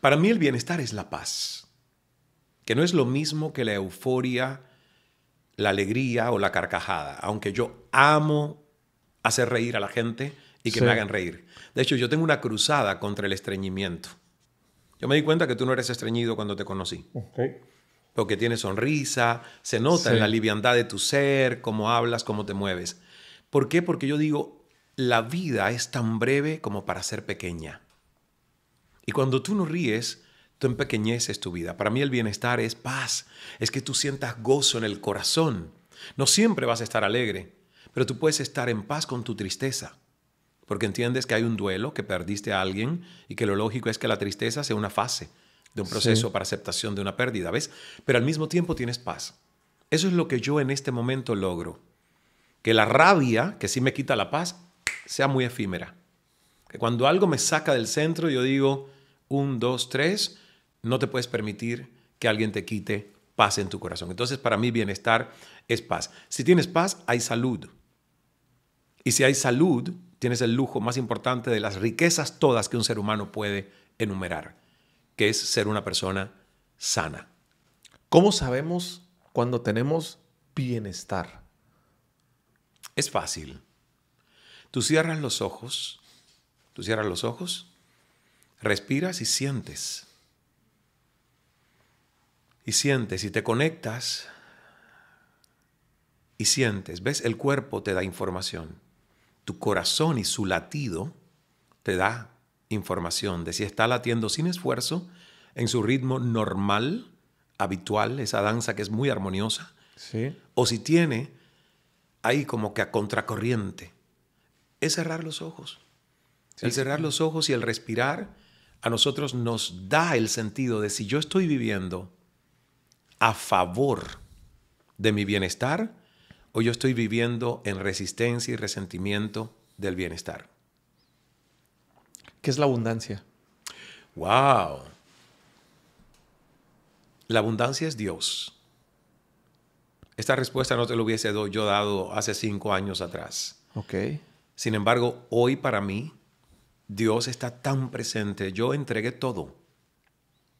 Para mí el bienestar es la paz, que no es lo mismo que la euforia, la alegría o la carcajada, aunque yo amo hacer reír a la gente y que me hagan reír. De hecho, yo tengo una cruzada contra el estreñimiento. Yo me di cuenta que tú no eres estreñido cuando te conocí. Porque tienes sonrisa, se nota en la liviandad de tu ser, cómo hablas, cómo te mueves. ¿Por qué? Porque yo digo, la vida es tan breve como para ser pequeña. Y cuando tú no ríes, tú empequeñeces tu vida. Para mí el bienestar es paz, es que tú sientas gozo en el corazón. No siempre vas a estar alegre, pero tú puedes estar en paz con tu tristeza, porque entiendes que hay un duelo, que perdiste a alguien y que lo lógico es que la tristeza sea una fase de un proceso para aceptación de una pérdida, ¿ves? Pero al mismo tiempo tienes paz. Eso es lo que yo en este momento logro. Que la rabia, que sí me quita la paz, sea muy efímera. Que cuando algo me saca del centro, yo digo, un, dos, tres, no te puedes permitir que alguien te quite paz en tu corazón. Entonces, para mí, bienestar es paz. Si tienes paz, hay salud. Y si hay salud, tienes el lujo más importante de las riquezas todas que un ser humano puede enumerar, que es ser una persona sana. ¿Cómo sabemos cuando tenemos bienestar? Es fácil. Tú cierras los ojos, tú cierras los ojos respiras y sientes. Y sientes y te conectas y sientes. ¿Ves? El cuerpo te da información. Tu corazón y su latido te da información de si está latiendo sin esfuerzo, en su ritmo normal, habitual, esa danza que es muy armoniosa, sí. o si tiene ahí como que a contracorriente. Es cerrar los ojos. El cerrar los ojos y el respirar a nosotros nos da el sentido de si yo estoy viviendo a favor de mi bienestar o yo estoy viviendo en resistencia y resentimiento del bienestar. ¿Qué es la abundancia? ¡Wow! La abundancia es Dios. Esta respuesta no te lo hubiese yo dado hace cinco años atrás. Ok. Sin embargo, hoy para mí Dios está tan presente. Yo entregué todo.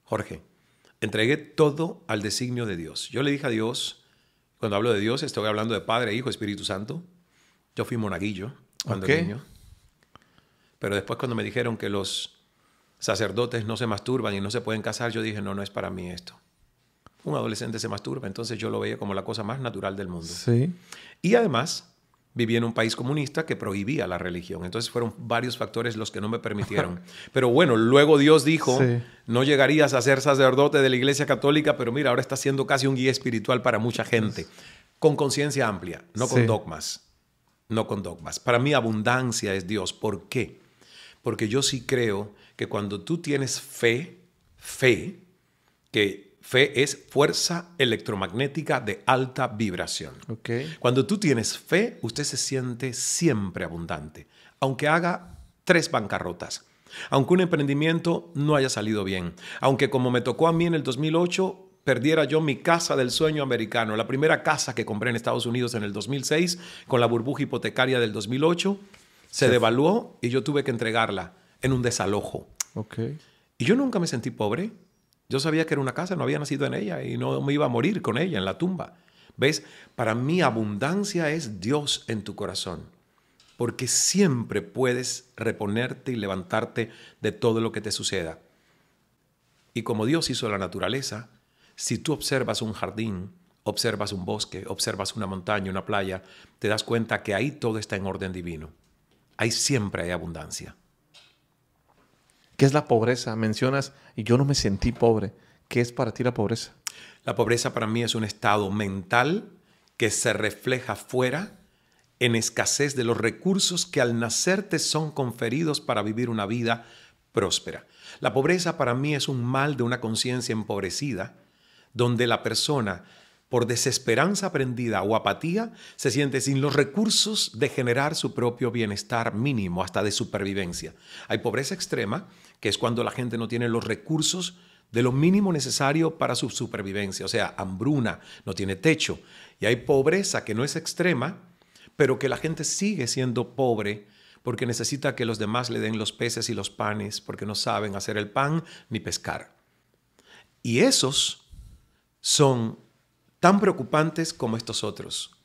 Jorge, entregué todo al designio de Dios. Yo le dije a Dios, cuando hablo de Dios, estoy hablando de Padre, Hijo, Espíritu Santo. Yo fui monaguillo cuando niño. Pero después cuando me dijeron que los sacerdotes no se masturban y no se pueden casar, yo dije, no, no es para mí esto. Un adolescente se masturba, entonces yo lo veía como la cosa más natural del mundo. Sí. Y además, vivía en un país comunista que prohibía la religión. Entonces fueron varios factores los que no me permitieron. Pero bueno, luego Dios dijo, no llegarías a ser sacerdote de la Iglesia Católica, pero mira, ahora está siendo casi un guía espiritual para mucha gente, con conciencia amplia, no con dogmas, no con dogmas. Para mí abundancia es Dios. ¿Por qué? Porque yo sí creo que cuando tú tienes fe, fe, que Fe es fuerza electromagnética de alta vibración. Cuando tú tienes fe, usted se siente siempre abundante, aunque haga tres bancarrotas, aunque un emprendimiento no haya salido bien, aunque como me tocó a mí en el 2008, perdiera yo mi casa del sueño americano, la primera casa que compré en Estados Unidos en el 2006 con la burbuja hipotecaria del 2008, se devaluó y yo tuve que entregarla en un desalojo. Y yo nunca me sentí pobre, yo sabía que era una casa, no había nacido en ella y no me iba a morir con ella en la tumba. ¿Ves? Para mí abundancia es Dios en tu corazón, porque siempre puedes reponerte y levantarte de todo lo que te suceda. Y como Dios hizo la naturaleza, si tú observas un jardín, observas un bosque, observas una montaña, una playa, te das cuenta que ahí todo está en orden divino. Ahí siempre hay abundancia. ¿Qué es la pobreza? Mencionas, y yo no me sentí pobre. ¿Qué es para ti la pobreza? La pobreza para mí es un estado mental que se refleja fuera en escasez de los recursos que al nacer te son conferidos para vivir una vida próspera. La pobreza para mí es un mal de una conciencia empobrecida, donde la persona, por desesperanza aprendida o apatía, se siente sin los recursos de generar su propio bienestar mínimo, hasta de supervivencia. Hay pobreza extrema que es cuando la gente no tiene los recursos de lo mínimo necesario para su supervivencia, o sea, hambruna, no tiene techo, y hay pobreza que no es extrema, pero que la gente sigue siendo pobre porque necesita que los demás le den los peces y los panes, porque no saben hacer el pan ni pescar. Y esos son tan preocupantes como estos otros,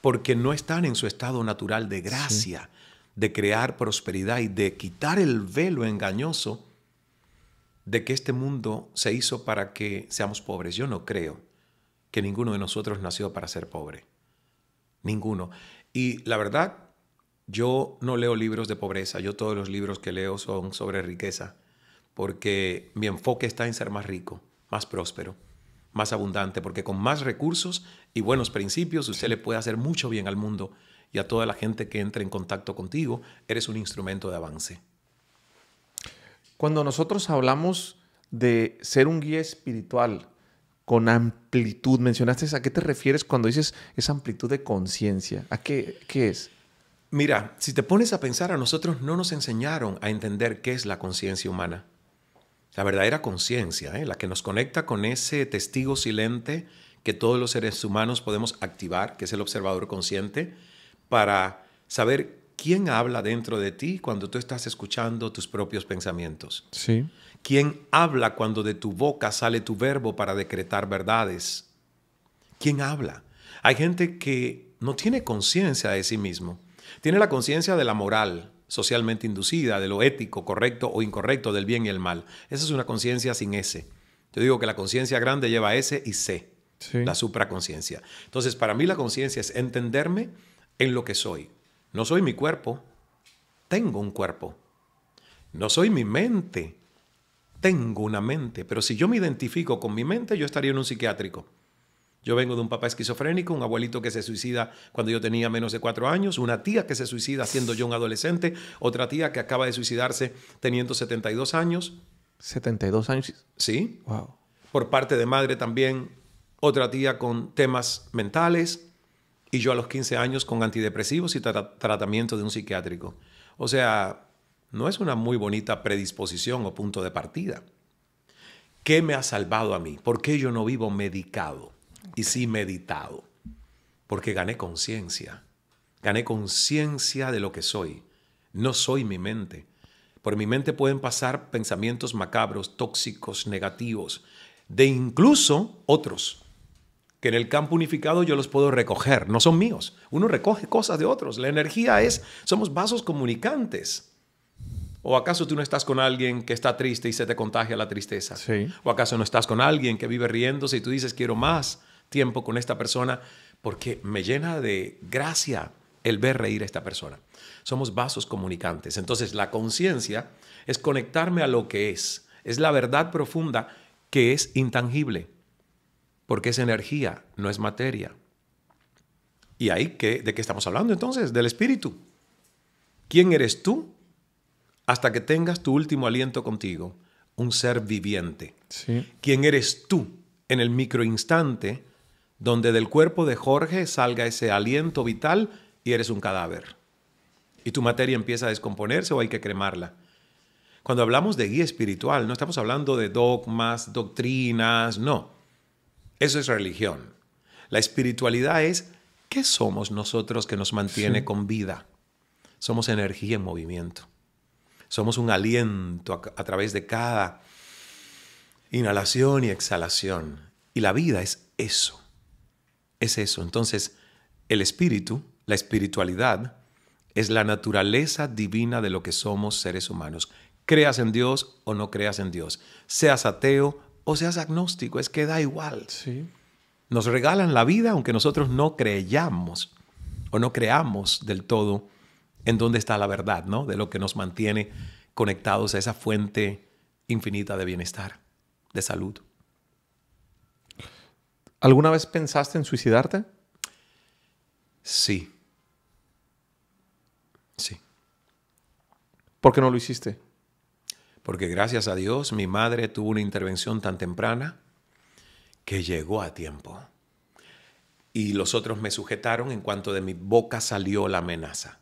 porque no están en su estado natural de gracia de crear prosperidad y de quitar el velo engañoso de que este mundo se hizo para que seamos pobres. Yo no creo que ninguno de nosotros nació para ser pobre. Ninguno. Y la verdad, yo no leo libros de pobreza. Yo todos los libros que leo son sobre riqueza, porque mi enfoque está en ser más rico, más próspero, más abundante, porque con más recursos y buenos principios usted le puede hacer mucho bien al mundo y a toda la gente que entre en contacto contigo, eres un instrumento de avance. Cuando nosotros hablamos de ser un guía espiritual con amplitud, mencionaste a qué te refieres cuando dices esa amplitud de conciencia, ¿a qué, qué es? Mira, si te pones a pensar, a nosotros no nos enseñaron a entender qué es la conciencia humana. La verdadera conciencia, ¿eh? la que nos conecta con ese testigo silente que todos los seres humanos podemos activar, que es el observador consciente, para saber quién habla dentro de ti cuando tú estás escuchando tus propios pensamientos. Sí. ¿Quién habla cuando de tu boca sale tu verbo para decretar verdades? ¿Quién habla? Hay gente que no tiene conciencia de sí mismo. Tiene la conciencia de la moral socialmente inducida, de lo ético, correcto o incorrecto, del bien y el mal. Esa es una conciencia sin S. Yo digo que la conciencia grande lleva S y C, la supraconciencia. Entonces, para mí la conciencia es entenderme, en lo que soy. No soy mi cuerpo, tengo un cuerpo. No soy mi mente, tengo una mente. Pero si yo me identifico con mi mente, yo estaría en un psiquiátrico. Yo vengo de un papá esquizofrénico, un abuelito que se suicida cuando yo tenía menos de cuatro años, una tía que se suicida siendo yo un adolescente, otra tía que acaba de suicidarse teniendo 72 años. ¿72 años? Sí. Wow. Por parte de madre también, otra tía con temas mentales y yo a los 15 años con antidepresivos y tratamiento de un psiquiátrico. O sea, no es una muy bonita predisposición o punto de partida. ¿Qué me ha salvado a mí? ¿Por qué yo no vivo medicado y sí meditado? Porque gané conciencia. Gané conciencia de lo que soy. No soy mi mente. Por mi mente pueden pasar pensamientos macabros, tóxicos, negativos, de incluso otros que en el campo unificado yo los puedo recoger, no son míos. Uno recoge cosas de otros. La energía es, somos vasos comunicantes. ¿O acaso tú no estás con alguien que está triste y se te contagia la tristeza? ¿O acaso no estás con alguien que vive riéndose y tú dices, quiero más tiempo con esta persona? Porque me llena de gracia el ver reír a esta persona. Somos vasos comunicantes. Entonces la conciencia es conectarme a lo que es. Es la verdad profunda que es intangible porque es energía, no es materia. ¿Y ahí de qué estamos hablando entonces? Del espíritu. ¿Quién eres tú hasta que tengas tu último aliento contigo? Un ser viviente. ¿Quién eres tú en el microinstante donde del cuerpo de Jorge salga ese aliento vital y eres un cadáver? Y tu materia empieza a descomponerse o hay que cremarla. Cuando hablamos de guía espiritual, no estamos hablando de dogmas, doctrinas, no. Eso es religión. La espiritualidad es qué somos nosotros que nos mantiene con vida. Somos energía en movimiento. Somos un aliento a, a través de cada inhalación y exhalación. Y la vida es eso. Es eso. Entonces, el espíritu, la espiritualidad, es la naturaleza divina de lo que somos seres humanos. Creas en Dios o no creas en Dios. Seas ateo o seas agnóstico, es que da igual. Nos regalan la vida aunque nosotros no creyamos o no creamos del todo en dónde está la verdad, ¿no? De lo que nos mantiene conectados a esa fuente infinita de bienestar, de salud. ¿Alguna vez pensaste en suicidarte? Sí. Sí. ¿Por qué no lo hiciste? porque gracias a Dios mi madre tuvo una intervención tan temprana que llegó a tiempo. Y los otros me sujetaron en cuanto de mi boca salió la amenaza.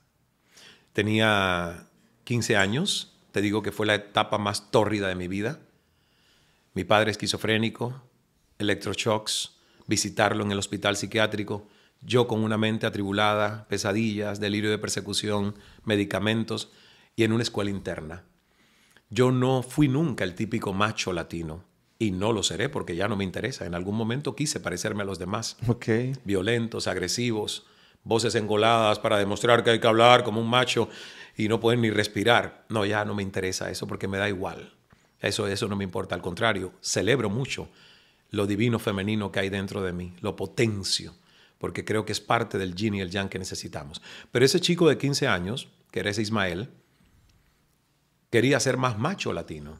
Tenía 15 años, te digo que fue la etapa más tórrida de mi vida. Mi padre esquizofrénico, electroshocks, visitarlo en el hospital psiquiátrico, yo con una mente atribulada, pesadillas, delirio de persecución, medicamentos y en una escuela interna. Yo no fui nunca el típico macho latino y no lo seré porque ya no me interesa. En algún momento quise parecerme a los demás. Okay. Violentos, agresivos, voces engoladas para demostrar que hay que hablar como un macho y no pueden ni respirar. No, ya no me interesa eso porque me da igual. Eso, eso no me importa. Al contrario, celebro mucho lo divino femenino que hay dentro de mí, lo potencio, porque creo que es parte del yin y el yang que necesitamos. Pero ese chico de 15 años, que eres ese Ismael, quería ser más macho latino.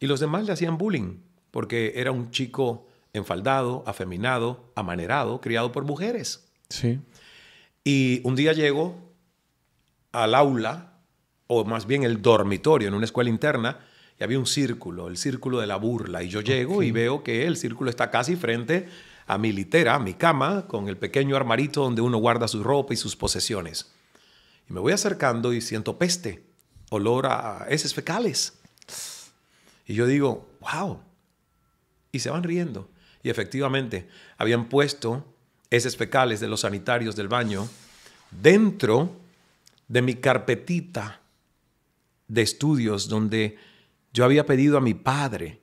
Y los demás le hacían bullying, porque era un chico enfaldado, afeminado, amanerado, criado por mujeres. Sí. Y un día llego al aula, o más bien el dormitorio en una escuela interna, y había un círculo, el círculo de la burla. Y yo llego y veo que el círculo está casi frente a mi litera, a mi cama, con el pequeño armarito donde uno guarda su ropa y sus posesiones. Y me voy acercando y siento peste olor a heces fecales. Y yo digo, wow. Y se van riendo. Y efectivamente, habían puesto heces fecales de los sanitarios del baño dentro de mi carpetita de estudios donde yo había pedido a mi padre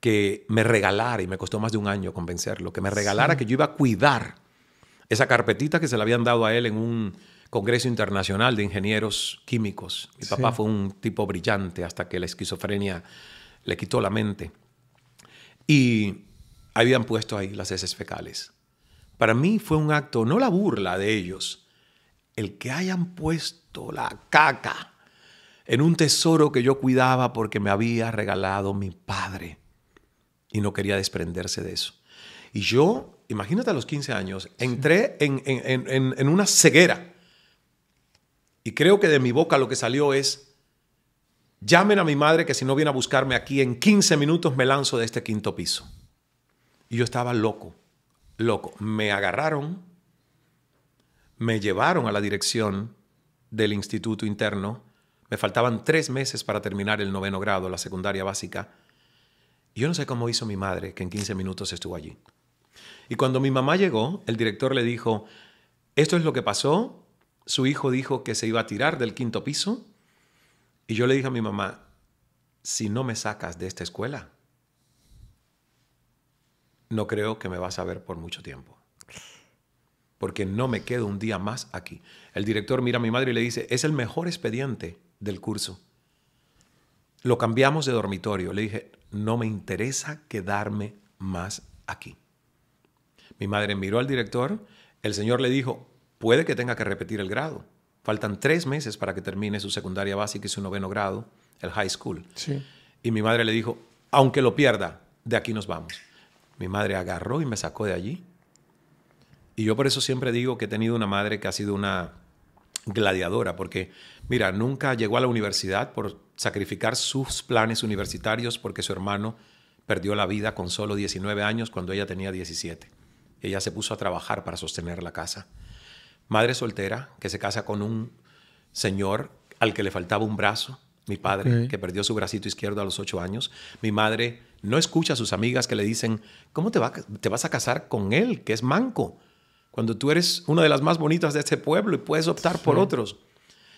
que me regalara, y me costó más de un año convencerlo, que me regalara que yo iba a cuidar esa carpetita que se le habían dado a él en un, Congreso Internacional de Ingenieros Químicos. Mi papá fue un tipo brillante hasta que la esquizofrenia le quitó la mente. Y habían puesto ahí las heces fecales. Para mí fue un acto, no la burla de ellos, el que hayan puesto la caca en un tesoro que yo cuidaba porque me había regalado mi padre. Y no quería desprenderse de eso. Y yo, imagínate a los 15 años, entré en, en una ceguera y creo que de mi boca lo que salió es, llamen a mi madre que si no viene a buscarme aquí en 15 minutos me lanzo de este quinto piso. Y yo estaba loco, loco. Me agarraron, me llevaron a la dirección del instituto interno. Me faltaban tres meses para terminar el noveno grado, la secundaria básica. Y yo no sé cómo hizo mi madre, que en 15 minutos estuvo allí. Y cuando mi mamá llegó, el director le dijo, esto es lo que pasó, su hijo dijo que se iba a tirar del quinto piso y yo le dije a mi mamá, si no me sacas de esta escuela, no creo que me vas a ver por mucho tiempo. Porque no me quedo un día más aquí. El director mira a mi madre y le dice, es el mejor expediente del curso. Lo cambiamos de dormitorio. Le dije, no me interesa quedarme más aquí. Mi madre miró al director, el señor le dijo, puede que tenga que repetir el grado. Faltan tres meses para que termine su secundaria básica y su noveno grado, el high school. Y mi madre le dijo, aunque lo pierda, de aquí nos vamos. Mi madre agarró y me sacó de allí. Y yo por eso siempre digo que he tenido una madre que ha sido una gladiadora, porque, mira, nunca llegó a la universidad por sacrificar sus planes universitarios porque su hermano perdió la vida con solo 19 años cuando ella tenía 17. Ella se puso a trabajar para sostener la casa madre soltera que se casa con un señor al que le faltaba un brazo, mi padre, que perdió su bracito izquierdo a los ocho años. Mi madre no escucha a sus amigas que le dicen, ¿cómo te, vas a casar con él, que es manco? Cuando tú eres una de las más bonitas de este pueblo y puedes optar por otros.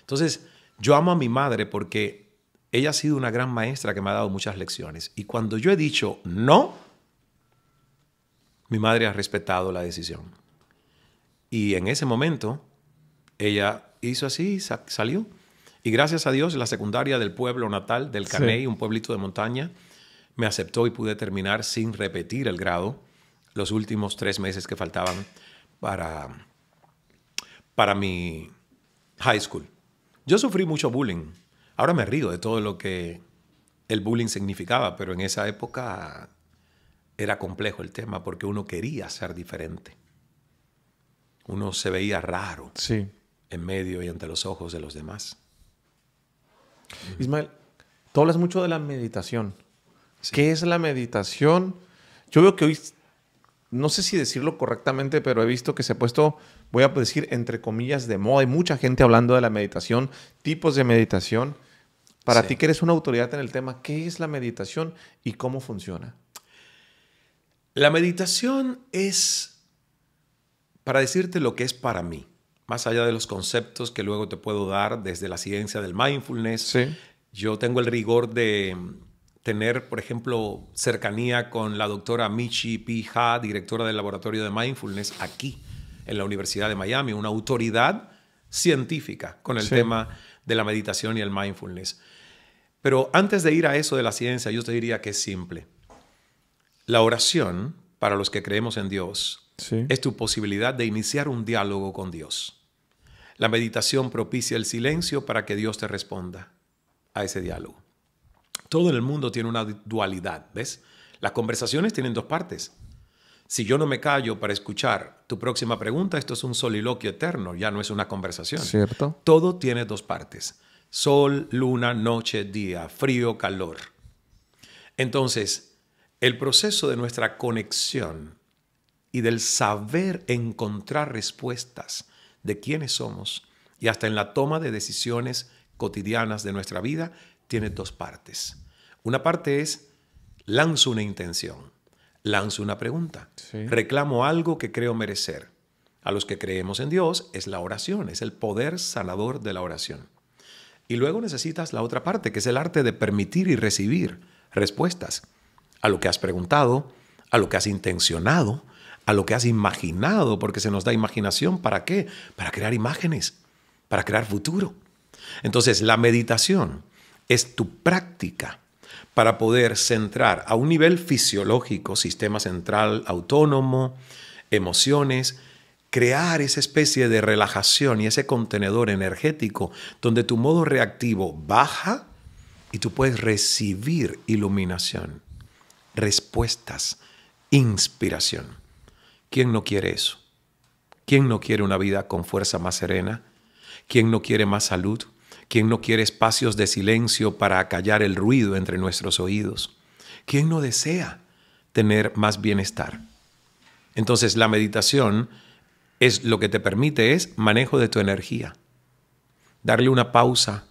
Entonces, yo amo a mi madre porque ella ha sido una gran maestra que me ha dado muchas lecciones. Y cuando yo he dicho no, mi madre ha respetado la decisión. Y en ese momento, ella hizo así, salió. Y gracias a Dios, la secundaria del pueblo natal, del Caney, un pueblito de montaña, me aceptó y pude terminar sin repetir el grado los últimos tres meses que faltaban para, para mi high school. Yo sufrí mucho bullying. Ahora me río de todo lo que el bullying significaba, pero en esa época era complejo el tema porque uno quería ser diferente uno se veía raro sí. en medio y ante los ojos de los demás. Ismael, tú hablas mucho de la meditación. ¿Qué es la meditación? Yo veo que hoy, no sé si decirlo correctamente, pero he visto que se ha puesto, voy a decir, entre comillas, de moda. Hay mucha gente hablando de la meditación, tipos de meditación. Para ti que eres una autoridad en el tema, ¿qué es la meditación y cómo funciona? La meditación es para decirte lo que es para mí, más allá de los conceptos que luego te puedo dar desde la ciencia del mindfulness, yo tengo el rigor de tener, por ejemplo, cercanía con la doctora Michi Ha, directora del laboratorio de mindfulness aquí en la Universidad de Miami, una autoridad científica con el tema de la meditación y el mindfulness. Pero antes de ir a eso de la ciencia, yo te diría que es simple. La oración, para los que creemos en Dios, es tu posibilidad de iniciar un diálogo con Dios. La meditación propicia el silencio para que Dios te responda a ese diálogo. Todo en el mundo tiene una dualidad, ¿ves? Las conversaciones tienen dos partes. Si yo no me callo para escuchar tu próxima pregunta, esto es un soliloquio eterno, ya no es una conversación. Cierto. Todo tiene dos partes. Sol, luna, noche, día, frío, calor. Entonces, el proceso de nuestra conexión y del saber encontrar respuestas de quiénes somos y hasta en la toma de decisiones cotidianas de nuestra vida tiene dos partes. Una parte es lanzo una intención, lanzo una pregunta, reclamo algo que creo merecer. A los que creemos en Dios es la oración, es el poder sanador de la oración. Y luego necesitas la otra parte, que es el arte de permitir y recibir respuestas a lo que has preguntado, a lo que has intencionado, a lo que has imaginado, porque se nos da imaginación. ¿Para qué? Para crear imágenes, para crear futuro. Entonces, la meditación es tu práctica para poder centrar a un nivel fisiológico, sistema central autónomo, emociones, crear esa especie de relajación y ese contenedor energético donde tu modo reactivo baja y tú puedes recibir iluminación, respuestas, inspiración. ¿Quién no quiere eso? ¿Quién no quiere una vida con fuerza más serena? ¿Quién no quiere más salud? ¿Quién no quiere espacios de silencio para acallar el ruido entre nuestros oídos? ¿Quién no desea tener más bienestar? Entonces la meditación es lo que te permite es manejo de tu energía, darle una pausa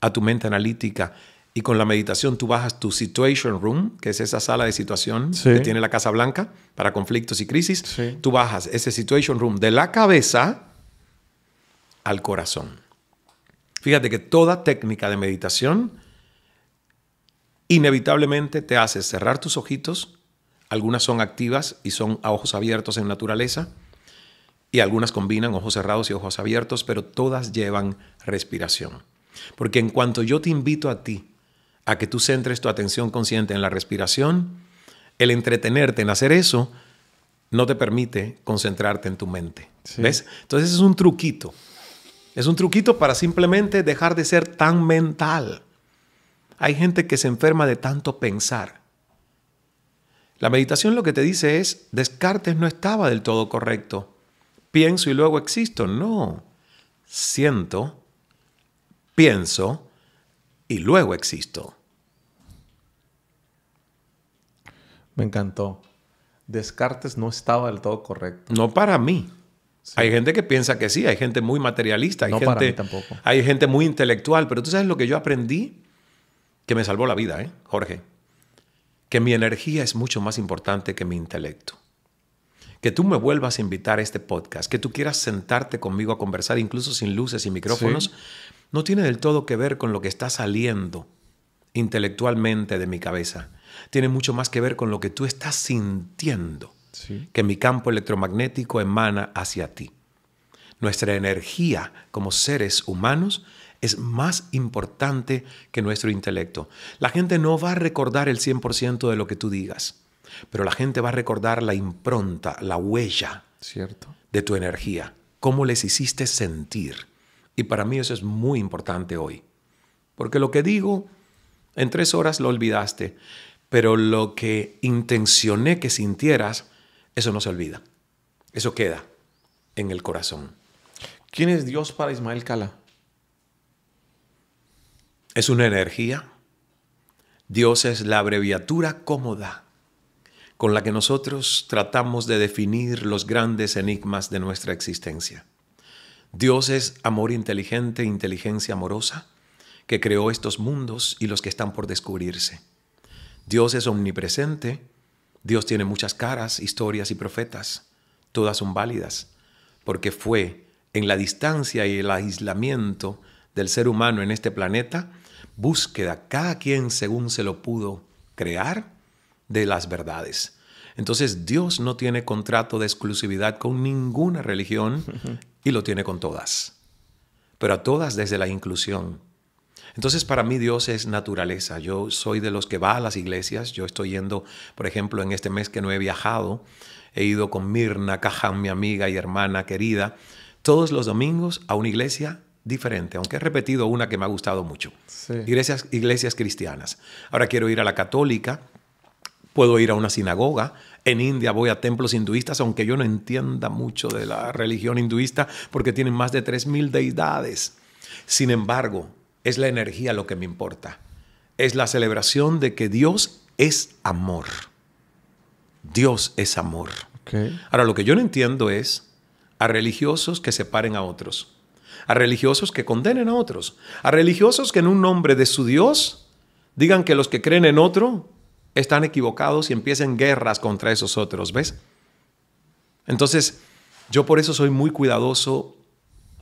a tu mente analítica y con la meditación tú bajas tu Situation Room, que es esa sala de situación que tiene la Casa Blanca para conflictos y crisis. Tú bajas ese Situation Room de la cabeza al corazón. Fíjate que toda técnica de meditación inevitablemente te hace cerrar tus ojitos. Algunas son activas y son a ojos abiertos en naturaleza. Y algunas combinan ojos cerrados y ojos abiertos, pero todas llevan respiración. Porque en cuanto yo te invito a ti a que tú centres tu atención consciente en la respiración, el entretenerte en hacer eso no te permite concentrarte en tu mente. ¿Ves? Entonces es un truquito. Es un truquito para simplemente dejar de ser tan mental. Hay gente que se enferma de tanto pensar. La meditación lo que te dice es, Descartes no estaba del todo correcto. Pienso y luego existo. No. Siento, pienso y luego existo. Me encantó. Descartes no estaba del todo correcto. No para mí. Hay gente que piensa que sí, hay gente muy materialista, hay, no gente, para mí tampoco. hay gente muy intelectual, pero tú sabes lo que yo aprendí que me salvó la vida, ¿eh? Jorge, que mi energía es mucho más importante que mi intelecto. Que tú me vuelvas a invitar a este podcast, que tú quieras sentarte conmigo a conversar incluso sin luces y micrófonos, no tiene del todo que ver con lo que está saliendo intelectualmente de mi cabeza tiene mucho más que ver con lo que tú estás sintiendo que mi campo electromagnético emana hacia ti. Nuestra energía como seres humanos es más importante que nuestro intelecto. La gente no va a recordar el 100% de lo que tú digas, pero la gente va a recordar la impronta, la huella Cierto. de tu energía, cómo les hiciste sentir. Y para mí eso es muy importante hoy, porque lo que digo, en tres horas lo olvidaste, pero lo que intencioné que sintieras, eso no se olvida. Eso queda en el corazón. ¿Quién es Dios para Ismael Cala? Es una energía. Dios es la abreviatura cómoda con la que nosotros tratamos de definir los grandes enigmas de nuestra existencia. Dios es amor inteligente, e inteligencia amorosa, que creó estos mundos y los que están por descubrirse. Dios es omnipresente, Dios tiene muchas caras, historias y profetas, todas son válidas, porque fue en la distancia y el aislamiento del ser humano en este planeta, búsqueda, cada quien según se lo pudo crear, de las verdades. Entonces Dios no tiene contrato de exclusividad con ninguna religión y lo tiene con todas, pero a todas desde la inclusión, entonces para mí Dios es naturaleza. Yo soy de los que va a las iglesias. Yo estoy yendo, por ejemplo, en este mes que no he viajado, he ido con Mirna Caján, mi amiga y hermana querida, todos los domingos a una iglesia diferente, aunque he repetido una que me ha gustado mucho. Iglesias, iglesias cristianas. Ahora quiero ir a la católica, puedo ir a una sinagoga. En India voy a templos hinduistas, aunque yo no entienda mucho de la religión hinduista, porque tienen más de 3.000 deidades. Sin embargo, es la energía lo que me importa. Es la celebración de que Dios es amor. Dios es amor. Ahora, lo que yo no entiendo es a religiosos que separen a otros, a religiosos que condenen a otros, a religiosos que en un nombre de su Dios digan que los que creen en otro están equivocados y empiecen guerras contra esos otros, ¿ves? Entonces, yo por eso soy muy cuidadoso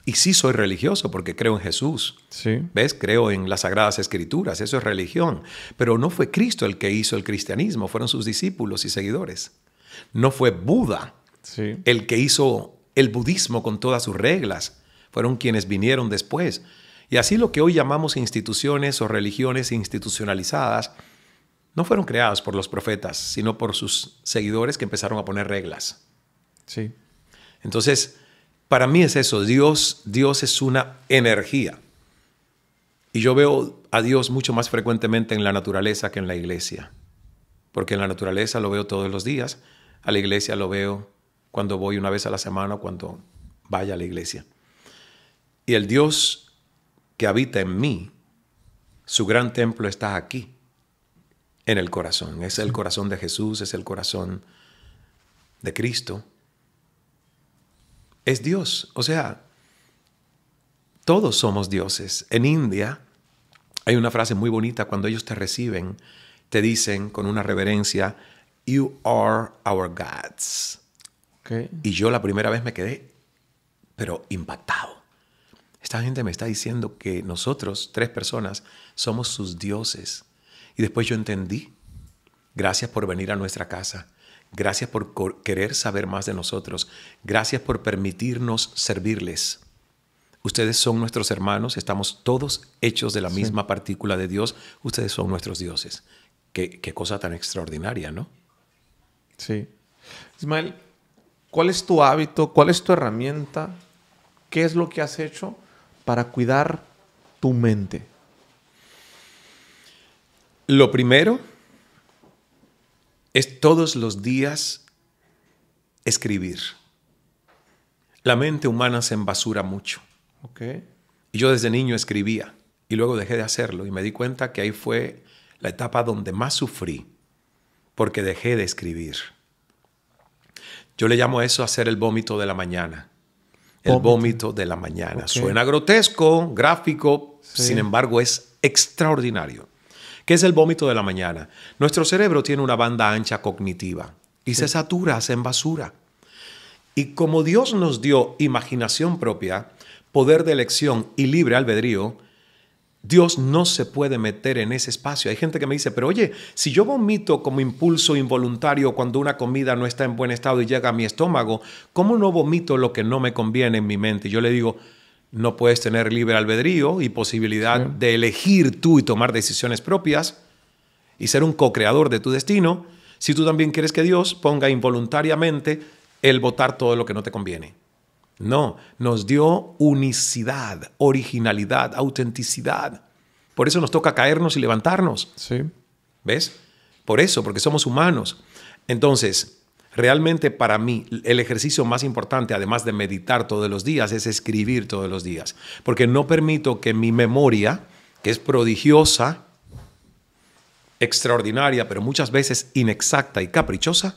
y sí soy religioso porque creo en Jesús. Sí. ¿Ves? Creo en las Sagradas Escrituras, eso es religión. Pero no fue Cristo el que hizo el cristianismo, fueron sus discípulos y seguidores. No fue Buda el que hizo el budismo con todas sus reglas, fueron quienes vinieron después. Y así lo que hoy llamamos instituciones o religiones institucionalizadas no fueron creadas por los profetas, sino por sus seguidores que empezaron a poner reglas. Sí. Entonces, para mí es eso, Dios, Dios es una energía. Y yo veo a Dios mucho más frecuentemente en la naturaleza que en la iglesia, porque en la naturaleza lo veo todos los días, a la iglesia lo veo cuando voy una vez a la semana o cuando vaya a la iglesia. Y el Dios que habita en mí, su gran templo está aquí, en el corazón. Es el corazón de Jesús, es el corazón de Cristo es Dios. O sea, todos somos dioses. En India hay una frase muy bonita cuando ellos te reciben, te dicen con una reverencia, You are our gods. Y yo la primera vez me quedé, pero impactado. Esta gente me está diciendo que nosotros, tres personas, somos sus dioses. Y después yo entendí. Gracias por venir a nuestra casa. Gracias por querer saber más de nosotros. Gracias por permitirnos servirles. Ustedes son nuestros hermanos, estamos todos hechos de la misma partícula de Dios. Ustedes son nuestros dioses. Qué, qué cosa tan extraordinaria, ¿no? Sí. Ismael, ¿cuál es tu hábito? ¿Cuál es tu herramienta? ¿Qué es lo que has hecho para cuidar tu mente? Lo primero es todos los días escribir. La mente humana se embasura mucho. Y yo desde niño escribía y luego dejé de hacerlo y me di cuenta que ahí fue la etapa donde más sufrí porque dejé de escribir. Yo le llamo a eso hacer el vómito de la mañana. El vómito de la mañana. Suena grotesco, gráfico, sin embargo es extraordinario. ¿Qué es el vómito de la mañana? Nuestro cerebro tiene una banda ancha cognitiva y se satura, se basura. Y como Dios nos dio imaginación propia, poder de elección y libre albedrío, Dios no se puede meter en ese espacio. Hay gente que me dice, pero oye, si yo vomito como impulso involuntario cuando una comida no está en buen estado y llega a mi estómago, ¿cómo no vomito lo que no me conviene en mi mente? yo le digo, no puedes tener libre albedrío y posibilidad de elegir tú y tomar decisiones propias y ser un co-creador de tu destino, si tú también quieres que Dios ponga involuntariamente el votar todo lo que no te conviene. No, nos dio unicidad, originalidad, autenticidad. Por eso nos toca caernos y levantarnos. Sí. ¿Ves? Por eso, porque somos humanos. Entonces, Realmente para mí el ejercicio más importante, además de meditar todos los días, es escribir todos los días, porque no permito que mi memoria, que es prodigiosa, extraordinaria, pero muchas veces inexacta y caprichosa,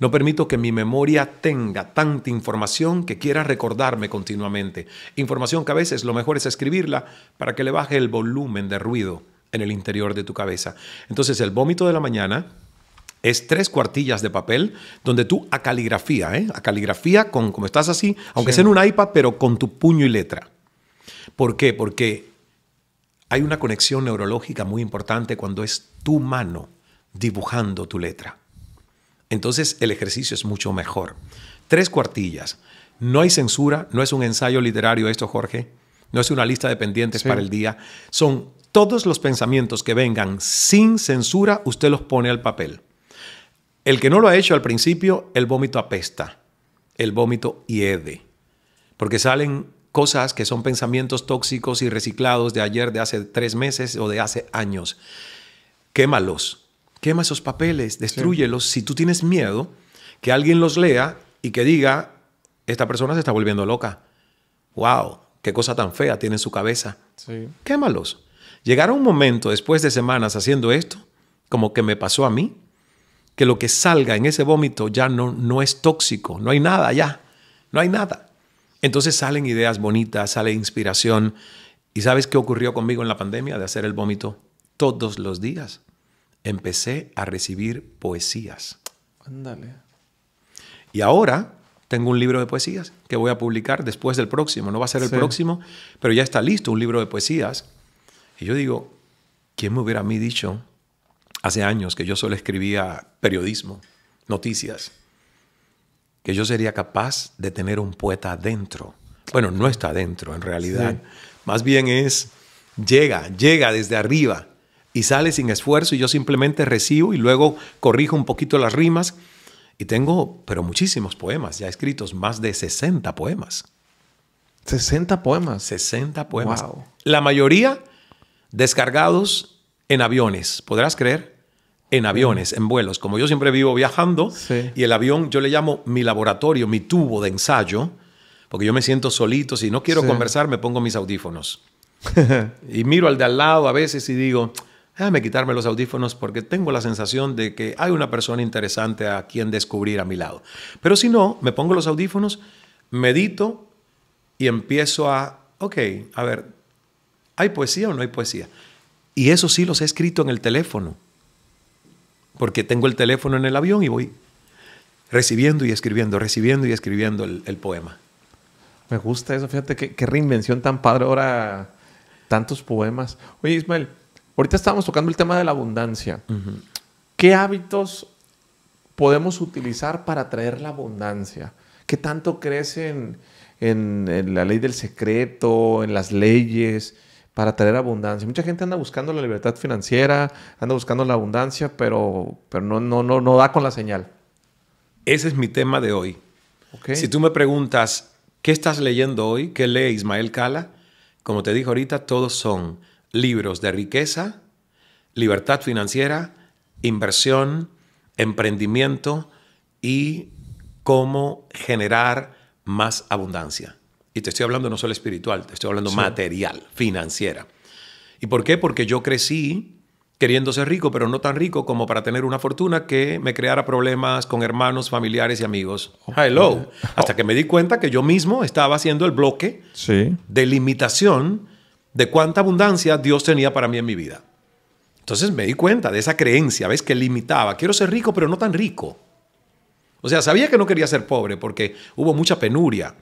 no permito que mi memoria tenga tanta información que quiera recordarme continuamente. Información que a veces lo mejor es escribirla para que le baje el volumen de ruido en el interior de tu cabeza. Entonces el vómito de la mañana es tres cuartillas de papel donde tú a caligrafía, ¿eh? a caligrafía con, como estás así, aunque sea en un iPad, pero con tu puño y letra. ¿Por qué? Porque hay una conexión neurológica muy importante cuando es tu mano dibujando tu letra. Entonces el ejercicio es mucho mejor. Tres cuartillas. No hay censura, no es un ensayo literario esto, Jorge. No es una lista de pendientes para el día. Son todos los pensamientos que vengan sin censura, usted los pone al papel. El que no lo ha hecho al principio, el vómito apesta, el vómito hiede, porque salen cosas que son pensamientos tóxicos y reciclados de ayer, de hace tres meses o de hace años. Quémalos, quema esos papeles, destruyelos. Si tú tienes miedo, que alguien los lea y que diga, esta persona se está volviendo loca. ¡Wow! ¡Qué cosa tan fea tiene en su cabeza! Sí. Quémalos. Llegará un momento después de semanas haciendo esto, como que me pasó a mí, que lo que salga en ese vómito ya no, no es tóxico, no hay nada ya, no hay nada. Entonces salen ideas bonitas, sale inspiración. ¿Y sabes qué ocurrió conmigo en la pandemia de hacer el vómito? Todos los días empecé a recibir poesías. Ándale. Y ahora tengo un libro de poesías que voy a publicar después del próximo. No va a ser el próximo, pero ya está listo un libro de poesías. Y yo digo, ¿quién me hubiera a mí dicho hace años que yo solo escribía periodismo, noticias, que yo sería capaz de tener un poeta adentro. Bueno, no está adentro en realidad. Más bien es, llega, llega desde arriba y sale sin esfuerzo y yo simplemente recibo y luego corrijo un poquito las rimas. Y tengo, pero muchísimos poemas ya escritos, más de 60 poemas. 60 poemas. 60 poemas. La mayoría descargados en aviones, ¿podrás creer? en aviones, en vuelos. Como yo siempre vivo viajando, y el avión yo le llamo mi laboratorio, mi tubo de ensayo, porque yo me siento solito, si no quiero conversar me pongo mis audífonos. y miro al de al lado a veces y digo, déjame quitarme los audífonos porque tengo la sensación de que hay una persona interesante a quien descubrir a mi lado. Pero si no, me pongo los audífonos, medito y empiezo a, ok, a ver, ¿hay poesía o no hay poesía? Y eso sí los he escrito en el teléfono porque tengo el teléfono en el avión y voy recibiendo y escribiendo, recibiendo y escribiendo el, poema. Me gusta eso, fíjate qué, reinvención tan padre ahora, tantos poemas. Oye, Ismael, ahorita estábamos tocando el tema de la abundancia. ¿Qué hábitos podemos utilizar para traer la abundancia? ¿Qué tanto crece en la ley del secreto, en las leyes? para traer abundancia. Mucha gente anda buscando la libertad financiera, anda buscando la abundancia, pero, pero no, no, no, da con la señal. Ese es mi tema de hoy. Si tú me preguntas, ¿qué estás leyendo hoy? ¿Qué lee Ismael Cala? Como te dije ahorita, todos son libros de riqueza, libertad financiera, inversión, emprendimiento y cómo generar más abundancia. Y te estoy hablando no solo espiritual, te estoy hablando material, financiera. ¿Y por qué? Porque yo crecí queriendo ser rico, pero no tan rico como para tener una fortuna que me creara problemas con hermanos, familiares y amigos. Hello. Oh. Hasta que me di cuenta que yo mismo estaba haciendo el bloque de limitación de cuánta abundancia Dios tenía para mí en mi vida. Entonces me di cuenta de esa creencia, ves que limitaba. Quiero ser rico, pero no tan rico. O sea, sabía que no quería ser pobre porque hubo mucha penuria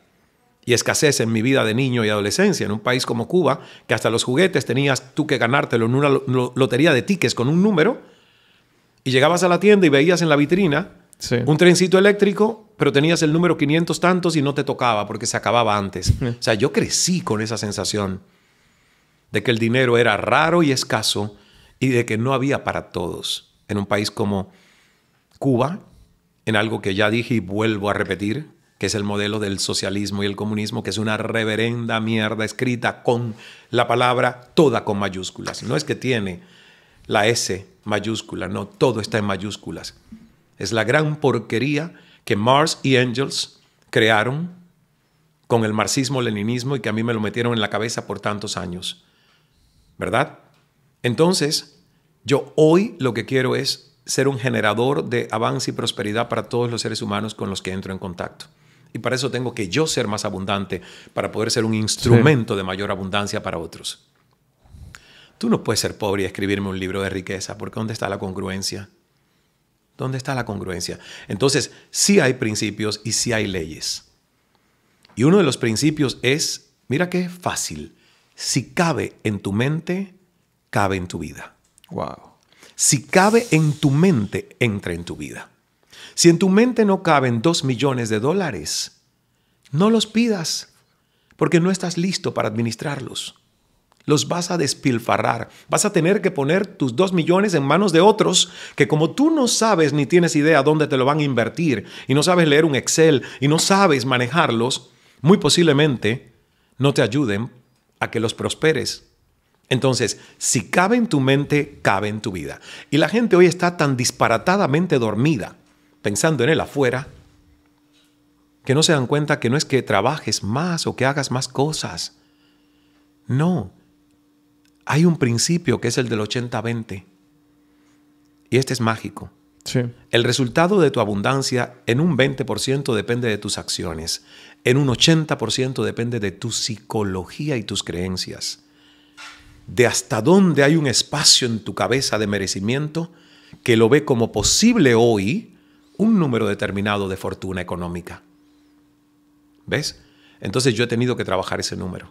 y escasez en mi vida de niño y adolescencia, en un país como Cuba, que hasta los juguetes tenías tú que ganártelo en una lotería de tickets con un número, y llegabas a la tienda y veías en la vitrina un trencito eléctrico, pero tenías el número 500 tantos y no te tocaba porque se acababa antes. o sea, yo crecí con esa sensación de que el dinero era raro y escaso y de que no había para todos en un país como Cuba, en algo que ya dije y vuelvo a repetir, que es el modelo del socialismo y el comunismo, que es una reverenda mierda escrita con la palabra toda con mayúsculas. No es que tiene la S mayúscula, no, todo está en mayúsculas. Es la gran porquería que Marx y Engels crearon con el marxismo-leninismo y que a mí me lo metieron en la cabeza por tantos años. ¿Verdad? Entonces, yo hoy lo que quiero es ser un generador de avance y prosperidad para todos los seres humanos con los que entro en contacto. Y para eso tengo que yo ser más abundante, para poder ser un instrumento de mayor abundancia para otros. Tú no puedes ser pobre y escribirme un libro de riqueza, porque ¿dónde está la congruencia? ¿Dónde está la congruencia? Entonces, sí hay principios y sí hay leyes. Y uno de los principios es, mira qué fácil, si cabe en tu mente, cabe en tu vida. Wow. Si cabe en tu mente, entra en tu vida. Si en tu mente no caben dos millones de dólares, no los pidas, porque no estás listo para administrarlos. Los vas a despilfarrar. Vas a tener que poner tus dos millones en manos de otros que como tú no sabes ni tienes idea dónde te lo van a invertir y no sabes leer un Excel y no sabes manejarlos, muy posiblemente no te ayuden a que los prosperes. Entonces, si cabe en tu mente, cabe en tu vida. Y la gente hoy está tan disparatadamente dormida pensando en el afuera, que no se dan cuenta que no es que trabajes más o que hagas más cosas. No, hay un principio que es el del 80-20. Y este es mágico. Sí. El resultado de tu abundancia en un 20% depende de tus acciones, en un 80% depende de tu psicología y tus creencias, de hasta dónde hay un espacio en tu cabeza de merecimiento que lo ve como posible hoy un número determinado de fortuna económica. ¿Ves? Entonces yo he tenido que trabajar ese número.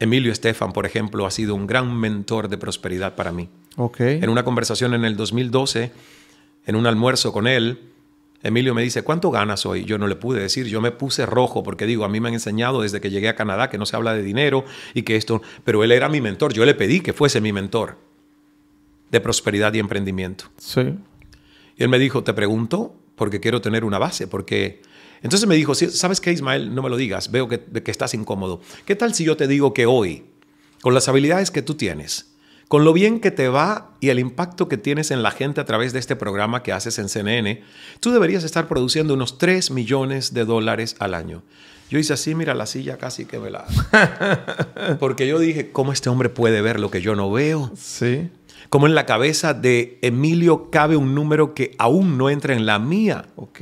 Emilio Estefan, por ejemplo, ha sido un gran mentor de prosperidad para mí. Okay. En una conversación en el 2012, en un almuerzo con él, Emilio me dice, ¿cuánto ganas hoy? Yo no le pude decir, yo me puse rojo porque digo, a mí me han enseñado desde que llegué a Canadá que no se habla de dinero y que esto, pero él era mi mentor, yo le pedí que fuese mi mentor de prosperidad y emprendimiento. Sí él me dijo, te pregunto porque quiero tener una base, porque... Entonces me dijo, ¿sabes qué, Ismael? No me lo digas, veo que, estás incómodo. ¿Qué tal si yo te digo que hoy, con las habilidades que tú tienes, con lo bien que te va y el impacto que tienes en la gente a través de este programa que haces en CNN, tú deberías estar produciendo unos 3 millones de dólares al año. Yo hice así, mira la silla casi que me la... Porque yo dije, ¿cómo este hombre puede ver lo que yo no veo? Sí. Como en la cabeza de Emilio cabe un número que aún no entra en la mía. Ok.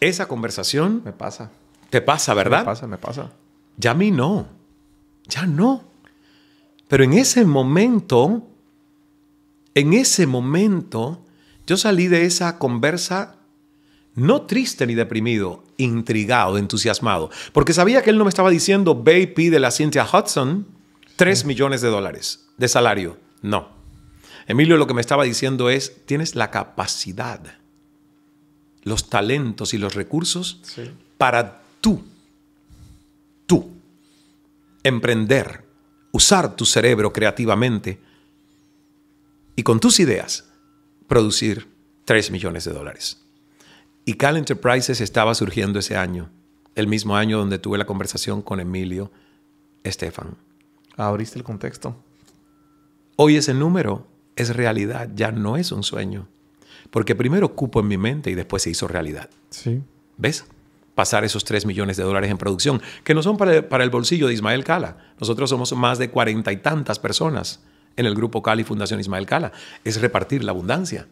Esa conversación. Me pasa. Te pasa, ¿verdad? Me pasa, me pasa. Ya a mí no. Ya no. Pero en ese momento, en ese momento, yo salí de esa conversa no triste ni deprimido, intrigado, entusiasmado, porque sabía que él no me estaba diciendo, baby, de la Cynthia Hudson 3 millones de dólares de salario. No. Emilio lo que me estaba diciendo es, tienes la capacidad, los talentos y los recursos para tú, tú, emprender, usar tu cerebro creativamente y con tus ideas producir 3 millones de dólares. Y Cal Enterprises estaba surgiendo ese año, el mismo año donde tuve la conversación con Emilio Estefan. Abriste el contexto. Hoy es el número es realidad, ya no es un sueño. Porque primero cupo en mi mente y después se hizo realidad. Sí. ¿Ves? Pasar esos 3 millones de dólares en producción, que no son para el, para el bolsillo de Ismael Cala. Nosotros somos más de cuarenta y tantas personas en el Grupo Cali Fundación Ismael Cala. Es repartir la abundancia.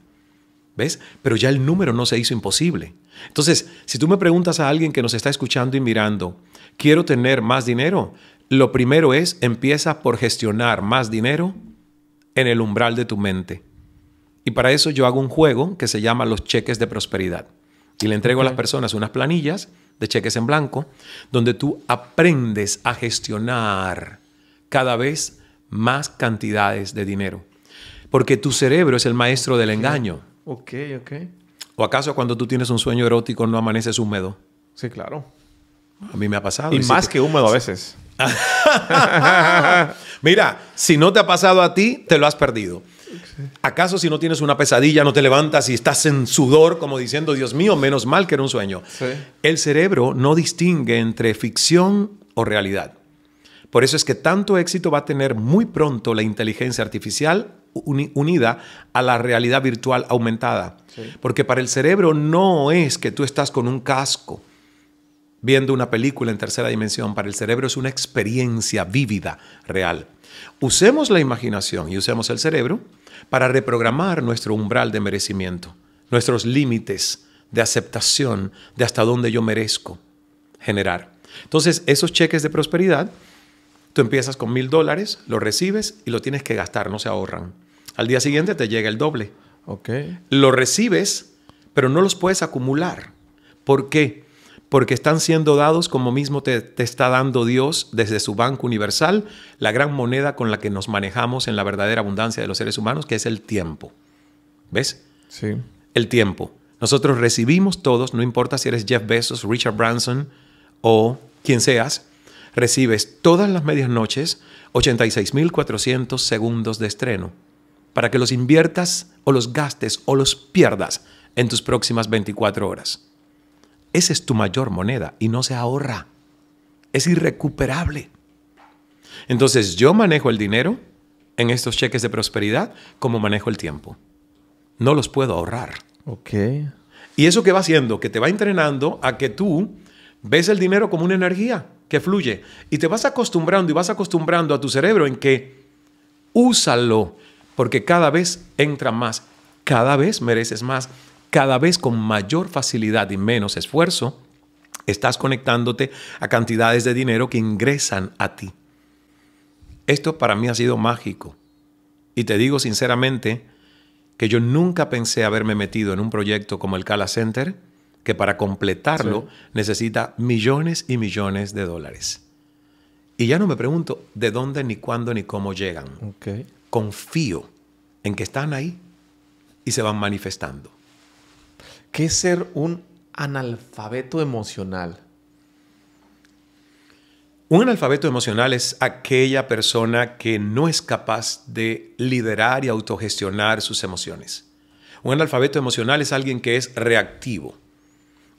¿Ves? Pero ya el número no se hizo imposible. Entonces, si tú me preguntas a alguien que nos está escuchando y mirando, quiero tener más dinero, lo primero es empieza por gestionar más dinero en el umbral de tu mente. Y para eso yo hago un juego que se llama los cheques de prosperidad. Y le entrego a las personas unas planillas de cheques en blanco, donde tú aprendes a gestionar cada vez más cantidades de dinero. Porque tu cerebro es el maestro del engaño. Ok, ok. ¿O acaso cuando tú tienes un sueño erótico no amaneces húmedo? Sí, claro. A mí me ha pasado. Y, más que húmedo a veces. Mira, si no te ha pasado a ti, te lo has perdido. ¿Acaso si no tienes una pesadilla, no te levantas y estás en sudor como diciendo, Dios mío, menos mal que era un sueño? El cerebro no distingue entre ficción o realidad. Por eso es que tanto éxito va a tener muy pronto la inteligencia artificial unida a la realidad virtual aumentada. Porque para el cerebro no es que tú estás con un casco viendo una película en tercera dimensión para el cerebro es una experiencia vívida, real. Usemos la imaginación y usemos el cerebro para reprogramar nuestro umbral de merecimiento, nuestros límites de aceptación de hasta dónde yo merezco generar. Entonces, esos cheques de prosperidad, tú empiezas con mil dólares, lo recibes y lo tienes que gastar, no se ahorran. Al día siguiente te llega el doble. Okay. Lo recibes, pero no los puedes acumular. ¿Por qué? porque están siendo dados como mismo te, está dando Dios desde su banco universal, la gran moneda con la que nos manejamos en la verdadera abundancia de los seres humanos, que es el tiempo. ¿Ves? Sí. El tiempo. Nosotros recibimos todos, no importa si eres Jeff Bezos, Richard Branson o quien seas, recibes todas las medias noches 86.400 segundos de estreno para que los inviertas o los gastes o los pierdas en tus próximas 24 horas. Esa es tu mayor moneda y no se ahorra. Es irrecuperable. Entonces yo manejo el dinero en estos cheques de prosperidad como manejo el tiempo. No los puedo ahorrar. Ok. Y eso qué va haciendo, que te va entrenando a que tú ves el dinero como una energía que fluye y te vas acostumbrando y vas acostumbrando a tu cerebro en que úsalo porque cada vez entra más, cada vez mereces más, cada vez con mayor facilidad y menos esfuerzo, estás conectándote a cantidades de dinero que ingresan a ti. Esto para mí ha sido mágico. Y te digo sinceramente que yo nunca pensé haberme metido en un proyecto como el Cala Center, que para completarlo necesita millones y millones de dólares. Y ya no me pregunto de dónde, ni cuándo, ni cómo llegan. Confío en que están ahí y se van manifestando. ¿Qué es ser un analfabeto emocional? Un analfabeto emocional es aquella persona que no es capaz de liderar y autogestionar sus emociones. Un analfabeto emocional es alguien que es reactivo.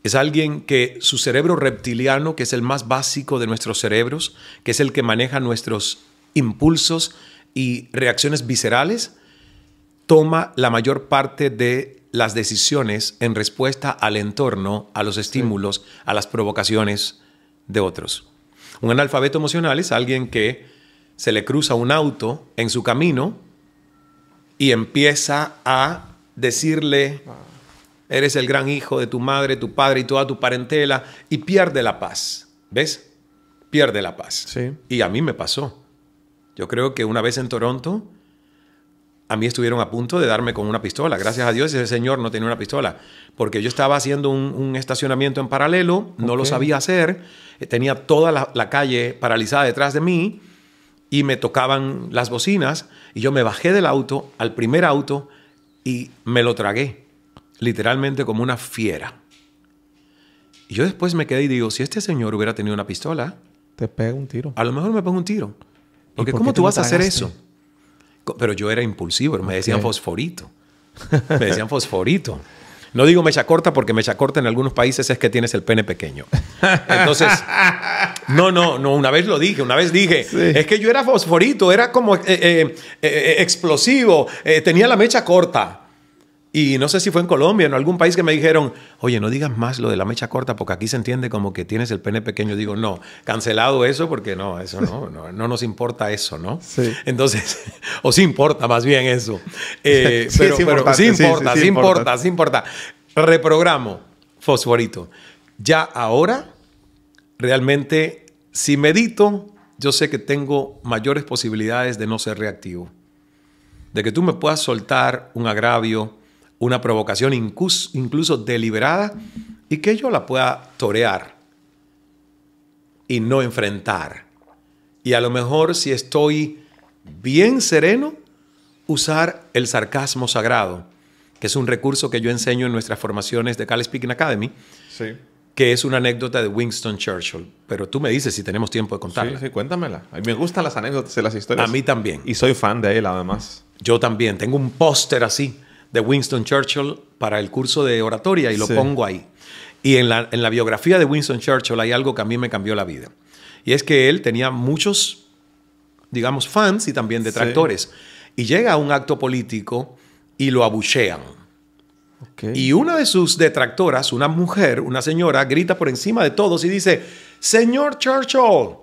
Es alguien que su cerebro reptiliano, que es el más básico de nuestros cerebros, que es el que maneja nuestros impulsos y reacciones viscerales, toma la mayor parte de las decisiones en respuesta al entorno, a los estímulos, a las provocaciones de otros. Un analfabeto emocional es alguien que se le cruza un auto en su camino y empieza a decirle, ah. eres el gran hijo de tu madre, tu padre y toda tu parentela, y pierde la paz. ¿Ves? Pierde la paz. Sí. Y a mí me pasó. Yo creo que una vez en Toronto, a mí estuvieron a punto de darme con una pistola. Gracias a Dios ese señor no tenía una pistola, porque yo estaba haciendo un, estacionamiento en paralelo, no lo sabía hacer, eh, tenía toda la, la, calle paralizada detrás de mí y me tocaban las bocinas y yo me bajé del auto al primer auto y me lo tragué, literalmente como una fiera. Y yo después me quedé y digo, si este señor hubiera tenido una pistola, te pega un tiro. A lo mejor me pega un tiro. Porque ¿cómo tú vas a hacer eso? Pero yo era impulsivo, me decían fosforito. Me decían fosforito. No digo mecha corta porque mecha corta en algunos países es que tienes el pene pequeño. Entonces, no, no, no, una vez lo dije, una vez dije, es que yo era fosforito, era como eh, eh, eh, explosivo, tenía la mecha corta. Y no sé si fue en Colombia, o en algún país que me dijeron, oye, no digas más lo de la mecha corta porque aquí se entiende como que tienes el pene pequeño. Digo, no, cancelado eso porque no, eso no, no, nos importa eso, ¿no? Sí. Entonces, o sí importa más bien eso. Eh, sí, pero, sí, importa, sí, sí, importa, sí, importa, sí importa. Reprogramo, fosforito. Ya ahora, realmente, si medito, yo sé que tengo mayores posibilidades de no ser reactivo. De que tú me puedas soltar un agravio, una provocación incluso, deliberada y que yo la pueda torear y no enfrentar. Y a lo mejor si estoy bien sereno, usar el sarcasmo sagrado, que es un recurso que yo enseño en nuestras formaciones de Cal Speaking Academy, que es una anécdota de Winston Churchill. Pero tú me dices si tenemos tiempo de contarla. Sí, cuéntamela. A mí me gustan las anécdotas y las historias. A mí también. Y soy fan de él, además. Yo también. Tengo un póster así de Winston Churchill para el curso de oratoria y lo pongo ahí. Y en la, biografía de Winston Churchill hay algo que a mí me cambió la vida. Y es que él tenía muchos, digamos, fans y también detractores. Y llega a un acto político y lo abuchean. Y una de sus detractoras, una mujer, una señora, grita por encima de todos y dice, Señor Churchill,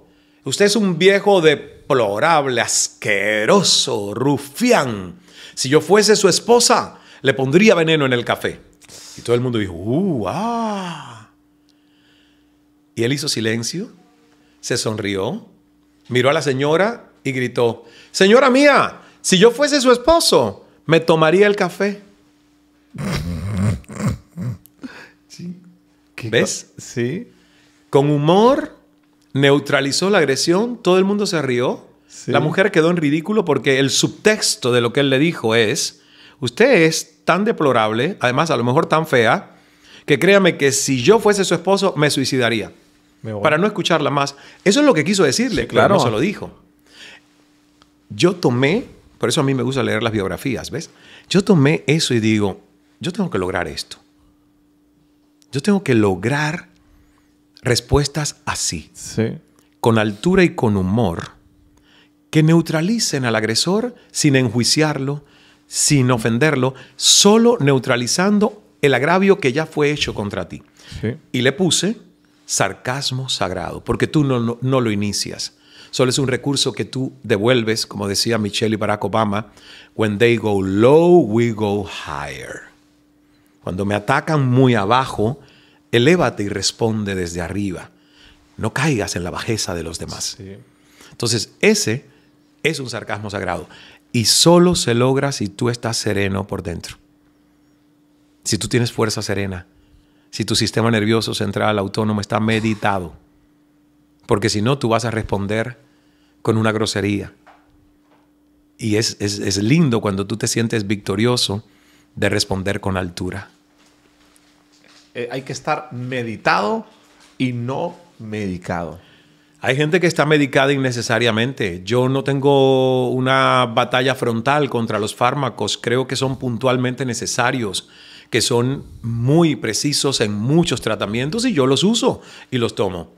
usted es un viejo deplorable, asqueroso, rufián. Si yo fuese su esposa, le pondría veneno en el café. Y todo el mundo dijo, ¡uh! ¡ah! Y él hizo silencio, se sonrió, miró a la señora y gritó, Señora mía, si yo fuese su esposo, me tomaría el café. ¿Ves? Sí. Con humor neutralizó la agresión, todo el mundo se rió. La mujer quedó en ridículo porque el subtexto de lo que él le dijo es, usted es tan deplorable, además a lo mejor tan fea, que créame que si yo fuese su esposo me suicidaría. para no escucharla más. Eso es lo que quiso decirle, claro, no se lo dijo. Yo tomé, por eso a mí me gusta leer las biografías, ¿ves? Yo tomé eso y digo, yo tengo que lograr esto. Yo tengo que lograr respuestas así, con altura y con humor, que neutralicen al agresor sin enjuiciarlo, sin ofenderlo, solo neutralizando el agravio que ya fue hecho contra ti. Y le puse sarcasmo sagrado, porque tú no, lo inicias. Solo es un recurso que tú devuelves, como decía Michelle y Barack Obama, when they go low, we go higher. Cuando me atacan muy abajo, elévate y responde desde arriba. No caigas en la bajeza de los demás. Entonces, ese es un sarcasmo sagrado. Y solo se logra si tú estás sereno por dentro. Si tú tienes fuerza serena, si tu sistema nervioso central autónomo está meditado. Porque si no, tú vas a responder con una grosería. Y es, lindo cuando tú te sientes victorioso de responder con altura. Eh, hay que estar meditado y no medicado. Hay gente que está medicada innecesariamente. Yo no tengo una batalla frontal contra los fármacos. Creo que son puntualmente necesarios, que son muy precisos en muchos tratamientos y yo los uso y los tomo.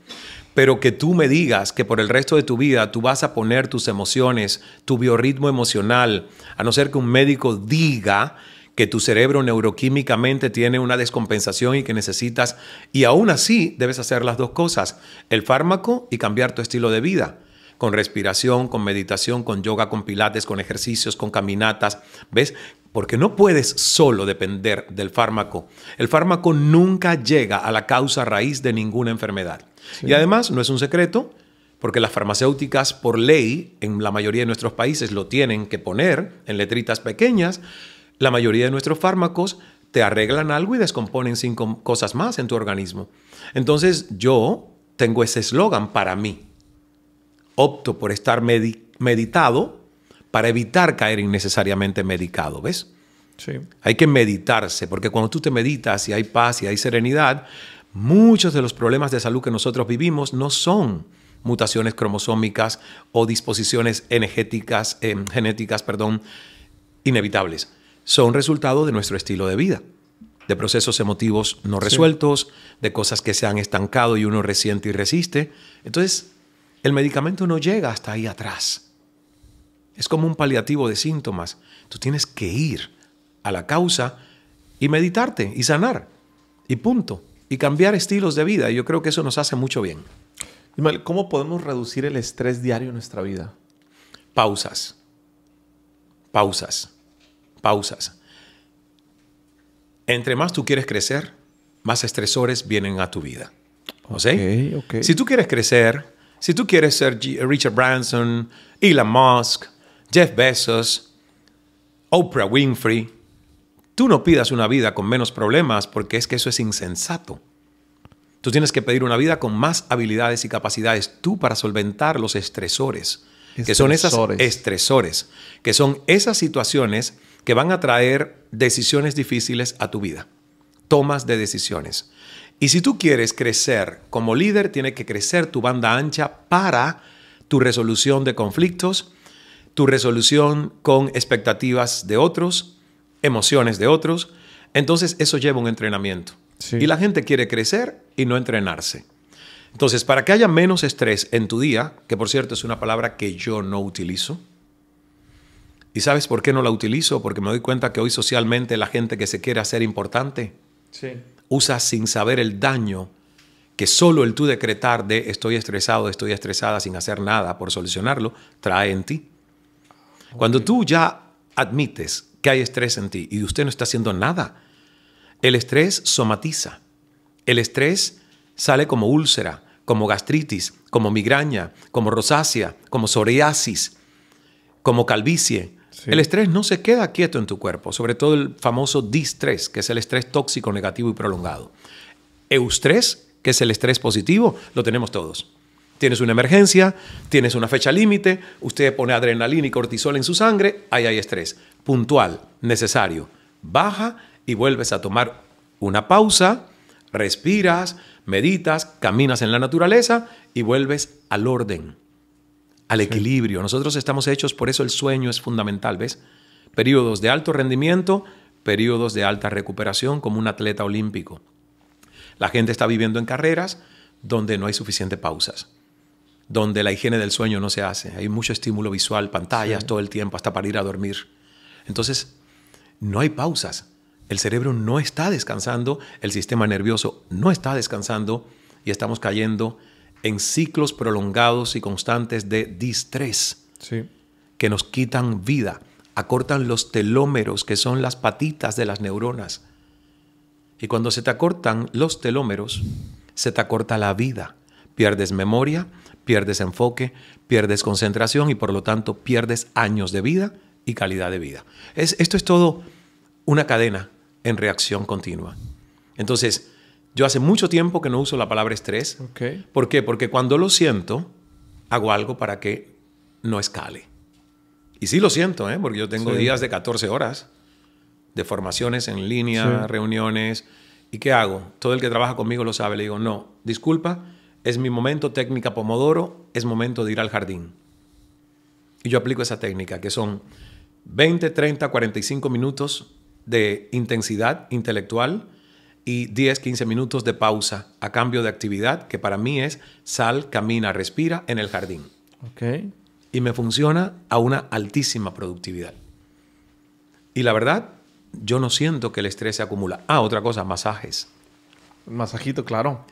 Pero que tú me digas que por el resto de tu vida tú vas a poner tus emociones, tu biorritmo emocional, a no ser que un médico diga que tu cerebro neuroquímicamente tiene una descompensación y que necesitas, y aún así debes hacer las dos cosas, el fármaco y cambiar tu estilo de vida, con respiración, con meditación, con yoga, con pilates, con ejercicios, con caminatas, ¿ves? Porque no puedes solo depender del fármaco. El fármaco nunca llega a la causa raíz de ninguna enfermedad. Y además, no es un secreto, porque las farmacéuticas por ley en la mayoría de nuestros países lo tienen que poner en letritas pequeñas, la mayoría de nuestros fármacos te arreglan algo y descomponen cinco cosas más en tu organismo. Entonces yo tengo ese eslogan para mí. Opto por estar meditado para evitar caer innecesariamente medicado, ¿ves? Sí. Hay que meditarse, porque cuando tú te meditas y hay paz y hay serenidad, muchos de los problemas de salud que nosotros vivimos no son mutaciones cromosómicas o disposiciones energéticas, em, genéticas perdón, inevitables son resultado de nuestro estilo de vida, de procesos emotivos no resueltos, de cosas que se han estancado y uno resiente y resiste. Entonces, el medicamento no llega hasta ahí atrás. Es como un paliativo de síntomas. Tú tienes que ir a la causa y meditarte y sanar. Y punto. Y cambiar estilos de vida. Y yo creo que eso nos hace mucho bien. ¿cómo podemos reducir el estrés diario en nuestra vida? Pausas. Pausas pausas. Entre más tú quieres crecer, más estresores vienen a tu vida. ¿O okay, Si tú quieres crecer, si tú quieres ser Richard Branson, Elon Musk, Jeff Bezos, Oprah Winfrey, tú no pidas una vida con menos problemas porque es que eso es insensato. Tú tienes que pedir una vida con más habilidades y capacidades tú para solventar los estresores, estresores. que son esas estresores, que son esas situaciones que van a traer decisiones difíciles a tu vida, tomas de decisiones. Y si tú quieres crecer como líder, tiene que crecer tu banda ancha para tu resolución de conflictos, tu resolución con expectativas de otros, emociones de otros. Entonces eso lleva un entrenamiento. Y la gente quiere crecer y no entrenarse. Entonces, para que haya menos estrés en tu día, que por cierto es una palabra que yo no utilizo, ¿Y sabes por qué no la utilizo? Porque me doy cuenta que hoy socialmente la gente que se quiere hacer importante usa sin saber el daño que solo el tú decretar de estoy estresado, estoy estresada sin hacer nada por solucionarlo, trae en ti. Cuando tú ya admites que hay estrés en ti y usted no está haciendo nada, el estrés somatiza. El estrés sale como úlcera, como gastritis, como migraña, como rosácea, como psoriasis, como calvicie, el estrés no se queda quieto en tu cuerpo, sobre todo el famoso distrés, que es el estrés tóxico, negativo y prolongado. Eustrés, que es el estrés positivo, lo tenemos todos. Tienes una emergencia, tienes una fecha límite, usted pone adrenalina y cortisol en su sangre, ahí hay estrés. Puntual, necesario. Baja y vuelves a tomar una pausa, respiras, meditas, caminas en la naturaleza y vuelves al orden al equilibrio. Nosotros estamos hechos, por eso el sueño es fundamental, ¿ves? Periodos de alto rendimiento, periodos de alta recuperación, como un atleta olímpico. La gente está viviendo en carreras donde no hay suficientes pausas, donde la higiene del sueño no se hace. Hay mucho estímulo visual, pantallas todo el tiempo, hasta para ir a dormir. Entonces, no hay pausas. El cerebro no está descansando, el sistema nervioso no está descansando y estamos cayendo en ciclos prolongados y constantes de distrés que nos quitan vida, acortan los telómeros, que son las patitas de las neuronas. Y cuando se te acortan los telómeros, se te acorta la vida. Pierdes memoria, pierdes enfoque, pierdes concentración y por lo tanto pierdes años de vida y calidad de vida. Es, esto es todo una cadena en reacción continua. Entonces, yo hace mucho tiempo que no uso la palabra estrés. ¿Por qué? Porque cuando lo siento, hago algo para que no escale. Y sí lo siento, ¿eh? porque yo tengo días de 14 horas de formaciones en línea, reuniones. ¿Y qué hago? Todo el que trabaja conmigo lo sabe. Le digo, no, disculpa, es mi momento, técnica Pomodoro, es momento de ir al jardín. Y yo aplico esa técnica, que son 20, 30, 45 minutos de intensidad intelectual y 10, 15 minutos de pausa a cambio de actividad, que para mí es sal, camina, respira en el jardín. Okay. Y me funciona a una altísima productividad. Y la verdad, yo no siento que el estrés se acumula. Ah, otra cosa, masajes. Masajito, claro.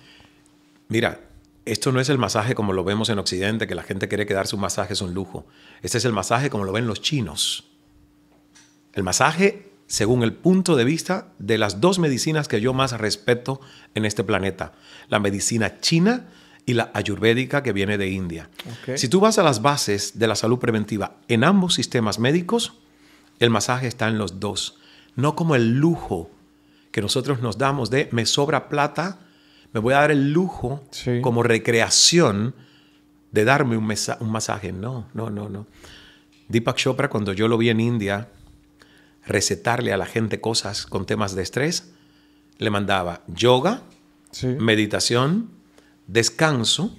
Mira, esto no es el masaje como lo vemos en Occidente, que la gente quiere que darse un masaje es un lujo. Este es el masaje como lo ven los chinos. El masaje según el punto de vista de las dos medicinas que yo más respeto en este planeta, la medicina china y la ayurvédica que viene de India. Si tú vas a las bases de la salud preventiva en ambos sistemas médicos, el masaje está en los dos, no como el lujo que nosotros nos damos de me sobra plata, me voy a dar el lujo como recreación de darme un, un masaje. No, no, no, no. Deepak Chopra, cuando yo lo vi en India, recetarle a la gente cosas con temas de estrés, le mandaba yoga, meditación, descanso,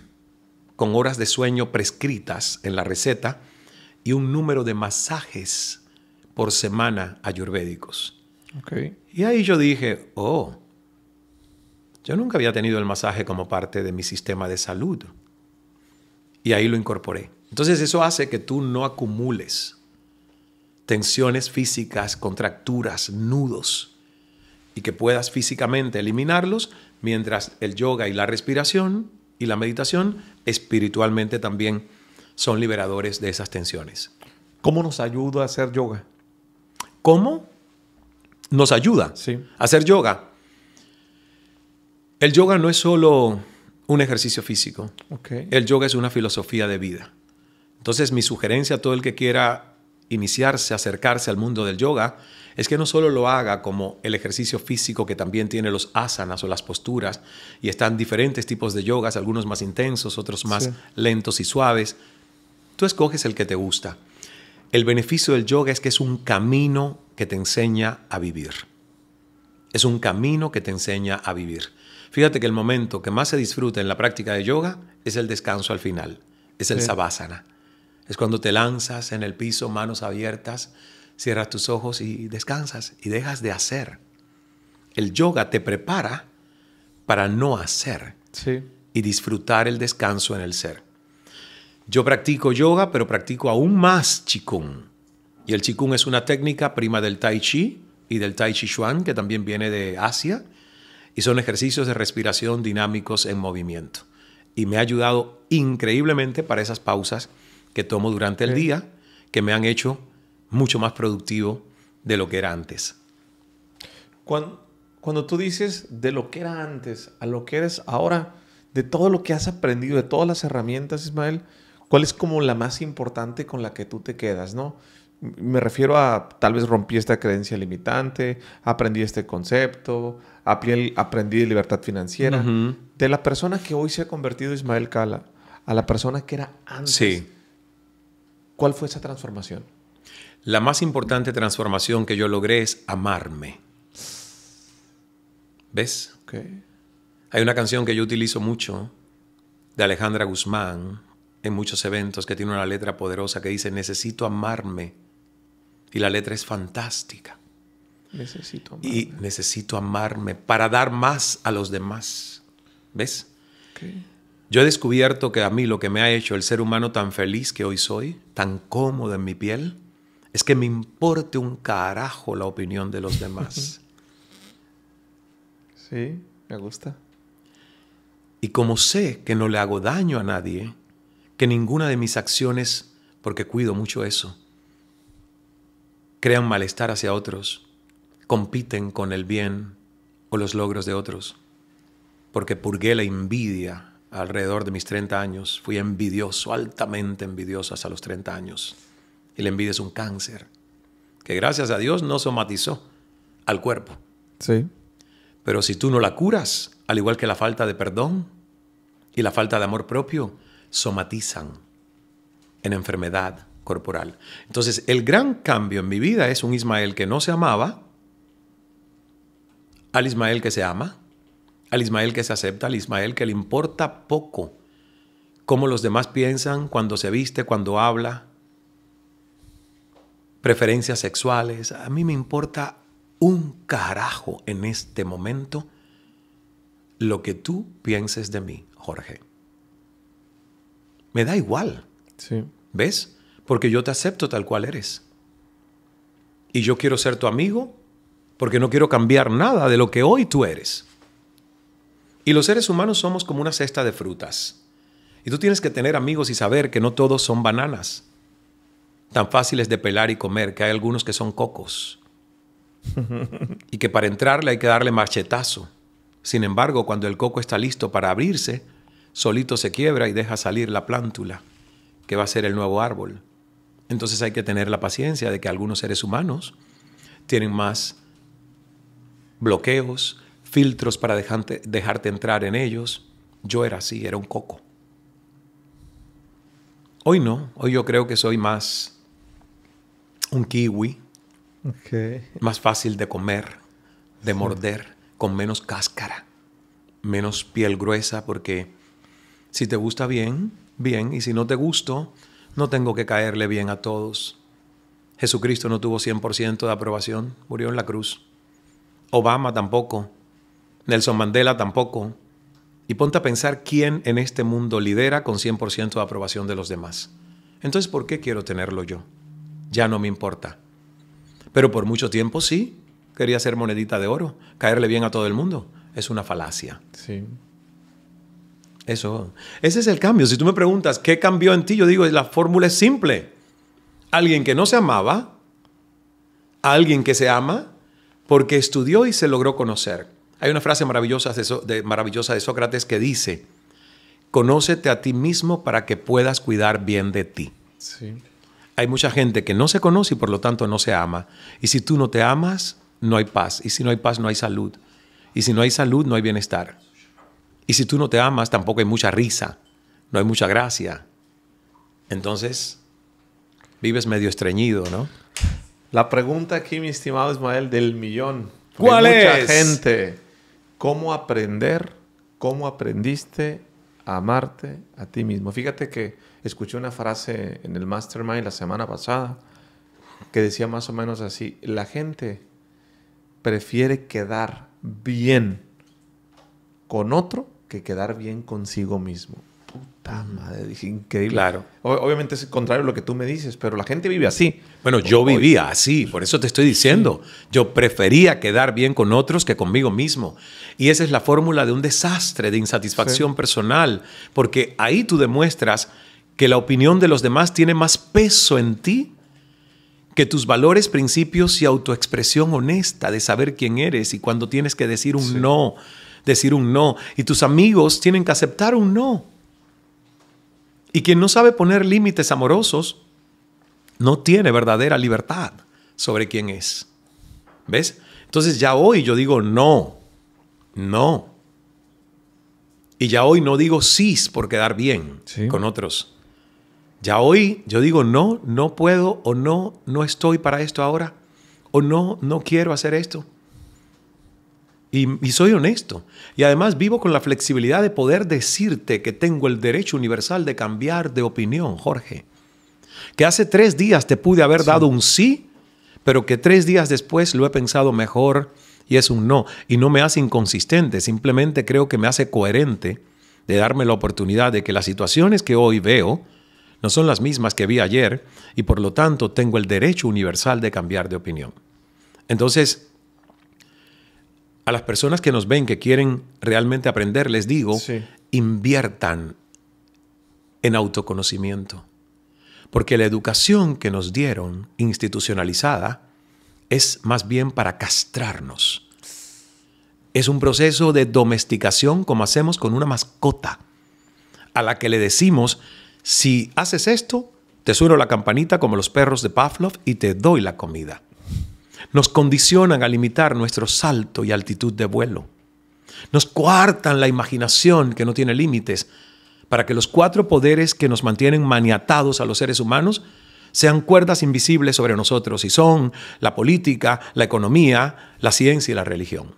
con horas de sueño prescritas en la receta y un número de masajes por semana ayurvédicos. Y ahí yo dije, oh, yo nunca había tenido el masaje como parte de mi sistema de salud. Y ahí lo incorporé. Entonces eso hace que tú no acumules tensiones físicas, contracturas, nudos, y que puedas físicamente eliminarlos, mientras el yoga y la respiración y la meditación espiritualmente también son liberadores de esas tensiones. ¿Cómo nos ayuda a hacer yoga? ¿Cómo nos ayuda a hacer yoga? El yoga no es solo un ejercicio físico. El yoga es una filosofía de vida. Entonces mi sugerencia a todo el que quiera iniciarse, acercarse al mundo del yoga, es que no solo lo haga como el ejercicio físico que también tiene los asanas o las posturas, y están diferentes tipos de yogas, algunos más intensos, otros más lentos y suaves. Tú escoges el que te gusta. El beneficio del yoga es que es un camino que te enseña a vivir. Es un camino que te enseña a vivir. Fíjate que el momento que más se disfruta en la práctica de yoga es el descanso al final, es el sí. Es cuando te lanzas en el piso, manos abiertas, cierras tus ojos y descansas y dejas de hacer. El yoga te prepara para no hacer y disfrutar el descanso en el ser. Yo practico yoga, pero practico aún más chikung. Y el chikung es una técnica prima del tai chi y del tai chi chuan, que también viene de Asia, y son ejercicios de respiración dinámicos en movimiento. Y me ha ayudado increíblemente para esas pausas que tomo durante el día que me han hecho mucho más productivo de lo que era antes. Cuando, cuando tú dices de lo que era antes a lo que eres ahora, de todo lo que has aprendido, de todas las herramientas, Ismael, ¿cuál es como la más importante con la que tú te quedas, no? Me refiero a tal vez rompí esta creencia limitante, aprendí este concepto, aprendí, de libertad financiera. De la persona que hoy se ha convertido Ismael Cala a la persona que era antes. Sí. ¿Cuál fue esa transformación? La más importante transformación que yo logré es amarme. ¿Ves? Okay. Hay una canción que yo utilizo mucho de Alejandra Guzmán en muchos eventos que tiene una letra poderosa que dice necesito amarme. Y la letra es fantástica. Necesito amarme. Y necesito amarme para dar más a los demás. ¿Ves? Okay. Yo he descubierto que a mí lo que me ha hecho el ser humano tan feliz que hoy soy, tan cómodo en mi piel, es que me importe un carajo la opinión de los demás. Sí, me gusta. Y como sé que no le hago daño a nadie, que ninguna de mis acciones, porque cuido mucho eso, crean malestar hacia otros, compiten con el bien o los logros de otros, porque purgué la envidia alrededor de mis 30 años. Fui envidioso, altamente envidioso hasta los 30 años. Y la envidia es un cáncer que gracias a Dios no somatizó al cuerpo. Sí. Pero si tú no la curas, al igual que la falta de perdón y la falta de amor propio, somatizan en enfermedad corporal. Entonces, el gran cambio en mi vida es un Ismael que no se amaba al Ismael que se ama al Ismael que se acepta, al Ismael que le importa poco cómo los demás piensan cuando se viste, cuando habla, preferencias sexuales. A mí me importa un carajo en este momento lo que tú pienses de mí, Jorge. Me da igual. ¿Ves? Porque yo te acepto tal cual eres. Y yo quiero ser tu amigo porque no quiero cambiar nada de lo que hoy tú eres. Y los seres humanos somos como una cesta de frutas. Y tú tienes que tener amigos y saber que no todos son bananas tan fáciles de pelar y comer, que hay algunos que son cocos. y que para entrarle hay que darle machetazo. Sin embargo, cuando el coco está listo para abrirse, solito se quiebra y deja salir la plántula, que va a ser el nuevo árbol. Entonces hay que tener la paciencia de que algunos seres humanos tienen más bloqueos, filtros para dejarte entrar en ellos. Yo era así, era un coco. Hoy no, hoy yo creo que soy más un kiwi, más fácil de comer, de morder, con menos cáscara, menos piel gruesa, porque si te gusta bien, bien, y si no te gusto, no tengo que caerle bien a todos. Jesucristo no tuvo 100% de aprobación, murió en la cruz. Obama tampoco. Nelson Mandela tampoco. Y ponte a pensar quién en este mundo lidera con 100% de aprobación de los demás. Entonces, ¿por qué quiero tenerlo yo? Ya no me importa. Pero por mucho tiempo sí, quería ser monedita de oro, caerle bien a todo el mundo. Es una falacia. Sí. Eso. Ese es el cambio. Si tú me preguntas, ¿qué cambió en ti? Yo digo, la fórmula es simple. Alguien que no se amaba, alguien que se ama, porque estudió y se logró conocer. Hay una frase maravillosa de, maravillosa de Sócrates que dice, conócete a ti mismo para que puedas cuidar bien de ti. Sí. Hay mucha gente que no se conoce y por lo tanto no se ama. Y si tú no te amas, no hay paz. Y si no hay paz, no hay salud. Y si no hay salud, no hay bienestar. Y si tú no te amas, tampoco hay mucha risa, no hay mucha gracia. Entonces, vives medio estreñido, ¿no? La pregunta aquí, mi estimado Ismael, del millón. ¿Cuál es? Mucha gente cómo aprender, cómo aprendiste a amarte a ti mismo. Fíjate que escuché una frase en el Mastermind la semana pasada que decía más o menos así, la gente prefiere quedar bien con otro que quedar bien consigo mismo increíble. Claro. obviamente es contrario a lo que tú me dices, pero la gente vive así. Bueno, yo vivía así, por eso te estoy diciendo. Yo prefería quedar bien con otros que conmigo mismo. Y esa es la fórmula de un desastre de insatisfacción personal, porque ahí tú demuestras que la opinión de los demás tiene más peso en ti que tus valores, principios y autoexpresión honesta de saber quién eres y cuando tienes que decir un no, decir un no. Y tus amigos tienen que aceptar un no y quien no sabe poner límites amorosos no tiene verdadera libertad sobre quién es. ¿Ves? Entonces ya hoy yo digo no, no. Y ya hoy no digo sí por quedar bien con otros. Ya hoy yo digo no, no puedo o no, no estoy para esto ahora. O no, no quiero hacer esto. Y, soy honesto. Y además vivo con la flexibilidad de poder decirte que tengo el derecho universal de cambiar de opinión, Jorge. Que hace tres días te pude haber dado un sí, pero que tres días después lo he pensado mejor y es un no. Y no me hace inconsistente, simplemente creo que me hace coherente de darme la oportunidad de que las situaciones que hoy veo no son las mismas que vi ayer y por lo tanto tengo el derecho universal de cambiar de opinión. Entonces, a las personas que nos ven, que quieren realmente aprender, les digo, inviertan en autoconocimiento. Porque la educación que nos dieron institucionalizada es más bien para castrarnos. Es un proceso de domesticación como hacemos con una mascota, a la que le decimos, si haces esto, te suero la campanita como los perros de Pavlov y te doy la comida nos condicionan a limitar nuestro salto y altitud de vuelo. Nos coartan la imaginación que no tiene límites para que los cuatro poderes que nos mantienen maniatados a los seres humanos sean cuerdas invisibles sobre nosotros y son la política, la economía, la ciencia y la religión.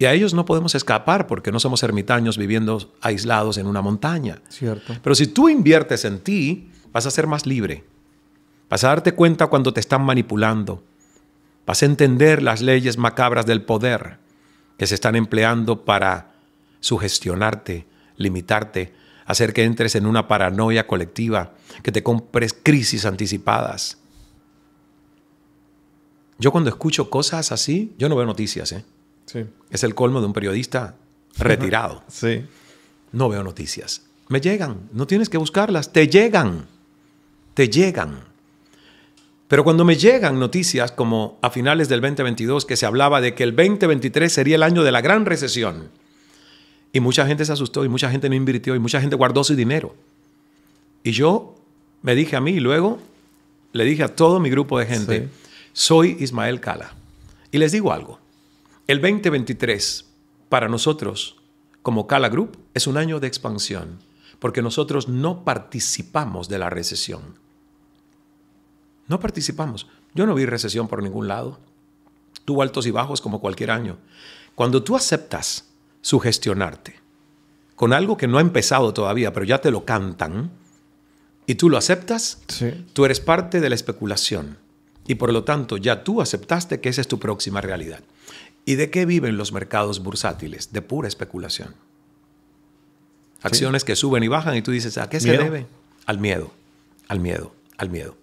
Y a ellos no podemos escapar porque no somos ermitaños viviendo aislados en una montaña. Cierto. Pero si tú inviertes en ti, vas a ser más libre. Vas a darte cuenta cuando te están manipulando. Vas a entender las leyes macabras del poder que se están empleando para sugestionarte, limitarte, hacer que entres en una paranoia colectiva, que te compres crisis anticipadas. Yo cuando escucho cosas así, yo no veo noticias. ¿eh? Es el colmo de un periodista retirado. sí. No veo noticias. Me llegan. No tienes que buscarlas. Te llegan. Te llegan. Pero cuando me llegan noticias como a finales del 2022 que se hablaba de que el 2023 sería el año de la gran recesión, y mucha gente se asustó y mucha gente no invirtió y mucha gente guardó su dinero. Y yo me dije a mí y luego le dije a todo mi grupo de gente, soy Ismael Cala. Y les digo algo, el 2023 para nosotros como Cala Group es un año de expansión, porque nosotros no participamos de la recesión. No participamos. Yo no vi recesión por ningún lado. Tuvo altos y bajos como cualquier año. Cuando tú aceptas sugestionarte con algo que no ha empezado todavía, pero ya te lo cantan, y tú lo aceptas, tú eres parte de la especulación. Y por lo tanto, ya tú aceptaste que esa es tu próxima realidad. ¿Y de qué viven los mercados bursátiles? De pura especulación. Acciones que suben y bajan y tú dices, ¿a qué se debe? Al miedo, al miedo, al miedo.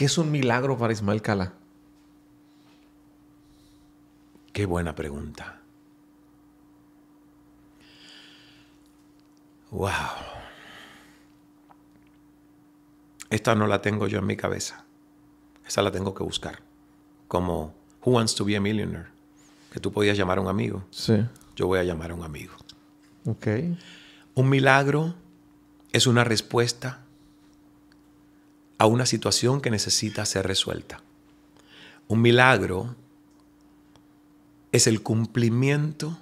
¿Qué es un milagro para Ismael Cala? Qué buena pregunta. Wow. Esta no la tengo yo en mi cabeza. Esta la tengo que buscar. Como Who Wants to Be a Millionaire, que tú podías llamar a un amigo. Sí. Yo voy a llamar a un amigo. Ok. Un milagro es una respuesta a una situación que necesita ser resuelta. Un milagro es el cumplimiento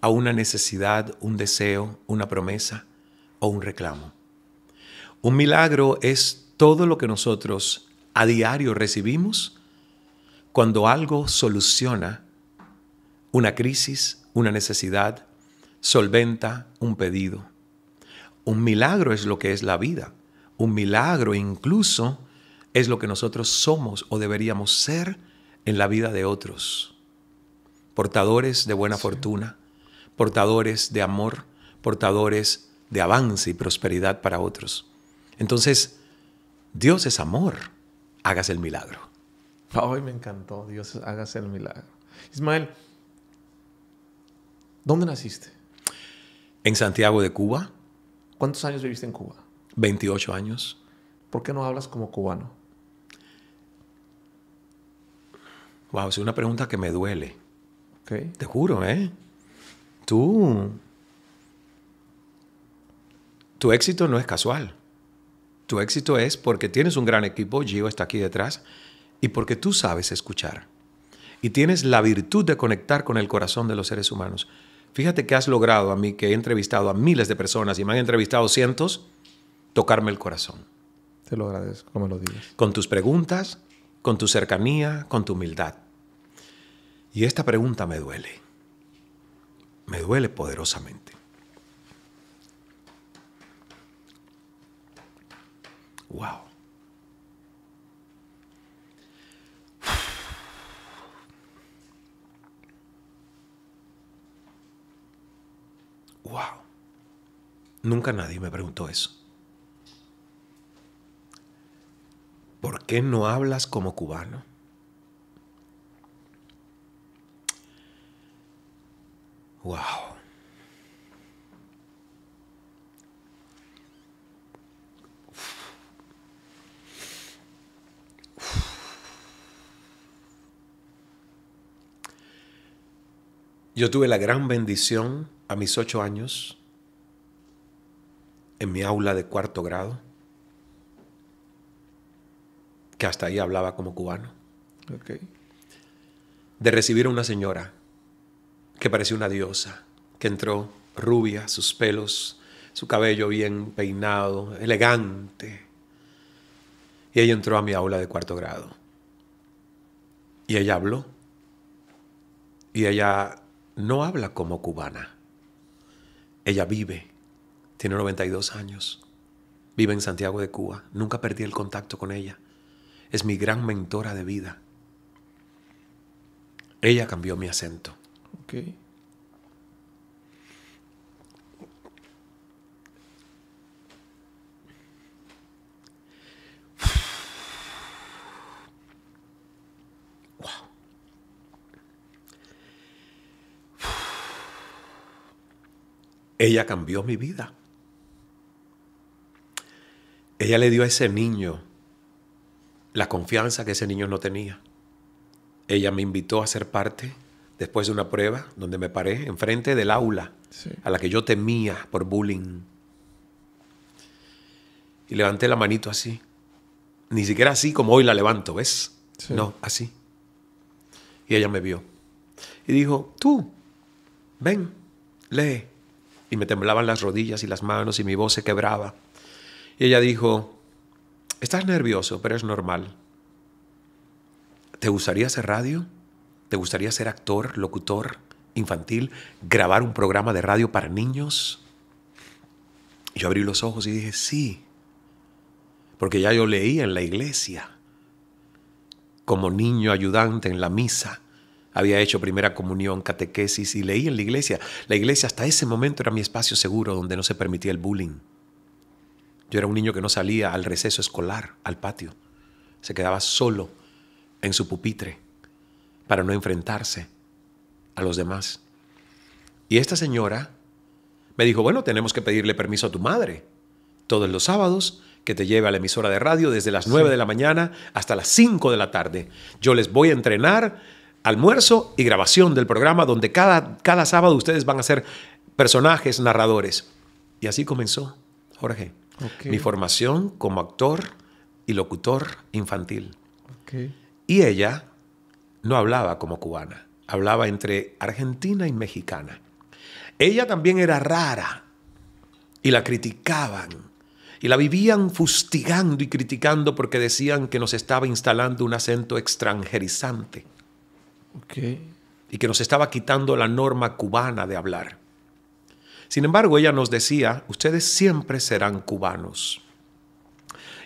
a una necesidad, un deseo, una promesa o un reclamo. Un milagro es todo lo que nosotros a diario recibimos cuando algo soluciona una crisis, una necesidad, solventa un pedido. Un milagro es lo que es la vida un milagro incluso, es lo que nosotros somos o deberíamos ser en la vida de otros. Portadores de buena fortuna, portadores de amor, portadores de avance y prosperidad para otros. Entonces, Dios es amor, hágase el milagro. Ay, me encantó, Dios, hágase el milagro. Ismael, ¿dónde naciste? En Santiago de Cuba. ¿Cuántos años viviste en Cuba? 28 años, ¿por qué no hablas como cubano? Wow, es una pregunta que me duele. Te juro, ¿eh? Tú. Tu éxito no es casual. Tu éxito es porque tienes un gran equipo, Gio está aquí detrás, y porque tú sabes escuchar. Y tienes la virtud de conectar con el corazón de los seres humanos. Fíjate que has logrado a mí, que he entrevistado a miles de personas y me han entrevistado cientos, tocarme el corazón. Te lo agradezco, como lo digas. Con tus preguntas, con tu cercanía, con tu humildad. Y esta pregunta me duele. Me duele poderosamente. Wow. Wow. Nunca nadie me preguntó eso. ¿por qué no hablas como cubano? Wow. Yo tuve la gran bendición a mis ocho años en mi aula de cuarto grado que hasta ahí hablaba como cubano. De recibir a una señora que parecía una diosa, que entró rubia, sus pelos, su cabello bien peinado, elegante. Y ella entró a mi aula de cuarto grado. Y ella habló. Y ella no habla como cubana. Ella vive. Tiene 92 años. Vive en Santiago de Cuba. Nunca perdí el contacto con ella es mi gran mentora de vida. Ella cambió mi acento. Ella cambió mi vida. Ella le dio a ese niño la confianza que ese niño no tenía. Ella me invitó a ser parte después de una prueba donde me paré enfrente del aula a la que yo temía por bullying. Y levanté la manito así. Ni siquiera así como hoy la levanto, ¿ves? No, así. Y ella me vio. Y dijo, tú, ven, lee. Y me temblaban las rodillas y las manos y mi voz se quebraba. Y ella dijo, Estás nervioso, pero es normal. ¿Te gustaría hacer radio? ¿Te gustaría ser actor, locutor infantil, grabar un programa de radio para niños? Yo abrí los ojos y dije, sí, porque ya yo leía en la iglesia, como niño ayudante en la misa. Había hecho primera comunión, catequesis y leí en la iglesia. La iglesia hasta ese momento era mi espacio seguro donde no se permitía el bullying. Yo era un niño que no salía al receso escolar, al patio. Se quedaba solo en su pupitre para no enfrentarse a los demás. Y esta señora me dijo, bueno, tenemos que pedirle permiso a tu madre todos los sábados que te lleve a la emisora de radio desde las 9 de la mañana hasta las 5 de la tarde. Yo les voy a entrenar almuerzo y grabación del programa donde cada, cada sábado ustedes van a ser personajes, narradores. Y así comenzó, Jorge. Mi formación como actor y locutor infantil. Y ella no hablaba como cubana, hablaba entre argentina y mexicana. Ella también era rara y la criticaban y la vivían fustigando y criticando porque decían que nos estaba instalando un acento extranjerizante. Y que nos estaba quitando la norma cubana de hablar. Sin embargo, ella nos decía, ustedes siempre serán cubanos.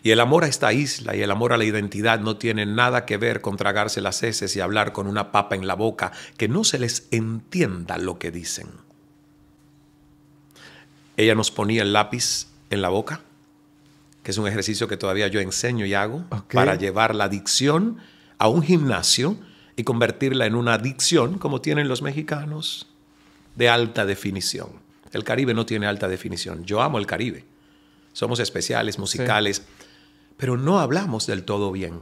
Y el amor a esta isla y el amor a la identidad no tienen nada que ver con tragarse las heces y hablar con una papa en la boca, que no se les entienda lo que dicen. Ella nos ponía el lápiz en la boca, que es un ejercicio que todavía yo enseño y hago, para llevar la adicción a un gimnasio y convertirla en una adicción, como tienen los mexicanos de alta definición. El Caribe no tiene alta definición. Yo amo el Caribe. Somos especiales, musicales, pero no hablamos del todo bien.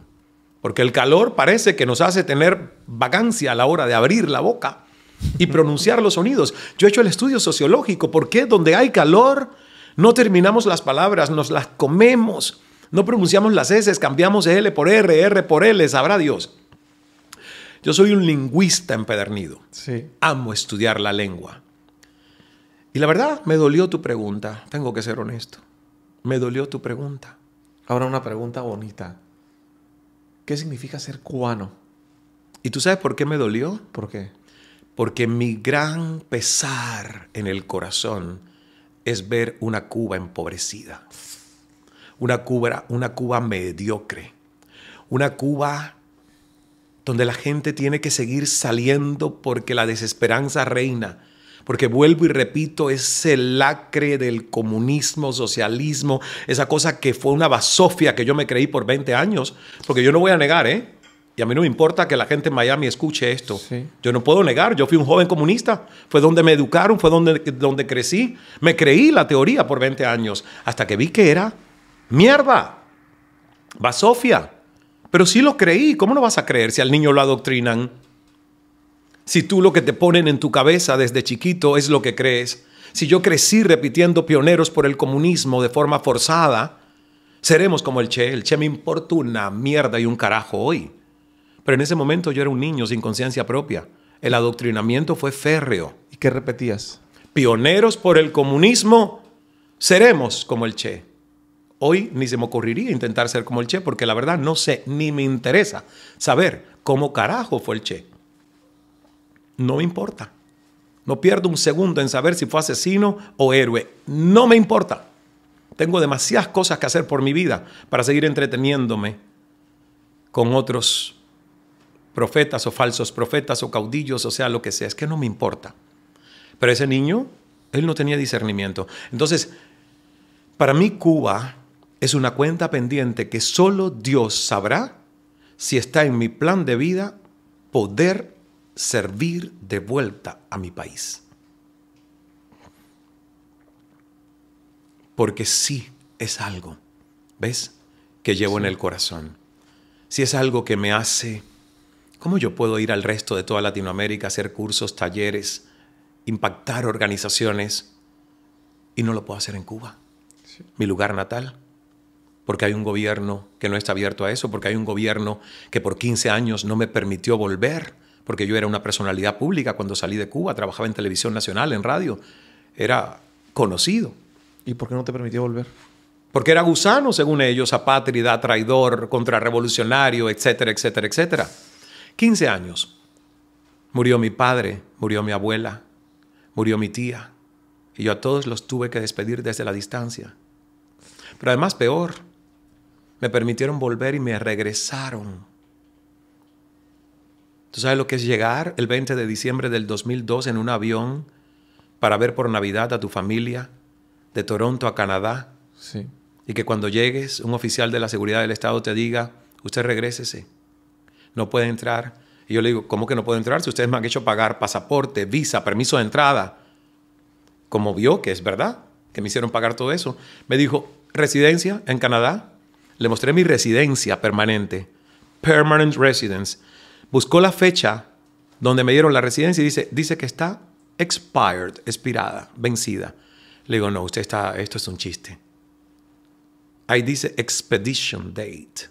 Porque el calor parece que nos hace tener vacancia a la hora de abrir la boca y pronunciar los sonidos. Yo he hecho el estudio sociológico. ¿Por qué donde hay calor no terminamos las palabras, nos las comemos, no pronunciamos las S, cambiamos L por R, R por L, sabrá Dios? Yo soy un lingüista empedernido. Sí. Amo estudiar la lengua. Y la verdad, me dolió tu pregunta, tengo que ser honesto. Me dolió tu pregunta. Ahora una pregunta bonita. ¿Qué significa ser cubano? ¿Y tú sabes por qué me dolió? ¿Por qué? Porque mi gran pesar en el corazón es ver una Cuba empobrecida, una Cuba, una Cuba mediocre, una Cuba donde la gente tiene que seguir saliendo porque la desesperanza reina porque vuelvo y repito, ese lacre del comunismo, socialismo, esa cosa que fue una basofia que yo me creí por 20 años, porque yo no voy a negar, ¿eh? Y a mí no me importa que la gente en Miami escuche esto. Yo no puedo negar, yo fui un joven comunista, fue donde me educaron, fue donde, donde crecí, me creí la teoría por 20 años, hasta que vi que era mierda, basofia. Pero sí lo creí, ¿cómo no vas a creer si al niño lo adoctrinan? Si tú lo que te ponen en tu cabeza desde chiquito es lo que crees, si yo crecí repitiendo pioneros por el comunismo de forma forzada, seremos como el Che. El Che me importa una mierda y un carajo hoy. Pero en ese momento yo era un niño sin conciencia propia. El adoctrinamiento fue férreo. ¿Y qué repetías? Pioneros por el comunismo, seremos como el Che. Hoy ni se me ocurriría intentar ser como el Che, porque la verdad no sé, ni me interesa saber cómo carajo fue el Che no me importa. No pierdo un segundo en saber si fue asesino o héroe. No me importa. Tengo demasiadas cosas que hacer por mi vida para seguir entreteniéndome con otros profetas o falsos profetas o caudillos, o sea, lo que sea. Es que no me importa. Pero ese niño, él no tenía discernimiento. Entonces, para mí Cuba es una cuenta pendiente que solo Dios sabrá si está en mi plan de vida poder servir de vuelta a mi país. Porque sí es algo, ¿ves? Que llevo en el corazón. Si es algo que me hace, ¿cómo yo puedo ir al resto de toda Latinoamérica, hacer cursos, talleres, impactar organizaciones y no lo puedo hacer en Cuba, mi lugar natal? porque hay un gobierno que no está abierto a eso, porque hay un gobierno que por 15 años no me permitió volver porque yo era una personalidad pública cuando salí de Cuba, trabajaba en televisión nacional, en radio, era conocido. ¿Y por qué no te permitió volver? Porque era gusano, según ellos, apátrida, traidor, contrarrevolucionario, etcétera, etcétera, etcétera. 15 años. Murió mi padre, murió mi abuela, murió mi tía. Y yo a todos los tuve que despedir desde la distancia. Pero además, peor, me permitieron volver y me regresaron ¿Tú sabes lo que es llegar el 20 de diciembre del 2002 en un avión para ver por Navidad a tu familia de Toronto a Canadá? Sí. Y que cuando llegues un oficial de la seguridad del Estado te diga, usted regrésese, no puede entrar. Y yo le digo, ¿cómo que no puedo entrar si ustedes me han hecho pagar pasaporte, visa, permiso de entrada? Como vio que es verdad, que me hicieron pagar todo eso, me dijo, residencia en Canadá. Le mostré mi residencia permanente, permanent residence Buscó la fecha donde me dieron la residencia y dice, dice que está expired, expirada, vencida. Le digo, no, usted está, esto es un chiste. Ahí dice expedition date,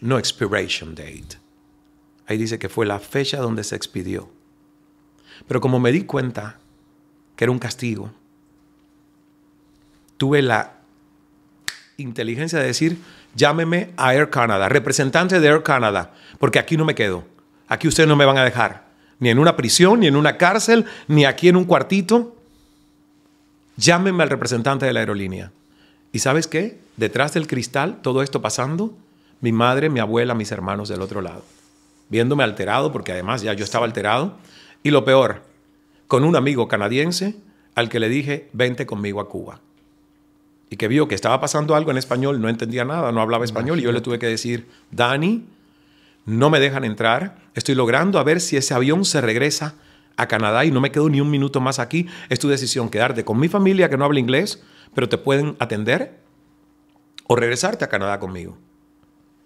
no expiration date. Ahí dice que fue la fecha donde se expidió. Pero como me di cuenta que era un castigo, tuve la inteligencia de decir, llámeme a Air Canada, representante de Air Canada, porque aquí no me quedo. Aquí ustedes no me van a dejar, ni en una prisión, ni en una cárcel, ni aquí en un cuartito. Llámeme al representante de la aerolínea. ¿Y sabes qué? Detrás del cristal, todo esto pasando, mi madre, mi abuela, mis hermanos del otro lado, viéndome alterado, porque además ya yo estaba alterado, y lo peor, con un amigo canadiense al que le dije, vente conmigo a Cuba y que vio que estaba pasando algo en español, no entendía nada, no hablaba español, y yo le tuve que decir, Dani, no me dejan entrar, estoy logrando a ver si ese avión se regresa a Canadá y no me quedo ni un minuto más aquí, es tu decisión quedarte con mi familia que no habla inglés, pero te pueden atender, o regresarte a Canadá conmigo.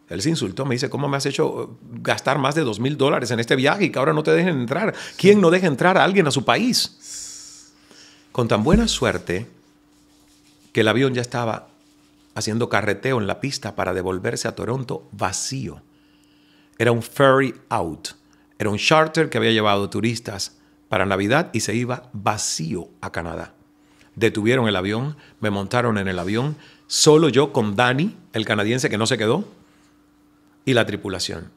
Él se insultó, me dice, ¿cómo me has hecho eh, gastar más de dos mil dólares en este viaje y que ahora no te dejen entrar? ¿Quién no deja entrar a alguien a su país? Con tan buena suerte, que el avión ya estaba haciendo carreteo en la pista para devolverse a Toronto vacío. Era un ferry out, era un charter que había llevado turistas para Navidad y se iba vacío a Canadá. Detuvieron el avión, me montaron en el avión, solo yo con Danny, el canadiense que no se quedó, y la tripulación.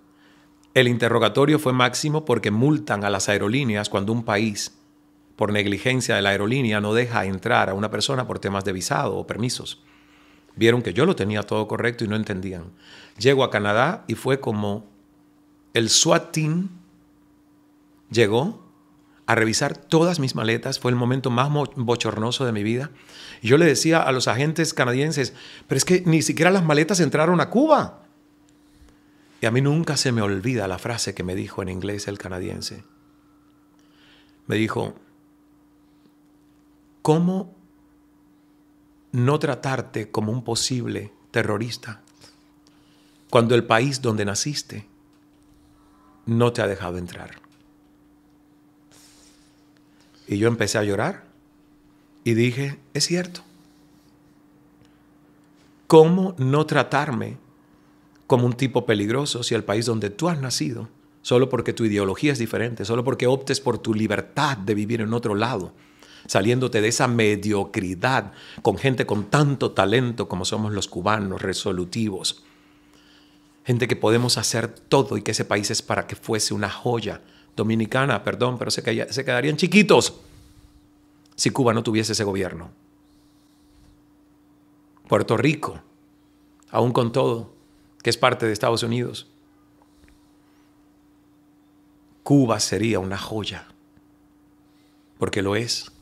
El interrogatorio fue máximo porque multan a las aerolíneas cuando un país por negligencia de la aerolínea no deja entrar a una persona por temas de visado o permisos. Vieron que yo lo tenía todo correcto y no entendían. Llego a Canadá y fue como el SWAT team llegó a revisar todas mis maletas. Fue el momento más bochornoso de mi vida. Y yo le decía a los agentes canadienses, pero es que ni siquiera las maletas entraron a Cuba. Y a mí nunca se me olvida la frase que me dijo en inglés el canadiense. Me dijo, ¿Cómo no tratarte como un posible terrorista cuando el país donde naciste no te ha dejado entrar? Y yo empecé a llorar y dije, es cierto. ¿Cómo no tratarme como un tipo peligroso si el país donde tú has nacido, solo porque tu ideología es diferente, solo porque optes por tu libertad de vivir en otro lado, saliéndote de esa mediocridad con gente con tanto talento como somos los cubanos, resolutivos. Gente que podemos hacer todo y que ese país es para que fuese una joya dominicana, perdón, pero se, quedarían chiquitos si Cuba no tuviese ese gobierno. Puerto Rico, aún con todo, que es parte de Estados Unidos. Cuba sería una joya, porque lo es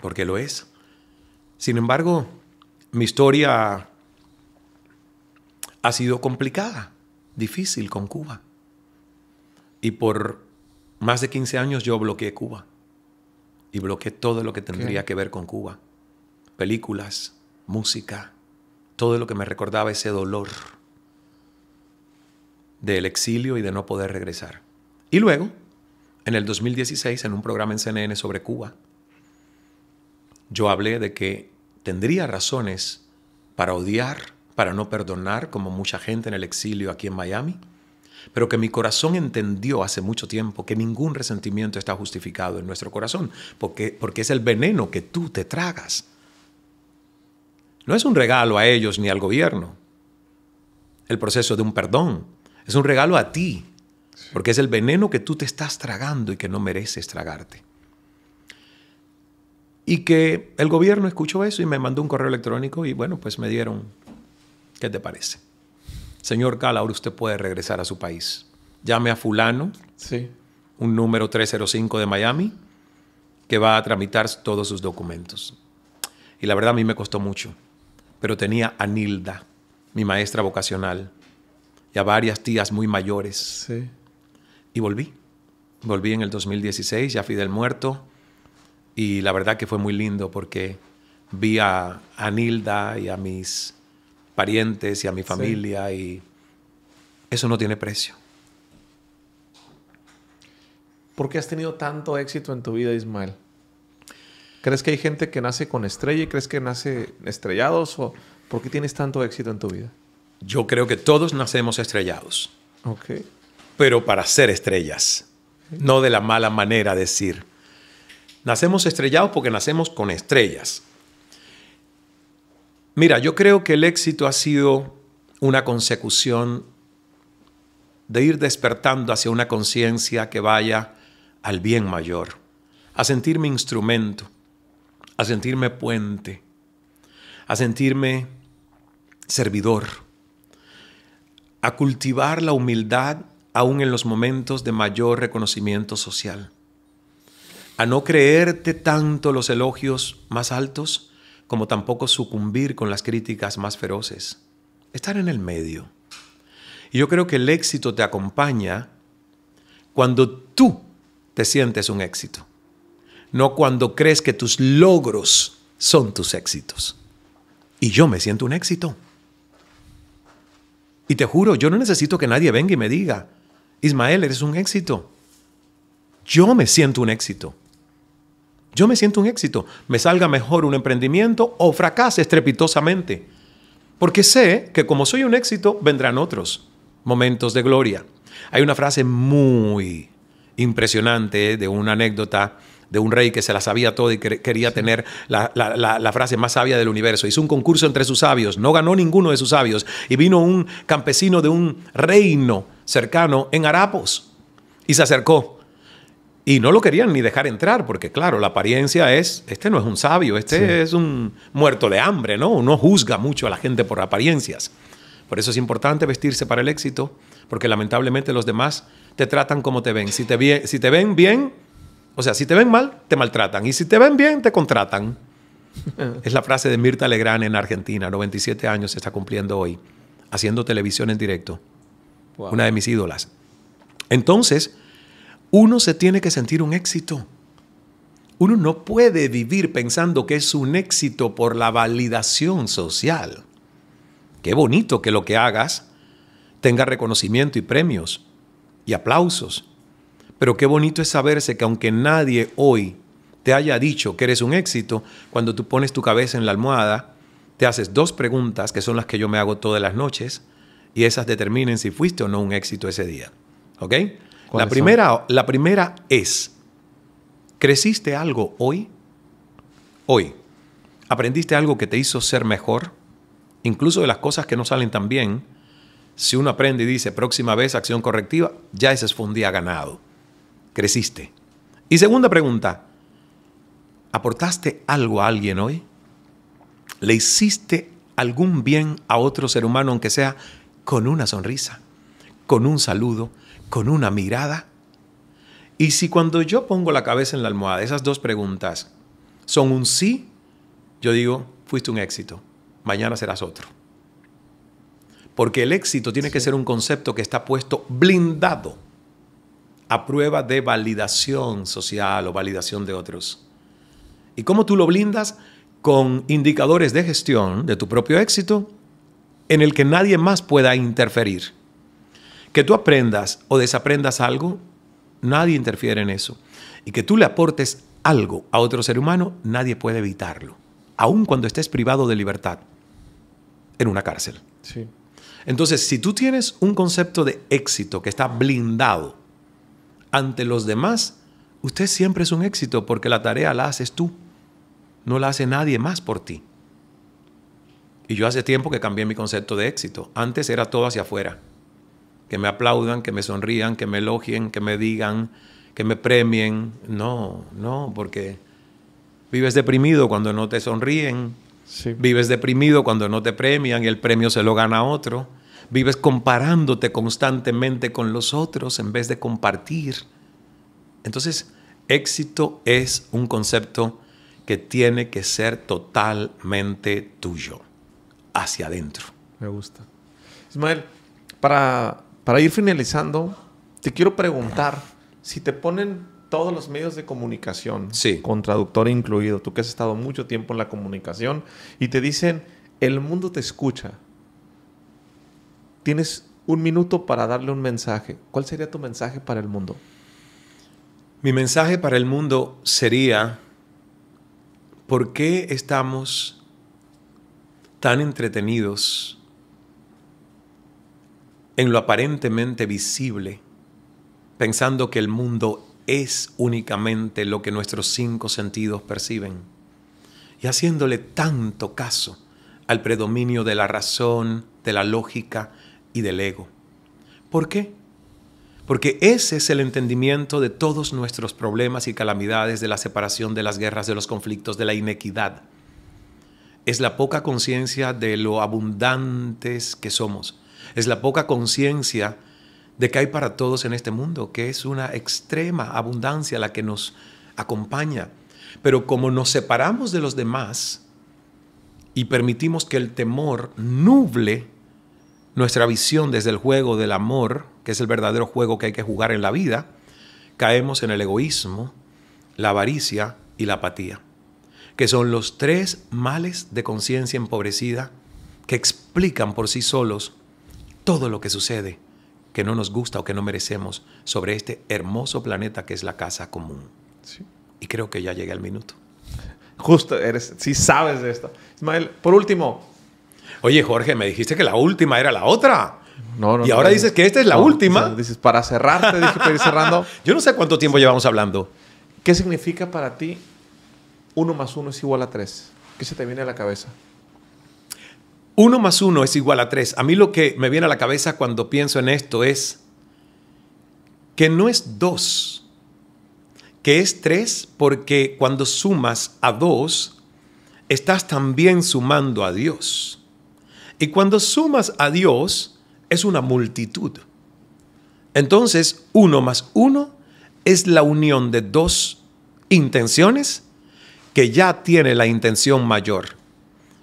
porque lo es. Sin embargo, mi historia ha sido complicada, difícil con Cuba. Y por más de 15 años yo bloqueé Cuba. Y bloqueé todo lo que tendría que ver con Cuba. Películas, música, todo lo que me recordaba ese dolor del exilio y de no poder regresar. Y luego, en el 2016, en un programa en CNN sobre Cuba, yo hablé de que tendría razones para odiar, para no perdonar, como mucha gente en el exilio aquí en Miami, pero que mi corazón entendió hace mucho tiempo que ningún resentimiento está justificado en nuestro corazón, porque, porque es el veneno que tú te tragas. No es un regalo a ellos ni al gobierno, el proceso de un perdón, es un regalo a ti, porque es el veneno que tú te estás tragando y que no mereces tragarte. Y que el gobierno escuchó eso y me mandó un correo electrónico y bueno, pues me dieron, ¿qué te parece? Señor Cala, ahora usted puede regresar a su país. Llame a fulano, sí. un número 305 de Miami, que va a tramitar todos sus documentos. Y la verdad a mí me costó mucho, pero tenía a Nilda, mi maestra vocacional, y a varias tías muy mayores. Y volví. Volví en el 2016, ya Fidel muerto, y la verdad que fue muy lindo porque vi a, Anilda y a mis parientes y a mi familia y eso no tiene precio. ¿Por qué has tenido tanto éxito en tu vida, Ismael? ¿Crees que hay gente que nace con estrella y crees que nace estrellados? ¿O por qué tienes tanto éxito en tu vida? Yo creo que todos nacemos estrellados. Ok. Pero para ser estrellas. No de la mala manera decir, Nacemos estrellados porque nacemos con estrellas. Mira, yo creo que el éxito ha sido una consecución de ir despertando hacia una conciencia que vaya al bien mayor, a sentirme instrumento, a sentirme puente, a sentirme servidor, a cultivar la humildad aún en los momentos de mayor reconocimiento social a no creerte tanto los elogios más altos como tampoco sucumbir con las críticas más feroces. Estar en el medio. Y yo creo que el éxito te acompaña cuando tú te sientes un éxito, no cuando crees que tus logros son tus éxitos. Y yo me siento un éxito. Y te juro, yo no necesito que nadie venga y me diga, Ismael, eres un éxito. Yo me siento un éxito yo me siento un éxito, me salga mejor un emprendimiento o fracase estrepitosamente. Porque sé que como soy un éxito, vendrán otros momentos de gloria. Hay una frase muy impresionante de una anécdota de un rey que se la sabía todo y quería tener la, frase más sabia del universo. Hizo un concurso entre sus sabios, no ganó ninguno de sus sabios y vino un campesino de un reino cercano en Harapos y se acercó y no lo querían ni dejar entrar, porque claro, la apariencia es, este no es un sabio, este es un muerto de hambre, ¿no? Uno juzga mucho a la gente por apariencias. Por eso es importante vestirse para el éxito, porque lamentablemente los demás te tratan como te ven. Si te, si te ven bien, o sea, si te ven mal, te maltratan. Y si te ven bien, te contratan. es la frase de Mirta Legrand en Argentina, 97 años se está cumpliendo hoy, haciendo televisión en directo. Una de mis ídolas. Entonces, uno se tiene que sentir un éxito. Uno no puede vivir pensando que es un éxito por la validación social. Qué bonito que lo que hagas tenga reconocimiento y premios y aplausos. Pero qué bonito es saberse que aunque nadie hoy te haya dicho que eres un éxito, cuando tú pones tu cabeza en la almohada, te haces dos preguntas que son las que yo me hago todas las noches y esas determinen si fuiste o no un éxito ese día. ¿Ok? La primera, es, ¿creciste algo hoy? Hoy. ¿Aprendiste algo que te hizo ser mejor? Incluso de las cosas que no salen tan bien. Si uno aprende y dice próxima vez acción correctiva, ya ese fue un día ganado. Creciste. Y segunda pregunta, ¿aportaste algo a alguien hoy? ¿Le hiciste algún bien a otro ser humano, aunque sea con una sonrisa, con un saludo? con una mirada? Y si cuando yo pongo la cabeza en la almohada, esas dos preguntas son un sí, yo digo, fuiste un éxito, mañana serás otro. Porque el éxito tiene que ser un concepto que está puesto blindado a prueba de validación social o validación de otros. ¿Y cómo tú lo blindas? Con indicadores de gestión de tu propio éxito en el que nadie más pueda interferir. Que tú aprendas o desaprendas algo, nadie interfiere en eso. Y que tú le aportes algo a otro ser humano, nadie puede evitarlo, aun cuando estés privado de libertad en una cárcel. Sí. Entonces, si tú tienes un concepto de éxito que está blindado ante los demás, usted siempre es un éxito porque la tarea la haces tú, no la hace nadie más por ti. Y yo hace tiempo que cambié mi concepto de éxito. Antes era todo hacia afuera que me aplaudan, que me sonrían, que me elogien, que me digan, que me premien. No, no, porque vives deprimido cuando no te sonríen, vives deprimido cuando no te premian y el premio se lo gana otro, vives comparándote constantemente con los otros en vez de compartir. Entonces, éxito es un concepto que tiene que ser totalmente tuyo, hacia adentro. Me gusta. Ismael, para para ir finalizando, te quiero preguntar, si te ponen todos los medios de comunicación, con traductor incluido, tú que has estado mucho tiempo en la comunicación, y te dicen, el mundo te escucha, tienes un minuto para darle un mensaje, ¿cuál sería tu mensaje para el mundo? Mi mensaje para el mundo sería, ¿por qué estamos tan entretenidos en lo aparentemente visible, pensando que el mundo es únicamente lo que nuestros cinco sentidos perciben, y haciéndole tanto caso al predominio de la razón, de la lógica y del ego. ¿Por qué? Porque ese es el entendimiento de todos nuestros problemas y calamidades, de la separación, de las guerras, de los conflictos, de la inequidad. Es la poca conciencia de lo abundantes que somos, es la poca conciencia de que hay para todos en este mundo, que es una extrema abundancia la que nos acompaña. Pero como nos separamos de los demás y permitimos que el temor nuble nuestra visión desde el juego del amor, que es el verdadero juego que hay que jugar en la vida, caemos en el egoísmo, la avaricia y la apatía, que son los tres males de conciencia empobrecida que explican por sí solos todo lo que sucede que no nos gusta o que no merecemos sobre este hermoso planeta que es la casa común. Y creo que ya llegué al minuto. Justo, eres, si sabes de esto. Ismael, por último. Oye, Jorge, me dijiste que la última era la otra. No, Y ahora dices que esta es la última. dices, para cerrar, te dije para ir cerrando. Yo no sé cuánto tiempo llevamos hablando. ¿Qué significa para ti uno más uno es igual a tres? ¿Qué se te viene a la cabeza? Uno más uno es igual a tres. A mí lo que me viene a la cabeza cuando pienso en esto es que no es dos, que es tres porque cuando sumas a dos, estás también sumando a Dios. Y cuando sumas a Dios, es una multitud. Entonces, uno más uno es la unión de dos intenciones que ya tiene la intención mayor.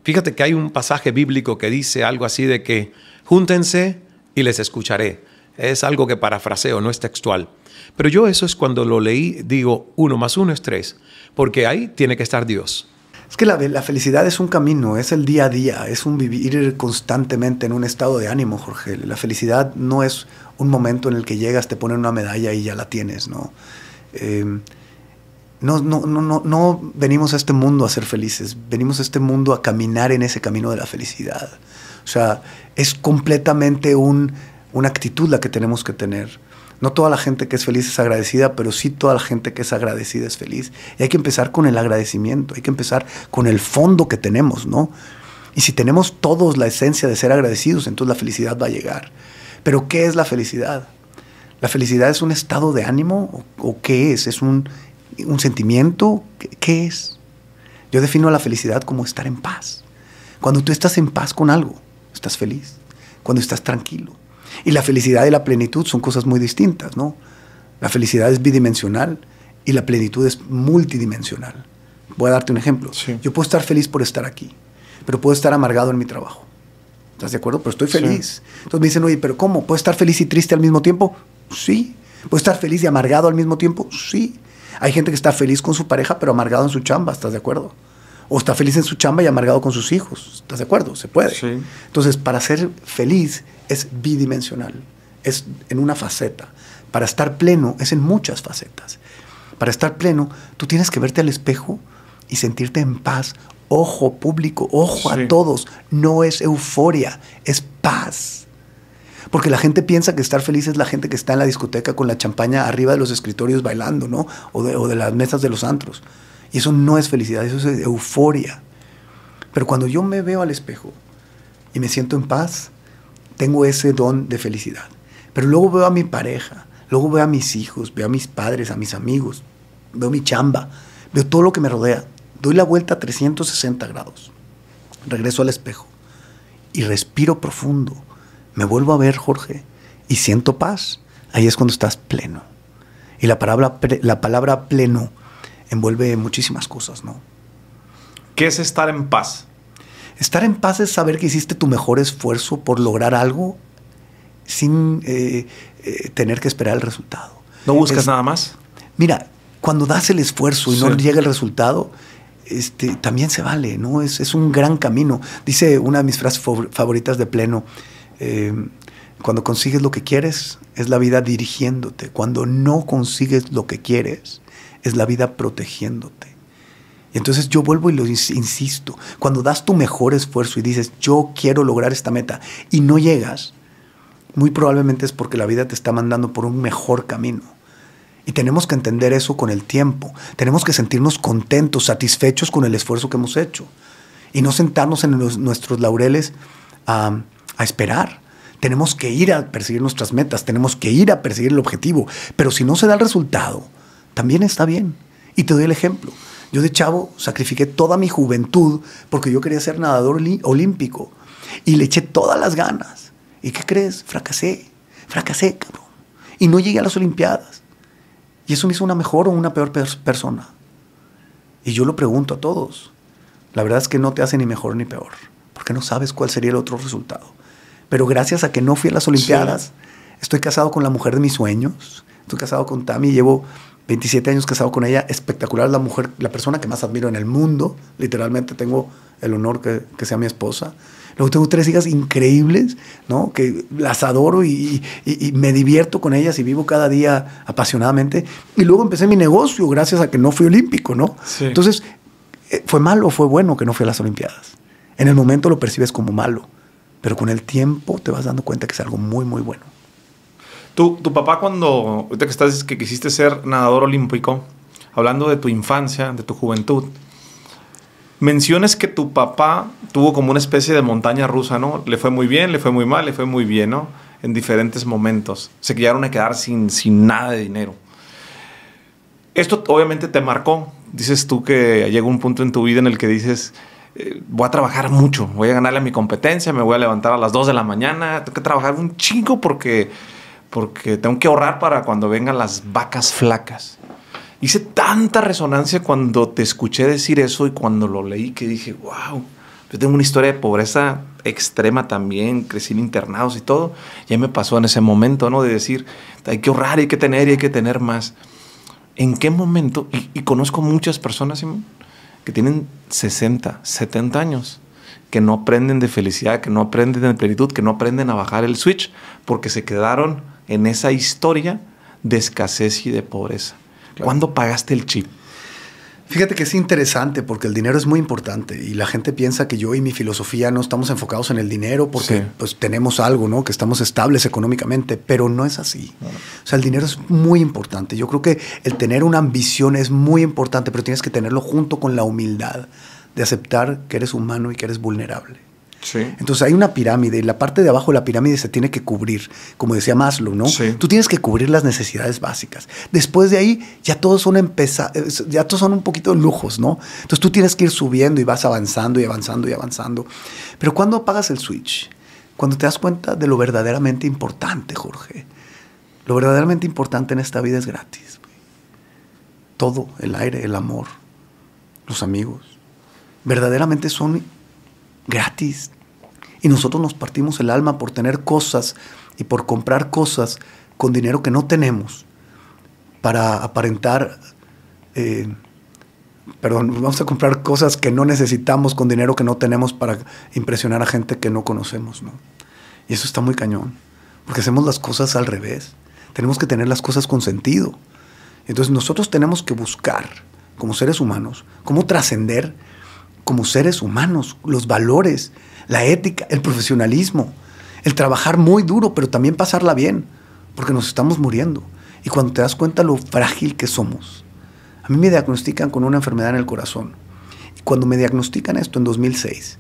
Fíjate que hay un pasaje bíblico que dice algo así de que júntense y les escucharé. Es algo que parafraseo, no es textual. Pero yo eso es cuando lo leí, digo, uno más uno es tres, porque ahí tiene que estar Dios. Es que la, felicidad es un camino, es el día a día, es un vivir constantemente en un estado de ánimo, Jorge. La felicidad no es un momento en el que llegas, te ponen una medalla y ya la tienes, ¿no? Eh, no, no, no, no, no venimos a este mundo a ser felices, venimos a este mundo a caminar en ese camino de la felicidad. O sea, es completamente un, una actitud la que tenemos que tener. No toda la gente que es feliz es agradecida, pero sí toda la gente que es agradecida es feliz. Y hay que empezar con el agradecimiento, hay que empezar con el fondo que tenemos, ¿no? Y si tenemos todos la esencia de ser agradecidos, entonces la felicidad va a llegar. Pero ¿qué es la felicidad? ¿La felicidad es un estado de ánimo o, o qué es? ¿Es un, un sentimiento? ¿Qué es? Yo defino la felicidad como estar en paz. Cuando tú estás en paz con algo, estás feliz. Cuando estás tranquilo. Y la felicidad y la plenitud son cosas muy distintas, ¿no? La felicidad es bidimensional y la plenitud es multidimensional. Voy a darte un ejemplo. Yo puedo estar feliz por estar aquí, pero puedo estar amargado en mi trabajo. ¿Estás de acuerdo? Pero estoy feliz. Entonces me dicen, oye, pero ¿cómo? ¿Puedo estar feliz y triste al mismo tiempo? Sí. ¿Puedo estar feliz y amargado al mismo tiempo? Sí. Hay gente que está feliz con su pareja, pero amargado en su chamba, ¿estás de acuerdo? O está feliz en su chamba y amargado con sus hijos, ¿estás de acuerdo? Se puede. Entonces, para ser feliz es bidimensional, es en una faceta. Para estar pleno es en muchas facetas. Para estar pleno, tú tienes que verte al espejo y sentirte en paz. Ojo público, ojo a todos. No es euforia, es paz. Porque la gente piensa que estar feliz es la gente que está en la discoteca con la champaña arriba de los escritorios bailando, ¿no? O de, las mesas de los antros. Y eso no es felicidad, eso es euforia. Pero cuando yo me veo al espejo y me siento en paz, tengo ese don de felicidad. Pero luego veo a mi pareja, luego veo a mis hijos, veo a mis padres, a mis amigos, veo mi chamba, veo todo lo que me rodea. Doy la vuelta a 360 grados. Regreso al espejo y respiro profundo me vuelvo a ver, Jorge, y siento paz, ahí es cuando estás pleno. Y la palabra, la palabra pleno envuelve muchísimas cosas, ¿no? ¿Qué es estar en paz? Estar en paz es saber que hiciste tu mejor esfuerzo por lograr algo sin eh, eh, tener que esperar el resultado. ¿No buscas nada más? Mira, cuando das el esfuerzo y no llega el resultado, este, también se vale, ¿no? Es, es, un gran camino. Dice una de mis frases favoritas de pleno, eh, cuando consigues lo que quieres, es la vida dirigiéndote. Cuando no consigues lo que quieres, es la vida protegiéndote. Y entonces yo vuelvo y lo insisto. Cuando das tu mejor esfuerzo y dices, yo quiero lograr esta meta y no llegas, muy probablemente es porque la vida te está mandando por un mejor camino. Y tenemos que entender eso con el tiempo. Tenemos que sentirnos contentos, satisfechos con el esfuerzo que hemos hecho. Y no sentarnos en nuestros laureles a a esperar. Tenemos que ir a perseguir nuestras metas, tenemos que ir a perseguir el objetivo. Pero si no se da el resultado, también está bien. Y te doy el ejemplo. Yo de chavo sacrifiqué toda mi juventud porque yo quería ser nadador olímpico. Y le eché todas las ganas. ¿Y qué crees? Fracasé. Fracasé, cabrón. Y no llegué a las Olimpiadas. Y eso me hizo una mejor o una peor persona. Y yo lo pregunto a todos. La verdad es que no te hace ni mejor ni peor, porque no sabes cuál sería el otro resultado. Pero gracias a que no fui a las Olimpiadas, estoy casado con la mujer de mis sueños. Estoy casado con Tami, llevo 27 años casado con ella. Espectacular, la mujer, la persona que más admiro en el mundo. Literalmente tengo el honor que, que sea mi esposa. Luego tengo tres hijas increíbles, ¿no? Que las adoro y, y, me divierto con ellas y vivo cada día apasionadamente. Y luego empecé mi negocio gracias a que no fui olímpico, ¿no? Entonces, eh, ¿fue malo o fue bueno que no fui a las Olimpiadas? En el momento lo percibes como malo pero con el tiempo te vas dando cuenta que es algo muy, muy bueno. Tú, tu papá cuando, ahorita que estás, que quisiste ser nadador olímpico, hablando de tu infancia, de tu juventud, menciones que tu papá tuvo como una especie de montaña rusa, ¿no? Le fue muy bien, le fue muy mal, le fue muy bien, ¿no? En diferentes momentos. Se quedaron a quedar sin, sin nada de dinero. Esto obviamente te marcó. Dices tú que llegó un punto en tu vida en el que dices, eh, voy a trabajar mucho, voy a ganarle a mi competencia, me voy a levantar a las 2 de la mañana, tengo que trabajar un chingo porque, porque tengo que ahorrar para cuando vengan las vacas flacas. Hice tanta resonancia cuando te escuché decir eso y cuando lo leí que dije, wow, yo tengo una historia de pobreza extrema también, crecí en internados y todo. Ya me pasó en ese momento, ¿no? De decir, hay que ahorrar, hay que tener y hay que tener más. ¿En qué momento? Y, conozco muchas personas, Simón, que tienen 60, 70 años, que no aprenden de felicidad, que no aprenden de plenitud, que no aprenden a bajar el switch, porque se quedaron en esa historia de escasez y de pobreza. ¿Cuándo pagaste el chip? Fíjate que es interesante porque el dinero es muy importante y la gente piensa que yo y mi filosofía no estamos enfocados en el dinero porque pues tenemos algo, ¿no? Que estamos estables económicamente, pero no es así. O sea, el dinero es muy importante. Yo creo que el tener una ambición es muy importante, pero tienes que tenerlo junto con la humildad de aceptar que eres humano y que eres vulnerable. Entonces hay una pirámide y la parte de abajo de la pirámide se tiene que cubrir, como decía Maslow, ¿no? Tú tienes que cubrir las necesidades básicas. Después de ahí ya todos son eh, ya todos son un poquito lujos, ¿no? Entonces tú tienes que ir subiendo y vas avanzando y avanzando y avanzando. Pero cuando apagas el switch, cuando te das cuenta de lo verdaderamente importante, Jorge. Lo verdaderamente importante en esta vida es gratis. Todo, el aire, el amor, los amigos, verdaderamente son gratis. Y nosotros nos partimos el alma por tener cosas y por comprar cosas con dinero que no tenemos para aparentar, eh, perdón, vamos a comprar cosas que no necesitamos con dinero que no tenemos para impresionar a gente que no conocemos. ¿no? Y eso está muy cañón, porque hacemos las cosas al revés. Tenemos que tener las cosas con sentido. Entonces nosotros tenemos que buscar, como seres humanos, cómo trascender como seres humanos los valores la ética, el profesionalismo, el trabajar muy duro, pero también pasarla bien, porque nos estamos muriendo. Y cuando te das cuenta lo frágil que somos. A mí me diagnostican con una enfermedad en el corazón. Y cuando me diagnostican esto en 2006,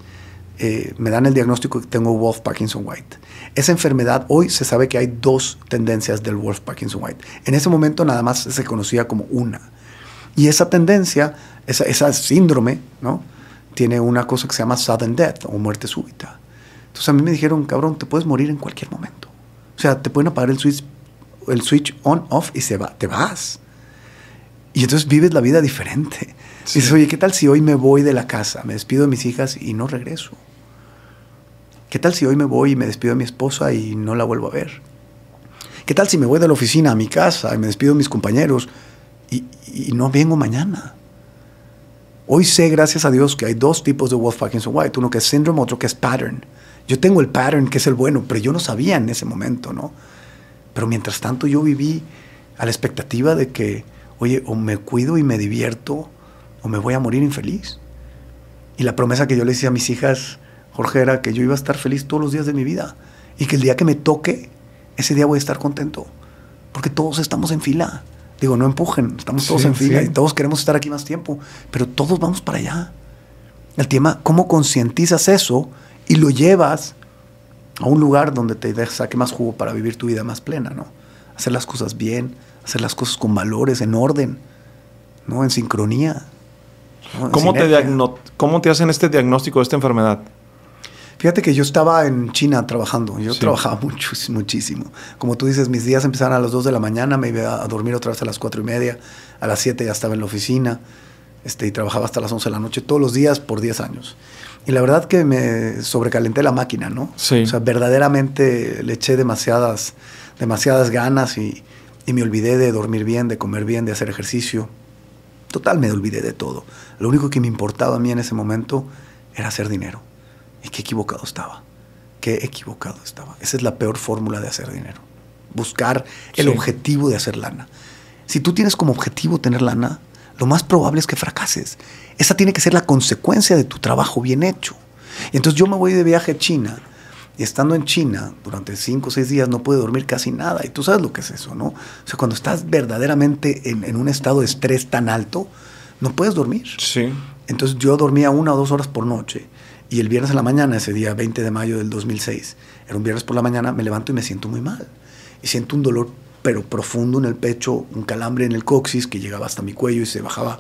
eh, me dan el diagnóstico que tengo Wolf Parkinson White. Esa enfermedad, hoy se sabe que hay dos tendencias del Wolf Parkinson White. En ese momento nada más se conocía como una. Y esa tendencia, esa síndrome, ¿no? tiene una cosa que se llama sudden death o muerte súbita. Entonces a mí me dijeron, cabrón, te puedes morir en cualquier momento. O sea, te pueden apagar el switch, el switch on, off y se va, te vas. Y entonces vives la vida diferente. Y dices, oye, ¿qué tal si hoy me voy de la casa, me despido de mis hijas y no regreso? ¿Qué tal si hoy me voy y me despido de mi esposa y no la vuelvo a ver? ¿Qué tal si me voy de la oficina a mi casa y me despido de mis compañeros y no vengo mañana? Hoy sé, gracias a Dios, que hay dos tipos de Wolf Parkinson White, uno que es síndrome, otro que es pattern. Yo tengo el pattern, que es el bueno, pero yo no sabía en ese momento, ¿no? Pero mientras tanto yo viví a la expectativa de que, oye, o me cuido y me divierto, o me voy a morir infeliz. Y la promesa que yo le hice a mis hijas, Jorge, era que yo iba a estar feliz todos los días de mi vida, y que el día que me toque, ese día voy a estar contento, porque todos estamos en fila. Digo, no empujen, estamos todos en fila y todos queremos estar aquí más tiempo, pero todos vamos para allá. El tema, ¿cómo concientizas eso y lo llevas a un lugar donde te saque más jugo para vivir tu vida más plena, ¿no? Hacer las cosas bien, hacer las cosas con valores, en orden, ¿no? En sincronía. te ¿Cómo te hacen este diagnóstico de esta enfermedad? Fíjate que yo estaba en China trabajando, yo trabajaba mucho, muchísimo. Como tú dices, mis días empezaban a las 2 de la mañana, me iba a dormir otra vez a las 4 y media, a las 7 ya estaba en la oficina este, y trabajaba hasta las 11 de la noche todos los días por 10 años. Y la verdad que me sobrecalenté la máquina, ¿no? Sí. O sea, verdaderamente le eché demasiadas, demasiadas ganas y, y me olvidé de dormir bien, de comer bien, de hacer ejercicio. Total, me olvidé de todo. Lo único que me importaba a mí en ese momento era hacer dinero. Y qué equivocado estaba. Qué equivocado estaba. Esa es la peor fórmula de hacer dinero. Buscar el objetivo de hacer lana. Si tú tienes como objetivo tener lana, lo más probable es que fracases. Esa tiene que ser la consecuencia de tu trabajo bien hecho. Y entonces yo me voy de viaje a China y estando en China durante cinco o seis días no pude dormir casi nada. Y tú sabes lo que es eso, ¿no? O sea, cuando estás verdaderamente en, en un estado de estrés tan alto, no puedes dormir. Sí. Entonces yo dormía una o dos horas por noche y el viernes a la mañana, ese día 20 de mayo del 2006, era un viernes por la mañana, me levanto y me siento muy mal. Y siento un dolor, pero profundo en el pecho, un calambre en el coxis que llegaba hasta mi cuello y se bajaba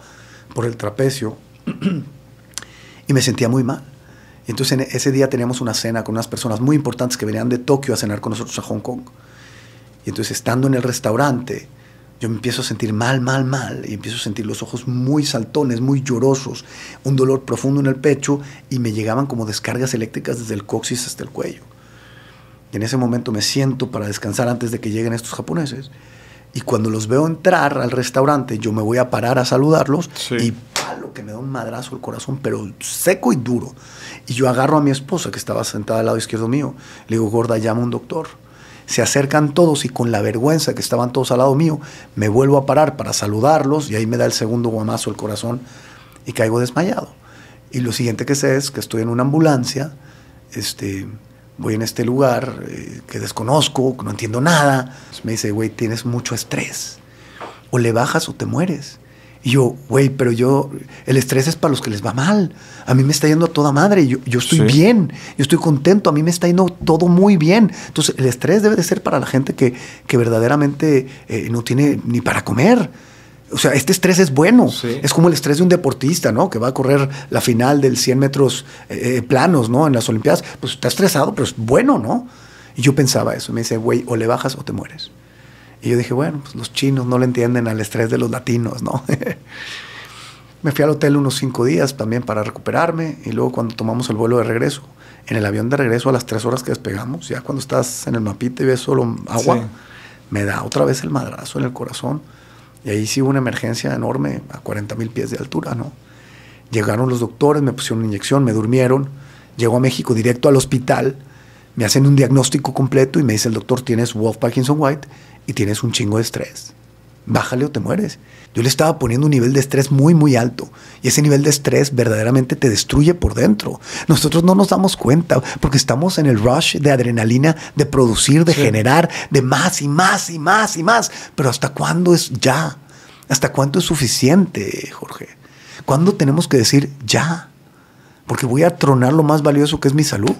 por el trapecio. y me sentía muy mal. entonces ese día teníamos una cena con unas personas muy importantes que venían de Tokio a cenar con nosotros a Hong Kong. Y entonces estando en el restaurante, yo me empiezo a sentir mal, mal, mal, y empiezo a sentir los ojos muy saltones, muy llorosos, un dolor profundo en el pecho, y me llegaban como descargas eléctricas desde el coxis hasta el cuello. Y en ese momento me siento para descansar antes de que lleguen estos japoneses, y cuando los veo entrar al restaurante, yo me voy a parar a saludarlos, y palo, que me da un madrazo el corazón, pero seco y duro. Y yo agarro a mi esposa, que estaba sentada al lado izquierdo mío, le digo, gorda, llama un doctor se acercan todos y con la vergüenza que estaban todos al lado mío, me vuelvo a parar para saludarlos y ahí me da el segundo guamazo el corazón y caigo desmayado. Y lo siguiente que sé es que estoy en una ambulancia, este, voy en este lugar eh, que desconozco, que no entiendo nada. me dice, güey, tienes mucho estrés. O le bajas o te mueres. Y yo, güey, pero yo, el estrés es para los que les va mal. A mí me está yendo a toda madre. Yo, yo estoy bien, yo estoy contento, a mí me está yendo todo muy bien. Entonces, el estrés debe de ser para la gente que, verdaderamente eh, no tiene ni para comer. O sea, este estrés es bueno. Es como el estrés de un deportista, ¿no? Que va a correr la final del 100 metros eh, eh, planos, ¿no? En las Olimpiadas. Pues está estresado, pero es bueno, ¿no? Y yo pensaba eso. Me dice, güey, o le bajas o te mueres. Y yo dije, bueno, pues los chinos no le entienden al estrés de los latinos, ¿no? me fui al hotel unos cinco días también para recuperarme y luego cuando tomamos el vuelo de regreso, en el avión de regreso a las tres horas que despegamos, ya cuando estás en el mapita y ves solo agua, me da otra vez el madrazo en el corazón. Y ahí sí hubo una emergencia enorme a 40 mil pies de altura, ¿no? Llegaron los doctores, me pusieron una inyección, me durmieron, llego a México directo al hospital, me hacen un diagnóstico completo y me dice el doctor, tienes Wolf Parkinson White y tienes un chingo de estrés. Bájale o te mueres. Yo le estaba poniendo un nivel de estrés muy, muy alto. Y ese nivel de estrés verdaderamente te destruye por dentro. Nosotros no nos damos cuenta porque estamos en el rush de adrenalina, de producir, de generar, de más y más y más y más. Pero ¿hasta cuándo es ya? ¿Hasta cuánto es suficiente, Jorge? ¿Cuándo tenemos que decir ya? Porque voy a tronar lo más valioso que es mi salud.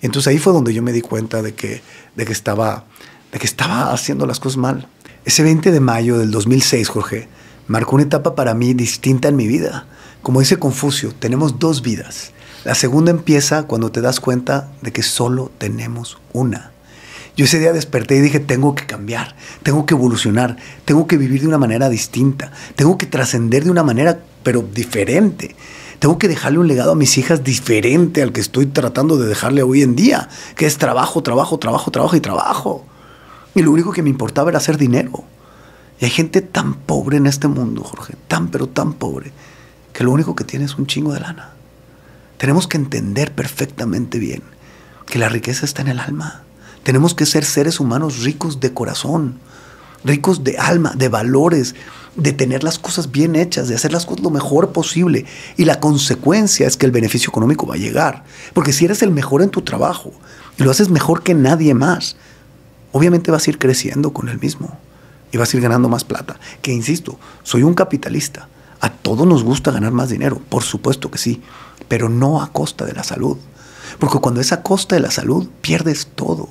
Entonces ahí fue donde yo me di cuenta de que, de que estaba de que estaba haciendo las cosas mal. Ese 20 de mayo del 2006, Jorge, marcó una etapa para mí distinta en mi vida. Como dice Confucio, tenemos dos vidas. La segunda empieza cuando te das cuenta de que solo tenemos una. Yo ese día desperté y dije, tengo que cambiar, tengo que evolucionar, tengo que vivir de una manera distinta, tengo que trascender de una manera, pero diferente. Tengo que dejarle un legado a mis hijas diferente al que estoy tratando de dejarle hoy en día, que es trabajo, trabajo, trabajo, trabajo y trabajo. Y lo único que me importaba era hacer dinero. Y hay gente tan pobre en este mundo, Jorge, tan pero tan pobre, que lo único que tiene es un chingo de lana. Tenemos que entender perfectamente bien que la riqueza está en el alma. Tenemos que ser seres humanos ricos de corazón, ricos de alma, de valores, de tener las cosas bien hechas, de hacer las cosas lo mejor posible. Y la consecuencia es que el beneficio económico va a llegar. Porque si eres el mejor en tu trabajo y lo haces mejor que nadie más, obviamente vas a ir creciendo con el mismo y vas a ir ganando más plata. Que insisto, soy un capitalista. A todos nos gusta ganar más dinero, por supuesto que sí, pero no a costa de la salud. Porque cuando es a costa de la salud, pierdes todo.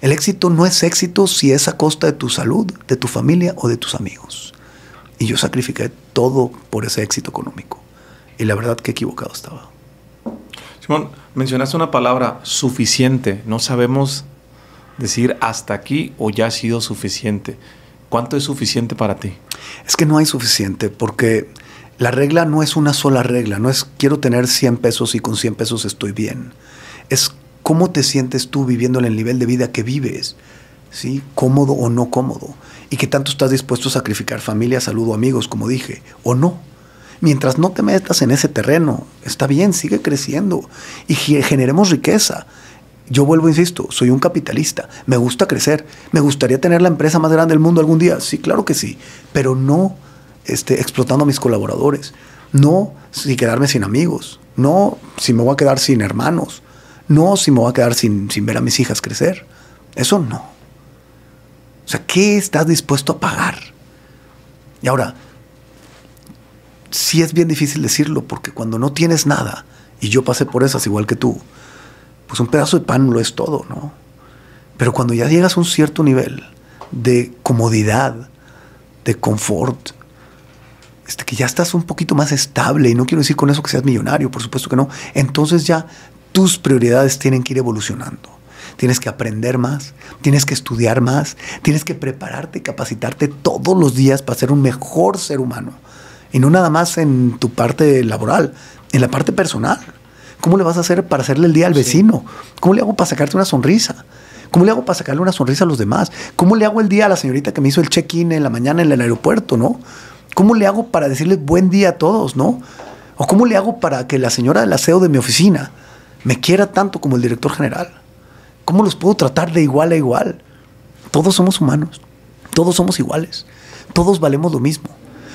El éxito no es éxito si es a costa de tu salud, de tu familia o de tus amigos. Y yo sacrifiqué todo por ese éxito económico. Y la verdad que equivocado estaba. Simón, mencionaste una palabra, suficiente. No sabemos decir hasta aquí o ya ha sido suficiente? ¿Cuánto es suficiente para ti? Es que no hay suficiente porque la regla no es una sola regla, no es quiero tener 100 pesos y con 100 pesos estoy bien. Es cómo te sientes tú viviendo en el nivel de vida que vives, ¿sí? Cómodo o no cómodo. Y que tanto estás dispuesto a sacrificar familia, salud o amigos, como dije, o no. Mientras no te metas en ese terreno, está bien, sigue creciendo y generemos riqueza. Yo vuelvo, insisto, soy un capitalista, me gusta crecer, me gustaría tener la empresa más grande del mundo algún día, sí, claro que sí, pero no este, explotando a mis colaboradores, no si quedarme sin amigos, no si me voy a quedar sin hermanos, no si me voy a quedar sin, sin ver a mis hijas crecer, eso no. O sea, ¿qué estás dispuesto a pagar? Y ahora, sí es bien difícil decirlo, porque cuando no tienes nada, y yo pasé por esas igual que tú, pues un pedazo de pan lo es todo, ¿no? Pero cuando ya llegas a un cierto nivel de comodidad, de confort, este, que ya estás un poquito más estable, y no quiero decir con eso que seas millonario, por supuesto que no, entonces ya tus prioridades tienen que ir evolucionando. Tienes que aprender más, tienes que estudiar más, tienes que prepararte y capacitarte todos los días para ser un mejor ser humano. Y no nada más en tu parte laboral, en la parte personal. ¿Cómo le vas a hacer para hacerle el día al vecino? ¿Cómo le hago para sacarte una sonrisa? ¿Cómo le hago para sacarle una sonrisa a los demás? ¿Cómo le hago el día a la señorita que me hizo el check-in en la mañana en el aeropuerto, no? ¿Cómo le hago para decirle buen día a todos, no? ¿O cómo le hago para que la señora del aseo de mi oficina me quiera tanto como el director general? ¿Cómo los puedo tratar de igual a igual? Todos somos humanos, todos somos iguales, todos valemos lo mismo.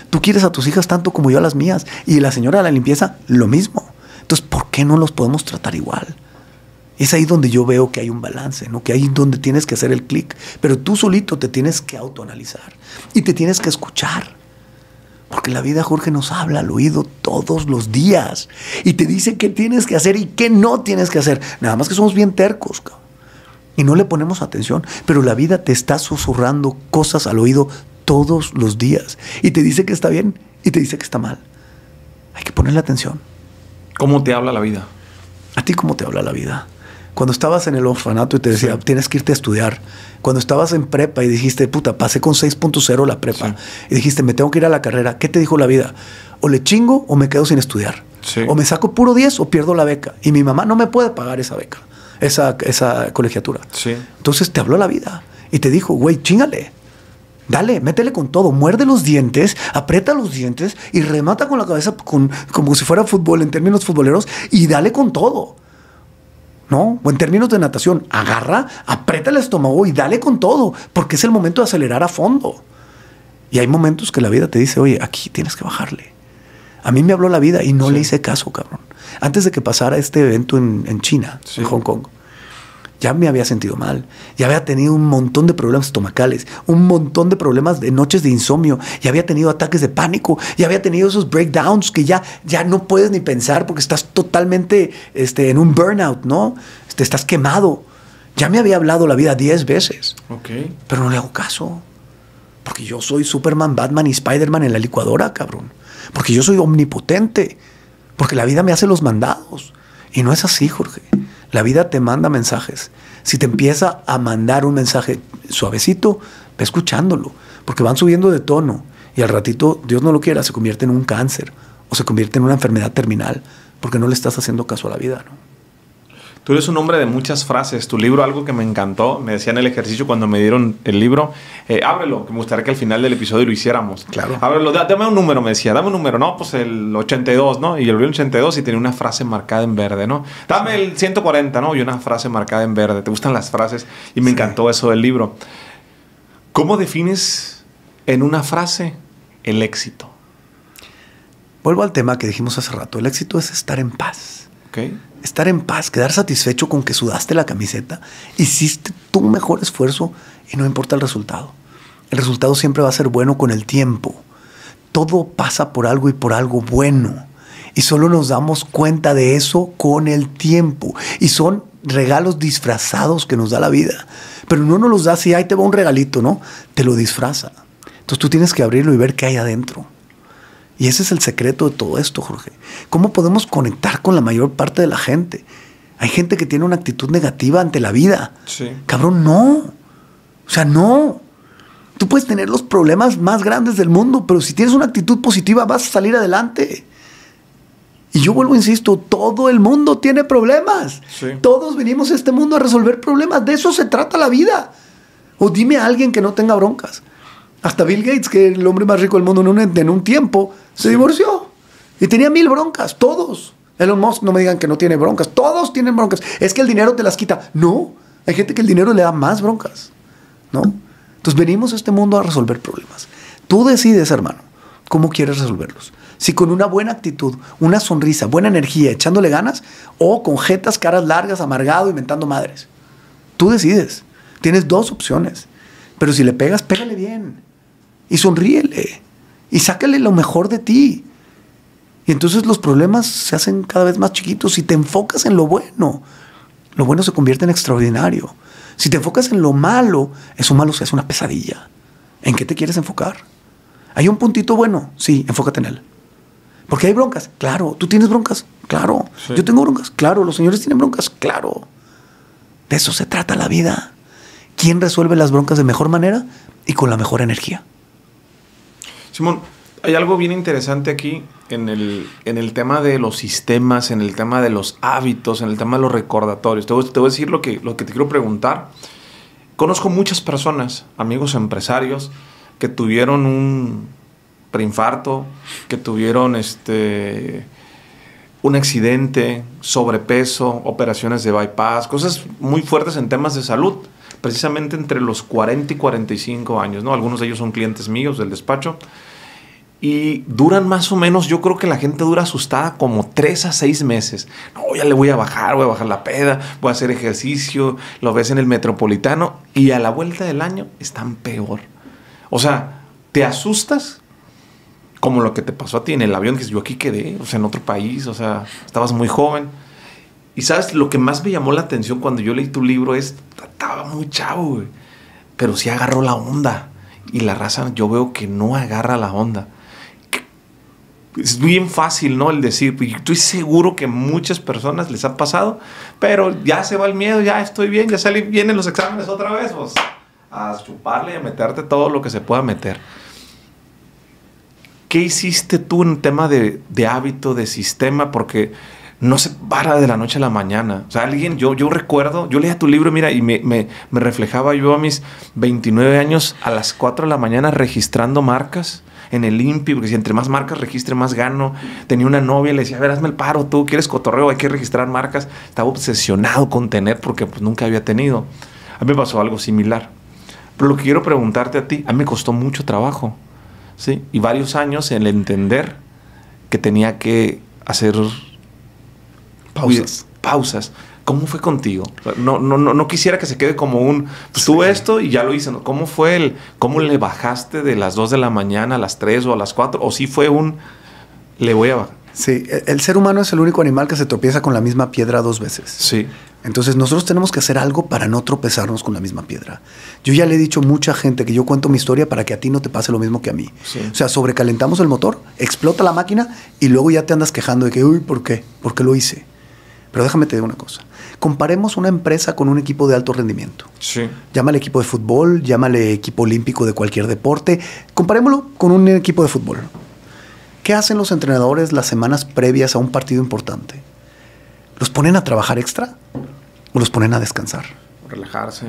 Tú quieres a tus hijas tanto como yo a las mías y la señora de la limpieza lo mismo. Entonces, ¿por qué no los podemos tratar igual? Es ahí donde yo veo que hay un balance, ¿no? que ahí donde tienes que hacer el clic. Pero tú solito te tienes que autoanalizar y te tienes que escuchar. Porque la vida, Jorge, nos habla al oído todos los días y te dice qué tienes que hacer y qué no tienes que hacer. Nada más que somos bien tercos, Y no le ponemos atención. Pero la vida te está susurrando cosas al oído todos los días y te dice que está bien y te dice que está mal. Hay que ponerle atención. ¿Cómo te habla la vida? ¿A ti cómo te habla la vida? Cuando estabas en el orfanato y te decía, tienes que irte a estudiar. Cuando estabas en prepa y dijiste, puta, pasé con 6.0 la prepa. Y dijiste, me tengo que ir a la carrera. ¿Qué te dijo la vida? O le chingo o me quedo sin estudiar. O me saco puro 10 o pierdo la beca. Y mi mamá no me puede pagar esa beca, esa, esa colegiatura. Entonces te habló la vida y te dijo, güey, chingale. Dale, métele con todo, muerde los dientes, aprieta los dientes y remata con la cabeza con, como si fuera fútbol en términos futboleros y dale con todo. ¿No? O en términos de natación, agarra, aprieta el estómago y dale con todo, porque es el momento de acelerar a fondo. Y hay momentos que la vida te dice, oye, aquí tienes que bajarle. A mí me habló la vida y no le hice caso, cabrón. Antes de que pasara este evento en, China, en Hong Kong, ya me había sentido mal, ya había tenido un montón de problemas estomacales, un montón de problemas de noches de insomnio, ya había tenido ataques de pánico, ya había tenido esos breakdowns que ya, ya no puedes ni pensar porque estás totalmente este, en un burnout, ¿no? Te estás quemado. Ya me había hablado la vida 10 veces, okay. pero no le hago caso. Porque yo soy Superman, Batman y Spider-Man en la licuadora, cabrón. Porque yo soy omnipotente. Porque la vida me hace los mandados. Y no es así, Jorge. La vida te manda mensajes. Si te empieza a mandar un mensaje suavecito, ve escuchándolo, porque van subiendo de tono y al ratito, Dios no lo quiera, se convierte en un cáncer o se convierte en una enfermedad terminal, porque no le estás haciendo caso a la vida. ¿no? Tú eres un hombre de muchas frases. Tu libro, algo que me encantó, me decía en el ejercicio cuando me dieron el libro, eh, ábrelo, que me gustaría que al final del episodio lo hiciéramos. Claro. Ábrelo, dame un número, me decía, dame un número, no, pues el 82, ¿no? Y yo el 82 y tenía una frase marcada en verde, ¿no? Dame el 140, ¿no? Y una frase marcada en verde. ¿Te gustan las frases? Y me encantó eso del libro. ¿Cómo defines en una frase el éxito? Vuelvo al tema que dijimos hace rato. El éxito es estar en paz. Okay estar en paz, quedar satisfecho con que sudaste la camiseta, hiciste tu mejor esfuerzo y no importa el resultado. El resultado siempre va a ser bueno con el tiempo. Todo pasa por algo y por algo bueno. Y solo nos damos cuenta de eso con el tiempo. Y son regalos disfrazados que nos da la vida. Pero no nos los da si ahí te va un regalito, ¿no? Te lo disfraza. Entonces tú tienes que abrirlo y ver qué hay adentro. Y ese es el secreto de todo esto, Jorge. ¿Cómo podemos conectar con la mayor parte de la gente? Hay gente que tiene una actitud negativa ante la vida. Sí. Cabrón, no. O sea, no. Tú puedes tener los problemas más grandes del mundo, pero si tienes una actitud positiva vas a salir adelante. Y yo vuelvo, insisto, todo el mundo tiene problemas. Todos venimos a este mundo a resolver problemas. De eso se trata la vida. O dime a alguien que no tenga broncas. Hasta Bill Gates, que el hombre más rico del mundo en un, en un tiempo, se divorció. Y tenía mil broncas, todos. Elon Musk, no me digan que no tiene broncas. Todos tienen broncas. Es que el dinero te las quita. No, hay gente que el dinero le da más broncas. ¿No? Entonces venimos a este mundo a resolver problemas. Tú decides, hermano, cómo quieres resolverlos. Si con una buena actitud, una sonrisa, buena energía, echándole ganas, o con jetas, caras largas, amargado, inventando madres. Tú decides. Tienes dos opciones. Pero si le pegas, pégale bien y sonríele y sácale lo mejor de ti. Y entonces los problemas se hacen cada vez más chiquitos. Si te enfocas en lo bueno, lo bueno se convierte en extraordinario. Si te enfocas en lo malo, eso malo se hace una pesadilla. ¿En qué te quieres enfocar? ¿Hay un puntito bueno? Sí, enfócate en él. Porque hay broncas, claro. ¿Tú tienes broncas? Claro. Yo tengo broncas, claro. Los señores tienen broncas, claro. De eso se trata la vida. ¿Quién resuelve las broncas de mejor manera y con la mejor energía? Simón, hay algo bien interesante aquí en el, en el tema de los sistemas, en el tema de los hábitos, en el tema de los recordatorios. Te voy, a decir lo que, lo que te quiero preguntar. Conozco muchas personas, amigos empresarios, que tuvieron un preinfarto, que tuvieron este un accidente, sobrepeso, operaciones de bypass, cosas muy fuertes en temas de salud, precisamente entre los 40 y 45 años, ¿no? Algunos de ellos son clientes míos del despacho. Y duran más o menos, yo creo que la gente dura asustada como tres a seis meses. No, ya le voy a bajar, voy a bajar la peda, voy a hacer ejercicio, lo ves en el metropolitano y a la vuelta del año están peor. O sea, te asustas como lo que te pasó a ti en el avión, que yo aquí quedé, o sea, en otro país, o sea, estabas muy joven. Y sabes, lo que más me llamó la atención cuando yo leí tu libro es, estaba muy chavo, pero sí agarró la onda. Y la raza, yo veo que no agarra la onda. Es bien fácil, ¿no? El decir, estoy seguro que muchas personas les ha pasado, pero ya se va el miedo, ya estoy bien, ya salí bien en los exámenes otra vez, pues a chuparle y a meterte todo lo que se pueda meter. ¿Qué hiciste tú en tema de, hábito, de sistema? Porque no se para de la noche a la mañana. O sea, alguien, yo, yo recuerdo, yo leía tu libro, mira, y me, reflejaba yo a mis 29 años a las 4 de la mañana registrando marcas en el INPI, porque si entre más marcas registre, más gano. Tenía una novia, le decía, a ver, hazme el paro, tú quieres cotorreo, hay que registrar marcas. Estaba obsesionado con tener porque pues, nunca había tenido. A mí me pasó algo similar. Pero lo que quiero preguntarte a ti, a mí me costó mucho trabajo ¿sí? Y varios años en el entender que tenía que hacer pausas. pausas. ¿Cómo fue contigo? No, no, no, no quisiera que se quede como un, pues esto y ya lo hice. ¿Cómo fue el, cómo le bajaste de las 2 de la mañana a las 3 o a las 4? ¿O si fue un, le voy a bajar? Sí, e-, el ser humano es el único animal que se tropieza con la misma piedra dos veces. Sí. Entonces nosotros tenemos que hacer algo para no tropezarnos con la misma piedra. Yo ya le he dicho a mucha gente que yo cuento mi historia para que a ti no te pase lo mismo que a mí. O sea, sobrecalentamos el motor, explota la máquina y luego ya te andas quejando de que, uy, ¿por qué? ¿Por qué lo hice? Pero déjame te digo una cosa. Comparemos una empresa con un equipo de alto rendimiento. Sí. Llámale equipo de fútbol, llámale equipo olímpico de cualquier deporte. Comparémoslo con un equipo de fútbol. ¿Qué hacen los entrenadores las semanas previas a un partido importante? ¿Los ponen a trabajar extra o los ponen a descansar? Relajarse.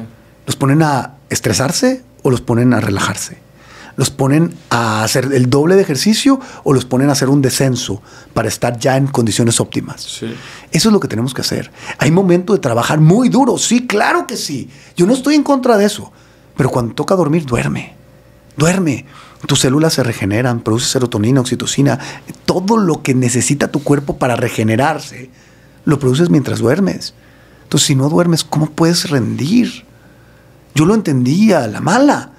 ¿Los ponen a estresarse o los ponen a relajarse? ¿Los ponen a hacer el doble de ejercicio o los ponen a hacer un descenso para estar ya en condiciones óptimas? Sí. Eso es lo que tenemos que hacer. Hay momento de trabajar muy duro, sí, claro que sí. Yo no estoy en contra de eso, pero cuando toca dormir, duerme. Duerme tus células se regeneran, Produces serotonina, oxitocina, todo lo que necesita tu cuerpo para regenerarse, lo produces mientras duermes. Entonces, si no duermes, ¿cómo puedes rendir? Yo lo entendía a la mala,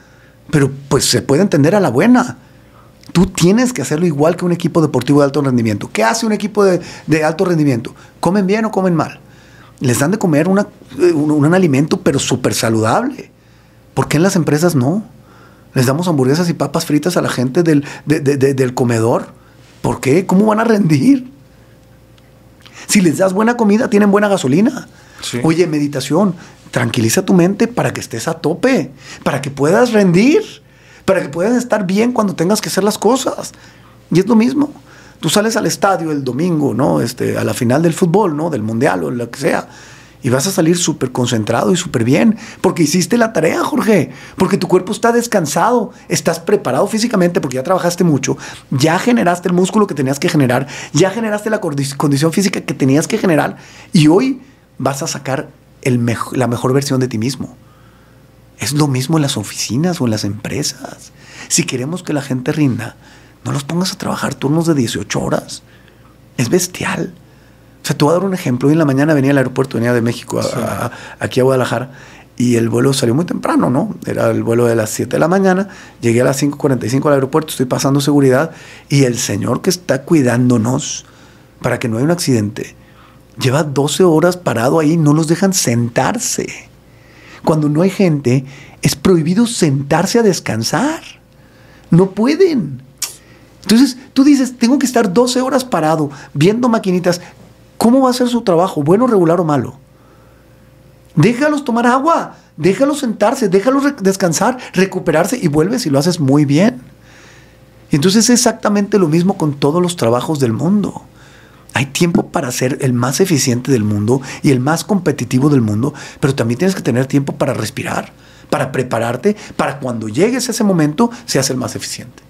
pero pues se puede entender a la buena. Tú tienes que hacerlo igual que un equipo deportivo de alto rendimiento. ¿Qué hace un equipo de, alto rendimiento? ¿Comen bien o comen mal? Les dan de comer eh, un, un alimento, pero súper saludable. ¿Por qué en las empresas no? Les damos hamburguesas y papas fritas a la gente del, comedor. ¿Por qué? ¿Cómo van a rendir? Si les das buena comida, tienen buena gasolina. Oye, meditación, tranquiliza tu mente para que estés a tope, para que puedas rendir, para que puedas estar bien cuando tengas que hacer las cosas. Y es lo mismo. Tú sales al estadio el domingo, ¿no? Este, a la final del fútbol, ¿no? Del mundial o lo que sea. Y vas a salir súper concentrado y súper bien, porque hiciste la tarea, Jorge, porque tu cuerpo está descansado, estás preparado físicamente porque ya trabajaste mucho, ya generaste el músculo que tenías que generar, ya generaste la condición física que tenías que generar y hoy vas a sacar el la mejor versión de ti mismo. Es lo mismo en las oficinas o en las empresas. Si queremos que la gente rinda, no los pongas a trabajar turnos de 18 horas. Es bestial. O sea, te voy a dar un ejemplo. Hoy en la mañana venía al aeropuerto, venía de México aquí a Guadalajara y el vuelo salió muy temprano, ¿no? Era el vuelo de las 7 de la mañana, llegué a las 5.45 al aeropuerto, estoy pasando seguridad y el señor que está cuidándonos para que no haya un accidente, lleva 12 horas parado ahí, no nos dejan sentarse. Cuando no hay gente, es prohibido sentarse a descansar. No pueden. Entonces, tú dices, tengo que estar 12 horas parado, viendo maquinitas, ¿Cómo va a ser su trabajo? ¿Bueno, regular o malo? Déjalos tomar agua, déjalos sentarse, déjalos descansar, recuperarse y vuelves y lo haces muy bien. Entonces es exactamente lo mismo con todos los trabajos del mundo. Hay tiempo para ser el más eficiente del mundo y el más competitivo del mundo, pero también tienes que tener tiempo para respirar, para prepararte, para cuando llegues a ese momento seas el más eficiente.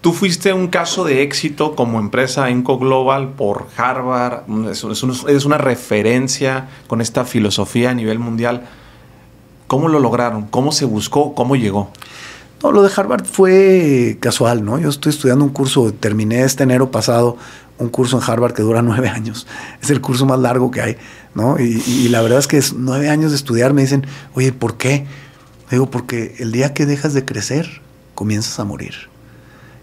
Tú fuiste un caso de éxito como empresa Enco Global por Harvard, mm, es, una referencia con esta filosofía a nivel mundial. ¿Cómo lo lograron? ¿Cómo se buscó? ¿Cómo llegó? No, lo de Harvard fue casual, ¿no? Yo estoy estudiando un curso, terminé este enero pasado un curso en Harvard que dura nueve años. Es el curso más largo que hay, ¿no? Y, y la verdad es que es nueve años de estudiar me dicen, oye, ¿por qué? Digo, porque el día que dejas de crecer, comienzas a morir.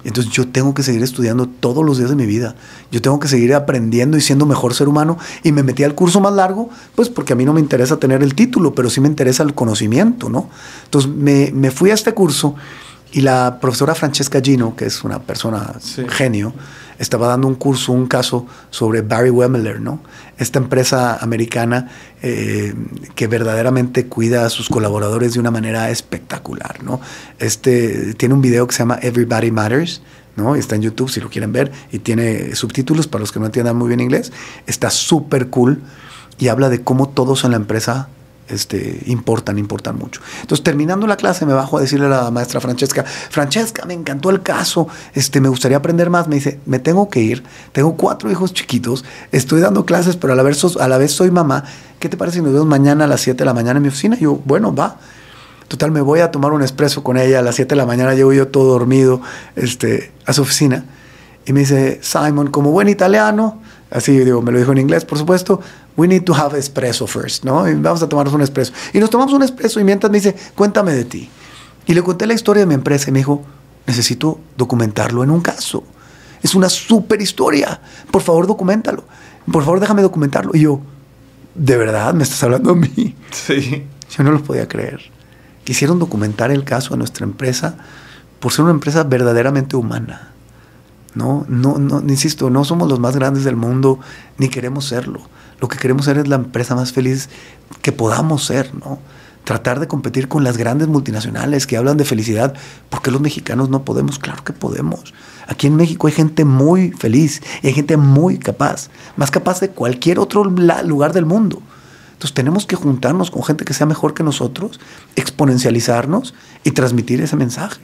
Entonces yo tengo que seguir estudiando todos los días de mi vida. Yo tengo que seguir aprendiendo y siendo mejor ser humano. Y me metí al curso más largo, pues porque a mí no me interesa tener el título, pero sí me interesa el conocimiento, ¿no? Entonces me, fui a este curso y la profesora Francesca Gino, que es una persona genio, estaba dando un curso, un caso sobre Barry Wemmler, ¿no? Esta empresa americana eh, que verdaderamente cuida a sus colaboradores de una manera espectacular, ¿no? Este tiene un video que se llama Everybody Matters, ¿no? Está en YouTube si lo quieren ver y tiene subtítulos para los que no entiendan muy bien inglés. Está súper cool y habla de cómo todos en la empresa este, importan, importan mucho. Entonces, terminando la clase, me bajo a decirle a la maestra Francesca, Francesca, me encantó el caso, este, me gustaría aprender más. Me dice, me tengo que ir, tengo cuatro hijos chiquitos, estoy dando clases, pero a la vez, a la vez soy mamá. ¿Qué te parece si nos vemos mañana a las 7 de la mañana en mi oficina? Y yo, bueno, va. Total, me voy a tomar un expreso con ella. A las 7 de la mañana llego yo todo dormido este, a su oficina. Y me dice, Simon, como buen italiano, Así digo, me lo dijo en inglés, por supuesto. We need to have espresso first, ¿no? Y vamos a tomarnos un espresso. Y nos tomamos un espresso y mientras me dice, cuéntame de ti. Y le conté la historia de mi empresa y me dijo, necesito documentarlo en un caso. Es una super historia. Por favor, documentalo. Por favor, déjame documentarlo. Y yo, ¿de verdad me estás hablando a mí? Sí. Yo no lo podía creer. Quisieron documentar el caso a nuestra empresa por ser una empresa verdaderamente humana. No, no, no, insisto, no somos los más grandes del mundo, ni queremos serlo. Lo que queremos ser es la empresa más feliz que podamos ser, ¿no? Tratar de competir con las grandes multinacionales que hablan de felicidad. ¿Por qué los mexicanos no podemos? Claro que podemos. Aquí en México hay gente muy feliz y hay gente muy capaz, más capaz de cualquier otro lugar del mundo. Entonces tenemos que juntarnos con gente que sea mejor que nosotros, exponencializarnos y transmitir ese mensaje.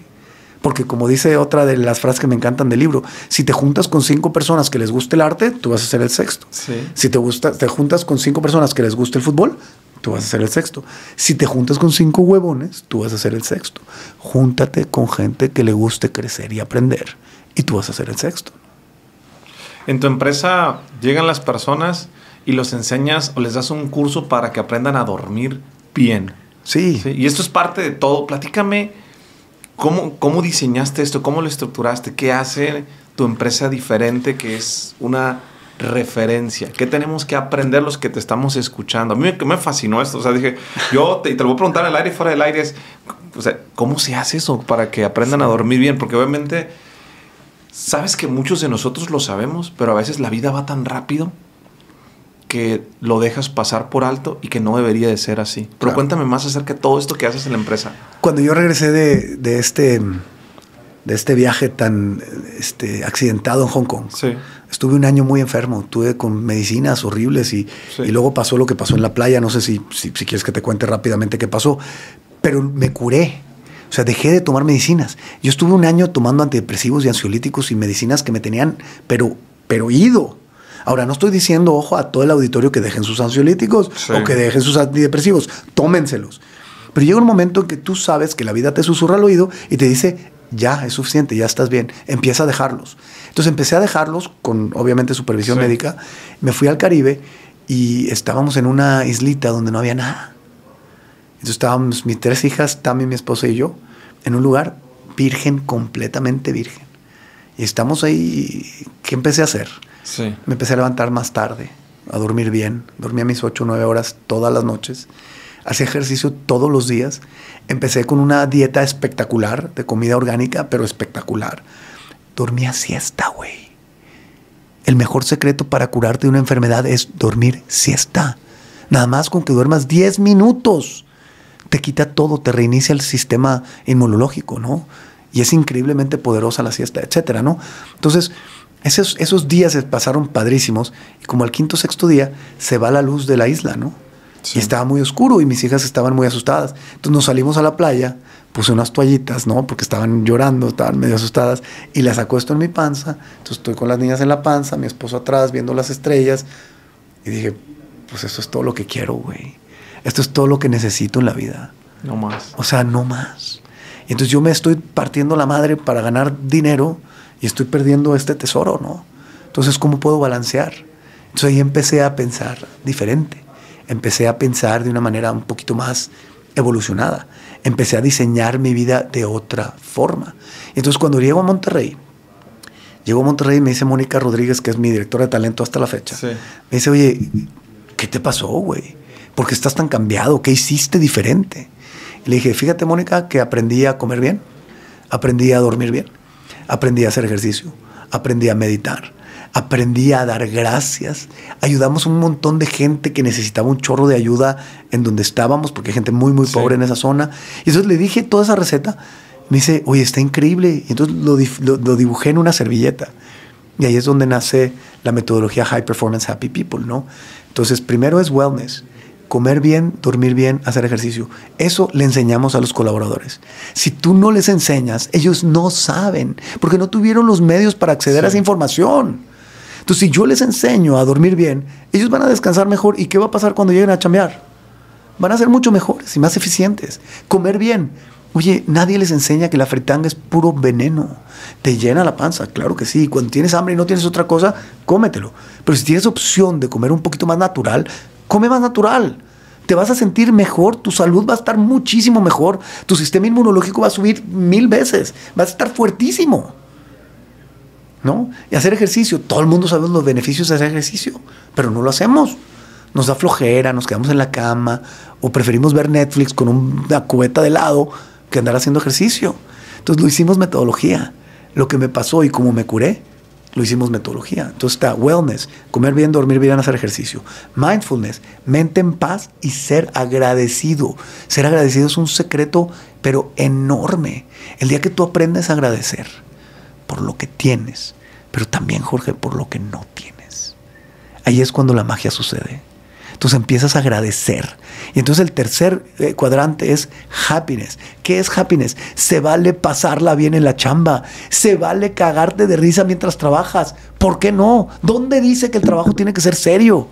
Porque como dice otra de las frases que me encantan del libro, si te juntas con cinco personas que les guste el arte, tú vas a ser el sexto. Si te, gusta, te juntas con cinco personas que les guste el fútbol, tú vas a ser el sexto. Si te juntas con cinco huevones, tú vas a ser el sexto. Júntate con gente que le guste crecer y aprender, y tú vas a ser el sexto. En tu empresa llegan las personas y los enseñas o les das un curso para que aprendan a dormir bien. Sí. ¿Sí? Y esto es parte de todo. Platícame ¿Cómo, diseñaste esto? ¿Cómo lo estructuraste? ¿Qué hace tu empresa diferente que es una referencia? ¿Qué tenemos que aprender los que te estamos escuchando? A mí me, fascinó esto. O sea, dije, yo te, lo voy a preguntar al aire y fuera del aire. ¿cómo se hace eso para que aprendan a dormir bien? Porque obviamente, sabes que muchos de nosotros lo sabemos, pero a veces la vida va tan rápido que lo dejas pasar por alto y que no debería de ser así. Pero cuéntame más acerca de todo esto que haces en la empresa. Cuando yo regresé de, este, de este viaje tan este, accidentado en Hong Kong, estuve un año muy enfermo, tuve con medicinas horribles y, luego pasó lo que pasó en la playa, no sé si, si, quieres que te cuente rápidamente qué pasó, pero me curé. O sea, dejé de tomar medicinas. Yo estuve un año tomando antidepresivos y ansiolíticos y medicinas que me tenían, pero, pero ido. Ahora, no estoy diciendo, ojo, a todo el auditorio que dejen sus ansiolíticos o que dejen sus antidepresivos, tómenselos. Pero llega un momento en que tú sabes que la vida te susurra al oído y te dice, ya es suficiente, ya estás bien, empieza a dejarlos. Entonces empecé a dejarlos con obviamente supervisión médica, me fui al Caribe y estábamos en una islita donde no había nada. Entonces estábamos mis tres hijas, también mi esposa y yo, en un lugar virgen, completamente virgen. Y estamos ahí, ¿qué empecé a hacer? Sí. Me empecé a levantar más tarde, a dormir bien. Dormía mis 8 o 9 horas todas las noches. Hacía ejercicio todos los días. Empecé con una dieta espectacular, de comida orgánica, pero espectacular. Dormía siesta, güey. El mejor secreto para curarte de una enfermedad es dormir siesta. Nada más con que duermas 10 minutos. Te quita todo, te reinicia el sistema inmunológico, ¿no? Y es increíblemente poderosa la siesta, etcétera, ¿no? Entonces, esos, días se pasaron padrísimos y como al quinto sexto día se va la luz de la isla, ¿no? Y estaba muy oscuro y mis hijas estaban muy asustadas. Entonces nos salimos a la playa, puse unas toallitas, ¿no? Porque estaban llorando, estaban medio asustadas y las acuesto en mi panza. Entonces estoy con las niñas en la panza, mi esposo atrás viendo las estrellas y dije, pues eso es todo lo que quiero, güey. Esto es todo lo que necesito en la vida. No más. O sea, no más. entonces yo me estoy partiendo la madre para ganar dinero y estoy perdiendo este tesoro, ¿no? Entonces, ¿cómo puedo balancear? Entonces ahí empecé a pensar diferente, empecé a pensar de una manera un poquito más evolucionada, empecé a diseñar mi vida de otra forma. Entonces cuando llego a Monterrey, llego a Monterrey y me dice Mónica Rodríguez, que es mi directora de talento hasta la fecha, me dice, oye, ¿qué te pasó, güey? ¿Por qué estás tan cambiado? ¿Qué hiciste diferente? le dije, fíjate Mónica, que aprendí a comer bien, aprendí a dormir bien Aprendí a hacer ejercicio, aprendí a meditar, aprendí a dar gracias. Ayudamos a un montón de gente que necesitaba un chorro de ayuda en donde estábamos, porque hay gente muy, muy pobre en esa zona. Y entonces le dije toda esa receta. Me dice, oye, está increíble. Y entonces lo, lo, lo dibujé en una servilleta. Y ahí es donde nace la metodología High Performance Happy People, ¿no? Entonces, primero es wellness comer bien, dormir bien, hacer ejercicio. Eso le enseñamos a los colaboradores. Si tú no les enseñas, ellos no saben, porque no tuvieron los medios para acceder a esa información. Entonces, si yo les enseño a dormir bien, ellos van a descansar mejor. ¿Y qué va a pasar cuando lleguen a chambear? Van a ser mucho mejores y más eficientes. Comer bien. Oye, nadie les enseña que la fritanga es puro veneno. Te llena la panza, claro que sí. Cuando tienes hambre y no tienes otra cosa, cómetelo. Pero si tienes opción de comer un poquito más natural, come más natural. Te vas a sentir mejor, tu salud va a estar muchísimo mejor, tu sistema inmunológico va a subir mil veces, vas a estar fuertísimo. ¿No? Y hacer ejercicio, todo el mundo sabe los beneficios de hacer ejercicio, pero no lo hacemos. Nos da flojera, nos quedamos en la cama o preferimos ver Netflix con una cubeta de lado que andar haciendo ejercicio. Entonces lo hicimos metodología. Lo que me pasó y cómo me curé lo hicimos metodología. Entonces está wellness, comer bien, dormir bien, hacer ejercicio. Mindfulness, mente en paz y ser agradecido. Ser agradecido es un secreto, pero enorme. El día que tú aprendes a agradecer por lo que tienes, pero también, Jorge, por lo que no tienes. Ahí es cuando la magia sucede. Entonces empiezas a agradecer. Y entonces el tercer eh, cuadrante es happiness. ¿Qué es happiness? Se vale pasarla bien en la chamba. Se vale cagarte de risa mientras trabajas. ¿Por qué no? ¿Dónde dice que el trabajo tiene que ser serio?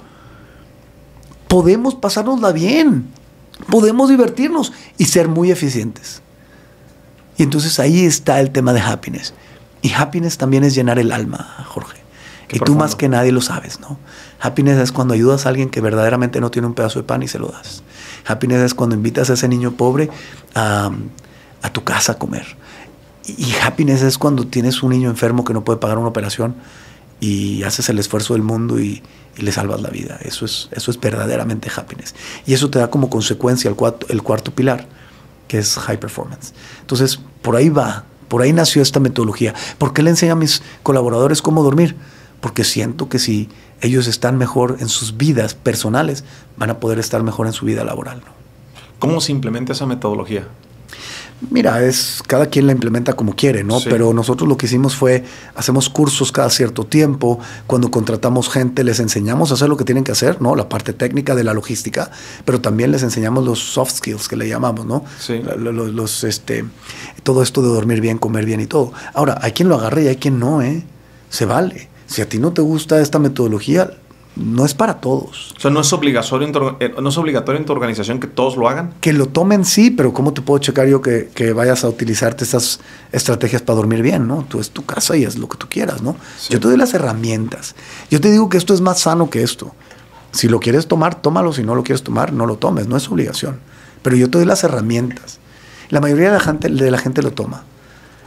Podemos pasárnosla bien. Podemos divertirnos y ser muy eficientes. Y entonces ahí está el tema de happiness. Y happiness también es llenar el alma, Jorge y tú más que nadie lo sabes, ¿no? Happiness es cuando ayudas a alguien que verdaderamente no tiene un pedazo de pan y se lo das. Happiness es cuando invitas a ese niño pobre a, tu casa a comer. Y, happiness es cuando tienes un niño enfermo que no puede pagar una operación y haces el esfuerzo del mundo y, le salvas la vida. Eso es, eso es verdaderamente happiness. Y eso te da como consecuencia el, cuarto, el cuarto pilar, que es high performance. Entonces, por ahí va, por ahí nació esta metodología. ¿Por qué le enseño a mis colaboradores cómo dormir? porque siento que si ellos están mejor en sus vidas personales, van a poder estar mejor en su vida laboral. ¿Cómo se implementa esa metodología? Mira, es cada quien la implementa como quiere, ¿no? Pero nosotros lo que hicimos fue hacemos cursos cada cierto tiempo, cuando contratamos gente les enseñamos a hacer lo que tienen que hacer, ¿no? La parte técnica de la logística, pero también les enseñamos los soft skills que le llamamos, ¿no? Sí. Los, este todo esto de dormir bien, comer bien y todo. Ahora, hay quien lo agarre y hay quien no, ¿eh? Se vale si a ti no te gusta esta metodología, no es para todos. O sea, no es obligatorio en tu, eh, no es obligatorio en tu organización que todos lo hagan. Que lo tomen sí, pero ¿cómo te puedo checar yo que, vayas a utilizarte estas estrategias para dormir bien? ¿no? Tú es tu casa y es lo que tú quieras, ¿no? Yo te doy las herramientas. Yo te digo que esto es más sano que esto. Si lo quieres tomar, tómalo. Si no lo quieres tomar, no lo tomes. No es obligación. Pero yo te doy las herramientas. La mayoría de la gente, de la gente lo toma.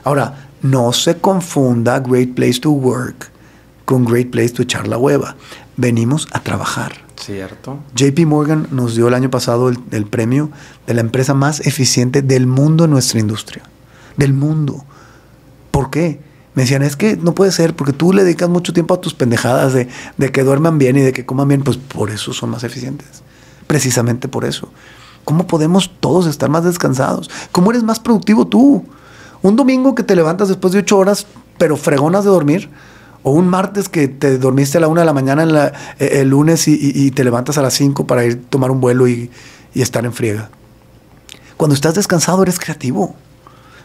Ahora, no se confunda Great Place to Work con Great Place to echar la hueva. Venimos a trabajar. Cierto. JP Morgan nos dio el año pasado el, premio de la empresa más eficiente del mundo en nuestra industria. Del mundo. ¿Por qué? Me decían, es que no puede ser, porque tú le dedicas mucho tiempo a tus pendejadas de, de, que duerman bien y de que coman bien. Pues por eso son más eficientes. Precisamente por eso. ¿Cómo podemos todos estar más descansados? ¿Cómo eres más productivo tú? Un domingo que te levantas después de ocho horas, pero fregonas de dormir, o un martes que te dormiste a la una de la mañana eh, el lunes y, te levantas a las 5 para ir a tomar un vuelo y, estar en friega. Cuando estás descansado eres creativo.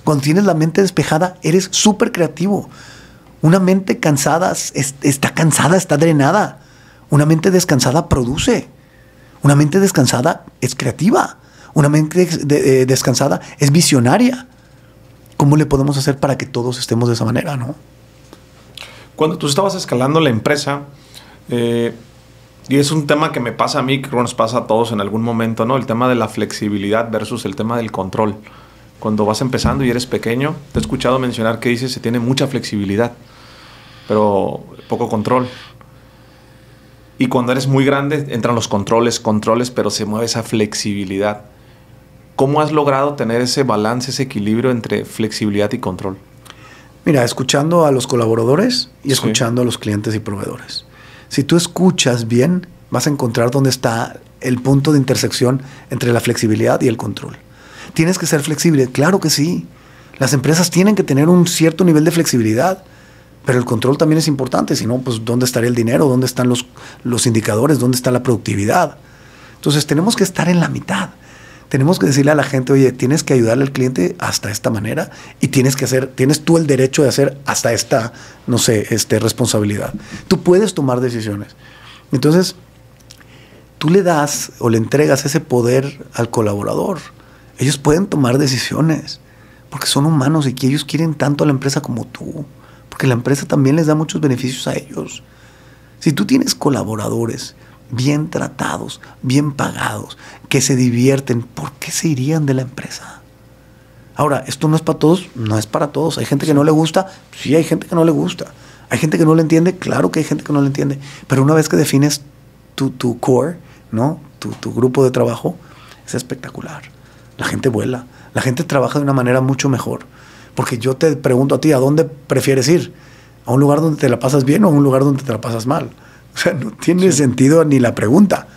Cuando tienes la mente despejada eres súper creativo. Una mente cansada está cansada, está drenada. Una mente descansada produce. Una mente descansada es creativa. Una mente eh, descansada es visionaria. ¿Cómo le podemos hacer para que todos estemos de esa manera, no? Cuando tú estabas escalando la empresa, eh, y es un tema que me pasa a mí, que nos pasa a todos en algún momento, ¿no? El tema de la flexibilidad versus el tema del control. Cuando vas empezando y eres pequeño, te he escuchado mencionar que dices se tiene mucha flexibilidad, pero poco control. Y cuando eres muy grande, entran los controles, controles, pero se mueve esa flexibilidad. ¿Cómo has logrado tener ese balance, ese equilibrio entre flexibilidad y control? Mira, escuchando a los colaboradores y escuchando a los clientes y proveedores. Si tú escuchas bien, vas a encontrar dónde está el punto de intersección entre la flexibilidad y el control. ¿Tienes que ser flexible? Claro que sí. Las empresas tienen que tener un cierto nivel de flexibilidad, pero el control también es importante. Si no, pues ¿dónde estaría el dinero? ¿Dónde están los, los indicadores? ¿Dónde está la productividad? Entonces tenemos que estar en la mitad tenemos que decirle a la gente, oye, tienes que ayudarle al cliente hasta esta manera y tienes que hacer, tienes tú el derecho de hacer hasta esta, no sé, este, responsabilidad. Tú puedes tomar decisiones. Entonces, tú le das o le entregas ese poder al colaborador. Ellos pueden tomar decisiones porque son humanos y que ellos quieren tanto a la empresa como tú, porque la empresa también les da muchos beneficios a ellos. Si tú tienes colaboradores bien tratados, bien pagados, que se divierten, ¿por qué se irían de la empresa? Ahora, esto no es para todos, no es para todos. Hay gente que no le gusta, sí hay gente que no le gusta. Hay gente que no le entiende, claro que hay gente que no le entiende. Pero una vez que defines tu, tu core, ¿no? Tu, tu grupo de trabajo, es espectacular. La gente vuela, la gente trabaja de una manera mucho mejor. Porque yo te pregunto a ti, ¿a dónde prefieres ir? ¿A un lugar donde te la pasas bien o a un lugar donde te la pasas mal? O sea, no tiene sentido ni la pregunta.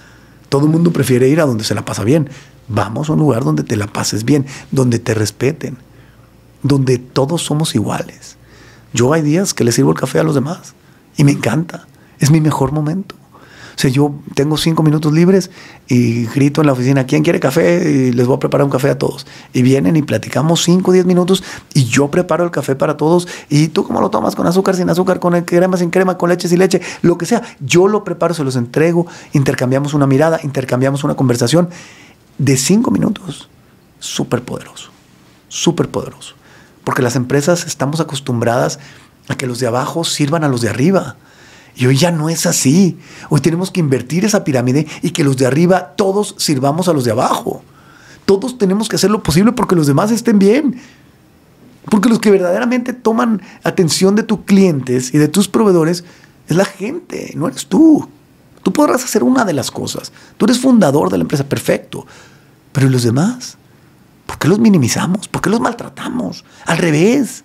Todo el mundo prefiere ir a donde se la pasa bien. Vamos a un lugar donde te la pases bien, donde te respeten, donde todos somos iguales. Yo hay días que le sirvo el café a los demás y me encanta. Es mi mejor momento. O yo tengo cinco minutos libres y grito en la oficina, ¿quién quiere café? Y les voy a preparar un café a todos. Y vienen y platicamos cinco o diez minutos y yo preparo el café para todos. ¿Y tú cómo lo tomas? ¿Con azúcar, sin azúcar? ¿Con crema, sin crema? ¿Con leche, sin leche? Lo que sea. Yo lo preparo, se los entrego, intercambiamos una mirada, intercambiamos una conversación de cinco minutos. Súper poderoso. Súper poderoso. Porque las empresas estamos acostumbradas a que los de abajo sirvan a los de arriba. Y hoy ya no es así. Hoy tenemos que invertir esa pirámide y que los de arriba todos sirvamos a los de abajo. Todos tenemos que hacer lo posible porque los demás estén bien. Porque los que verdaderamente toman atención de tus clientes y de tus proveedores es la gente, no eres tú. Tú podrás hacer una de las cosas. Tú eres fundador de la empresa, perfecto. Pero los demás? ¿Por qué los minimizamos? ¿Por qué los maltratamos? Al revés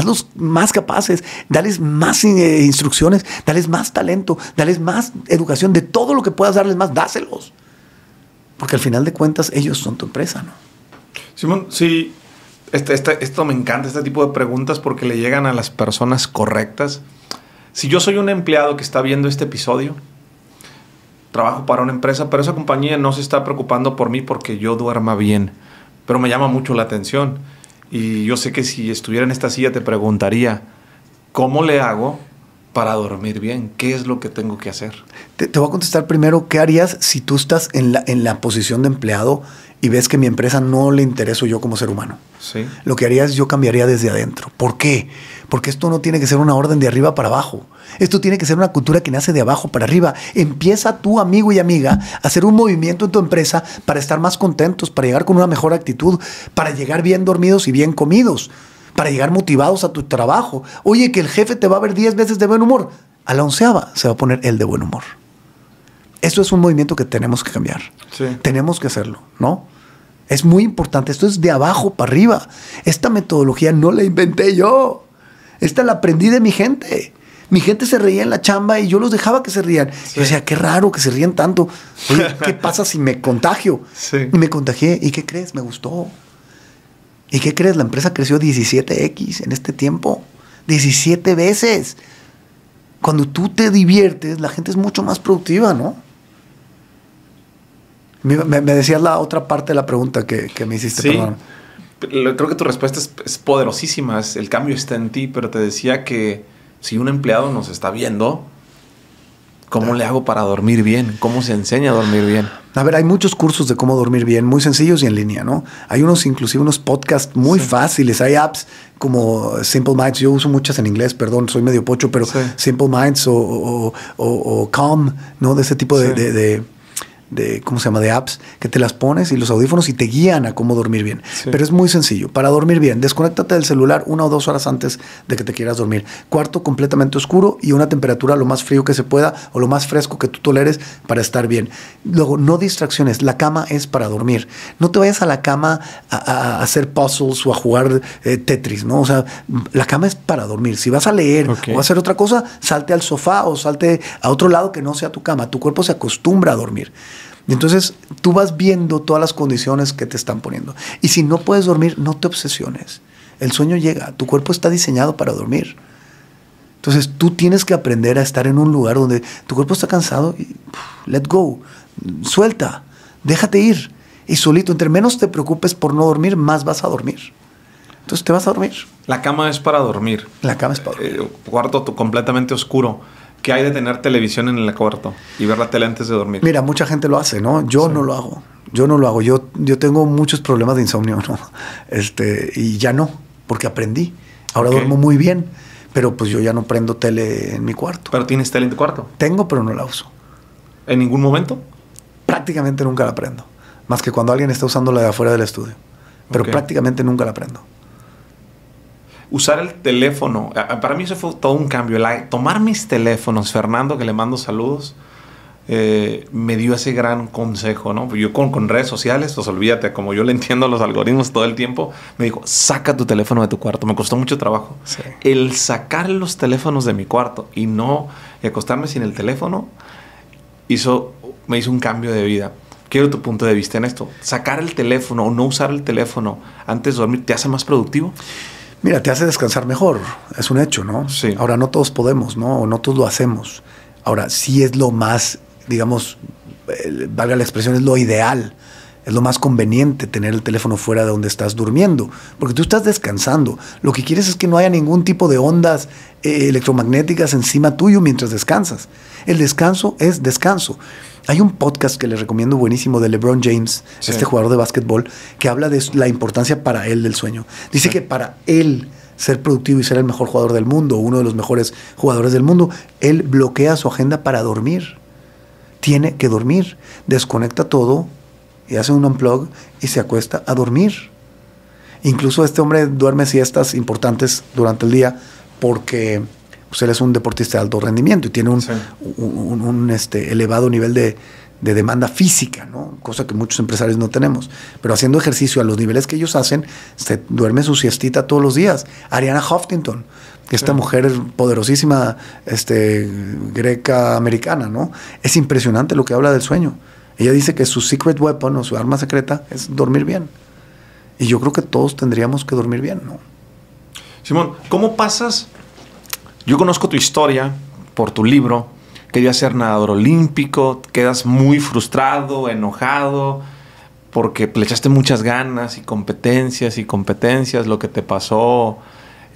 hazlos más capaces, dales más eh, instrucciones, dales más talento, dales más educación, de todo lo que puedas darles más, dáselos. Porque al final de cuentas ellos son tu empresa, ¿no? Simón, sí, este, este, esto me encanta, este tipo de preguntas porque le llegan a las personas correctas. Si yo soy un empleado que está viendo este episodio, trabajo para una empresa, pero esa compañía no se está preocupando por mí porque yo duerma bien, pero me llama mucho la atención y yo sé que si estuviera en esta silla te preguntaría, ¿cómo le hago para dormir bien? ¿Qué es lo que tengo que hacer? Te, voy a contestar primero, ¿qué harías si tú estás en la, en la posición de empleado y ves que mi empresa no le intereso yo como ser humano? Sí. Lo que haría es yo cambiaría desde adentro. ¿Por qué? porque esto no tiene que ser una orden de arriba para abajo. Esto tiene que ser una cultura que nace de abajo para arriba. Empieza tu amigo y amiga a hacer un movimiento en tu empresa para estar más contentos, para llegar con una mejor actitud, para llegar bien dormidos y bien comidos, para llegar motivados a tu trabajo. Oye, que el jefe te va a ver 10 veces de buen humor. A la onceava se va a poner él de buen humor. Eso es un movimiento que tenemos que cambiar. Tenemos que hacerlo, ¿no? Es muy importante. Esto es de abajo para arriba. Esta metodología no la inventé yo. Esta la aprendí de mi gente. Mi gente se reía en la chamba y yo los dejaba que se rían. Yo decía, qué raro que se rían tanto. ¿qué pasa si me contagio? Y me contagié. ¿Y qué crees? Me gustó. ¿Y qué crees? La empresa creció 17X en este tiempo. 17 veces. Cuando tú te diviertes, la gente es mucho más productiva, ¿no? Me, decías la otra parte de la pregunta que, me hiciste, creo que tu respuesta es, poderosísima. el cambio está en ti, pero te decía que si un empleado nos está viendo, ¿cómo le hago para dormir bien? ¿Cómo se enseña a dormir bien? A ver, hay muchos cursos de cómo dormir bien, muy sencillos y en línea, ¿no? Hay unos, inclusive unos podcasts muy fáciles, hay apps como Simple Minds, yo uso muchas en inglés, perdón, soy medio pocho, pero Simple Minds o, o, Calm, ¿no? De ese tipo de de, ¿cómo se llama?, de apps que te las pones y los audífonos y te guían a cómo dormir bien. Pero es muy sencillo. Para dormir bien, desconéctate del celular una o dos horas antes de que te quieras dormir. Cuarto completamente oscuro y una temperatura lo más frío que se pueda o lo más fresco que tú toleres para estar bien. Luego, no distracciones. La cama es para dormir. No te vayas a la cama a, hacer puzzles o a jugar eh, Tetris, ¿no? O sea, la cama es para dormir. Si vas a leer o a hacer otra cosa, salte al sofá o salte a otro lado que no sea tu cama. Tu cuerpo se acostumbra a dormir. Y entonces tú vas viendo todas las condiciones que te están poniendo. Y si no puedes dormir, no te obsesiones. El sueño llega, tu cuerpo está diseñado para dormir. Entonces tú tienes que aprender a estar en un lugar donde tu cuerpo está cansado let go, suelta, déjate ir. Y solito, entre menos te preocupes por no dormir, más vas a dormir. Entonces te vas a dormir. La cama es para dormir. La cama es para eh, dormir. cuarto completamente oscuro. ¿Qué hay de tener televisión en el cuarto y ver la tele antes de dormir? Mira, mucha gente lo hace, ¿no? Yo no lo hago. Yo no lo hago. Yo, yo tengo muchos problemas de insomnio, ¿no? Este, y ya no, porque aprendí. Ahora duermo muy bien, pero pues yo ya no prendo tele en mi cuarto. ¿Pero tienes tele en tu cuarto? Tengo, pero no la uso. ¿En ningún momento? Prácticamente nunca la prendo. Más que cuando alguien está usando la de afuera del estudio. Pero prácticamente nunca la prendo usar el teléfono. Para mí eso fue todo un cambio. La, tomar mis teléfonos, Fernando, que le mando saludos, eh, me dio ese gran consejo, ¿no? Yo con, con, redes sociales, pues olvídate, como yo le entiendo los algoritmos todo el tiempo, me dijo, saca tu teléfono de tu cuarto. Me costó mucho trabajo. El sacar los teléfonos de mi cuarto y no acostarme sin el teléfono, hizo, me hizo un cambio de vida quiero tu punto de vista en esto. Sacar el teléfono o no usar el teléfono antes de dormir te hace más productivo. Mira, te hace descansar mejor, es un hecho, ¿no? Sí. Ahora no todos podemos, ¿no? O no todos lo hacemos. Ahora sí es lo más, digamos, valga la expresión, es lo ideal. Es lo más conveniente tener el teléfono fuera de donde estás durmiendo, porque tú estás descansando. Lo que quieres es que no haya ningún tipo de ondas eh, electromagnéticas encima tuyo mientras descansas. El descanso es descanso. Hay un podcast que les recomiendo buenísimo de LeBron James, este jugador de básquetbol, que habla de la importancia para él del sueño. Dice que para él ser productivo y ser el mejor jugador del mundo, uno de los mejores jugadores del mundo, él bloquea su agenda para dormir. Tiene que dormir, desconecta todo y hace un unplug y se acuesta a dormir. Incluso este hombre duerme siestas importantes durante el día porque pues él es un deportista de alto rendimiento y tiene un, este, elevado nivel de, demanda física, ¿no? cosa que muchos empresarios no tenemos. Pero haciendo ejercicio a los niveles que ellos hacen, se duerme su siestita todos los días. Ariana Huffington, esta mujer poderosísima este, greca americana, ¿no? es impresionante lo que habla del sueño. Ella dice que su secret weapon o su arma secreta es dormir bien. Y yo creo que todos tendríamos que dormir bien, ¿no? Simón, ¿cómo pasas yo conozco tu historia por tu libro. Quería ser nadador olímpico, quedas muy frustrado, enojado, porque le echaste muchas ganas y competencias y competencias, lo que te pasó.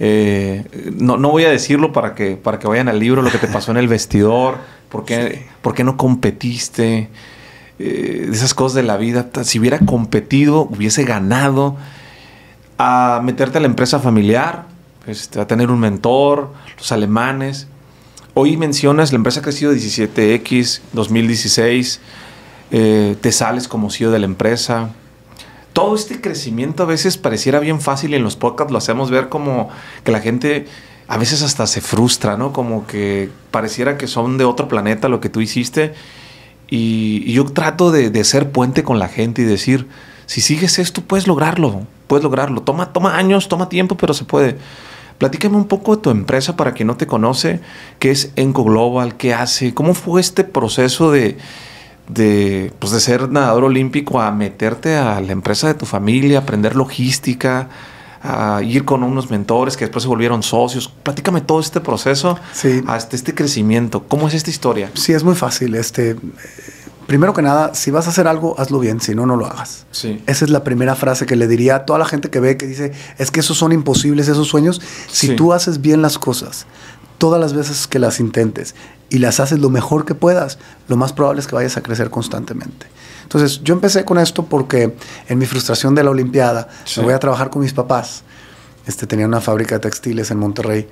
Eh, no, voy a decirlo para que, para que vayan al libro, lo que te pasó en el vestidor, por qué, no competiste, eh, esas cosas de la vida. Si hubiera competido, hubiese ganado a meterte a la empresa familiar, este, va a tener un mentor, los alemanes. Hoy mencionas, la empresa ha crecido 17X, 2016, eh, te sales como CEO de la empresa. Todo este crecimiento a veces pareciera bien fácil y en los podcasts lo hacemos ver como que la gente a veces hasta se frustra, ¿no? Como que pareciera que son de otro planeta lo que tú hiciste. Y, yo trato de, de, ser puente con la gente y decir, si sigues esto, puedes lograrlo, puedes lograrlo. Toma, toma años, toma tiempo, pero se puede. Platícame un poco de tu empresa para quien no te conoce, qué es Enco Global, qué hace, cómo fue este proceso de, pues, de, ser nadador olímpico a meterte a la empresa de tu familia, aprender logística, a ir con unos mentores que después se volvieron socios. Platícame todo este proceso hasta este crecimiento. ¿Cómo es esta historia? Sí, es muy fácil. Este, primero que nada, si vas a hacer algo, hazlo bien, si no, no lo hagas. Esa es la primera frase que le diría a toda la gente que ve, que dice, es que esos son imposibles, esos sueños. Si tú haces bien las cosas, todas las veces que las intentes y las haces lo mejor que puedas, lo más probable es que vayas a crecer constantemente. Entonces, yo empecé con esto porque en mi frustración de la Olimpiada, me voy a trabajar con mis papás. Este, tenía una fábrica de textiles en Monterrey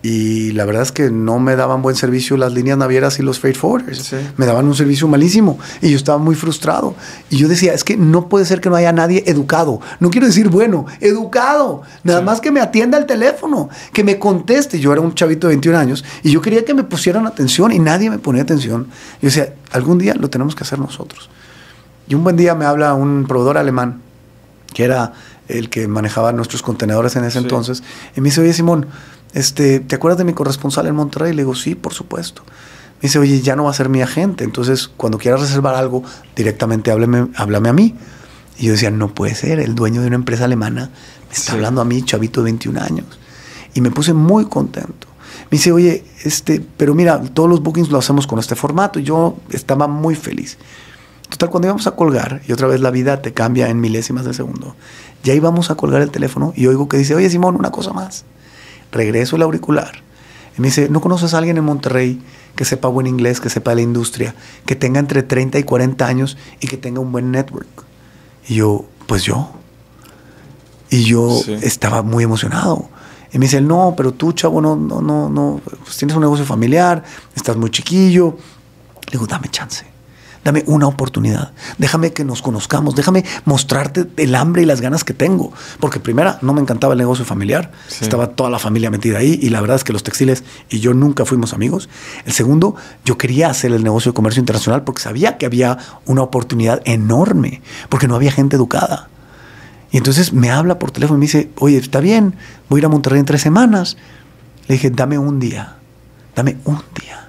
y la verdad es que no me daban buen servicio las líneas navieras y los freight forwarders. Me daban un servicio malísimo y yo estaba muy frustrado. Y yo decía, es que no puede ser que no haya nadie educado. No quiero decir bueno, educado. Nada más que me atienda al teléfono, que me conteste. Yo era un chavito de 21 años y yo quería que me pusieran atención y nadie me ponía atención. Yo decía, algún día lo tenemos que hacer nosotros. Y un buen día me habla un proveedor alemán, que era el que manejaba nuestros contenedores en ese entonces, y me dice, oye Simón, este, ¿te acuerdas de mi corresponsal en Monterrey? Le digo, sí, por supuesto. Me dice, oye, ya no va a ser mi agente, entonces cuando quieras reservar algo, directamente háblame, háblame a mí. Y yo decía, no puede ser, el dueño de una empresa alemana me está hablando a mí, chavito de 21 años. Y me puse muy contento. Me dice, oye, este, pero mira, todos los bookings lo hacemos con este formato. Y yo estaba muy feliz. Total, cuando íbamos a colgar, y otra vez la vida te cambia en milésimas de segundo, ya íbamos a colgar el teléfono y oigo que dice, oye Simón, una cosa más regreso el auricular. Y me dice, ¿no conoces a alguien en Monterrey que sepa buen inglés, que sepa la industria, que tenga entre 30 y 40 años y que tenga un buen network? Y yo, pues yo. Y yo estaba muy emocionado. Y me dice, no, pero tú, chavo, no, no, no, no, pues tienes un negocio familiar, estás muy chiquillo. Le digo, dame chance. Dame una oportunidad. Déjame que nos conozcamos. Déjame mostrarte el hambre y las ganas que tengo. Porque primera, no me encantaba el negocio familiar. Estaba toda la familia metida ahí y la verdad es que los textiles y yo nunca fuimos amigos. El segundo, yo quería hacer el negocio de comercio internacional porque sabía que había una oportunidad enorme, porque no había gente educada. Y entonces me habla por teléfono y me dice, oye, está bien, voy a ir a Monterrey en tres semanas. Le dije, dame un día, dame un día.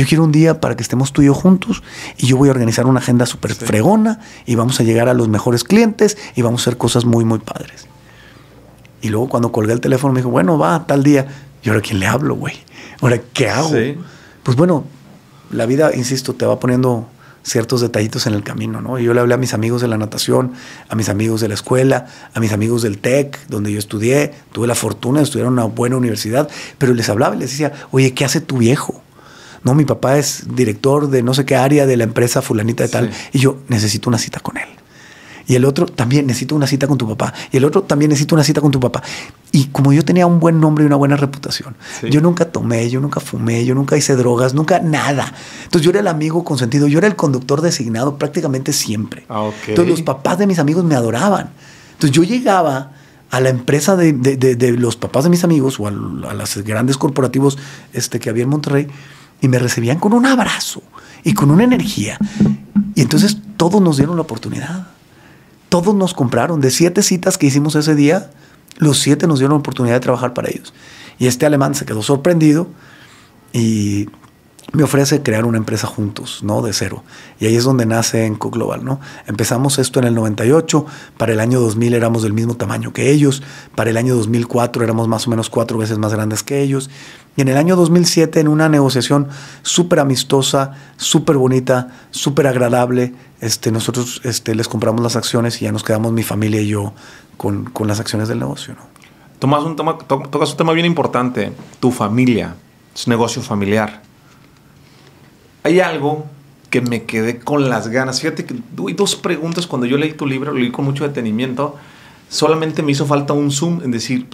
Yo quiero un día para que estemos tú y yo juntos y yo voy a organizar una agenda súper fregona y vamos a llegar a los mejores clientes y vamos a hacer cosas muy, muy padres. Y luego cuando colgué el teléfono me dijo, bueno, va, tal día. ¿Y ahora quién le hablo, güey? ¿Ahora qué hago? Pues bueno, la vida, insisto, te va poniendo ciertos detallitos en el camino, ¿no? Y yo le hablé a mis amigos de la natación, a mis amigos de la escuela, a mis amigos del TEC, donde yo estudié, tuve la fortuna de estudiar en una buena universidad, pero les hablaba y les decía, oye, ¿qué hace tu viejo? No, mi papá es director de no sé qué área de la empresa fulanita de tal. Y yo necesito una cita con él. Y el otro también necesito una cita con tu papá. Y el otro también necesito una cita con tu papá. Y como yo tenía un buen nombre y una buena reputación, yo nunca tomé, yo nunca fumé, yo nunca hice drogas, nunca nada. Entonces yo era el amigo consentido, yo era el conductor designado prácticamente siempre. Ah, Entonces los papás de mis amigos me adoraban. Entonces yo llegaba a la empresa de, los papás de mis amigos o a, las grandes corporativos este, que había en Monterrey y me recibían con un abrazo y con una energía. Y entonces todos nos dieron la oportunidad. Todos nos compraron. De siete citas que hicimos ese día, los siete nos dieron la oportunidad de trabajar para ellos. Y este alemán se quedó sorprendido y me ofrece crear una empresa juntos, ¿no? De cero. Y ahí es donde nace Enco Global, ¿no? Empezamos esto en el 98, para el año 2000 éramos del mismo tamaño que ellos, para el año 2004 éramos más o menos cuatro veces más grandes que ellos, y en el año 2007, en una negociación súper amistosa, súper bonita, súper agradable, este, nosotros este, les compramos las acciones y ya nos quedamos mi familia y yo con, las acciones del negocio, ¿no? Tomas un tema, tocas un tema bien importante, tu familia, es negocio familiar hay algo que me quedé con las ganas. Fíjate que doy dos preguntas cuando yo leí tu libro, lo leí con mucho detenimiento. Solamente me hizo falta un zoom en decir,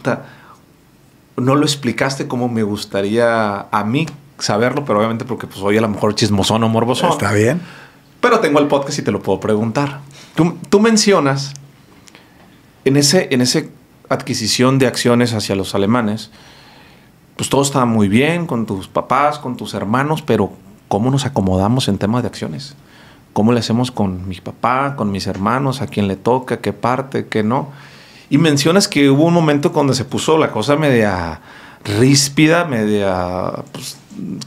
no lo explicaste como me gustaría a mí saberlo, pero obviamente porque pues, soy a lo mejor chismosón o morboso. Está bien. Pero tengo el podcast y te lo puedo preguntar. Tú, mencionas en ese, en ese adquisición de acciones hacia los alemanes, pues todo estaba muy bien con tus papás, con tus hermanos, pero cómo nos acomodamos en temas de acciones. ¿Cómo le hacemos con mi papá, con mis hermanos, a quién le toca, qué parte, qué no? Y mencionas que hubo un momento cuando se puso la cosa media ríspida, media... Pues,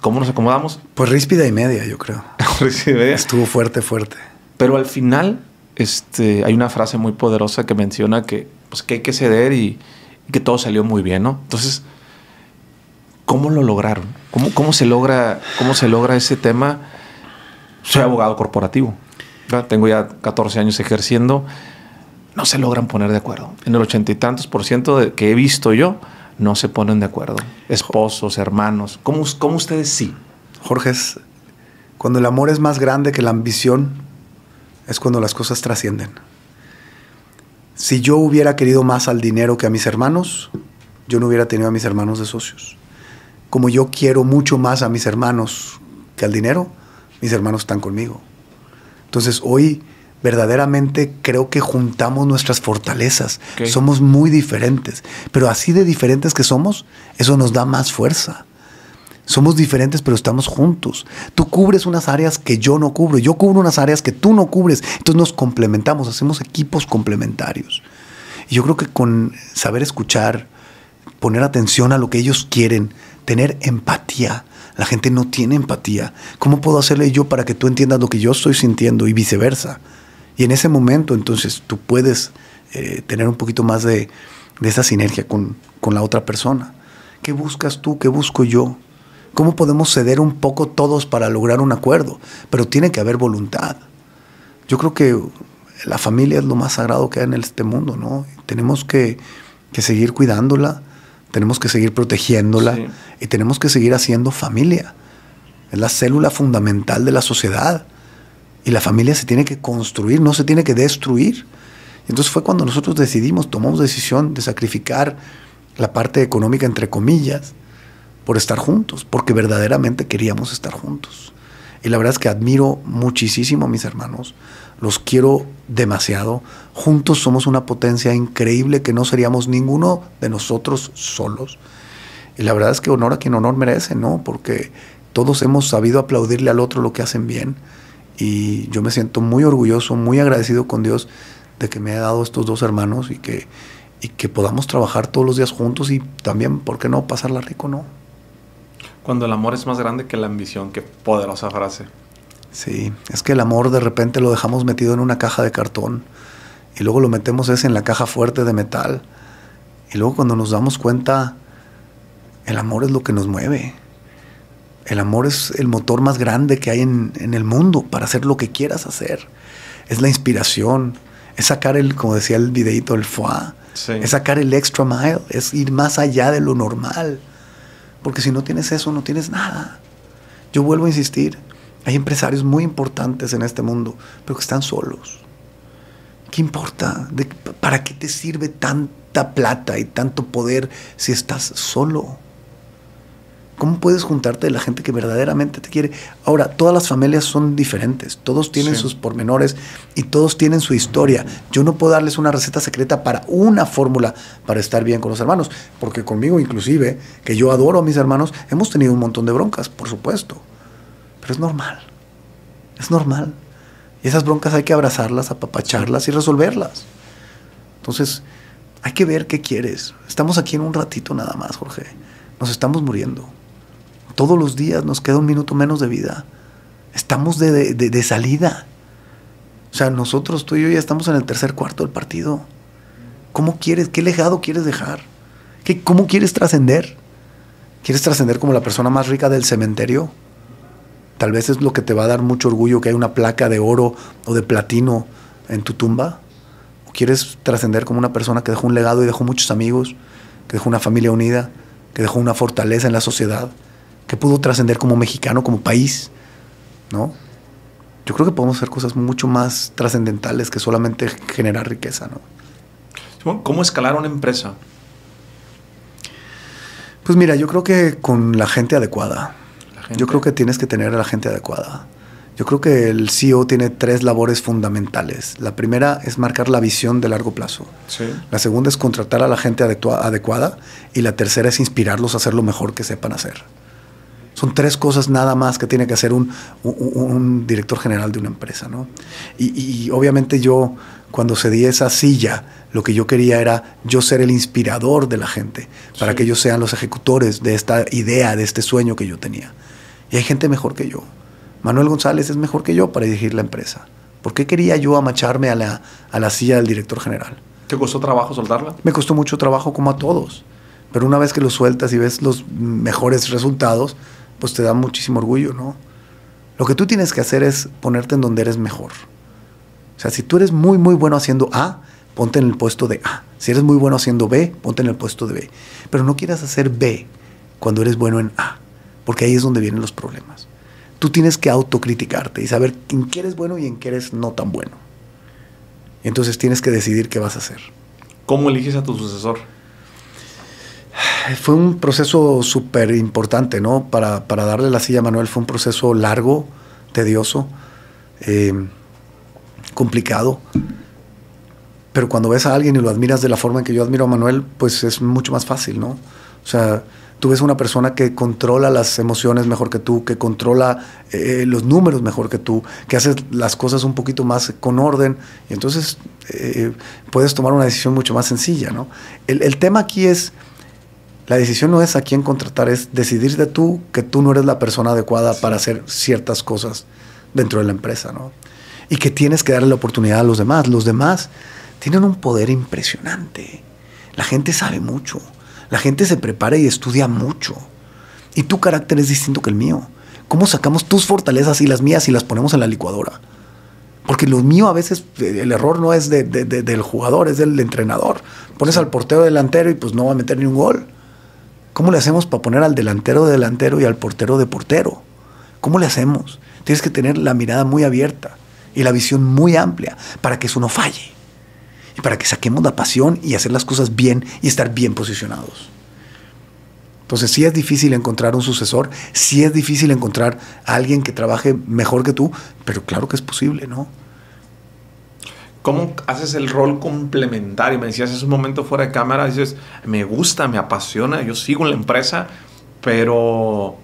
¿Cómo nos acomodamos? Pues ríspida y media, yo creo. Estuvo fuerte, fuerte. Pero al final este, hay una frase muy poderosa que menciona que, pues, que hay que ceder y, y que todo salió muy bien, ¿no? Entonces ¿Cómo lo lograron? ¿Cómo, cómo, se, logra, cómo se logra ese tema? Soy abogado corporativo. Tengo ya 14 años ejerciendo. No se logran poner de acuerdo. En el ochenta y tantos por ciento de, que he visto yo, no se ponen de acuerdo. Esposos, hermanos. ¿Cómo, cómo ustedes sí? Jorge, cuando el amor es más grande que la ambición, es cuando las cosas trascienden. Si yo hubiera querido más al dinero que a mis hermanos, yo no hubiera tenido a mis hermanos de socios como yo quiero mucho más a mis hermanos que al dinero, mis hermanos están conmigo. Entonces hoy verdaderamente creo que juntamos nuestras fortalezas. Somos muy diferentes, pero así de diferentes que somos, eso nos da más fuerza. Somos diferentes, pero estamos juntos. Tú cubres unas áreas que yo no cubro, yo cubro unas áreas que tú no cubres. Entonces nos complementamos, hacemos equipos complementarios. Y yo creo que con saber escuchar, poner atención a lo que ellos quieren, tener empatía. La gente no tiene empatía. ¿Cómo puedo hacerle yo para que tú entiendas lo que yo estoy sintiendo y viceversa? Y en ese momento, entonces, tú puedes eh, tener un poquito más de, esa sinergia con, la otra persona. ¿Qué buscas tú? ¿Qué busco yo? ¿Cómo podemos ceder un poco todos para lograr un acuerdo? Pero tiene que haber voluntad. Yo creo que la familia es lo más sagrado que hay en este mundo, ¿no? Tenemos que, que seguir cuidándola, tenemos que seguir protegiéndola y tenemos que seguir haciendo familia. Es la célula fundamental de la sociedad. Y la familia se tiene que construir, no se tiene que destruir. Entonces fue cuando nosotros decidimos, tomamos decisión de sacrificar la parte económica, entre comillas, por estar juntos, porque verdaderamente queríamos estar juntos. Y la verdad es que admiro muchísimo a mis hermanos, los quiero demasiado. Juntos somos una potencia increíble que no seríamos ninguno de nosotros solos. Y la verdad es que honor a quien honor merece, ¿no? Porque todos hemos sabido aplaudirle al otro lo que hacen bien. Y yo me siento muy orgulloso, muy agradecido con Dios de que me haya dado estos dos hermanos y que, y que podamos trabajar todos los días juntos y también, ¿por qué no? Pasarla rico, ¿no? Cuando el amor es más grande que la ambición, qué poderosa frase. Sí, es que el amor de repente lo dejamos metido en una caja de cartón y luego lo metemos ese en la caja fuerte de metal y luego cuando nos damos cuenta el amor es lo que nos mueve. El amor es el motor más grande que hay en, el mundo para hacer lo que quieras hacer. Es la inspiración, es sacar el, como decía el videito, el foie, es sacar el extra mile, es ir más allá de lo normal. Porque si no tienes eso, no tienes nada. Yo vuelvo a insistir, hay empresarios muy importantes en este mundo, pero que están solos. ¿Qué importa? ¿Para qué te sirve tanta plata y tanto poder si estás solo? ¿Cómo puedes juntarte de la gente que verdaderamente te quiere? Ahora, todas las familias son diferentes, todos tienen sus pormenores y todos tienen su historia. Yo no puedo darles una receta secreta para una fórmula para estar bien con los hermanos, porque conmigo inclusive, que yo adoro a mis hermanos, hemos tenido un montón de broncas, por supuesto es normal. Es normal. Y esas broncas hay que abrazarlas, apapacharlas y resolverlas. Entonces, hay que ver qué quieres. Estamos aquí en un ratito nada más, Jorge. Nos estamos muriendo. Todos los días nos queda un minuto menos de vida. Estamos de, salida. O sea, nosotros, tú y yo, ya estamos en el tercer cuarto del partido. ¿Cómo quieres? ¿Qué legado quieres dejar? ¿Qué, ¿Cómo quieres trascender? ¿Quieres trascender como la persona más rica del cementerio? tal vez es lo que te va a dar mucho orgullo que hay una placa de oro o de platino en tu tumba. O quieres trascender como una persona que dejó un legado y dejó muchos amigos, que dejó una familia unida, que dejó una fortaleza en la sociedad, que pudo trascender como mexicano, como país, ¿no? Yo creo que podemos hacer cosas mucho más trascendentales que solamente generar riqueza, ¿no? ¿Cómo escalar una empresa? Pues mira, yo creo que con la gente adecuada. Yo creo que tienes que tener a la gente adecuada. Yo creo que el CEO tiene tres labores fundamentales. La primera es marcar la visión de largo plazo. La segunda es contratar a la gente adecuada. Y la tercera es inspirarlos a hacer lo mejor que sepan hacer. Son tres cosas nada más que tiene que hacer un, director general de una empresa. ¿no? Y, obviamente yo, cuando cedí esa silla, lo que yo quería era yo ser el inspirador de la gente, para que ellos sean los ejecutores de esta idea, de este sueño que yo tenía. Y hay gente mejor que yo. Manuel González es mejor que yo para dirigir la empresa. ¿Por qué quería yo amacharme a la, a la silla del director general? ¿Te costó trabajo soltarla? Me costó mucho trabajo, como a todos. Pero una vez que lo sueltas y ves los mejores resultados, pues te da muchísimo orgullo, ¿no? Lo que tú tienes que hacer es ponerte en donde eres mejor. O sea, si tú eres muy, muy bueno haciendo A, ponte en el puesto de A. Si eres muy bueno haciendo B, ponte en el puesto de B. Pero no quieras hacer B cuando eres bueno en A porque ahí es donde vienen los problemas. Tú tienes que autocriticarte y saber en qué eres bueno y en qué eres no tan bueno. Entonces tienes que decidir qué vas a hacer. ¿Cómo eliges a tu sucesor? Fue un proceso súper importante, ¿no? Para, para, darle la silla a Manuel fue un proceso largo, tedioso, eh, complicado. Pero cuando ves a alguien y lo admiras de la forma en que yo admiro a Manuel, pues es mucho más fácil, ¿no? O sea, tú ves una persona que controla las emociones mejor que tú, que controla eh, los números mejor que tú, que hace las cosas un poquito más con orden, y entonces eh, puedes tomar una decisión mucho más sencilla, ¿no? El, tema aquí es, la decisión no es a quién contratar, es decidir de tú que tú no eres la persona adecuada para hacer ciertas cosas dentro de la empresa, ¿no? Y que tienes que darle la oportunidad a los demás. Los demás tienen un poder impresionante. La gente sabe mucho la gente se prepara y estudia mucho. Y tu carácter es distinto que el mío. ¿Cómo sacamos tus fortalezas y las mías y las ponemos en la licuadora? Porque lo mío a veces, eh, el error no es del jugador, es del entrenador. Pones al portero delantero y pues no va a meter ni un gol. ¿Cómo le hacemos para poner al delantero de delantero y al portero de portero? ¿Cómo le hacemos? Tienes que tener la mirada muy abierta y la visión muy amplia para que eso no falle para que saquemos la pasión y hacer las cosas bien y estar bien posicionados. Entonces sí es difícil encontrar un sucesor, sí es difícil encontrar a alguien que trabaje mejor que tú, pero claro que es posible, ¿no? ¿Cómo haces el rol complementario? Me decías hace un momento fuera de cámara, dices, me gusta, me apasiona, yo sigo en la empresa, pero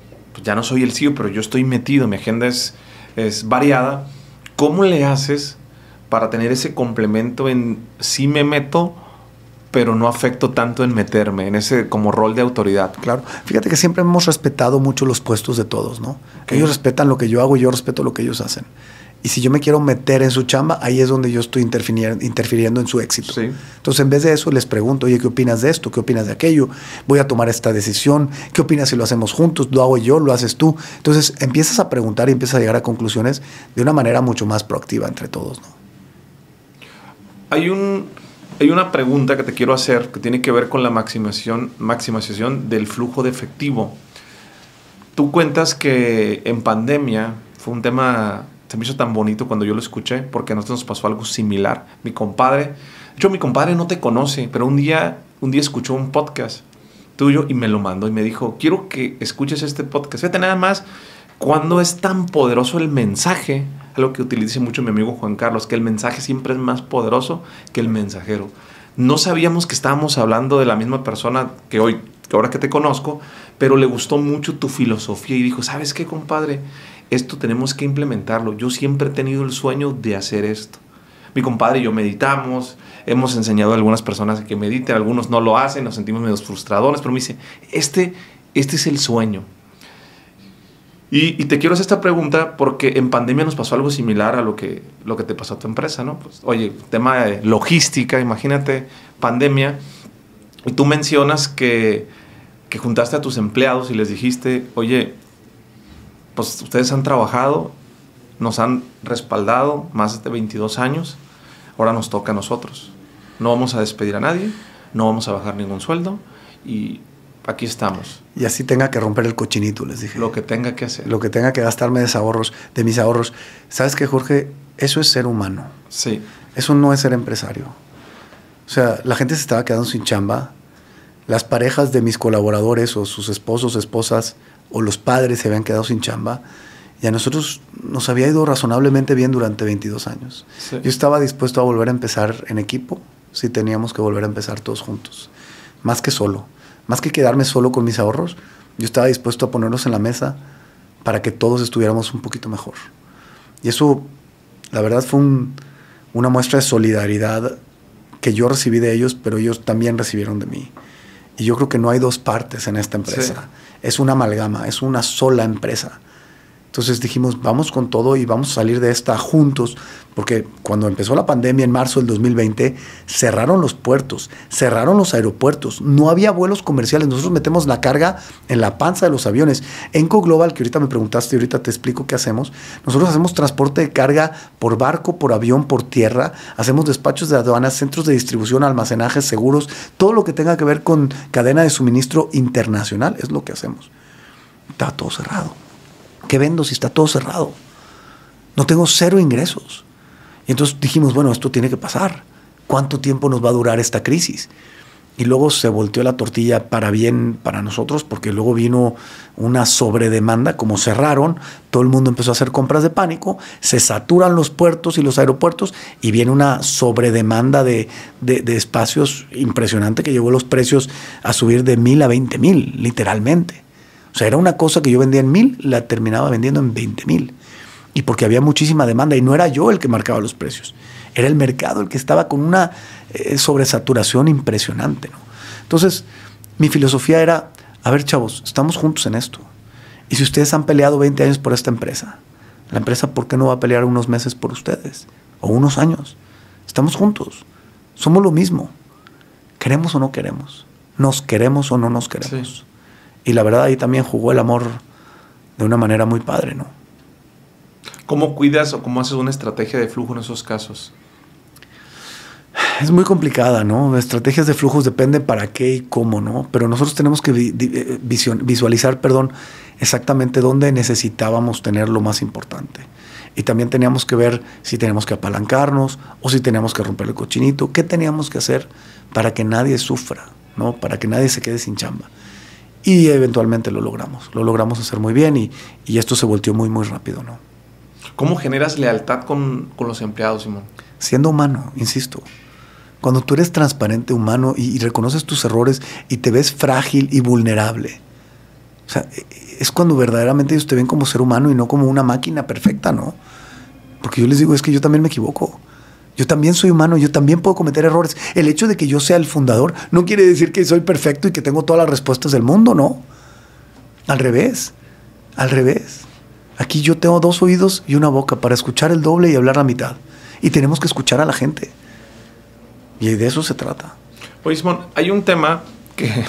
ya no soy el CEO, pero yo estoy metido, mi agenda es, es variada. ¿Cómo le haces para tener ese complemento en sí me meto, pero no afecto tanto en meterme en ese como rol de autoridad. Claro, fíjate que siempre hemos respetado mucho los puestos de todos, ¿no? Ellos respetan lo que yo hago y yo respeto lo que ellos hacen. Y si yo me quiero meter en su chamba, ahí es donde yo estoy interfiriendo en su éxito. Entonces, en vez de eso, les pregunto, oye, ¿qué opinas de esto? ¿Qué opinas de aquello? Voy a tomar esta decisión. ¿Qué opinas si lo hacemos juntos? ¿Lo hago yo? ¿Lo haces tú? Entonces, empiezas a preguntar y empiezas a llegar a conclusiones de una manera mucho más proactiva entre todos. ¿no? hay un hay una pregunta que te quiero hacer que tiene que ver con la maximización, maximización del flujo de efectivo. Tú cuentas que en pandemia fue un tema, se me hizo tan bonito cuando yo lo escuché, porque a nosotros nos pasó algo similar. Mi compadre, yo mi compadre no te conoce, pero un día, un día escuchó un podcast tuyo y me lo mandó y me dijo, quiero que escuches este podcast. Fíjate nada más cuando es tan poderoso el mensaje algo que utilice mucho mi amigo Juan Carlos, que el mensaje siempre es más poderoso que el mensajero. No sabíamos que estábamos hablando de la misma persona que hoy, ahora que te conozco, pero le gustó mucho tu filosofía y dijo, ¿sabes qué, compadre? Esto tenemos que implementarlo. Yo siempre he tenido el sueño de hacer esto. Mi compadre y yo meditamos, hemos enseñado a algunas personas que mediten, algunos no lo hacen, nos sentimos medio frustradores, pero me dice, este, este es el sueño y, te quiero hacer esta pregunta porque en pandemia nos pasó algo similar a lo que, lo que te pasó a tu empresa, ¿no? Pues, oye, tema de logística, imagínate, pandemia. Y tú mencionas que, que juntaste a tus empleados y les dijiste, oye, pues ustedes han trabajado, nos han respaldado más de 22 años, ahora nos toca a nosotros. No vamos a despedir a nadie, no vamos a bajar ningún sueldo y aquí estamos. Y así tenga que romper el cochinito, les dije. Lo que tenga que hacer. Lo que tenga que gastarme de, ahorros, de mis ahorros. ¿Sabes qué, Jorge? Eso es ser humano. Sí. Eso no es ser empresario. O sea, la gente se estaba quedando sin chamba. Las parejas de mis colaboradores o sus esposos, esposas o los padres se habían quedado sin chamba. Y a nosotros nos había ido razonablemente bien durante 22 años. Yo estaba dispuesto a volver a empezar en equipo si teníamos que volver a empezar todos juntos, más que solo más que quedarme solo con mis ahorros, yo estaba dispuesto a ponerlos en la mesa para que todos estuviéramos un poquito mejor. Y eso, la verdad, fue una muestra de solidaridad que yo recibí de ellos, pero ellos también recibieron de mí. Y yo creo que no hay dos partes en esta empresa. Es una amalgama, es una sola empresa. Entonces dijimos, vamos con todo y vamos a salir de esta juntos, porque cuando empezó la pandemia en marzo del 2020, cerraron los puertos, cerraron los aeropuertos, no había vuelos comerciales, nosotros metemos la carga en la panza de los aviones. Enco Global, que ahorita me preguntaste y ahorita te explico qué hacemos, nosotros hacemos transporte de carga por barco, por avión, por tierra, hacemos despachos de aduanas, centros de distribución, almacenajes, seguros, todo lo que tenga que ver con cadena de suministro internacional, es lo que hacemos. Está todo cerrado ¿Qué vendo si está todo cerrado? No tengo cero ingresos. Y entonces dijimos, bueno, esto tiene que pasar. ¿Cuánto tiempo nos va a durar esta crisis? Y luego se volteó la tortilla para bien para nosotros, porque luego vino una sobredemanda, como cerraron, todo el mundo empezó a hacer compras de pánico, se saturan los puertos y los aeropuertos, y viene una sobredemanda de, de, de espacios impresionante que llevó los precios a subir de mil a veinte mil, literalmente. O sea, era una cosa que yo vendía en mil, la terminaba vendiendo en 20 mil. Y porque había muchísima demanda y no era yo el que marcaba los precios, era el mercado el que estaba con una eh, sobresaturación impresionante. ¿no? Entonces, mi filosofía era, a ver chavos, estamos juntos en esto. Y si ustedes han peleado 20 años por esta empresa, la empresa, ¿por qué no va a pelear unos meses por ustedes? O unos años. Estamos juntos. Somos lo mismo. Queremos o no queremos. Nos queremos o no nos queremos. Y la verdad ahí también jugó el amor de una manera muy padre, ¿no? ¿Cómo cuidas o cómo haces una estrategia de flujo en esos casos? Es muy complicada, ¿no? Estrategias de flujos dependen para qué y cómo, ¿no? Pero nosotros tenemos que eh, visualizar, perdón, exactamente dónde necesitábamos tener lo más importante. Y también teníamos que ver si teníamos que apalancarnos o si teníamos que romper el cochinito. ¿Qué teníamos que hacer para que nadie sufra, ¿no? Para que nadie se quede sin chamba y eventualmente lo logramos. Lo logramos hacer muy bien y, esto se volteó muy, muy rápido, ¿no? ¿Cómo generas lealtad con, los empleados, Simón? Siendo humano, insisto. Cuando tú eres transparente, humano y, y, reconoces tus errores y te ves frágil y vulnerable. O sea, e, e, es cuando verdaderamente ellos te ven como ser humano y no como una máquina perfecta, ¿no? Porque yo les digo, es que yo también me equivoco. Yo también soy humano, yo también puedo cometer errores. El hecho de que yo sea el fundador no quiere decir que soy perfecto y que tengo todas las respuestas del mundo, no. Al revés, al revés. Aquí yo tengo dos oídos y una boca para escuchar el doble y hablar la mitad. Y tenemos que escuchar a la gente. Y de eso se trata. Oye, hay un tema que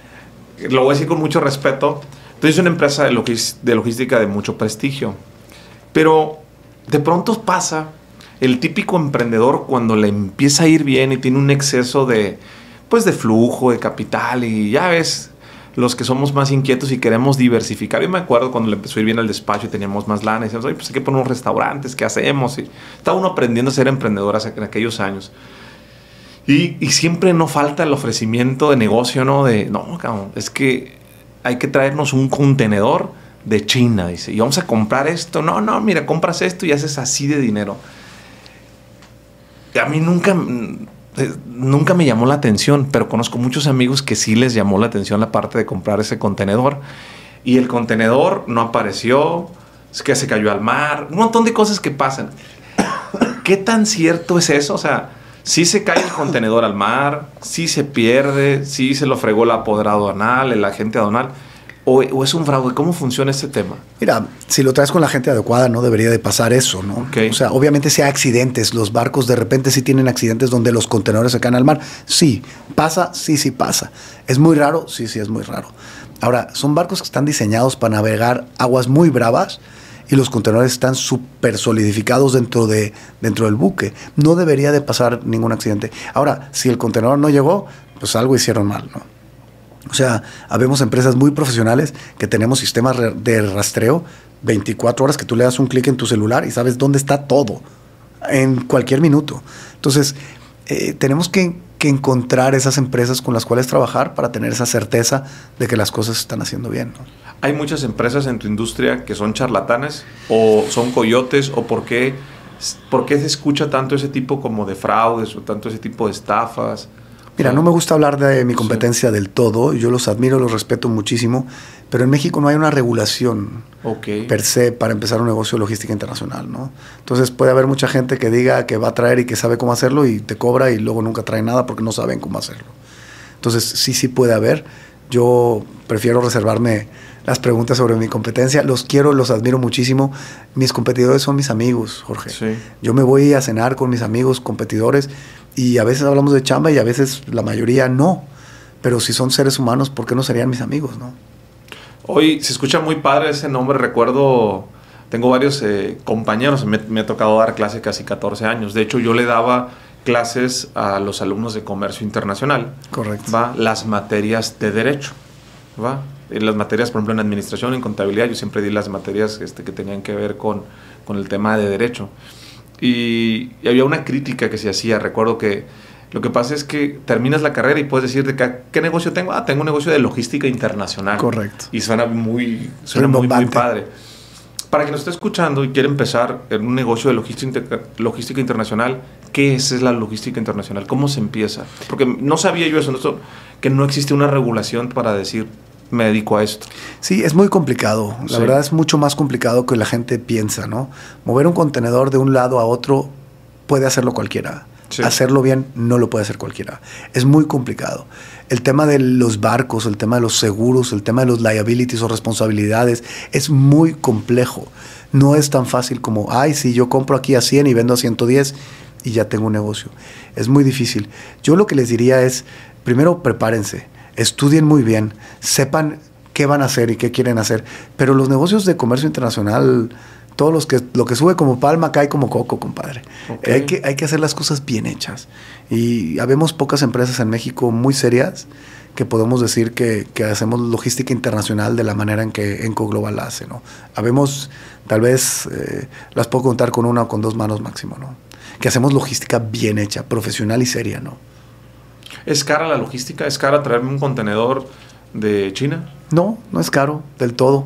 lo voy a decir con mucho respeto. Tú eres una empresa de, logística de mucho prestigio, pero de pronto pasa el típico emprendedor cuando le empieza a ir bien y tiene un exceso de, pues, de flujo, de capital y ya ves, los que somos más inquietos y queremos diversificar. Yo me acuerdo cuando le empezó a ir bien al despacho y teníamos más lana y decíamos, oye, pues hay que poner unos restaurantes, ¿qué hacemos? Y estaba uno aprendiendo a ser emprendedor en aquellos años. Y, y siempre no falta el ofrecimiento de negocio, ¿no? De, no, cabrón, es que hay que traernos un contenedor de China, dice, y vamos a comprar esto. No, no, mira, compras esto y haces así de dinero a mí nunca, mm, eh, nunca me llamó la atención, pero conozco muchos amigos que sí les llamó la atención la parte de comprar ese contenedor. Y el contenedor no apareció, es que se cayó al mar, un montón de cosas que pasan. ¿Qué tan cierto es eso? O sea, si se cae el contenedor al mar, si se pierde, si se lo fregó la apoderado anal, el agente adonal o, es un fraude? ¿Cómo funciona este tema? Mira, si lo traes con la gente adecuada, no debería de pasar eso, ¿no? O sea, obviamente si hay accidentes, los barcos de repente sí tienen accidentes donde los contenedores se caen al mar. Sí, pasa, sí, sí pasa. ¿Es muy raro? Sí, sí, es muy raro. Ahora, son barcos que están diseñados para navegar aguas muy bravas y los contenedores están súper solidificados dentro, de, dentro del buque. No debería de pasar ningún accidente. Ahora, si el contenedor no llegó, pues algo hicieron mal, ¿no? O sea, habemos empresas muy profesionales que tenemos sistemas de rastreo 24 horas que tú le das un clic en tu celular y sabes dónde está todo en cualquier minuto. Entonces, eh, tenemos que, que, encontrar esas empresas con las cuales trabajar para tener esa certeza de que las cosas están haciendo bien. ¿Hay muchas empresas en tu industria que son charlatanes o son coyotes o por qué, por qué se escucha tanto ese tipo como de fraudes o tanto ese tipo de estafas? Mira, no me gusta hablar de mi competencia del todo, yo los admiro, los respeto muchísimo, pero en México no hay una regulación per se para empezar un negocio de logística internacional, ¿no? Entonces puede haber mucha gente que diga que va a traer y que sabe cómo hacerlo y te cobra y luego nunca trae nada porque no saben cómo hacerlo. Entonces sí, sí puede haber. Yo prefiero reservarme las preguntas sobre mi competencia. Los quiero, los admiro muchísimo. Mis competidores son mis amigos, Jorge. Yo me voy a cenar con mis amigos competidores y a veces hablamos de chamba y a veces la mayoría no. Pero si son seres humanos, ¿por qué no serían mis amigos, no? Hoy se escucha muy padre ese nombre. Recuerdo, tengo varios eh, compañeros, me, ha tocado dar clase casi 14 años. De hecho, yo le daba clases a los alumnos de comercio internacional. Correcto. ¿va? Las materias de derecho. Eh, las materias, por ejemplo, en administración, en contabilidad, yo siempre di las materias este, que tenían que ver con, con el tema de derecho y, había una crítica que se hacía, recuerdo que lo que pasa es que terminas la carrera y puedes decir de qué, negocio tengo. Ah, tengo un negocio de logística internacional. Correcto. Y suena muy, suena muy, muy, padre. Para quien nos esté escuchando y quiere empezar en un negocio de logística, logística internacional, ¿qué es, la logística internacional? ¿Cómo se empieza? Porque no sabía yo eso, que no existe una regulación para decir me dedico a esto. Sí, es muy complicado. La verdad es mucho más complicado que la gente piensa, ¿no? Mover un contenedor de un lado a otro puede hacerlo cualquiera. Hacerlo bien no lo puede hacer cualquiera. Es muy complicado. El tema de los barcos, el tema de los seguros, el tema de los liabilities o responsabilidades es muy complejo. No es tan fácil como, ay, si yo compro aquí a 100 y vendo a 110 y ya tengo un negocio. Es muy difícil. Yo lo que les diría es, primero prepárense estudien muy bien, sepan qué van a hacer y qué quieren hacer. Pero los negocios de comercio internacional, todos los que lo que sube como palma cae como coco, compadre. Hay, que, hacer las cosas bien hechas. Y habemos pocas empresas en México muy serias que podemos decir que, hacemos logística internacional de la manera en que Enco Global hace, ¿no? Habemos, tal vez, eh, las puedo contar con una o con dos manos máximo, ¿no? Que hacemos logística bien hecha, profesional y seria, ¿no? ¿Es cara la logística? ¿Es cara traerme un contenedor de China? No, no es caro del todo.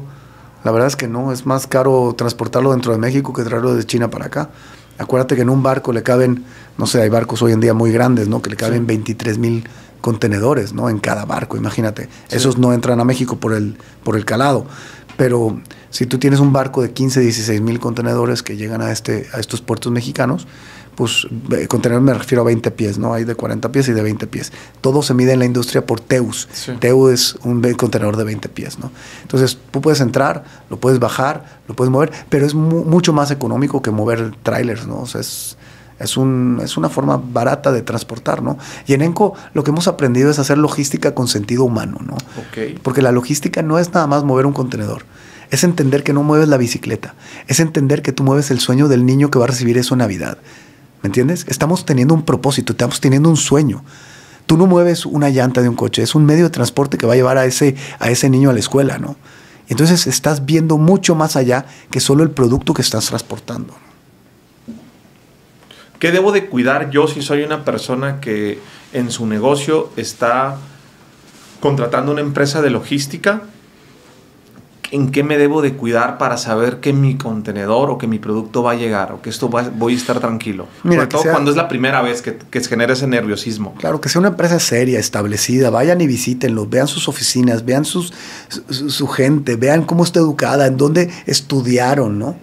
La verdad es que no, es más caro transportarlo dentro de México que traerlo de China para acá. Acuérdate que en un barco le caben, no sé, hay barcos hoy en día muy grandes, ¿no? Que le caben 23 mil contenedores, ¿no? En cada barco, imagínate. Esos no entran a México por el, por el calado. Pero si tú tienes un barco de 15, 16 mil contenedores que llegan a, este, a estos puertos mexicanos, pues eh, contenedores me refiero a 20 pies, ¿no? Hay de 40 pies y de 20 pies. Todo se mide en la industria por TEUS. TEU es un contenedor de 20 pies, ¿no? Entonces, tú puedes entrar, lo puedes bajar, lo puedes mover, pero es mucho más económico que mover trailers, ¿no? O sea, es, es, una forma barata de transportar, ¿no? Y en ENCO lo que hemos aprendido es hacer logística con sentido humano, ¿no? Porque la logística no es nada más mover un contenedor es entender que no mueves la bicicleta, es entender que tú mueves el sueño del niño que va a recibir eso en Navidad. ¿Me entiendes? Estamos teniendo un propósito, estamos teniendo un sueño. Tú no mueves una llanta de un coche, es un medio de transporte que va a llevar a ese, a ese niño a la escuela, ¿no? Entonces estás viendo mucho más allá que solo el producto que estás transportando. ¿Qué debo de cuidar yo si soy una persona que en su negocio está contratando una empresa de logística en qué me debo de cuidar para saber que mi contenedor o que mi producto va a llegar o que esto voy a estar tranquilo. Sobre todo cuando es la primera vez que, se genera ese nerviosismo. Claro, que sea una empresa seria, establecida, vayan y visítenlo. vean sus oficinas, vean su, gente, vean cómo está educada, en dónde estudiaron, ¿no?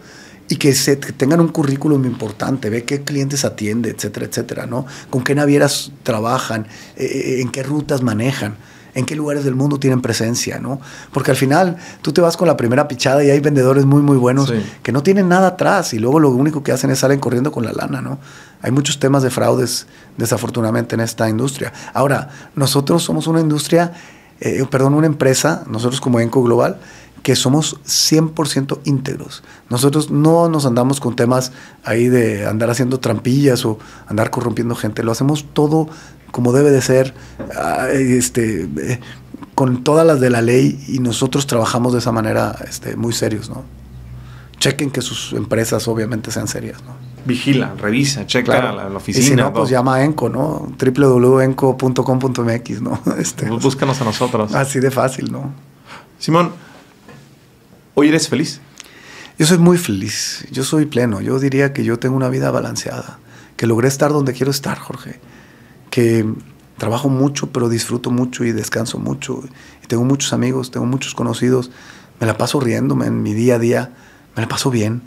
y que, tengan un currículum importante, ve qué clientes atiende, etcétera, etcétera, ¿no? Con qué navieras trabajan, eh, eh, en qué rutas manejan en qué lugares del mundo tienen presencia, ¿no? Porque al final tú te vas con la primera pichada y hay vendedores muy, muy buenos que no tienen nada atrás y luego lo único que hacen es salen corriendo con la lana, ¿no? Hay muchos temas de fraudes, desafortunadamente, en esta industria. Ahora, nosotros somos una industria, eh, perdón, una empresa, nosotros como Enco Global, que somos 100% íntegros. Nosotros no nos andamos con temas ahí de andar haciendo trampillas o andar corrompiendo gente, lo hacemos todo como debe de ser, ah, este, eh, con todas las de la ley y nosotros trabajamos de esa manera este, muy serios, ¿no? Chequen que sus empresas obviamente sean serias, ¿no? Vigila, revisa, checa la, oficina. Y si no, pues llama a Enco, ¿no? www.enco.com.mx, ¿no? Este, Búscanos a nosotros. Así de fácil, ¿no? Simón, ¿hoy eres feliz? Yo soy muy feliz, yo soy pleno, yo diría que yo tengo una vida balanceada, que logré estar donde quiero estar, Jorge que trabajo mucho, pero disfruto mucho y descanso mucho. Y tengo muchos amigos, tengo muchos conocidos. Me la paso riéndome en mi día a día, me la paso bien.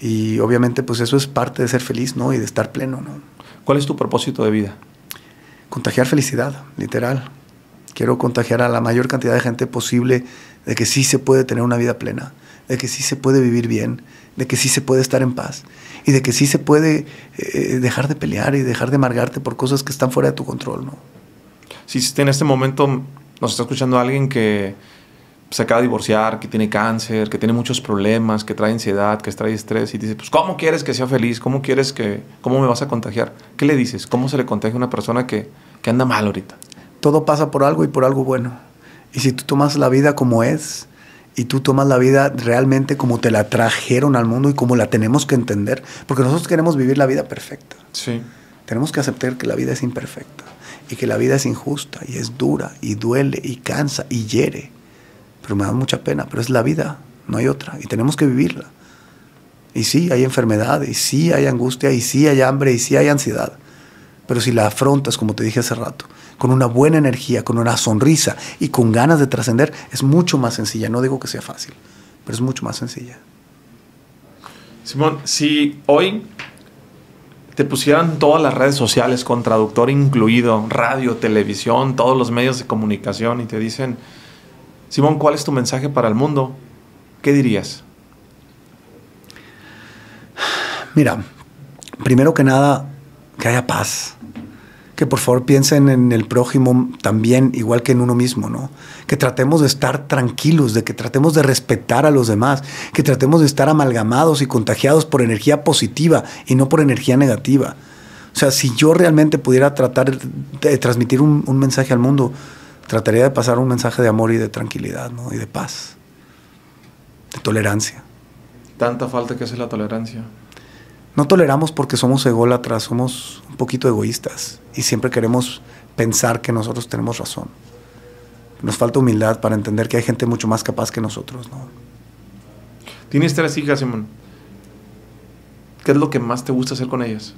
Y obviamente, pues eso es parte de ser feliz, ¿no? Y de estar pleno, ¿no? ¿Cuál es tu propósito de vida? Contagiar felicidad, literal. Quiero contagiar a la mayor cantidad de gente posible de que sí se puede tener una vida plena, de que sí se puede vivir bien, de que sí se puede estar en paz y de que sí se puede eh, dejar de pelear y dejar de amargarte por cosas que están fuera de tu control, ¿no? Si en este momento nos está escuchando alguien que se acaba de divorciar, que tiene cáncer, que tiene muchos problemas, que trae ansiedad, que trae estrés y dice, pues ¿cómo quieres que sea feliz? ¿Cómo quieres que cómo me vas a contagiar? ¿Qué le dices? ¿Cómo se le contagia a una persona que, que anda mal ahorita? Todo pasa por algo y por algo bueno. Y si tú tomas la vida como es, y tú tomas la vida realmente como te la trajeron al mundo y como la tenemos que entender, porque nosotros queremos vivir la vida perfecta. Sí. Tenemos que aceptar que la vida es imperfecta y que la vida es injusta y es dura y duele y cansa y hiere. Pero me da mucha pena, pero es la vida, no hay otra y tenemos que vivirla. Y sí, hay enfermedad, y sí hay angustia, y sí hay hambre, y sí hay ansiedad. Pero si la afrontas, como te dije hace rato, con una buena energía, con una sonrisa y con ganas de trascender, es mucho más sencilla. No digo que sea fácil, pero es mucho más sencilla. Simón, si hoy te pusieran todas las redes sociales con traductor incluido, radio, televisión, todos los medios de comunicación y te dicen, Simón, ¿cuál es tu mensaje para el mundo? ¿Qué dirías? Mira, primero que nada, que haya paz, que por favor piensen en el prójimo también, igual que en uno mismo, ¿no? Que tratemos de estar tranquilos, de que tratemos de respetar a los demás, que tratemos de estar amalgamados y contagiados por energía positiva y no por energía negativa. O sea, si yo realmente pudiera tratar de transmitir un, mensaje al mundo, trataría de pasar un mensaje de amor y de tranquilidad, ¿no? Y de paz, de tolerancia. Tanta falta que hace la tolerancia. No toleramos porque somos ególatras, somos un poquito egoístas y siempre queremos pensar que nosotros tenemos razón. Nos falta humildad para entender que hay gente mucho más capaz que nosotros. ¿no? Tienes tres hijas, Simón. ¿Qué es lo que más te gusta hacer con ellas?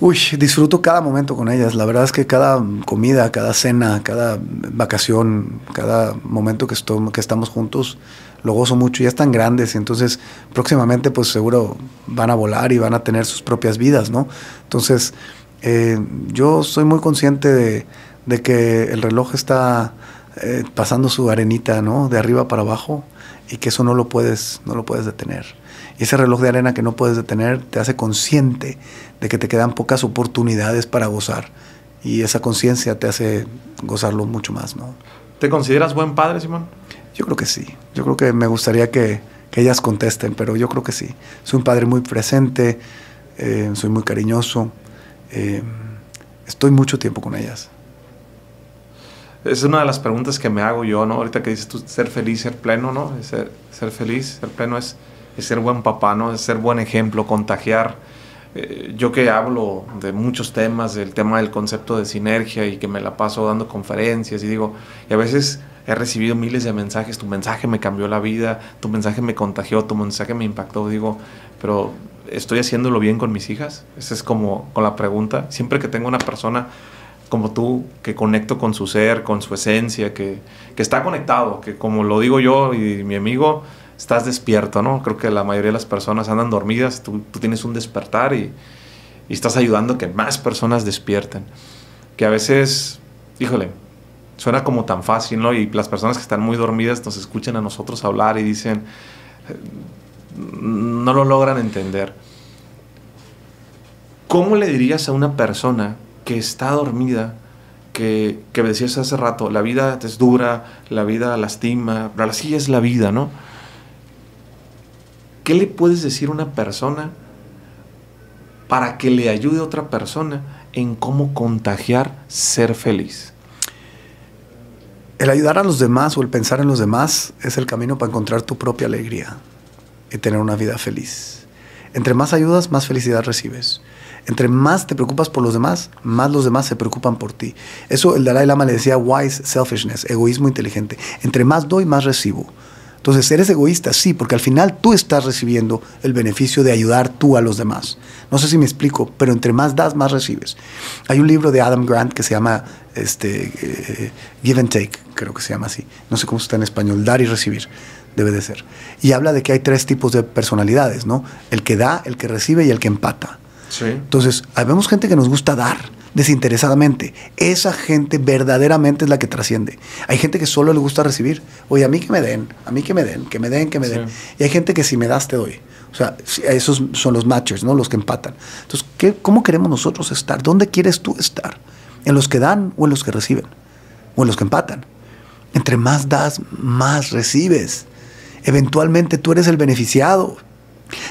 Uy, disfruto cada momento con ellas. La verdad es que cada comida, cada cena, cada vacación, cada momento que, que estamos juntos, lo gozo mucho. Ya están grandes, y entonces próximamente pues seguro van a volar y van a tener sus propias vidas, ¿no? Entonces eh, yo soy muy consciente de, que el reloj está eh, pasando su arenita, ¿no? De arriba para abajo y que eso no lo puedes, no lo puedes detener. Y ese reloj de arena que no puedes detener te hace consciente de que te quedan pocas oportunidades para gozar y esa conciencia te hace gozarlo mucho más, ¿no? ¿Te consideras buen padre, Simón? Yo creo que sí. Yo creo que me gustaría que, que ellas contesten, pero yo creo que sí. Soy un padre muy presente, eh, soy muy cariñoso, eh, estoy mucho tiempo con ellas. Es una de las preguntas que me hago yo, ¿no? Ahorita que dices tú, ser feliz, ser pleno, ¿no? Ser, ser feliz, ser pleno es, ser buen papá, ¿no? Es ser buen ejemplo, contagiar. Eh, yo que hablo de muchos temas, del tema del concepto de sinergia y que me la paso dando conferencias y digo, y a veces he recibido miles de mensajes, tu mensaje me cambió la vida, tu mensaje me contagió, tu mensaje me impactó, digo, pero ¿estoy haciéndolo bien con mis hijas? Esa es como con la pregunta. Siempre que tengo una persona como tú, que conecto con su ser, con su esencia, que, está conectado, que como lo digo yo y mi amigo, estás despierto, ¿no? Creo que la mayoría de las personas andan dormidas, tú, tienes un despertar y, y, estás ayudando a que más personas despierten. Que a veces, híjole, suena como tan fácil, ¿no? Y las personas que están muy dormidas nos escuchan a nosotros hablar y dicen, no lo logran entender. ¿Cómo le dirías a una persona que está dormida, que, que decías hace rato, la vida es dura, la vida lastima, pero así es la vida, ¿no? ¿Qué le puedes decir a una persona para que le ayude a otra persona en cómo contagiar ser feliz? El ayudar a los demás o el pensar en los demás es el camino para encontrar tu propia alegría tener una vida feliz. Entre más ayudas, más felicidad recibes. Entre más te preocupas por los demás, más los demás se preocupan por ti. Eso el Dalai Lama le decía wise selfishness, egoísmo inteligente. Entre más doy, más recibo. Entonces, eres egoísta, sí, porque al final tú estás recibiendo el beneficio de ayudar tú a los demás. No sé si me explico, pero entre más das, más recibes. Hay un libro de Adam Grant que se llama este, eh, eh, Give and Take, creo que se llama así. No sé cómo está en español, dar y recibir debe de ser. Y habla de que hay tres tipos de personalidades, ¿no? El que da, el que recibe y el que empata. Entonces, vemos gente que nos gusta dar desinteresadamente. Esa gente verdaderamente es la que trasciende. Hay gente que solo le gusta recibir. Oye, a mí que me den, a mí que me den, que me den, que me den. Y hay gente que si me das te doy. O sea, esos son los matchers, ¿no? Los que empatan. Entonces, ¿cómo queremos nosotros estar? ¿Dónde quieres tú estar? ¿En los que dan o en los que reciben? ¿O en los que empatan? Entre más das, más recibes. Eventualmente tú eres el beneficiado.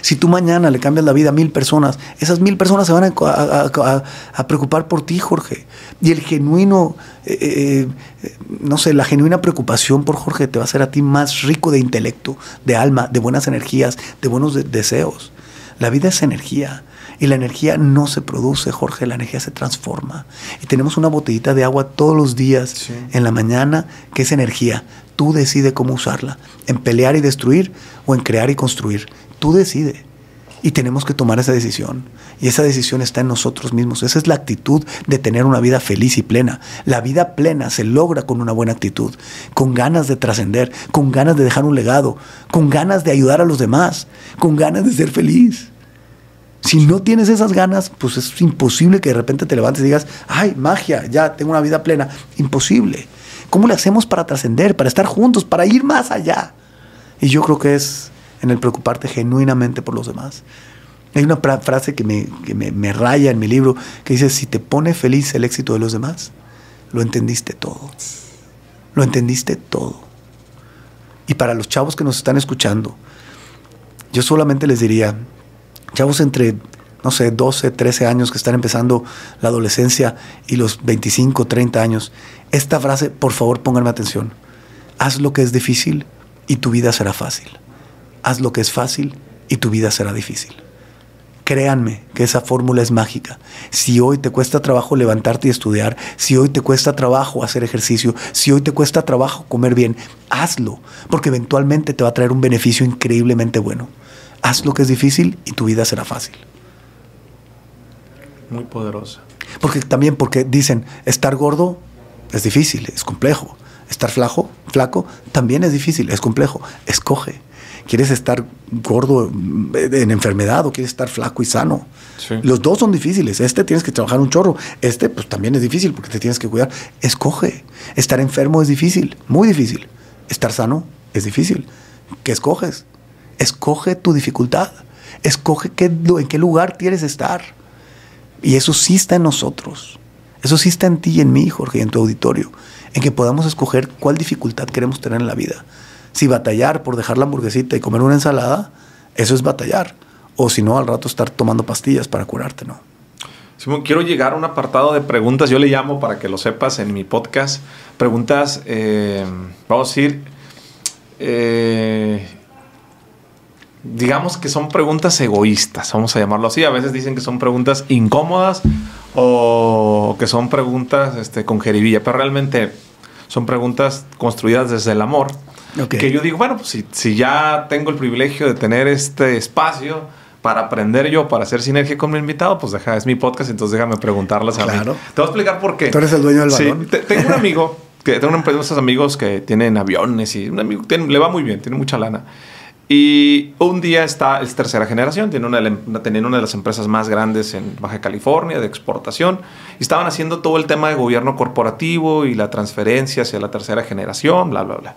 Si tú mañana le cambias la vida a mil personas, esas mil personas se van a, preocupar por ti, Jorge. Y el genuino, eh, eh, eh, no sé, la genuina preocupación por Jorge te va a hacer a ti más rico de intelecto, de alma, de buenas energías, de buenos deseos. La vida es energía. Y la energía no se produce, Jorge, la energía se transforma. Y tenemos una botellita de agua todos los días en la mañana, que es energía. Tú decides cómo usarla, en pelear y destruir o en crear y construir. Tú decides. Y tenemos que tomar esa decisión. Y esa decisión está en nosotros mismos. Esa es la actitud de tener una vida feliz y plena. La vida plena se logra con una buena actitud, con ganas de trascender, con ganas de dejar un legado, con ganas de ayudar a los demás, con ganas de ser feliz. Si no tienes esas ganas, pues es imposible que de repente te levantes y digas, ay, magia, ya tengo una vida plena. Imposible. ¿Cómo le hacemos para trascender, para estar juntos, para ir más allá? Y yo creo que es en el preocuparte genuinamente por los demás. Hay una frase que, me, que me, raya en mi libro que dice, si te pone feliz el éxito de los demás, lo entendiste todo. Lo entendiste todo. Y para los chavos que nos están escuchando, yo solamente les diría, chavos entre, no sé, 12, 13 años que están empezando la adolescencia y los 25, 30 años, esta frase, por favor, pónganme atención. Haz lo que es difícil y tu vida será fácil. Haz lo que es fácil y tu vida será difícil. Créanme que esa fórmula es mágica. Si hoy te cuesta trabajo levantarte y estudiar, si hoy te cuesta trabajo hacer ejercicio, si hoy te cuesta trabajo comer bien, hazlo, porque eventualmente te va a traer un beneficio increíblemente bueno. Haz lo que es difícil y tu vida será fácil. Muy poderosa. Porque también, porque dicen, estar gordo es difícil, es complejo. Estar flaco, flaco también es difícil, es complejo. Escoge. ¿Quieres estar gordo mm, en enfermedad o quieres estar flaco y sano? Los dos son difíciles. Este tienes que trabajar un chorro. Este pues también es difícil porque te tienes que cuidar. Escoge. Estar enfermo es difícil, muy difícil. Estar sano es difícil. ¿Qué escoges? Escoge tu dificultad. Escoge en qué lugar quieres estar. Y eso sí está en nosotros. Eso sí está en ti y en mí, Jorge, y en tu auditorio, en que podamos escoger cuál dificultad queremos tener en la vida. Si batallar por dejar la hamburguesita y comer una ensalada, eso es batallar. O si no, al rato estar tomando pastillas para curarte, ¿no? Simón, quiero llegar a un apartado de preguntas. Yo le llamo, para que lo sepas, en mi podcast, preguntas, eh, vamos a decir, eh, digamos que son preguntas egoístas, vamos a llamarlo así. A veces dicen que son preguntas incómodas o que son preguntas este, con jeribilla, pero realmente son preguntas construidas desde el amor. Que yo digo, bueno, pues si, ya tengo el privilegio de tener este espacio para aprender yo, para hacer sinergia con mi invitado, pues deja, es mi podcast, entonces déjame preguntarlas a claro. Te voy a explicar por qué. Tú eres el dueño del balón. tengo un amigo, que, tengo unos amigos que tienen aviones y un amigo le va muy bien, tiene mucha lana. Y un día está, es tercera generación, tiene una, tenían una de las empresas más grandes en Baja California de exportación y estaban haciendo todo el tema de gobierno corporativo y la transferencia hacia la tercera generación, bla, bla, bla.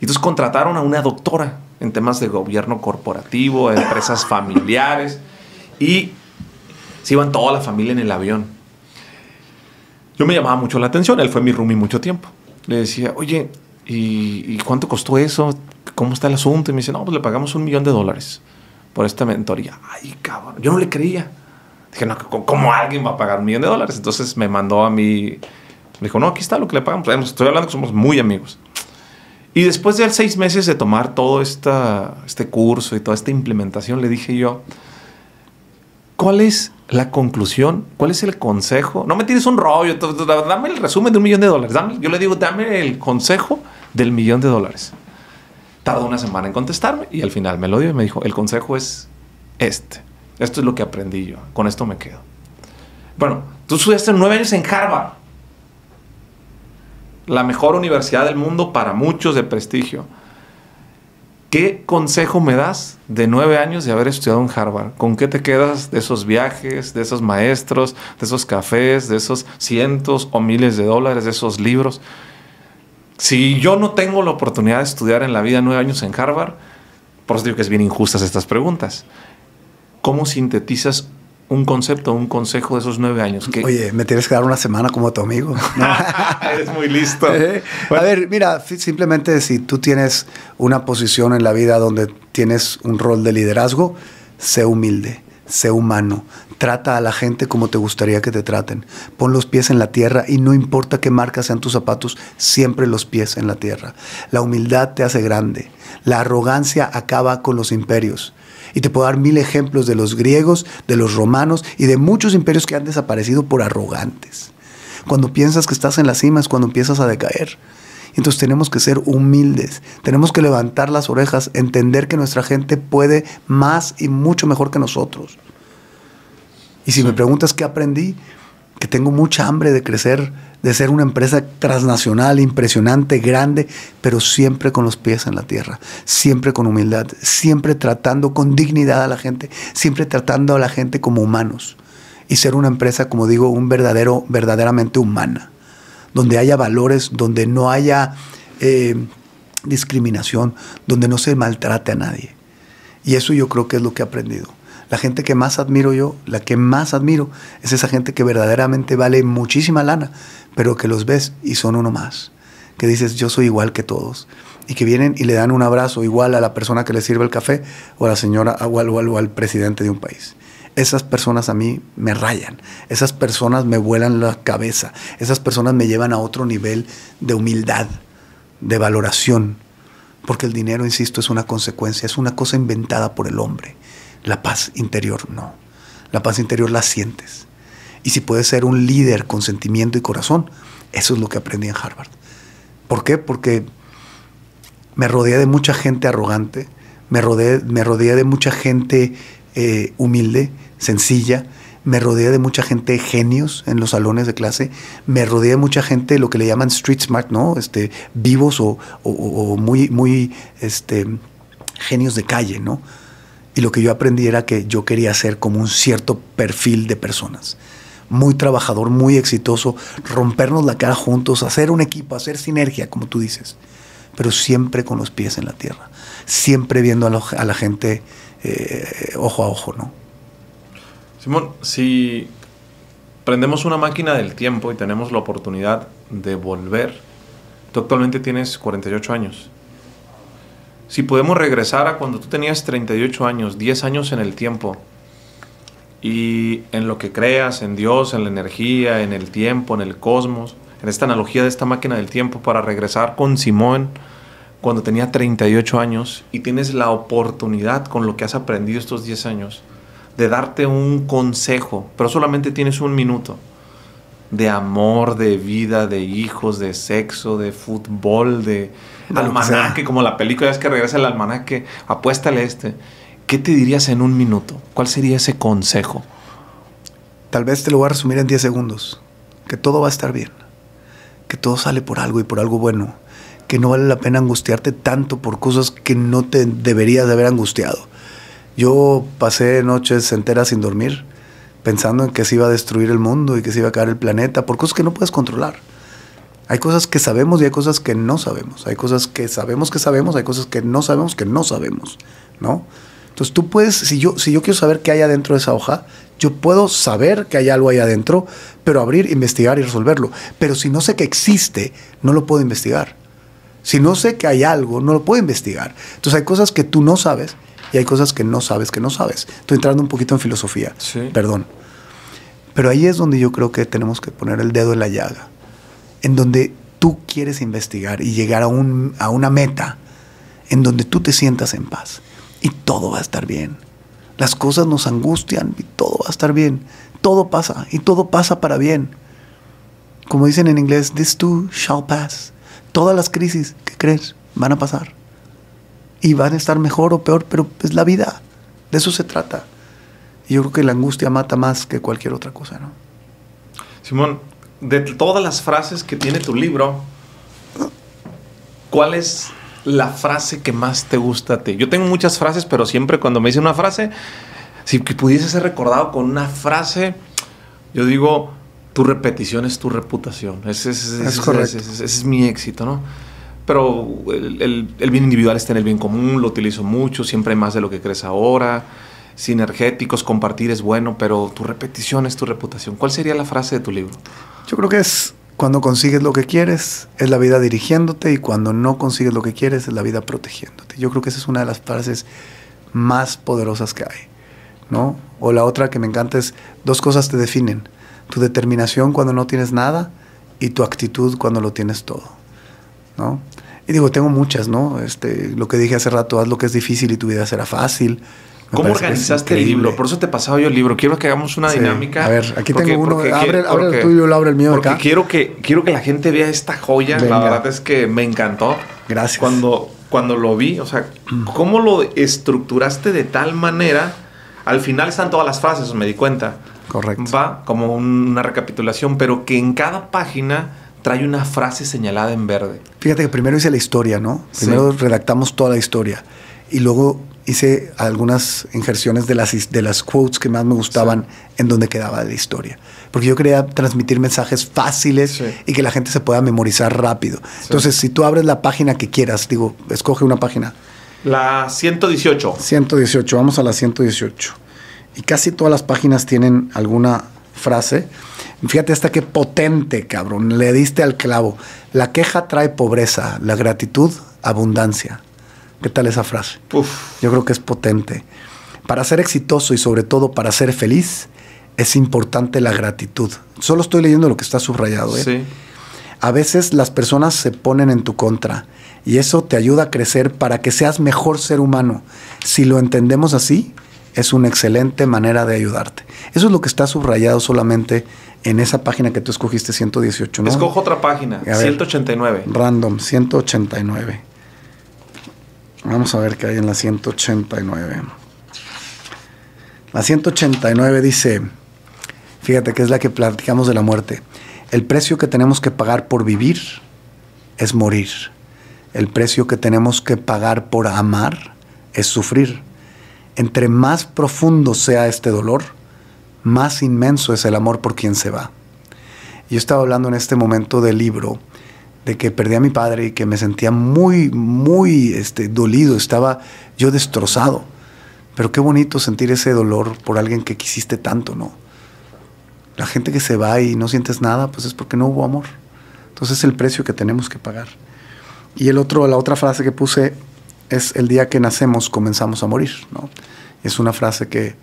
Y entonces contrataron a una doctora en temas de gobierno corporativo, empresas familiares y se iban toda la familia en el avión. Yo me llamaba mucho la atención, él fue mi roomie mucho tiempo. Le decía, oye, ¿y cuánto costó eso? ¿cómo está el asunto? Y me dice, no, pues le pagamos un millón de dólares por esta mentoría. Ay, cabrón, yo no le creía. Dije, no, ¿cómo alguien va a pagar un millón de dólares? Entonces me mandó a mí, me dijo, no, aquí está lo que le pagamos. Pues, estoy hablando que somos muy amigos. Y después de seis meses de tomar todo esta, este curso y toda esta implementación, le dije yo, ¿cuál es la conclusión? ¿Cuál es el consejo? No me tires un rollo, dame el resumen de un millón de dólares. Dame, yo le digo, dame el consejo del millón de dólares. Tardó una semana en contestarme y al final me lo dio y me dijo, el consejo es este. Esto es lo que aprendí yo. Con esto me quedo. Bueno, tú estudiaste nueve años en Harvard. La mejor universidad del mundo para muchos de prestigio. ¿Qué consejo me das de nueve años de haber estudiado en Harvard? ¿Con qué te quedas de esos viajes, de esos maestros, de esos cafés, de esos cientos o miles de dólares, de esos libros? si yo no tengo la oportunidad de estudiar en la vida nueve años en Harvard, por eso digo que es bien injustas estas preguntas. ¿Cómo sintetizas un concepto, un consejo de esos nueve años. Oye, me tienes que dar una semana como tu amigo. Eres muy listo. Eh, a ver, mira, simplemente si tú tienes una posición en la vida donde tienes un rol de liderazgo, sé humilde sé humano, trata a la gente como te gustaría que te traten, pon los pies en la tierra y no importa qué marca sean tus zapatos, siempre los pies en la tierra. La humildad te hace grande, la arrogancia acaba con los imperios. Y te puedo dar mil ejemplos de los griegos, de los romanos y de muchos imperios que han desaparecido por arrogantes. Cuando piensas que estás en la cima es cuando empiezas a decaer. Entonces tenemos que ser humildes, tenemos que levantar las orejas, entender que nuestra gente puede más y mucho mejor que nosotros. Y si me preguntas qué aprendí, que tengo mucha hambre de crecer, de ser una empresa transnacional, impresionante, grande, pero siempre con los pies en la tierra, siempre con humildad, siempre tratando con dignidad a la gente, siempre tratando a la gente como humanos y ser una empresa, como digo, un verdadero, verdaderamente humana donde haya valores, donde no haya eh, discriminación, donde no se maltrate a nadie. Y eso yo creo que es lo que he aprendido. La gente que más admiro yo, la que más admiro, es esa gente que verdaderamente vale muchísima lana, pero que los ves y son uno más. Que dices, yo soy igual que todos. Y que vienen y le dan un abrazo igual a la persona que le sirve el café o a la señora o al presidente de un país. Esas personas a mí me rayan, esas personas me vuelan la cabeza, esas personas me llevan a otro nivel de humildad, de valoración, porque el dinero, insisto, es una consecuencia, es una cosa inventada por el hombre. La paz interior no. La paz interior la sientes. Y si puedes ser un líder con sentimiento y corazón, eso es lo que aprendí en Harvard. ¿Por qué? Porque me rodeé de mucha gente arrogante, me rodeé, me rodeé de mucha gente eh, humilde, sencilla, me rodeé de mucha gente genios en los salones de clase, me rodeé de mucha gente, lo que le llaman street smart, ¿no? Este, vivos o, o, muy, muy este, genios de calle, ¿no? Y lo que yo aprendí era que yo quería ser como un cierto perfil de personas. Muy trabajador, muy exitoso, rompernos la cara juntos, hacer un equipo, hacer sinergia, como tú dices. Pero siempre con los pies en la tierra, siempre viendo a, a la gente eh, ojo a ojo, ¿no? Simón, si prendemos una máquina del tiempo y tenemos la oportunidad de volver, tú actualmente tienes 48 años. Si podemos regresar a cuando tú tenías 38 años, 10 años en el tiempo, y en lo que creas, en Dios, en la energía, en el tiempo, en el cosmos, en esta analogía de esta máquina del tiempo para regresar con Simón cuando tenía 38 años y tienes la oportunidad con lo que has aprendido estos 10 años de darte un consejo, pero solamente tienes un minuto de amor, de vida, de hijos, de sexo, de fútbol, de almanaque, como la película es que regresa el almanaque, apuéstale este. ¿Qué te dirías en un minuto? ¿Cuál sería ese consejo? Tal vez te lo voy a resumir en 10 segundos. Que todo va a estar bien. Que todo sale por algo y por algo bueno que no vale la pena angustiarte tanto por cosas que no te deberías de haber angustiado. Yo pasé noches enteras sin dormir, pensando en que se iba a destruir el mundo y que se iba a caer el planeta, por cosas que no puedes controlar. Hay cosas que sabemos y hay cosas que no sabemos. Hay cosas que sabemos que sabemos, hay cosas que no sabemos que no sabemos, ¿no? Entonces tú puedes, si yo, si yo quiero saber qué hay adentro de esa hoja, yo puedo saber que hay algo ahí adentro, pero abrir, investigar y resolverlo. Pero si no sé que existe, no lo puedo investigar. Si no sé que hay algo, no lo puedo investigar. Entonces hay cosas que tú no sabes y hay cosas que no sabes que no sabes. Estoy entrando un poquito en filosofía, perdón. Pero ahí es donde yo creo que tenemos que poner el dedo en la llaga, en donde tú quieres investigar y llegar un, a una meta, en donde tú te sientas en paz y todo va a estar bien. Las cosas nos angustian y todo va a estar bien. Todo pasa y todo pasa para bien. Como dicen en inglés, this too shall pass. Todas las crisis que crees van a pasar. Y van a estar mejor o peor, pero es la vida. De eso se trata. Y yo creo que la angustia mata más que cualquier otra cosa, ¿no? Simón, de todas las frases que tiene tu libro, ¿cuál es la frase que más te gusta a ti? Yo tengo muchas frases, pero siempre cuando me dicen una frase, si pudiese ser recordado con una frase, yo digo, tu repetición es tu reputación. Ese es, mi éxito, ¿no? Pero el, bien individual está en el bien común, lo utilizo mucho, siempre hay más de lo que crees ahora. Sinergéticos, compartir es bueno, pero tu repetición es tu reputación. ¿Cuál sería la frase de tu libro? Yo creo que es cuando consigues lo que quieres, es la vida dirigiéndote y cuando no consigues lo que quieres, es la vida protegiéndote. Yo creo que esa es una de las frases más poderosas que hay, ¿no? O la otra que me encanta es, dos cosas te definen tu determinación cuando no tienes nada y tu actitud cuando lo tienes todo, ¿no? Y digo, tengo muchas, ¿no? Este, lo que dije hace rato, haz lo que es difícil y tu vida será fácil. ¿Cómo organizaste el libro? Por eso te pasaba yo el libro. Quiero que hagamos una dinámica. A ver, aquí tengo uno. abre, el tuyo, yo abro el mío Quiero que, quiero que la gente vea esta joya. La verdad es que me encantó. Gracias. Cuando, cuando lo vi, o sea, mm. ¿cómo lo estructuraste de tal manera? Al final están todas las frases, me di cuenta. Correcto. Va como una recapitulación, pero que en cada página trae una frase señalada en verde. Fíjate que primero hice la historia, ¿no? Primero redactamos toda la historia y luego hice algunas injerciones de las, de las quotes que más me gustaban en donde quedaba la historia. Porque yo quería transmitir mensajes fáciles y que la gente se pueda memorizar rápido. Entonces, si tú abres la página que quieras, digo, escoge una página. La 118. 118, vamos a la 118 y casi todas las páginas tienen alguna frase. Fíjate hasta qué potente, cabrón, le diste al clavo. La queja trae pobreza, la gratitud, abundancia. ¿Qué tal esa frase? Uf. Yo creo que es potente. Para ser exitoso y sobre todo para ser feliz, es importante la gratitud. Solo estoy leyendo lo que está subrayado. ¿eh? A veces las personas se ponen en tu contra y eso te ayuda a crecer para que seas mejor ser humano. Si lo entendemos así, es una excelente manera de ayudarte. Eso es lo que está subrayado solamente en esa página que tú escogiste, 118. Escojo otra página, 189. Random, 189. Vamos a ver qué hay en la 189. La 189 dice, fíjate que es la que platicamos de la muerte. El precio que tenemos que pagar por vivir es morir. El precio que tenemos que pagar por amar es sufrir entre más profundo sea este dolor, más inmenso es el amor por quien se va. Yo estaba hablando en este momento del libro, de que perdí a mi padre y que me sentía muy, muy este, dolido, estaba yo destrozado. Pero qué bonito sentir ese dolor por alguien que quisiste tanto, ¿no? La gente que se va y no sientes nada, pues es porque no hubo amor. Entonces es el precio que tenemos que pagar. Y el otro, la otra frase que puse es el día que nacemos comenzamos a morir. ¿no? Es una frase que,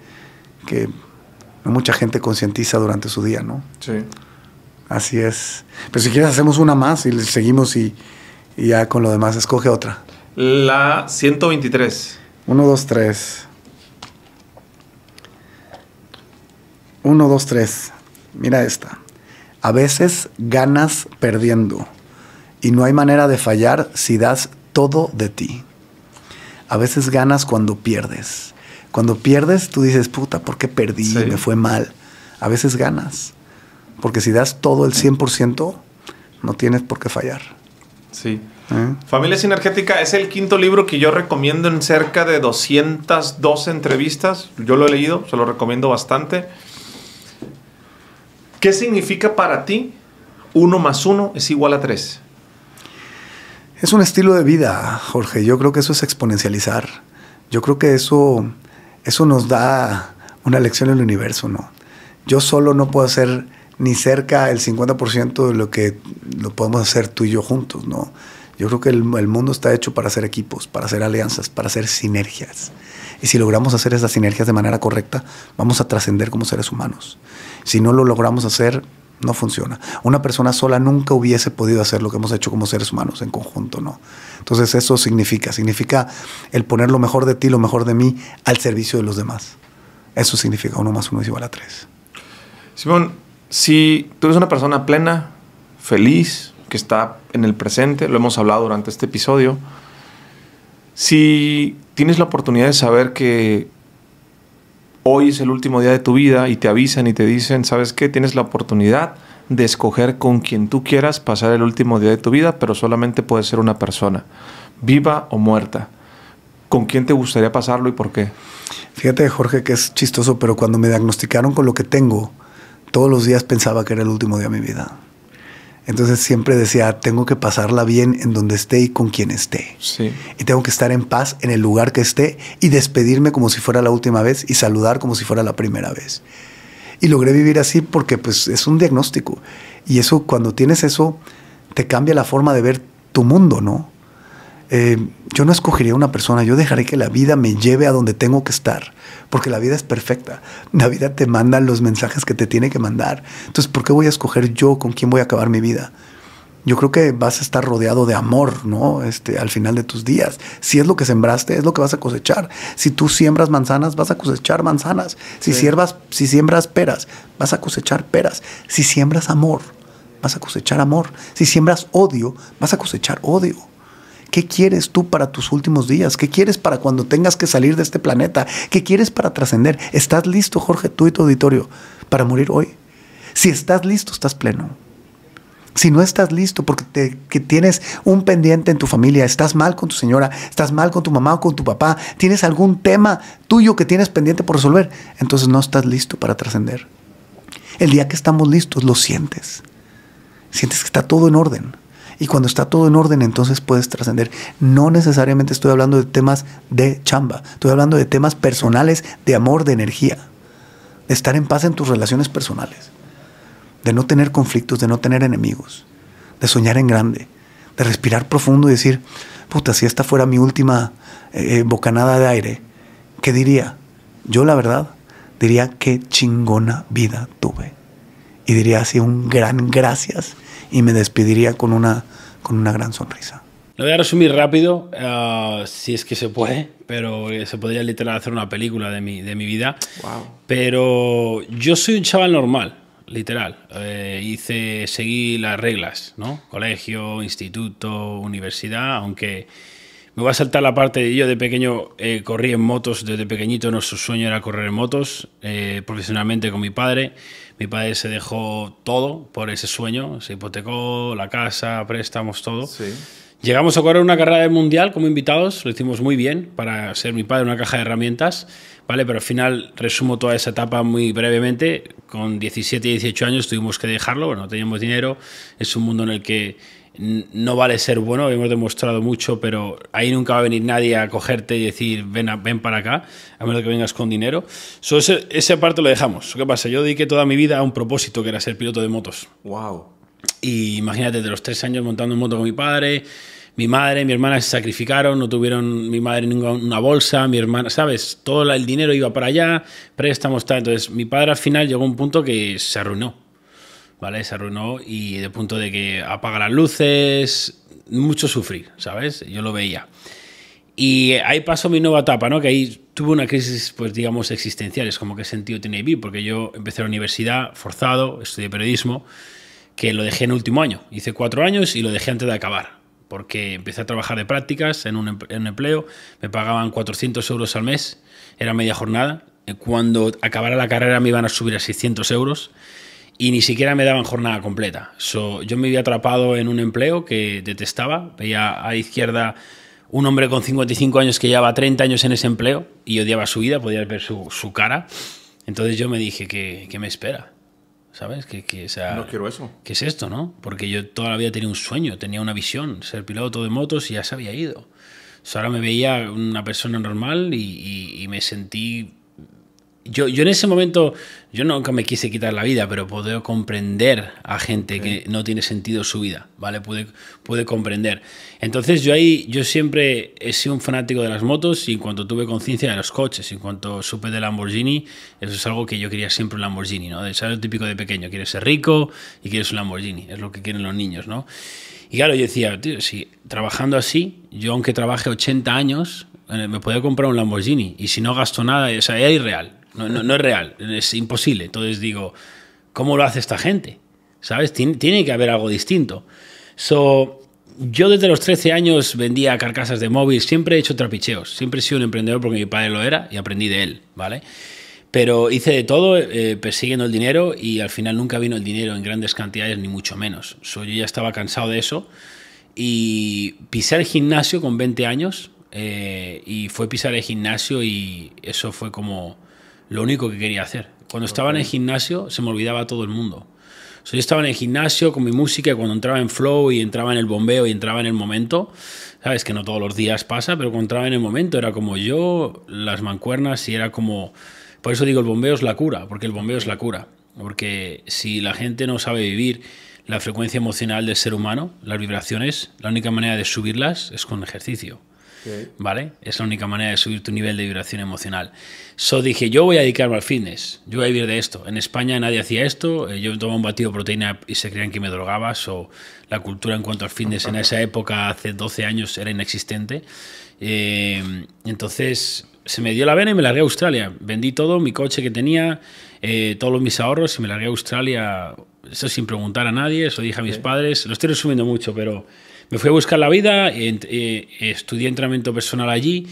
mucha gente concientiza durante su día, ¿no? Sí. Así es. Pero si quieres hacemos una más y seguimos y, y ya con lo demás escoge otra. La 123. 1, 2, 3. 1, 2, 3. Mira esta. A veces ganas perdiendo y no hay manera de fallar si das todo de ti. A veces ganas cuando pierdes. Cuando pierdes, tú dices, puta, ¿por qué perdí? Me fue mal. A veces ganas. Porque si das todo el 100%, no tienes por qué fallar. Sí. ¿Eh? Familia Sinergética es el quinto libro que yo recomiendo en cerca de 202 entrevistas. Yo lo he leído, se lo recomiendo bastante. ¿Qué significa para ti uno más uno es igual a tres? Es un estilo de vida, Jorge. Yo creo que eso es exponencializar. Yo creo que eso, eso nos da una lección en el universo, ¿no? Yo solo no puedo hacer ni cerca el 50% de lo que lo podemos hacer tú y yo juntos, ¿no? Yo creo que el, mundo está hecho para hacer equipos, para hacer alianzas, para hacer sinergias. Y si logramos hacer esas sinergias de manera correcta, vamos a trascender como seres humanos. Si no lo logramos hacer, no funciona. Una persona sola nunca hubiese podido hacer lo que hemos hecho como seres humanos en conjunto, ¿no? Entonces eso significa, significa el poner lo mejor de ti, lo mejor de mí al servicio de los demás. Eso significa uno más uno es igual a tres. Simón, si tú eres una persona plena, feliz, que está en el presente, lo hemos hablado durante este episodio, si tienes la oportunidad de saber que hoy es el último día de tu vida y te avisan y te dicen, ¿sabes qué? Tienes la oportunidad de escoger con quien tú quieras pasar el último día de tu vida, pero solamente puede ser una persona, viva o muerta. ¿Con quién te gustaría pasarlo y por qué? Fíjate, Jorge, que es chistoso, pero cuando me diagnosticaron con lo que tengo, todos los días pensaba que era el último día de mi vida. Entonces siempre decía, tengo que pasarla bien en donde esté y con quien esté. Y tengo que estar en paz en el lugar que esté y despedirme como si fuera la última vez y saludar como si fuera la primera vez. Y logré vivir así porque pues es un diagnóstico. Y eso cuando tienes eso te cambia la forma de ver tu mundo, ¿no? Eh, yo no escogería una persona, yo dejaré que la vida me lleve a donde tengo que estar, porque la vida es perfecta, la vida te manda los mensajes que te tiene que mandar. Entonces, ¿por qué voy a escoger yo con quién voy a acabar mi vida? Yo creo que vas a estar rodeado de amor, ¿no? Este, al final de tus días. Si es lo que sembraste, es lo que vas a cosechar. Si tú siembras manzanas, vas a cosechar manzanas. si siembras peras, vas a cosechar peras. Si siembras amor, vas a cosechar amor. Si siembras odio, vas a cosechar odio. ¿Qué quieres tú para tus últimos días? ¿Qué quieres para cuando tengas que salir de este planeta? ¿Qué quieres para trascender? ¿Estás listo, Jorge, tú y tu auditorio, para morir hoy? Si estás listo, estás pleno. Si no estás listo porque te, tienes un pendiente en tu familia, estás mal con tu señora, estás mal con tu mamá o con tu papá, tienes algún tema tuyo que tienes pendiente por resolver, entonces no estás listo para trascender. El día que estamos listos, lo sientes. Sientes que está todo en orden. Y cuando está todo en orden, entonces puedes trascender. No necesariamente estoy hablando de temas de chamba, estoy hablando de temas personales, de amor, de energía, de estar en paz en tus relaciones personales, de no tener conflictos, de no tener enemigos, de soñar en grande, de respirar profundo y decir, puta, si esta fuera mi última eh, eh, bocanada de aire, ¿qué diría? Yo la verdad diría qué chingona vida tuve. Y diría así un gran gracias y me despediría con una, con una gran sonrisa. Lo voy a resumir rápido, ah, si es que se puede, pero se podría literal hacer una película de mi, de mi vida. Pero yo soy un chaval normal, literal. Eh, hice, seguí las reglas, ¿no? Colegio, instituto, universidad, aunque me voy a saltar la parte de yo de pequeño eh, corrí en motos, desde pequeñito nuestro sueño era correr en motos, eh, profesionalmente con mi padre. Mi padre se dejó todo por ese sueño, se hipotecó la casa, préstamos, todo. Llegamos a correr una carrera de mundial como invitados, lo hicimos muy bien para ser mi padre una caja de herramientas, ¿vale? Pero al final resumo toda esa etapa muy brevemente. Con 17 y 18 años tuvimos que dejarlo, bueno, no teníamos dinero, es un mundo en el que no vale ser bueno, hemos demostrado mucho, pero ahí nunca va a venir nadie a cogerte y decir, ven, ven para acá, a menos que vengas con dinero. eso ese, aparte parte lo dejamos. ¿Qué pasa? Yo dediqué toda mi vida a un propósito que era ser piloto de motos. ¡Wow! Y imagínate, de los tres años montando en moto con mi padre, mi madre, mi hermana se sacrificaron, no tuvieron mi madre ninguna bolsa, mi hermana, ¿sabes? Todo el dinero iba para allá, préstamos, tal. Entonces, mi padre al final llegó a un punto que se arruinó ¿vale? Se arruinó y de punto de que apaga las luces, mucho sufrir, ¿sabes? Yo lo veía. Y ahí pasó mi nueva etapa, ¿no? Que ahí tuve una crisis, pues digamos, existencial. Es como qué sentido tiene vivir, porque yo empecé la universidad forzado, estudié periodismo, que lo dejé en último año. Hice cuatro años y lo dejé antes de acabar, porque empecé a trabajar de prácticas en un, empleo, me pagaban 400 euros al mes, era media jornada. Cuando acabara la carrera me iban a subir a 600 euros y ni siquiera me daban jornada completa. yo me había atrapado en un empleo que detestaba. Veía a izquierda un hombre con 55 años que llevaba 30 años en ese empleo y odiaba su vida, Podía ver su, su cara. Entonces yo me dije, ¿qué, qué me espera? ¿Sabes? Que, que sea, no quiero eso. ¿Qué es esto, no? Porque yo toda la vida tenía un sueño, tenía una visión, ser piloto de motos y ya se había ido. ahora me veía una persona normal y me sentí yo, yo, en ese momento, yo nunca me quise quitar la vida, pero puedo comprender a gente que no tiene sentido su vida, ¿vale? Pude, pude, comprender. Entonces yo ahí, yo siempre he sido un fanático de las motos y en cuanto tuve conciencia de los coches, en cuanto supe de Lamborghini, eso es algo que yo quería siempre un Lamborghini, ¿no? Es algo típico de pequeño, quieres ser rico y quieres un Lamborghini, es lo que quieren los niños, ¿no? Y claro, yo decía, tío, si trabajando así, yo aunque trabaje 80 años, eh, me puedo comprar un Lamborghini y si no gasto nada, o sea, era irreal no, es real, es imposible. Entonces digo, ¿cómo lo hace esta gente? ¿Sabes? Tiene, que haber algo distinto. yo desde los 13 años vendía carcasas de móvil, siempre he hecho trapicheos, siempre he sido un emprendedor porque mi padre lo era y aprendí de él, ¿vale? Pero hice de todo eh, persiguiendo el dinero y al final nunca vino el dinero en grandes cantidades, ni mucho menos. yo ya estaba cansado de eso y pisé el gimnasio con 20 años eh, y fue pisar el gimnasio y eso fue como lo único que quería hacer. Cuando estaba en el gimnasio se me olvidaba todo el mundo. O yo estaba en el gimnasio con mi música cuando entraba en flow y entraba en el bombeo y entraba en el momento, sabes que no todos los días pasa, pero cuando entraba en el momento era como yo, las mancuernas y era como... Por eso digo, el bombeo es la cura, porque el bombeo es la cura. Porque si la gente no sabe vivir la frecuencia emocional del ser humano, las vibraciones, la única manera de subirlas es con ejercicio. ¿Vale? Es la única manera de subir tu nivel de vibración emocional. yo dije, yo voy a dedicarme al fitness, yo voy a vivir de esto. En España nadie hacía esto, eh, yo tomaba un batido de proteína y se creían que me drogaba, o la cultura en cuanto al fitness en esa época, hace 12 años, era inexistente. Eh, entonces se me dio la vena y me largué a Australia. Vendí todo, mi coche que tenía, eh, todos mis ahorros y me largué a Australia, eso sin preguntar a nadie, eso dije a mis padres, lo estoy resumiendo mucho, pero... Me fui a buscar la vida, eh, estudié entrenamiento personal allí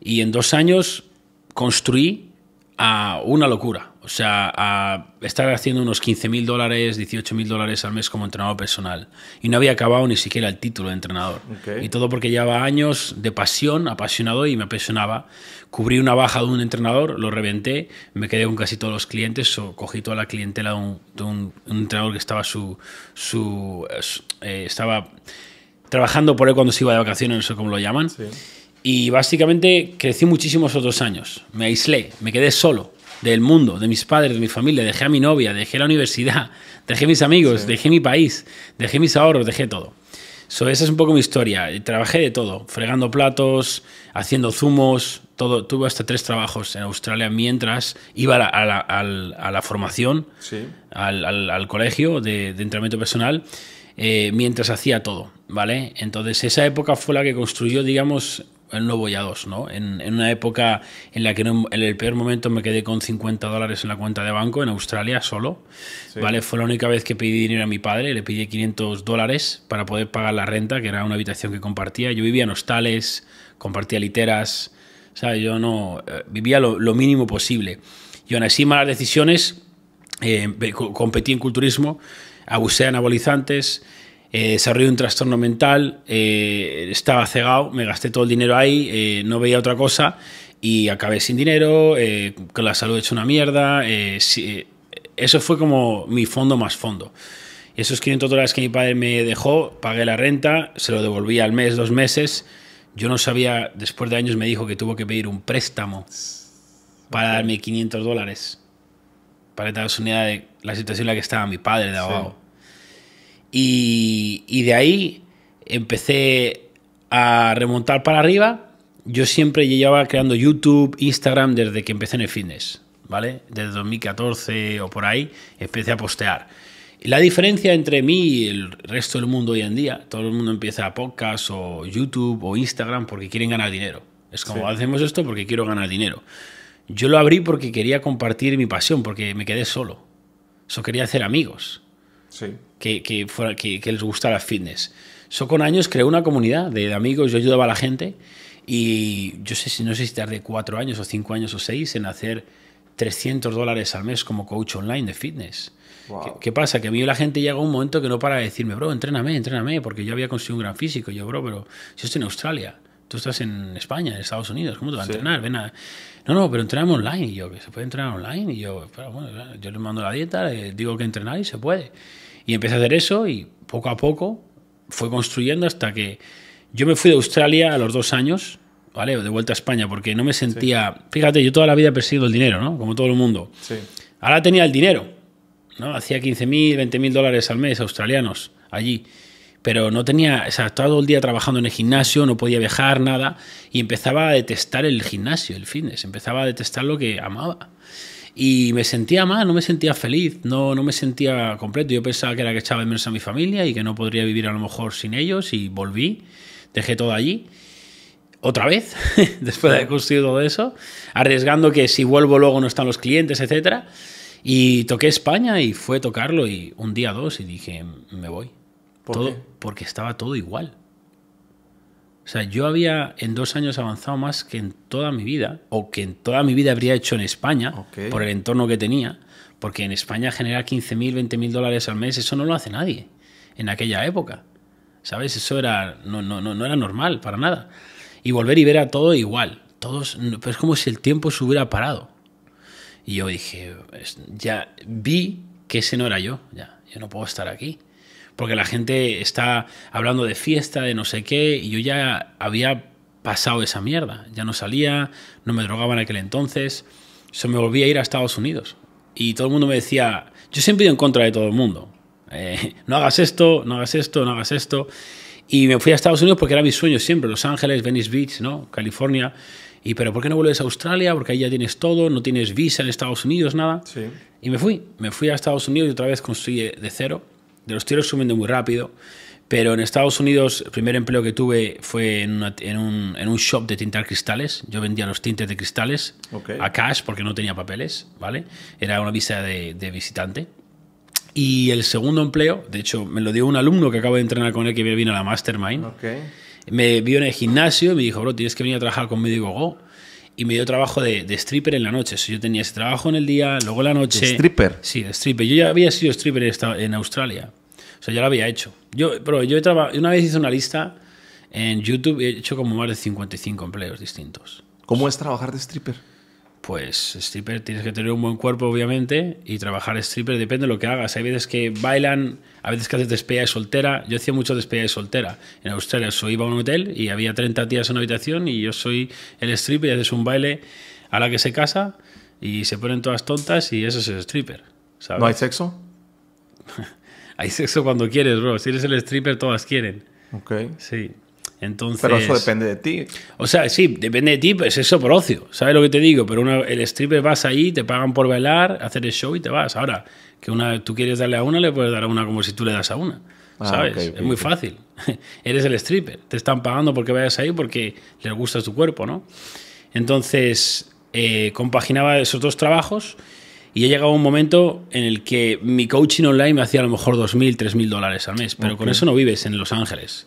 y en dos años construí a una locura. O sea, a estar haciendo unos 15.000 mil dólares, 18 mil dólares al mes como entrenador personal. Y no había acabado ni siquiera el título de entrenador. Y todo porque llevaba años de pasión, apasionado y me apasionaba. Cubrí una baja de un entrenador, lo reventé, me quedé con casi todos los clientes, o cogí toda la clientela de un, entrenador que estaba su. su eh, estaba trabajando por él cuando se iba de vacaciones, no como lo llaman. Y básicamente crecí muchísimos otros años. Me aislé, me quedé solo del mundo, de mis padres, de mi familia. Dejé a mi novia, dejé la universidad, dejé mis amigos, dejé mi país, dejé mis ahorros, dejé todo. So, esa es un poco mi historia. Trabajé de todo, fregando platos, haciendo zumos, todo. Tuve hasta tres trabajos en Australia mientras iba a la, formación, al, colegio de entrenamiento personal. Eh, mientras hacía todo, ¿vale? Entonces esa época fue la que construyó, digamos, el nuevo YA2, ¿no? En, una época en la que en el peor momento me quedé con 50 dólares en la cuenta de banco en Australia solo, ¿vale? Fue la única vez que pedí dinero a mi padre, le pedí 500 dólares para poder pagar la renta, que era una habitación que compartía. Yo vivía en hostales, compartía literas, o sea, yo no eh, vivía lo, mínimo posible. Y aún así malas decisiones, eh, competí en culturismo abusé de anabolizantes, eh, desarrollé un trastorno mental, eh, estaba cegado, me gasté todo el dinero ahí, eh, no veía otra cosa y acabé sin dinero, con la salud he hecho una mierda. eso fue como mi fondo más fondo. Esos 500 dólares que mi padre me dejó, pagué la renta, se lo devolví al mes, dos meses. Yo no sabía, después de años me dijo que tuvo que pedir un préstamo para darme 500 dólares para daros una de la situación en la que estaba mi padre de abajo. Y, de ahí empecé a remontar para arriba. Yo siempre llevaba creando YouTube, Instagram desde que empecé en el fitness, ¿vale? Desde 2014 o por ahí empecé a postear. La diferencia entre mí y el resto del mundo hoy en día, todo el mundo empieza a podcast o YouTube o Instagram porque quieren ganar dinero. Es como hacemos esto porque quiero ganar dinero. Yo lo abrí porque quería compartir mi pasión, porque me quedé solo. Eso quería hacer amigos. Sí. Que, fuera, que, les gustara fitness. Eso con años creé una comunidad de amigos, yo ayudaba a la gente y yo sé no sé si tardé cuatro años o cinco años o seis en hacer 300 dólares al mes como coach online de fitness. ¿Qué, pasa? Que a mí la gente llega un momento que no para de decirme, bro, entréname, entréname, porque yo había conseguido un gran físico. Y yo, bro, pero yo estoy en Australia, tú estás en España, en Estados Unidos, ¿cómo te vas a entrenar? Ven a no, no, pero entrenamos online. Y yo, que se puede entrenar online. Y yo, bueno, yo le mando la dieta, le digo que entrenar y se puede. Y empecé a hacer eso y poco a poco fue construyendo hasta que yo me fui de Australia a los dos años, ¿vale? De vuelta a España, porque no me sentía. Fíjate, yo toda la vida he perseguido el dinero, ¿no? Como todo el mundo. Ahora tenía el dinero, ¿no? Hacía 15.000, 20.000 dólares al mes australianos allí pero no tenía, o sea, todo el día trabajando en el gimnasio, no podía viajar, nada, y empezaba a detestar el gimnasio, el fitness, empezaba a detestar lo que amaba. Y me sentía mal, no me sentía feliz, no, no me sentía completo. Yo pensaba que era que echaba de menos a mi familia y que no podría vivir a lo mejor sin ellos y volví, dejé todo allí otra vez, después de haber construido todo eso, arriesgando que si vuelvo luego no están los clientes, etc. Y toqué España y fue tocarlo y un día dos y dije, me voy todo, Porque estaba todo igual. O sea, yo había en dos años avanzado más que en toda mi vida, o que en toda mi vida habría hecho en España, por el entorno que tenía, porque en España generar 15.000, 20.000 dólares al mes, eso no lo hace nadie en aquella época. ¿Sabes? Eso era, no, no, no, no era normal para nada. Y volver y ver a todo igual. Todos, pero es como si el tiempo se hubiera parado. Y yo dije, ya vi que ese no era yo, ya, yo no puedo estar aquí porque la gente está hablando de fiesta, de no sé qué, y yo ya había pasado esa mierda. Ya no salía, no me drogaba en aquel entonces. Se me volvía a ir a Estados Unidos. Y todo el mundo me decía, yo siempre he ido en contra de todo el mundo. Eh, no hagas esto, no hagas esto, no hagas esto. Y me fui a Estados Unidos porque era mi sueño siempre, Los Ángeles, Venice Beach, ¿no? California. Y pero ¿por qué no vuelves a Australia? Porque ahí ya tienes todo, no tienes visa en Estados Unidos, nada. Y me fui, me fui a Estados Unidos y otra vez construí de cero de los tiros de muy rápido, pero en Estados Unidos el primer empleo que tuve fue en, un, en un, shop de tintar cristales. Yo vendía los tintes de cristales a cash porque no tenía papeles, ¿vale? Era una visa de, visitante. Y el segundo empleo, de hecho, me lo dio un alumno que acabo de entrenar con él que viene a la Mastermind. Me vio en el gimnasio y me dijo, bro, tienes que venir a trabajar conmigo. Y digo, oh" y me dio trabajo de, stripper en la noche. yo tenía ese trabajo en el día, luego en la noche. ¿Stripper? Sí, stripper. Yo ya había sido stripper en Australia. O sea, ya lo había hecho. Yo, pero yo he trabajado, una vez hice una lista en YouTube y he hecho como más de 55 empleos distintos. ¿Cómo es trabajar de stripper? Pues stripper tienes que tener un buen cuerpo, obviamente, y trabajar stripper depende de lo que hagas. Hay veces que bailan, a veces que haces despedida de soltera. Yo hacía mucho despedida de soltera. En Australia yo iba a un hotel y había 30 tías en una habitación y yo soy el stripper y haces un baile a la que se casa y se ponen todas tontas y eso es el stripper. ¿No hay sexo? hay sexo cuando quieres, bro. Si eres el stripper, todas quieren. Ok. Sí. Entonces, pero eso depende de ti. O sea, sí, depende de ti, pero pues es eso por ocio. ¿Sabes lo que te digo? Pero el stripper vas ahí, te pagan por bailar, hacer el show y te vas. Ahora, que una tú quieres darle a una, le puedes dar a una como si tú le das a una. Ah, ¿Sabes? es muy fácil. Eres el stripper. Te están pagando porque vayas ahí porque les gusta tu cuerpo, ¿no? Entonces, eh, compaginaba esos dos trabajos y he llegado a un momento en el que mi coaching online me hacía a lo mejor 2.000, 3.000 dólares al mes. Pero con eso no vives en Los Ángeles.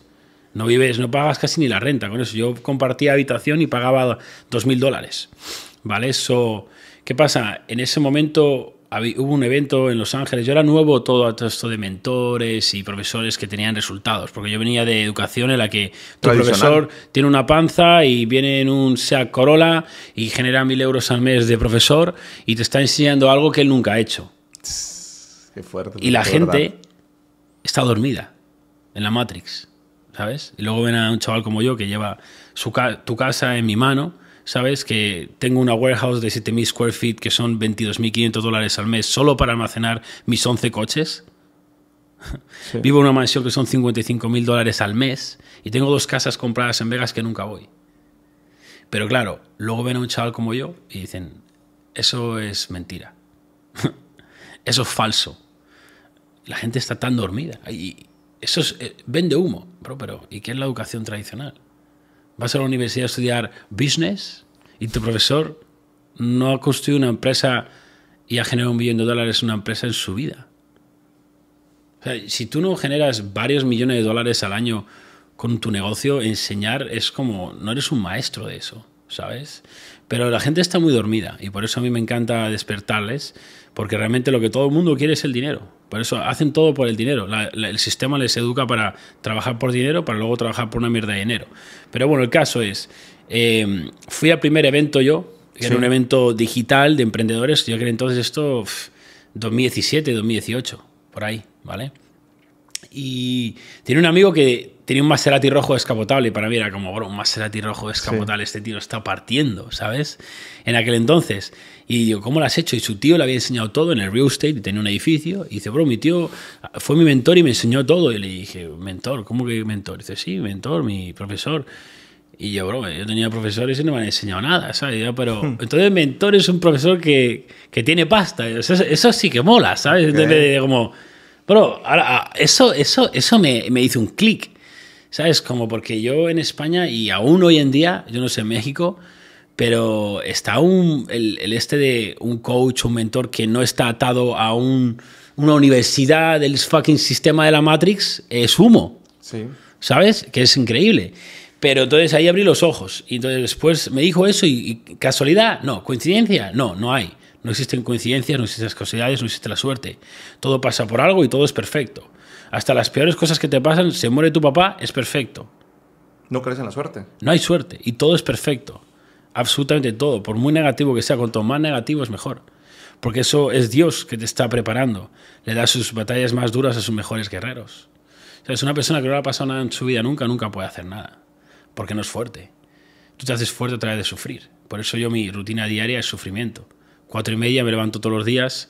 No vives, no pagas casi ni la renta con eso. Yo compartía habitación y pagaba 2.000 dólares. ¿Vale? Eso. ¿Qué pasa? En ese momento hubo un evento en Los Ángeles. Yo era nuevo todo, esto de mentores y profesores que tenían resultados, porque yo venía de educación en la que tu profesor tiene una panza y viene en un sea Corolla y genera mil euros al mes de profesor y te está enseñando algo que él nunca ha hecho. Qué fuerte. Y la gente está dormida en la Matrix. ¿sabes? Y luego ven a un chaval como yo que lleva tu casa en mi mano, ¿sabes? Que tengo una warehouse de 7.000 square feet que son 22.500 dólares al mes solo para almacenar mis 11 coches. Vivo en una mansión que son 55.000 dólares al mes y tengo dos casas compradas en Vegas que nunca voy. Pero claro, luego ven a un chaval como yo y dicen, eso es mentira. eso es falso. La gente está tan dormida. Y eso es, eh, vende humo pero ¿y qué es la educación tradicional? ¿Vas a la universidad a estudiar business y tu profesor no ha construido una empresa y ha generado un millón de dólares en una empresa en su vida? si tú no generas varios millones de dólares al año con tu negocio, enseñar es como, no eres un maestro de eso, ¿sabes? Pero la gente está muy dormida y por eso a mí me encanta despertarles porque realmente lo que todo el mundo quiere es el dinero. Por eso hacen todo por el dinero. el sistema les educa para trabajar por dinero, para luego trabajar por una mierda de dinero. Pero bueno, el caso es, em, fui al primer evento yo, que era un evento digital de emprendedores, yo creo entonces esto, 2017, 2018, por ahí, ¿vale? Y tiene un amigo que tenía un Maserati rojo descapotable y para mí era como, bro, un Maserati rojo descapotable, este tío está partiendo, ¿sabes? En aquel entonces. Y digo, ¿cómo lo has hecho? Y su tío le había enseñado todo en el real estate, y tenía un edificio. Y dice, bro, mi tío fue mi mentor y me enseñó todo. Y le dije, mentor, ¿cómo que mentor? dice, sí, mentor, mi profesor. Y yo, bro, yo tenía profesores y no me han enseñado nada, ¿sabes? pero hmm. entonces mentor es un profesor que, que tiene pasta. Eso, sí que mola, ¿sabes? Entonces como, bro, ahora, ah, eso, eso, eso me, me hizo un clic. ¿Sabes? Como porque yo en España y aún hoy en día, yo no sé, en México, pero está un, el, este de un coach, un mentor que no está atado a un, una universidad del fucking sistema de la Matrix, es humo. ¿Sabes? Que es increíble. Pero entonces ahí abrí los ojos y entonces después me dijo eso y, casualidad, no, coincidencia, no, no hay. No existen coincidencias, no existen las casualidades, no existe la suerte. Todo pasa por algo y todo es perfecto. Hasta las peores cosas que te pasan, se muere tu papá, es perfecto. No crees en la suerte. No hay suerte y todo es perfecto. Absolutamente todo. Por muy negativo que sea, cuanto más negativo es mejor. Porque eso es Dios que te está preparando. Le da sus batallas más duras a sus mejores guerreros. O sea, es una persona que no le ha pasado nada en su vida nunca, nunca puede hacer nada. Porque no es fuerte. Tú te haces fuerte a través de sufrir. Por eso yo mi rutina diaria es sufrimiento. Cuatro y media me levanto todos los días,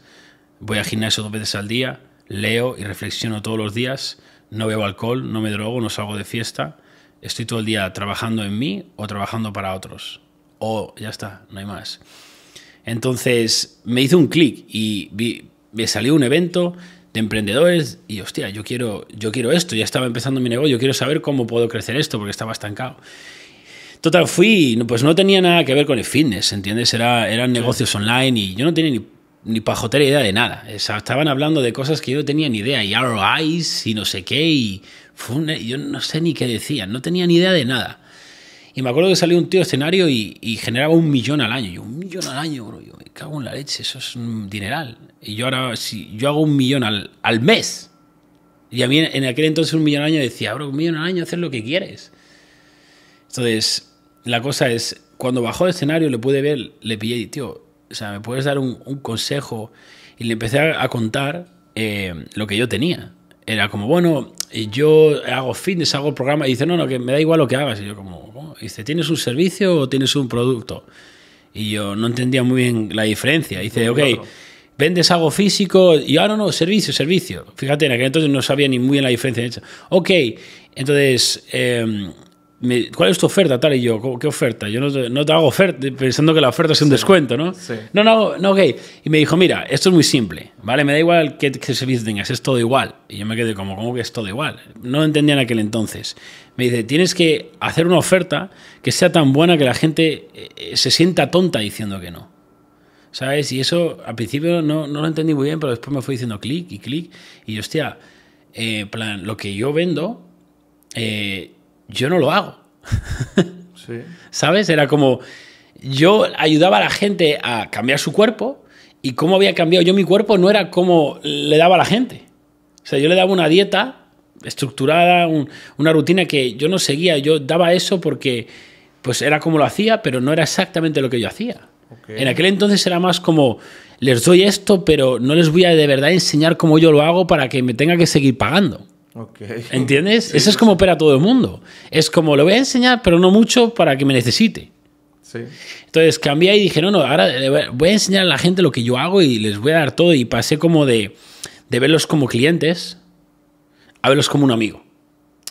voy al gimnasio dos veces al día, leo y reflexiono todos los días, no bebo alcohol, no me drogo, no salgo de fiesta, estoy todo el día trabajando en mí o trabajando para otros. O ya está, no hay más. Entonces me hizo un clic y me salió un evento de emprendedores y hostia, yo quiero, yo quiero esto, ya estaba empezando mi negocio, yo quiero saber cómo puedo crecer esto porque estaba estancado. Total, fui, pues no tenía nada que ver con el fitness, ¿entiendes? Era, eran negocios online y yo no tenía ni ni pajotera idea de nada. Estaban hablando de cosas que yo no tenía ni idea, y ROIs y no sé qué, y yo no sé ni qué decían, no tenía ni idea de nada. Y me acuerdo que salió un tío escenario y, generaba un millón al año. Yo, un millón al año, bro. Yo me cago en la leche, eso es un dineral. Y yo ahora, si yo hago un millón al, mes. Y a mí en, aquel entonces un millón al año decía, bro, un millón al año, haces lo que quieres. Entonces, la cosa es, cuando bajó de escenario le pude ver, le pillé, y tío, o sea, ¿me puedes dar un, consejo? Y le empecé a, contar eh, lo que yo tenía. Era como, bueno, yo hago fitness, hago programa. Y dice, no, no, que me da igual lo que hagas. Y yo como, dice, ¿tienes un servicio o tienes un producto? Y yo no entendía muy bien la diferencia. dice, ok, vendes algo físico. Y ahora no, no, servicio, servicio. Fíjate, en aquel entonces no sabía ni muy bien la diferencia. Ok, entonces... Em, ¿cuál es tu oferta? Tal y yo, ¿qué oferta? Yo no, te hago oferta pensando que la oferta es un descuento, ¿no? No, no, no, ok. Y me dijo, mira, esto es muy simple, ¿vale? Me da igual qué, servicio tengas, es todo igual. Y yo me quedé como, ¿cómo que es todo igual? No entendía en aquel entonces. Me dice, tienes que hacer una oferta que sea tan buena que la gente eh, se sienta tonta diciendo que no. ¿Sabes? Y eso al principio no, lo entendí muy bien, pero después me fue diciendo clic y clic. Y hostia, eh, plan, lo que yo vendo... Eh, yo no lo hago. ¿Sabes? Era como, yo ayudaba a la gente a cambiar su cuerpo y cómo había cambiado yo mi cuerpo no era como le daba a la gente. O sea, yo le daba una dieta estructurada, una rutina que yo no seguía, yo daba eso porque pues era como lo hacía, pero no era exactamente lo que yo hacía. En aquel entonces era más como, les doy esto, pero no les voy a de verdad enseñar cómo yo lo hago para que me tenga que seguir pagando. ¿Entiendes? Eso es como opera todo el mundo. Es como, lo voy a enseñar, pero no mucho para que me necesite. Sí. Entonces cambié y dije, no, no, ahora voy a enseñar a la gente lo que yo hago y les voy a dar todo. Y pasé como de, verlos como clientes a verlos como un amigo.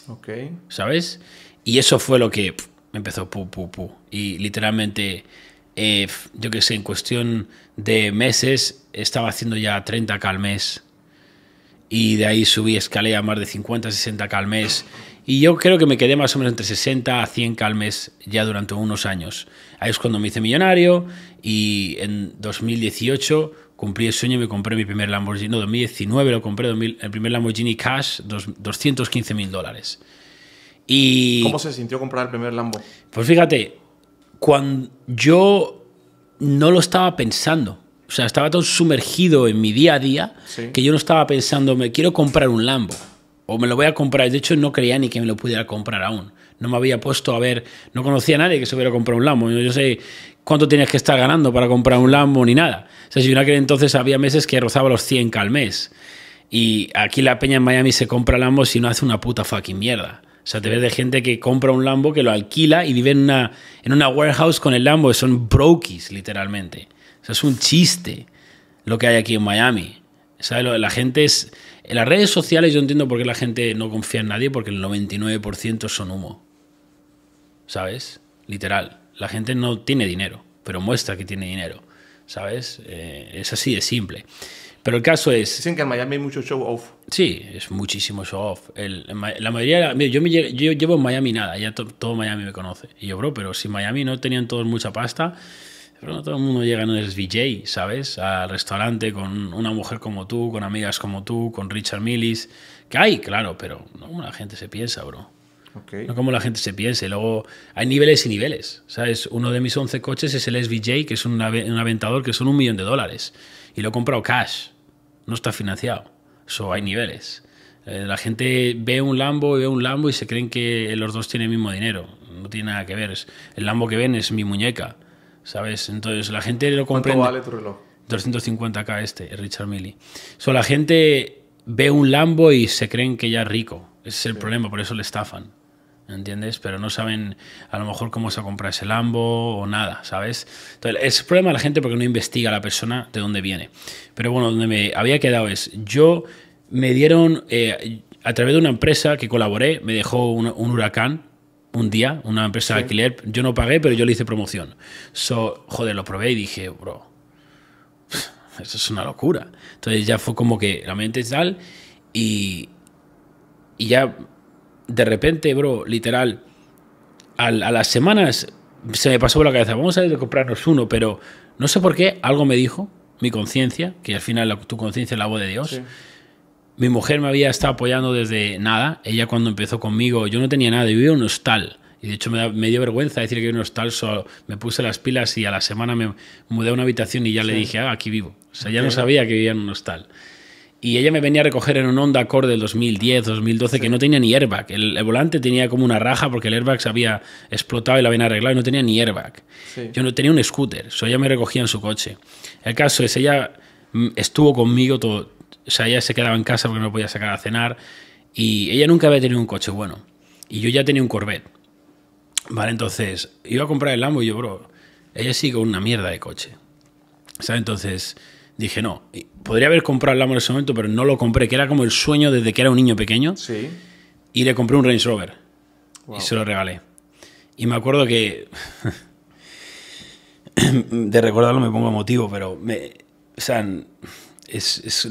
Ok. ¿Sabes? Y eso fue lo que empezó Y literalmente, eh, yo qué sé, en cuestión de meses, estaba haciendo ya 30 calmes mes y de ahí subí, escalera a más de 50, 60 cal mes. Y yo creo que me quedé más o menos entre 60 a 100 cal mes ya durante unos años. Ahí es cuando me hice millonario y en 2018 cumplí el sueño y me compré mi primer Lamborghini. No, 2019 lo compré, el primer Lamborghini Cash, 215 mil dólares. Y, ¿Cómo se sintió comprar el primer Lambo? Pues fíjate, cuando yo no lo estaba pensando. O sea, estaba tan sumergido en mi día a día que yo no estaba pensando, me quiero comprar un Lambo o me lo voy a comprar. De hecho, no creía ni que me lo pudiera comprar aún. No me había puesto a ver, no conocía a nadie que se hubiera comprado un Lambo. Yo sé cuánto tienes que estar ganando para comprar un Lambo ni nada. O sea, si en aquel entonces había meses que rozaba los 100 al mes. Y aquí la peña en Miami se compra Lambo si no hace una puta fucking mierda. O sea, te ves de gente que compra un Lambo, que lo alquila y vive en una, en una warehouse con el Lambo. Son brokies, literalmente. O es un chiste lo que hay aquí en Miami. ¿Sabes? La gente En las redes sociales yo entiendo por qué la gente no confía en nadie, porque el 99% son humo. ¿Sabes? Literal. La gente no tiene dinero, pero muestra que tiene dinero. ¿Sabes? Eh, es así de simple. Pero el caso es. Dicen que en Miami hay mucho show off. Sí, es muchísimo show off. la mayoría. yo, llevo en Miami nada, ya todo Miami me conoce. Y yo, bro, pero si Miami no tenían todos mucha pasta pero no todo el mundo llega, en un SVJ ¿sabes? Al restaurante con una mujer como tú, con amigas como tú, con Richard Millis. Que hay, claro, pero no como la gente se piensa, bro. No como la gente se piense. Luego hay niveles y niveles, ¿sabes? Uno de mis 11 coches es el SVJ, que es un, aventador que son un millón de dólares. Y lo he comprado cash. No está financiado. Eso hay niveles. Eh, la gente ve un Lambo y ve un Lambo y se creen que los dos tienen el mismo dinero. No tiene nada que ver. el Lambo que ven es mi muñeca ¿sabes? Entonces la gente lo comprende. ¿Cuánto vale tu 250k este, Richard Milly. So, la gente ve un Lambo y se creen que ya es rico. Ese es el problema, por eso le estafan. ¿Entiendes? Pero no saben a lo mejor cómo se compra ese Lambo o nada, ¿sabes? Entonces, es problema de la gente porque no investiga la persona de dónde viene. Pero bueno, donde me había quedado es, yo me dieron, eh, a través de una empresa que colaboré, me dejó un huracán un día, una empresa de alquiler, yo no pagué, pero yo le hice promoción. So, joder, lo probé y dije, bro, eso es una locura. Entonces ya fue como que la mente es tal y, y ya de repente, bro, literal, a, las semanas se me pasó por la cabeza, vamos a ir comprarnos uno, pero no sé por qué, algo me dijo, mi conciencia, que al final tu conciencia es la voz de Dios. Mi mujer me había estado apoyando desde nada. Ella cuando empezó conmigo, yo no tenía nada, yo vivía en un hostal. Y de hecho me, dio vergüenza decir que vivía en un hostal, solo me puse las pilas y a la semana me mudé a una habitación y ya le dije, ah, aquí vivo. O sea, ya no sabía que vivía en un hostal. Y ella me venía a recoger en un Honda Accord del 2010, 2012, que no tenía ni airbag. El, volante tenía como una raja porque el airbag se había explotado y la habían arreglado y no tenía ni airbag. Yo no tenía un scooter, sea, ella me recogía en su coche. El caso es, ella mm, estuvo conmigo todo, o sea, ella se quedaba en casa porque no podía sacar a cenar. Y ella nunca había tenido un coche bueno. Y yo ya tenía un Corvette. Vale, entonces iba a comprar el Lambo y yo, bro, ella sigue con una mierda de coche. O sea, entonces dije, no, podría haber comprado el Lambo en ese momento, pero no lo compré, que era como el sueño desde que era un niño pequeño. Sí. Y le compré un Range Rover. Y se lo regalé. Y me acuerdo que. de recordarlo me pongo emotivo, pero. Me, o sea, es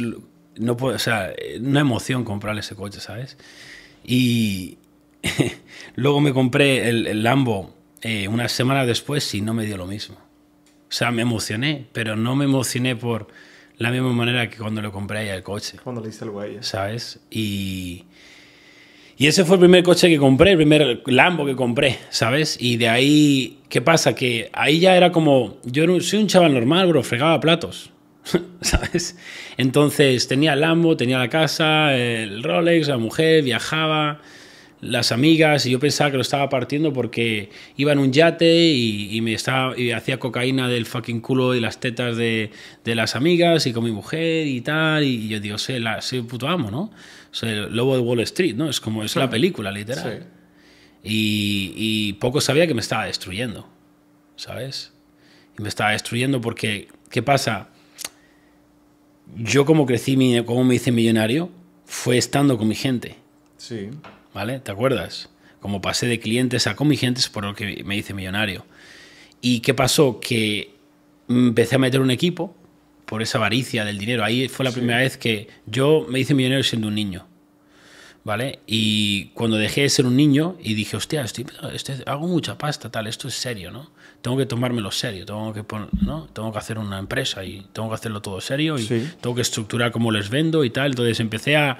no puedo, o sea, eh, una emoción comprar ese coche, ¿sabes? Y luego me compré el, Lambo eh, una semana después y no me dio lo mismo. O sea, me emocioné, pero no me emocioné por la misma manera que cuando lo compré ya el coche. Cuando le hice el güey, ¿eh? ¿Sabes? Y, y ese fue el primer coche que compré, el primer Lambo que compré, ¿sabes? Y de ahí, ¿qué pasa? Que ahí ya era como, yo soy un chaval normal, pero fregaba platos. ¿sabes? Entonces tenía el Lambo, tenía la casa, el Rolex, la mujer, viajaba, las amigas, y yo pensaba que lo estaba partiendo porque iba en un yate y, me estaba, y hacía cocaína del fucking culo y las tetas de, las amigas y con mi mujer y tal, y yo digo, soy, la, el puto amo, ¿no? Soy el lobo de Wall Street, ¿no? Es como es la película, literal. Y, poco sabía que me estaba destruyendo, ¿sabes? me estaba destruyendo porque, ¿qué pasa? yo como crecí, como me hice millonario, fue estando con mi gente. Sí. ¿Vale? ¿Te acuerdas? Como pasé de clientes a con mi gente, es por lo que me hice millonario. ¿Y qué pasó? Que empecé a meter un equipo por esa avaricia del dinero. Ahí fue la primera vez que yo me hice millonario siendo un niño. ¿Vale? Y cuando dejé de ser un niño y dije, hostia, este, hago mucha pasta, tal, esto es serio, ¿no? tengo que tomármelo serio, tengo que, ¿no? tengo que hacer una empresa y tengo que hacerlo todo serio y tengo que estructurar cómo les vendo y tal. Entonces empecé a,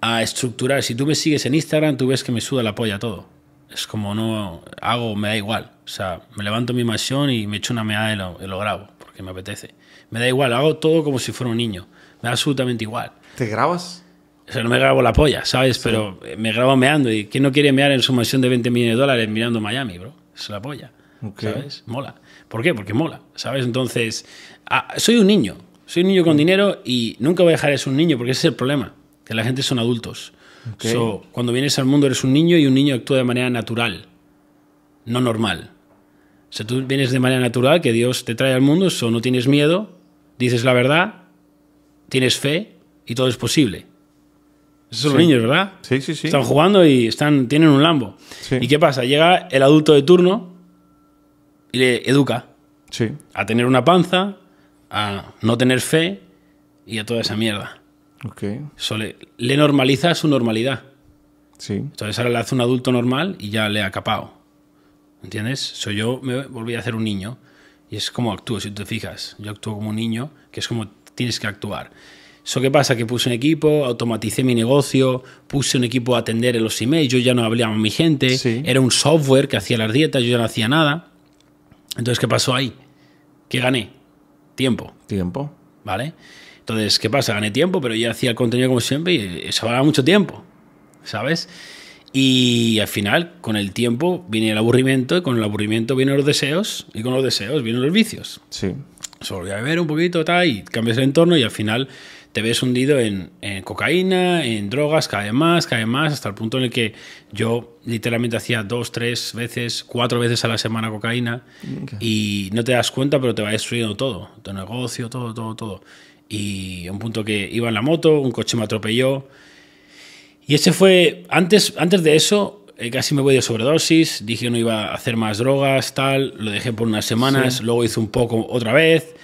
a, estructurar. Si tú me sigues en Instagram, tú ves que me suda la polla todo. Es como no hago, me da igual. O sea, me levanto mi mansión y me echo una meada y lo, grabo porque me apetece. Me da igual, hago todo como si fuera un niño. Me da absolutamente igual. ¿Te grabas? O sea, no me grabo la polla, ¿sabes? Pero eh, me grabo meando. ¿Y quién no quiere mear en su mansión de 20 millones de dólares mirando Miami, bro? Es la polla. ¿sabes? Mola. ¿Por qué? Porque mola, ¿sabes? Entonces, ah, soy un niño, soy un niño con mm. dinero y nunca voy a dejar de ser un niño porque ese es el problema, que la gente son adultos. cuando vienes al mundo eres un niño y un niño actúa de manera natural, no normal. O sea, tú vienes de manera natural, que Dios te trae al mundo, eso no tienes miedo, dices la verdad, tienes fe y todo es posible. son los niños, ¿verdad? Sí, sí, sí. Están jugando y están, tienen un lambo. ¿Y qué pasa? Llega el adulto de turno y le educa a tener una panza, a no tener fe y a toda esa mierda. Okay. le, normaliza su normalidad. Sí. Entonces ahora le hace un adulto normal y ya le ha capado. ¿Entiendes? Soy yo me volví a hacer un niño y es como actúo, si te fijas. Yo actúo como un niño, que es como tienes que actuar. ¿Eso qué pasa? Que puse un equipo, automaticé mi negocio, puse un equipo a atender en los emails, yo ya no hablaba con mi gente, era un software que hacía las dietas, yo ya no hacía nada. Entonces, ¿qué pasó ahí? ¿Qué gané? Tiempo. Tiempo. ¿Vale? Entonces, ¿qué pasa? Gané tiempo, pero yo hacía el contenido como siempre y eso eh, valía mucho tiempo, ¿sabes? Y al final, con el tiempo, viene el aburrimiento, y con el aburrimiento vienen los deseos, y con los deseos vienen los vicios. Sí. Solo voy a beber un poquito, tal, y cambias el entorno, y al final te ves hundido en, cocaína, en drogas, cada vez más, cada vez más, hasta el punto en el que yo literalmente hacía dos, tres veces, cuatro veces a la semana cocaína y no te das cuenta, pero te va destruyendo todo, tu negocio, todo, todo, todo. Y un punto que iba en la moto, un coche me atropelló. Y ese fue, antes, antes de eso, eh, casi me voy de sobredosis, dije que no iba a hacer más drogas, tal, lo dejé por unas semanas, luego hice un poco otra vez,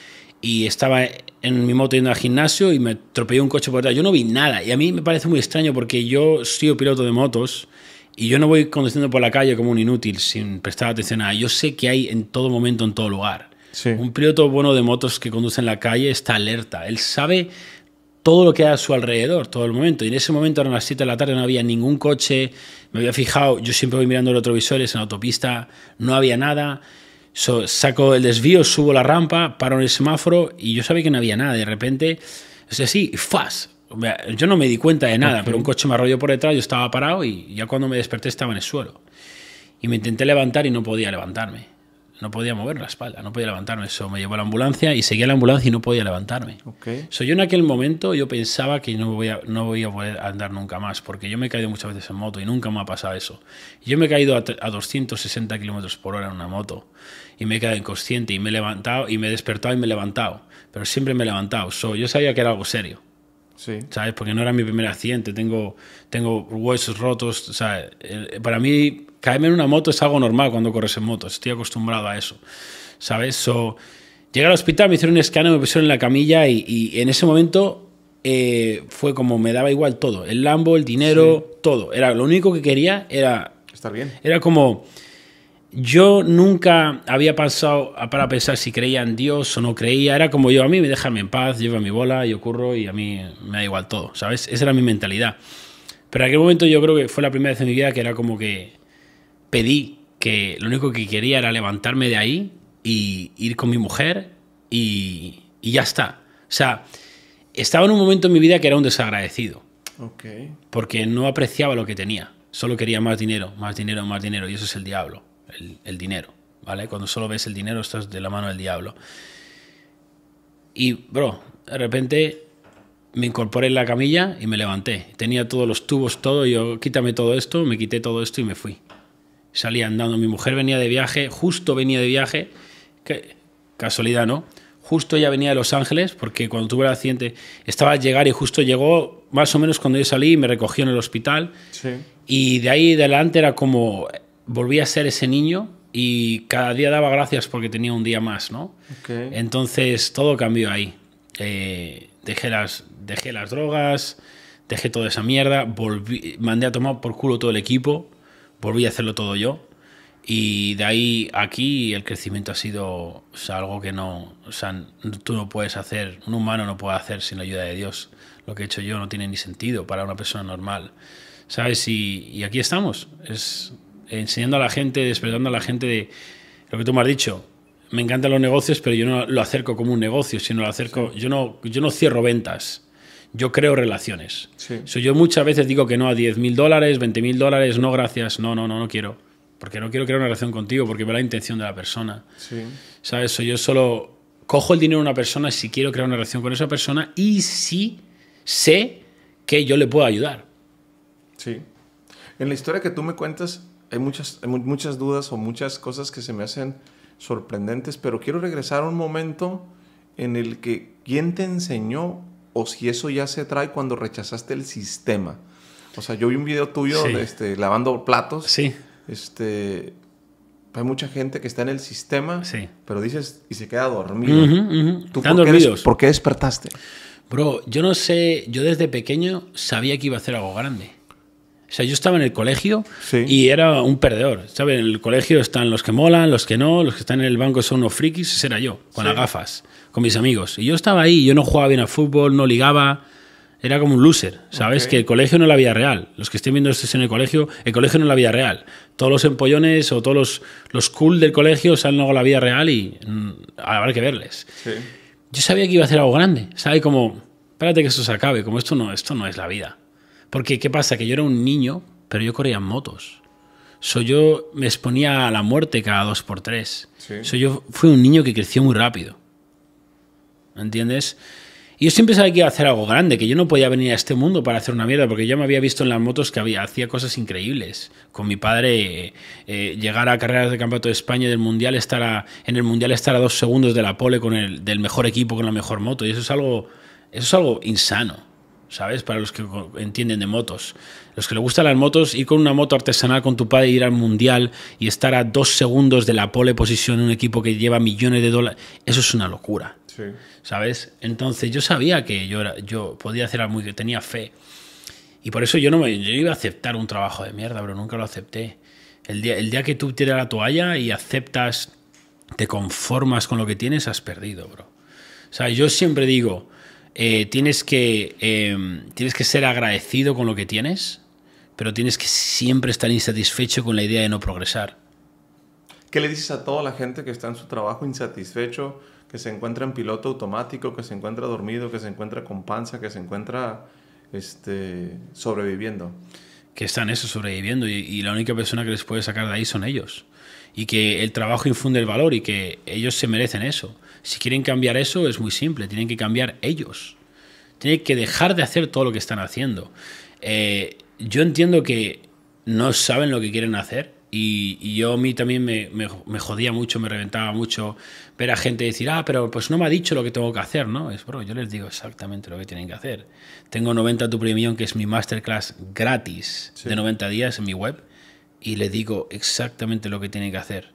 y estaba en mi moto yendo al gimnasio y me atropelló un coche por detrás. Yo no vi nada y a mí me parece muy extraño porque yo soy piloto de motos y yo no voy conduciendo por la calle como un inútil sin prestar atención a nada. Yo sé que hay en todo momento, en todo lugar. Un piloto bueno de motos que conduce en la calle está alerta. Él sabe todo lo que hay a su alrededor, todo el momento. Y en ese momento eran las 7 de la tarde, no había ningún coche, me había fijado, yo siempre voy mirando los retrovisores en la autopista, no había nada. So, saco el desvío, subo la rampa, paro en el semáforo y yo sabía que no había nada. De repente, es sea, sí, ¡fas! Yo no me di cuenta de nada, pero un coche me arrolló por detrás, yo estaba parado y ya cuando me desperté estaba en el suelo. Y me intenté levantar y no podía levantarme. No podía mover la espalda, no podía levantarme. Eso me llevó a la ambulancia y seguía a la ambulancia y no podía levantarme. Okay. yo en aquel momento yo pensaba que no voy, a, no voy a poder andar nunca más, porque yo me he caído muchas veces en moto y nunca me ha pasado eso. Yo me he caído a, 260 kilómetros por hora en una moto y me he quedado inconsciente y me he levantado y me he despertado y me he levantado. Pero siempre me he levantado. yo sabía que era algo serio. Sí. ¿Sabes? Porque no era mi primer accidente. Tengo, tengo huesos rotos. Para mí, caerme en una moto es algo normal cuando corres en moto. Estoy acostumbrado a eso. ¿Sabes? llegué al hospital, me hicieron un escáner, me pusieron en la camilla y, en ese momento eh, fue como me daba igual todo. El Lambo, el dinero, todo. Era, lo único que quería era... Estar bien. Era como yo nunca había pasado para pensar si creía en Dios o no creía. Era como yo, a mí me déjame en paz, lleva mi bola, yo curro y a mí me da igual todo, ¿sabes? Esa era mi mentalidad. Pero en aquel momento yo creo que fue la primera vez en mi vida que era como que pedí que lo único que quería era levantarme de ahí y ir con mi mujer y, ya está. O sea, estaba en un momento en mi vida que era un desagradecido. Porque no apreciaba lo que tenía. Solo quería más dinero, más dinero, más dinero. Y eso es el diablo el, dinero, ¿vale? Cuando solo ves el dinero estás de la mano del diablo. Y, bro, de repente me incorporé en la camilla y me levanté. Tenía todos los tubos, todo, yo quítame todo esto, me quité todo esto y me fui. Salí andando, mi mujer venía de viaje, justo venía de viaje, casualidad, ¿no? Justo ya venía de Los Ángeles, porque cuando tuve el accidente estaba a llegar y justo llegó más o menos cuando yo salí me recogió en el hospital. Y de ahí adelante era como, volví a ser ese niño y cada día daba gracias porque tenía un día más, ¿no? Entonces todo cambió ahí. Eh, dejé, las, dejé las drogas, dejé toda esa mierda, mandé a tomar por culo todo el equipo, volví a hacerlo todo yo. Y de ahí aquí el crecimiento ha sido algo que no, o sea, tú no puedes hacer, un humano no puede hacer sin la ayuda de Dios. Lo que he hecho yo no tiene ni sentido para una persona normal, ¿sabes? Y, y aquí estamos. Es, enseñando a la gente, despertando a la gente de lo que tú me has dicho. Me encantan los negocios, pero yo no lo acerco como un negocio, sino lo acerco. Yo no, yo no cierro ventas, yo creo relaciones. Sí. yo muchas veces digo que no a 10 mil dólares, 20 mil dólares, no gracias, no, no, no, no quiero. Porque no quiero crear una relación contigo, porque veo la intención de la persona. Sí. ¿Sabes? yo solo cojo el dinero de una persona si quiero crear una relación con esa persona y si sé que yo le puedo ayudar. Sí. En la historia que tú me cuentas, hay muchas, muchas dudas o muchas cosas que se me hacen sorprendentes, pero quiero regresar a un momento en el que quién te enseñó o si eso ya se trae cuando rechazaste el sistema. O sea, yo vi un video tuyo este, lavando platos. Sí. Este, hay mucha gente que está en el sistema, pero dices y se queda dormido. por, qué ¿Por qué despertaste? Bro, yo no sé, yo desde pequeño sabía que iba a hacer algo grande. O sea, yo estaba en el colegio y era un perdedor. ¿Sabes? En el colegio están los que molan, los que no, los que están en el banco son unos frikis, ese era yo, con las gafas, con mis amigos. Y yo estaba ahí, yo no jugaba bien al fútbol, no ligaba. Era como un loser, ¿sabes? Que el colegio no es la vida real. Los que estén viendo esto en el colegio, el colegio no es la vida real. Todos los empollones o todos los, los cool del colegio salen luego a la vida real y mm, habrá que verles. Yo sabía que iba a hacer algo grande, ¿sabes? Como, espérate que esto se acabe, como esto no, esto no es la vida. Porque, ¿qué pasa? Que yo era un niño, pero yo corría en motos. Soy yo me exponía a la muerte cada dos por tres. Soy yo fui un niño que creció muy rápido. ¿Me ¿Entiendes? Y yo siempre sabía que iba a hacer algo grande, que yo no podía venir a este mundo para hacer una mierda, porque yo me había visto en las motos que había, hacía cosas increíbles. Con mi padre eh, eh, llegar a carreras de campeonato de España del Mundial, estar en el Mundial estar a dos segundos de la pole con el, del mejor equipo, con la mejor moto. Y eso es algo, eso es algo insano. ¿sabes? Para los que entienden de motos. Los que les gustan las motos, ir con una moto artesanal con tu padre, ir al mundial y estar a dos segundos de la pole posición en un equipo que lleva millones de dólares, eso es una locura. ¿Sabes? Entonces yo sabía que yo, yo podía hacer algo, que tenía fe. Y por eso yo no me, iba a aceptar un trabajo de mierda, pero nunca lo acepté. El día, el día que tú tiras la toalla y aceptas, te conformas con lo que tienes, has perdido, bro. O sea, yo siempre digo, eh, tienes, que, em, tienes que ser agradecido con lo que tienes, pero tienes que siempre estar insatisfecho con la idea de no progresar. ¿Qué le dices a toda la gente que está en su trabajo insatisfecho, que se encuentra en piloto automático, que se encuentra dormido, que se encuentra con panza, que se encuentra este, sobreviviendo? Que están eso, sobreviviendo, y la única persona que les puede sacar de ahí son ellos. Y que el trabajo infunde el valor y que ellos se merecen eso. Si quieren cambiar eso es muy simple, tienen que cambiar ellos. Tienen que dejar de hacer todo lo que están haciendo. Eh, yo entiendo que no saben lo que quieren hacer y, yo a mí también me, jodía mucho, me reventaba mucho ver a gente decir, ah, pero pues no me ha dicho lo que tengo que hacer, ¿no? Es, bro, yo les digo exactamente lo que tienen que hacer. Tengo 90 tu premium, que es mi masterclass gratis de 90 días en mi web, y le digo exactamente lo que tienen que hacer.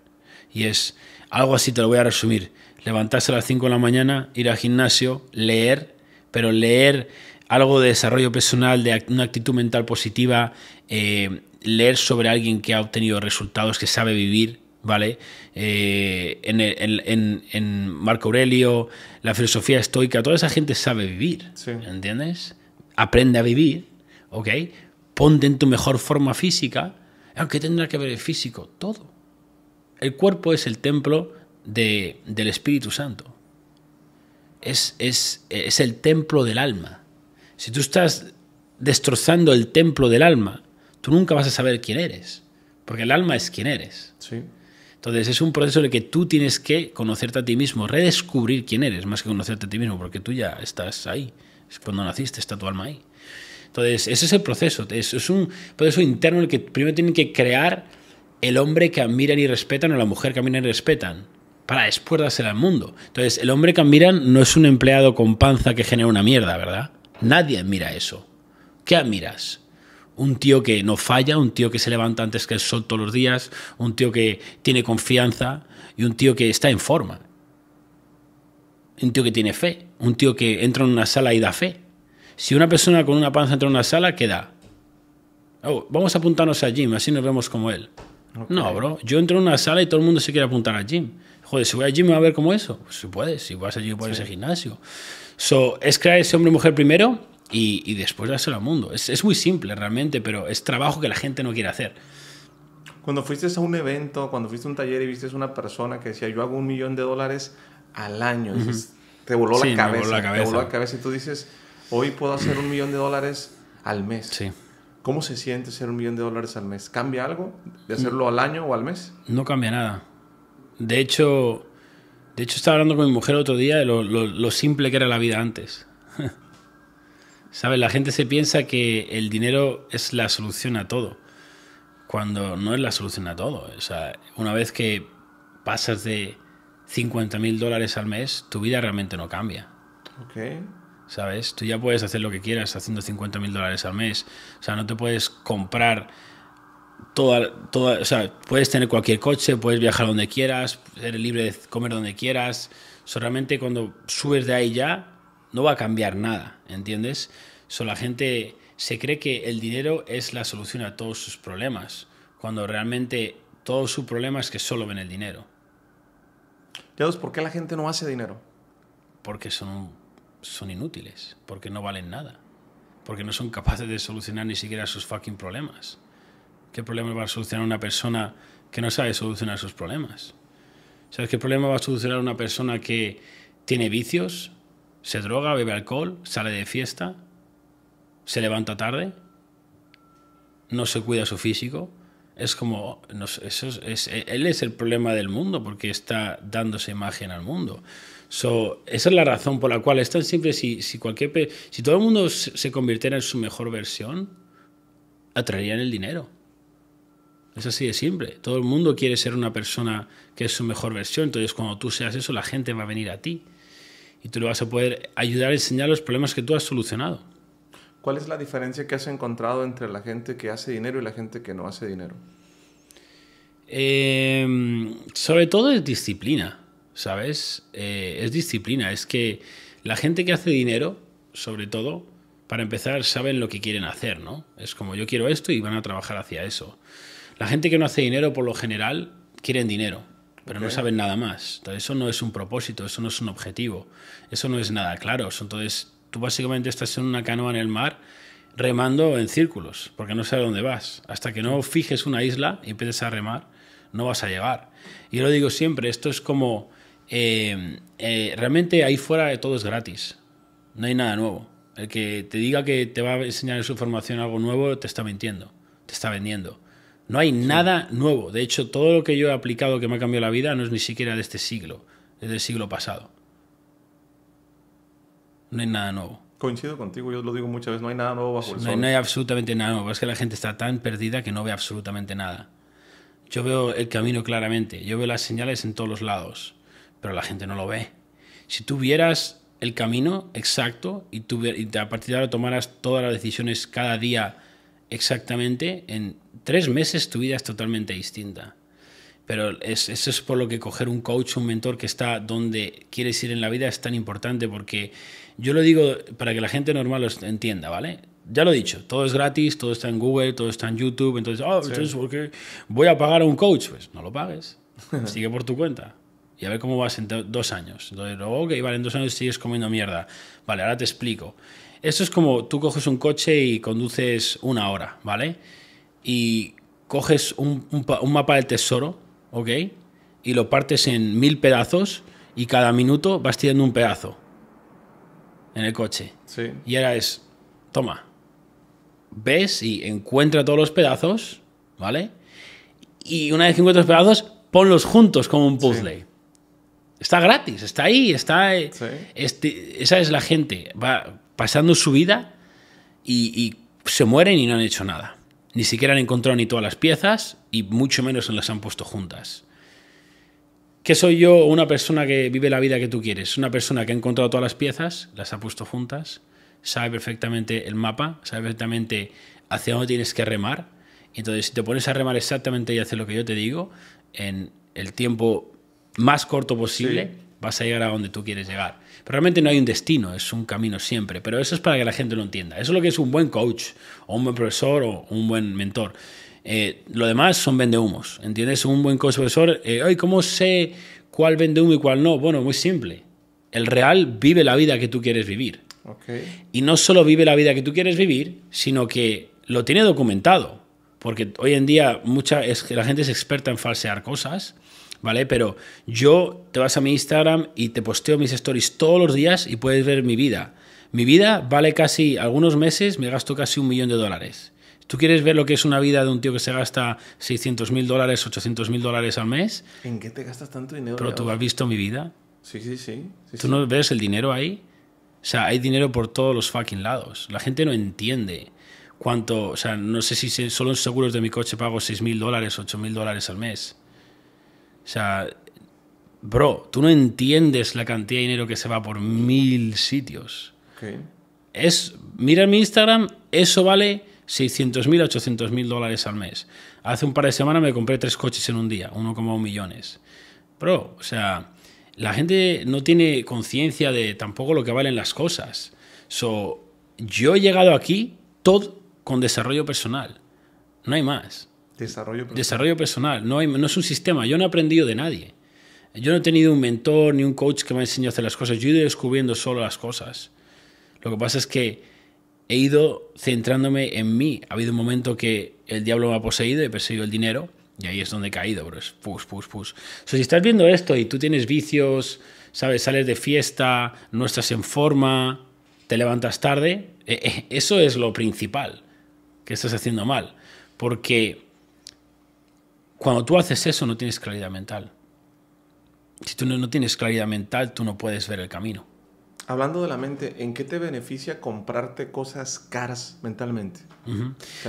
Y es algo así, te lo voy a resumir levantarse a las 5 de la mañana, ir al gimnasio, leer, pero leer algo de desarrollo personal, de una actitud mental positiva, eh, leer sobre alguien que ha obtenido resultados, que sabe vivir, ¿vale? Eh, en, Marco Aurelio, la filosofía estoica, toda esa gente sabe vivir, ¿entiendes? Aprende a vivir, ¿ok? Ponte en tu mejor forma física, aunque tendrá que ver el físico, todo. El cuerpo es el templo de, del Espíritu Santo. Es, el templo del alma. Si tú estás destrozando el templo del alma, tú nunca vas a saber quién eres, porque el alma es quién eres. Entonces es un proceso en el que tú tienes que conocerte a ti mismo, redescubrir quién eres, más que conocerte a ti mismo, porque tú ya estás ahí, es cuando naciste, está tu alma ahí. Entonces ese es el proceso, es, es un proceso interno en el que primero tienen que crear el hombre que admiran y respetan o la mujer que admiran y respetan para después al mundo. Entonces, el hombre que admiran no es un empleado con panza que genera una mierda, ¿verdad? Nadie admira eso. ¿Qué admiras? Un tío que no falla, un tío que se levanta antes que el sol todos los días, un tío que tiene confianza y un tío que está en forma. Un tío que tiene fe, un tío que entra en una sala y da fe. Si una persona con una panza entra en una sala, ¿qué da? Oh, vamos a apuntarnos a Jim, así nos vemos como él. No, bro, yo entro en una sala y todo el mundo se quiere apuntar a Jim. Joder, si voy al me va a ver como eso. si pues puedes, si vas allí por ese gimnasio. So, es crear ese hombre-mujer primero y, y, después dárselo al mundo. Es, es, muy simple realmente, pero es trabajo que la gente no quiere hacer. Cuando fuiste a un evento, cuando fuiste a un taller y viste a una persona que decía yo hago un millón de dólares al año, te voló, la cabeza, Te voló la cabeza y tú dices, hoy puedo hacer un millón de dólares al mes. Sí. ¿Cómo se siente ser un millón de dólares al mes? ¿Cambia algo de mm. hacerlo al año o al mes? No cambia nada. De hecho, de hecho estaba hablando con mi mujer otro día de lo, simple que era la vida antes. ¿Sabes? La gente se piensa que el dinero es la solución a todo, cuando no es la solución a todo. una vez que pasas de 50 mil dólares al mes, tu vida realmente no cambia. ¿Sabes? Tú ya puedes hacer lo que quieras haciendo 50 mil dólares al mes. O sea, no te puedes comprar puedes tener cualquier coche, puedes viajar donde quieras, Ser libre de comer donde quieras. solamente cuando subes de ahí ya, no va a cambiar nada, ¿entiendes? So, la gente se cree que el dinero es la solución a todos sus problemas, cuando realmente todo su problema es que solo ven el dinero. Ya ¿por qué la gente no hace dinero? Porque son, son inútiles, porque no valen nada, porque no son capaces de solucionar ni siquiera sus fucking problemas. ¿Qué problema va a solucionar una persona que no sabe solucionar sus problemas? ¿Sabes qué problema va a solucionar una persona que tiene vicios, se droga, bebe alcohol, sale de fiesta, se levanta tarde, no se cuida su físico? Es como, él es el problema del mundo porque está dándose imagen al mundo. esa es la razón por la cual es tan simple. Si, cualquier, si todo el mundo se convirtiera en su mejor versión, atraerían el dinero. Es así de simple. Todo el mundo quiere ser una persona que es su mejor versión. Entonces, cuando tú seas eso, la gente va a venir a ti. Y tú le vas a poder ayudar a enseñar los problemas que tú has solucionado. ¿Cuál es la diferencia que has encontrado entre la gente que hace dinero y la gente que no hace dinero? Em, sobre todo es disciplina, ¿sabes? Eh, es disciplina. Es que la gente que hace dinero, sobre todo, para empezar, saben lo que quieren hacer, ¿no? Es como yo quiero esto y van a trabajar hacia eso. La gente que no hace dinero, por lo general, quieren dinero, pero no saben nada más. Entonces, eso no es un propósito, eso no es un objetivo, eso no es nada claro. Entonces, tú básicamente estás en una canoa en el mar remando en círculos, porque no sabes dónde vas. Hasta que no fijes una isla y empieces a remar, no vas a llegar. Y yo lo digo siempre, esto es como... Em, eh, realmente ahí fuera todo es gratis, no hay nada nuevo. El que te diga que te va a enseñar en su formación algo nuevo, te está mintiendo, te está vendiendo. No hay nada nuevo. De hecho, todo lo que yo he aplicado que me ha cambiado la vida no es ni siquiera de este siglo, es del siglo pasado. No hay nada nuevo. Coincido contigo, yo lo digo muchas veces, no hay nada nuevo bajo el no, sol. No hay absolutamente nada nuevo. Es que la gente está tan perdida que no ve absolutamente nada. Yo veo el camino claramente, yo veo las señales en todos los lados, pero la gente no lo ve. Si tú vieras el camino exacto y, y a partir de ahora tomaras todas las decisiones cada día exactamente, en tres meses tu vida es totalmente distinta. Pero es, eso es por lo que coger un coach, un mentor que está donde quieres ir en la vida es tan importante, porque yo lo digo para que la gente normal lo entienda, ¿vale? Ya lo he dicho, todo es gratis, todo está en Google, todo está en YouTube, entonces, oh, ¿por qué voy a pagar a un coach? Pues no lo pagues, sigue por tu cuenta. Y a ver cómo vas en dos años. luego, oh, ok, vale, en dos años sigues comiendo mierda. Vale, ahora te explico eso es como tú coges un coche y conduces una hora, ¿vale? Y coges un, mapa del tesoro, ¿ok? Y lo partes en mil pedazos y cada minuto vas tirando un pedazo en el coche. Sí. Y ahora es, toma, ves y encuentra todos los pedazos, ¿vale? Y una vez que encuentras los pedazos, ponlos juntos como un puzzle. Está gratis, está ahí, está... Eh, este, esa es la gente. Va, pasando su vida y, se mueren y no han hecho nada. Ni siquiera han encontrado ni todas las piezas y mucho menos las han puesto juntas. ¿Qué soy yo una persona que vive la vida que tú quieres? Una persona que ha encontrado todas las piezas, las ha puesto juntas, sabe perfectamente el mapa, sabe perfectamente hacia dónde tienes que remar. Entonces, si te pones a remar exactamente y haces lo que yo te digo, en el tiempo más corto posible, vas a llegar a donde tú quieres llegar. Pero realmente no hay un destino, es un camino siempre. Pero eso es para que la gente lo entienda. Eso es lo que es un buen coach, o un buen profesor, o un buen mentor. Eh, lo demás son vendehumos, ¿entiendes? Un buen coach profesor, eh, ¿cómo sé cuál vende humo y cuál no? Bueno, muy simple. El real vive la vida que tú quieres vivir. Okay. Y no solo vive la vida que tú quieres vivir, sino que lo tiene documentado. Porque hoy en día mucha, es, la gente es experta en falsear cosas ¿vale? Pero yo te vas a mi Instagram y te posteo mis stories todos los días y puedes ver mi vida. Mi vida vale casi algunos meses, me gasto casi un millón de dólares. ¿Tú quieres ver lo que es una vida de un tío que se gasta 600 mil dólares, 800 mil dólares al mes? ¿En qué te gastas tanto dinero? Pero tú has visto mi vida. Sí, sí, sí. ¿Tú no ves el dinero ahí? O sea, hay dinero por todos los fucking lados. La gente no entiende cuánto, o sea, no sé si solo en seguros de mi coche pago 6 mil dólares, 8 mil dólares al mes. O sea, bro, tú no entiendes la cantidad de dinero que se va por mil sitios. Es, mira mi Instagram, eso vale 600.000, 800.000 dólares al mes. Hace un par de semanas me compré tres coches en un día, 1,1 millones. Bro, o sea, la gente no tiene conciencia de tampoco lo que valen las cosas. So, yo he llegado aquí todo con desarrollo personal. No hay más. Desarrollo personal. Desarrollo personal. No, hay, es un sistema. Yo no he aprendido de nadie. Yo no he tenido un mentor ni un coach que me enseñado a hacer las cosas. Yo he ido descubriendo solo las cosas. Lo que pasa es que he ido centrándome en mí. Ha habido un momento que el diablo me ha poseído y he perseguido el dinero. Y ahí es donde he caído, bro. Es si estás viendo esto y tú tienes vicios, ¿sabes? Sales de fiesta, no estás en forma, te levantas tarde. E, e, eso es lo principal que estás haciendo mal. Porque cuando tú haces eso no tienes claridad mental. Si tú no, tienes claridad mental, tú no puedes ver el camino. Hablando de la mente, ¿en qué te beneficia comprarte cosas caras mentalmente?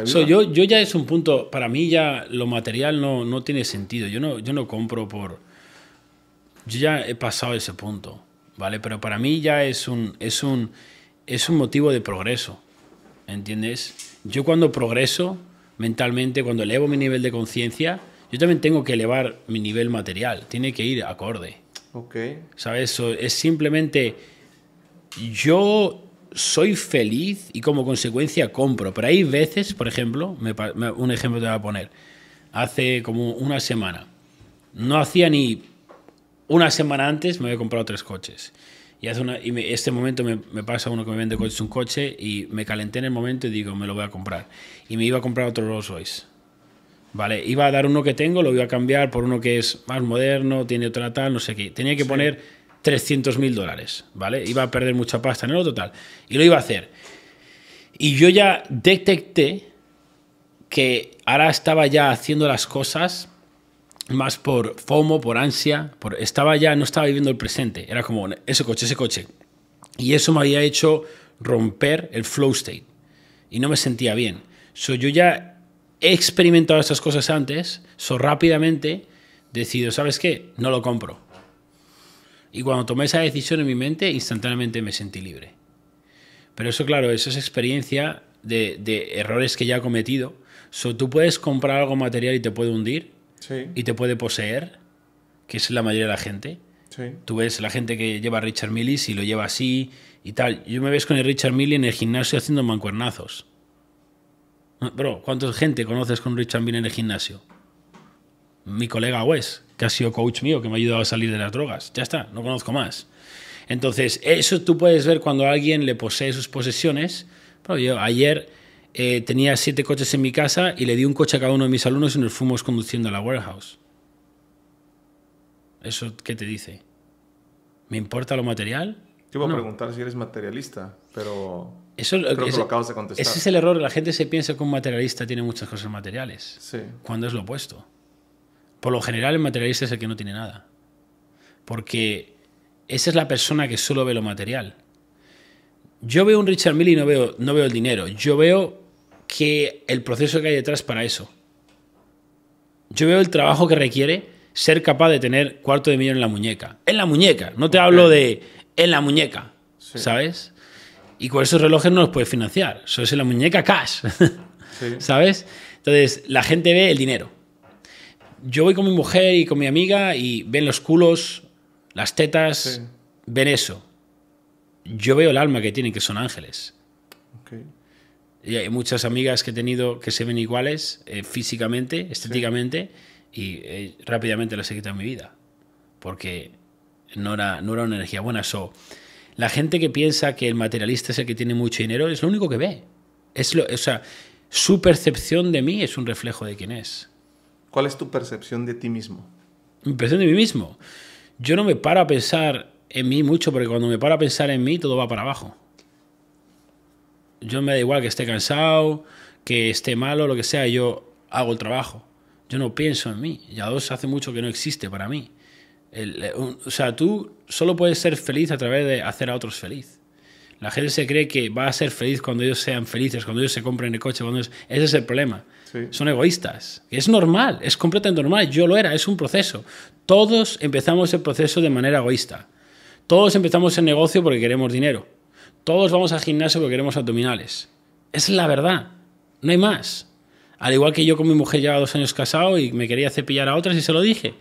yo, yo ya es un punto, para mí ya lo material no, no tiene sentido. Yo no, yo no compro por... Yo ya he pasado ese punto, ¿vale? Pero para mí ya es un, es un, es un motivo de progreso, ¿entiendes? Yo cuando progreso mentalmente, cuando elevo mi nivel de conciencia, yo también tengo que elevar mi nivel material, tiene que ir acorde. Ok. ¿Sabes? es simplemente, yo soy feliz y como consecuencia compro, pero hay veces, por ejemplo, un ejemplo te voy a poner, hace como una semana, no hacía ni una semana antes, me había comprado tres coches. Y, hace este momento me, me, pasa uno que me vende coches un coche y me calenté en el momento y digo, me lo voy a comprar. Y me iba a comprar otro Rolls Royce. Vale, iba a dar uno que tengo, lo iba a cambiar por uno que es más moderno, tiene otra tal, no sé qué. Tenía que poner 300 mil dólares, ¿vale? Iba a perder mucha pasta en el otro tal. Y lo iba a hacer. Y yo ya detecté que ahora estaba ya haciendo las cosas más por FOMO, por ansia, por, estaba ya, no estaba viviendo el presente. Era como ese coche, ese coche. Y eso me había hecho romper el flow state. Y no me sentía bien. Soy yo ya he experimentado estas cosas antes, so rápidamente decido, ¿sabes qué? No lo compro. Y cuando tomé esa decisión en mi mente, instantáneamente me sentí libre. Pero eso, claro, es esa experiencia de, errores que ya he cometido. So, tú puedes comprar algo material y te puede hundir sí. y te puede poseer, que es la mayoría de la gente. Sí. Tú ves la gente que lleva a Richard Millis y lo lleva así y tal. Yo me ves con el Richard Millis en el gimnasio haciendo mancuernazos. Bro, ah, ¿cuánta gente conoces con Richard Bin en el gimnasio? Mi colega Wes, que ha sido coach mío, que me ha ayudado a salir de las drogas. Ya está, no conozco más. Entonces, eso tú puedes ver cuando alguien le posee sus posesiones. Pero yo ayer eh, tenía siete coches en mi casa y le di un coche a cada uno de mis alumnos y nos fuimos conduciendo a la warehouse. ¿Eso qué te dice? ¿Me importa lo material? Te iba a preguntar si eres materialista, pero... Eso, es el error. La gente se piensa que un materialista tiene muchas cosas materiales. Sí. Cuando es lo opuesto. Por lo general, el materialista es el que no tiene nada. Porque esa es la persona que solo ve lo material. Yo veo un Richard Milley y no veo, no veo el dinero. Yo veo que el proceso que hay detrás para eso. Yo veo el trabajo que requiere ser capaz de tener cuarto de millón en la muñeca. En la muñeca. No te hablo de en la muñeca. ¿Sabes? Y con esos relojes no los puedes financiar. Eso es la muñeca cash. ¿Sabes? Entonces, la gente ve el dinero. Yo voy con mi mujer y con mi amiga y ven los culos, las tetas, ven eso. Yo veo el alma que tienen, que son ángeles. Y hay muchas amigas que he tenido que se ven iguales eh, físicamente, estéticamente, y eh, rápidamente las he quitado en mi vida. Porque no era, no era una energía buena. eso. La gente que piensa que el materialista es el que tiene mucho dinero es lo único que ve. Es lo, o sea, su percepción de mí es un reflejo de quién es. ¿Cuál es tu percepción de ti mismo? Mi percepción de mí mismo. Yo no me paro a pensar en mí mucho porque cuando me paro a pensar en mí todo va para abajo. Yo me da igual que esté cansado, que esté malo, lo que sea, yo hago el trabajo. Yo no pienso en mí. Ya dos hace mucho que no existe para mí. Eh, o sea, tú solo puedes ser feliz a través de hacer a otros feliz. La gente se cree que va a ser feliz cuando ellos sean felices, cuando ellos se compren el coche, cuando ellos... Ese es el problema. Son egoístas. Es normal, es completamente normal. Yo lo era, es un proceso. Todos empezamos el proceso de manera egoísta. Todos empezamos el negocio porque queremos dinero. Todos vamos al gimnasio porque queremos abdominales. es la verdad. No hay más. Al igual que yo con mi mujer llevaba dos años casado y me quería cepillar a otras y se lo dije.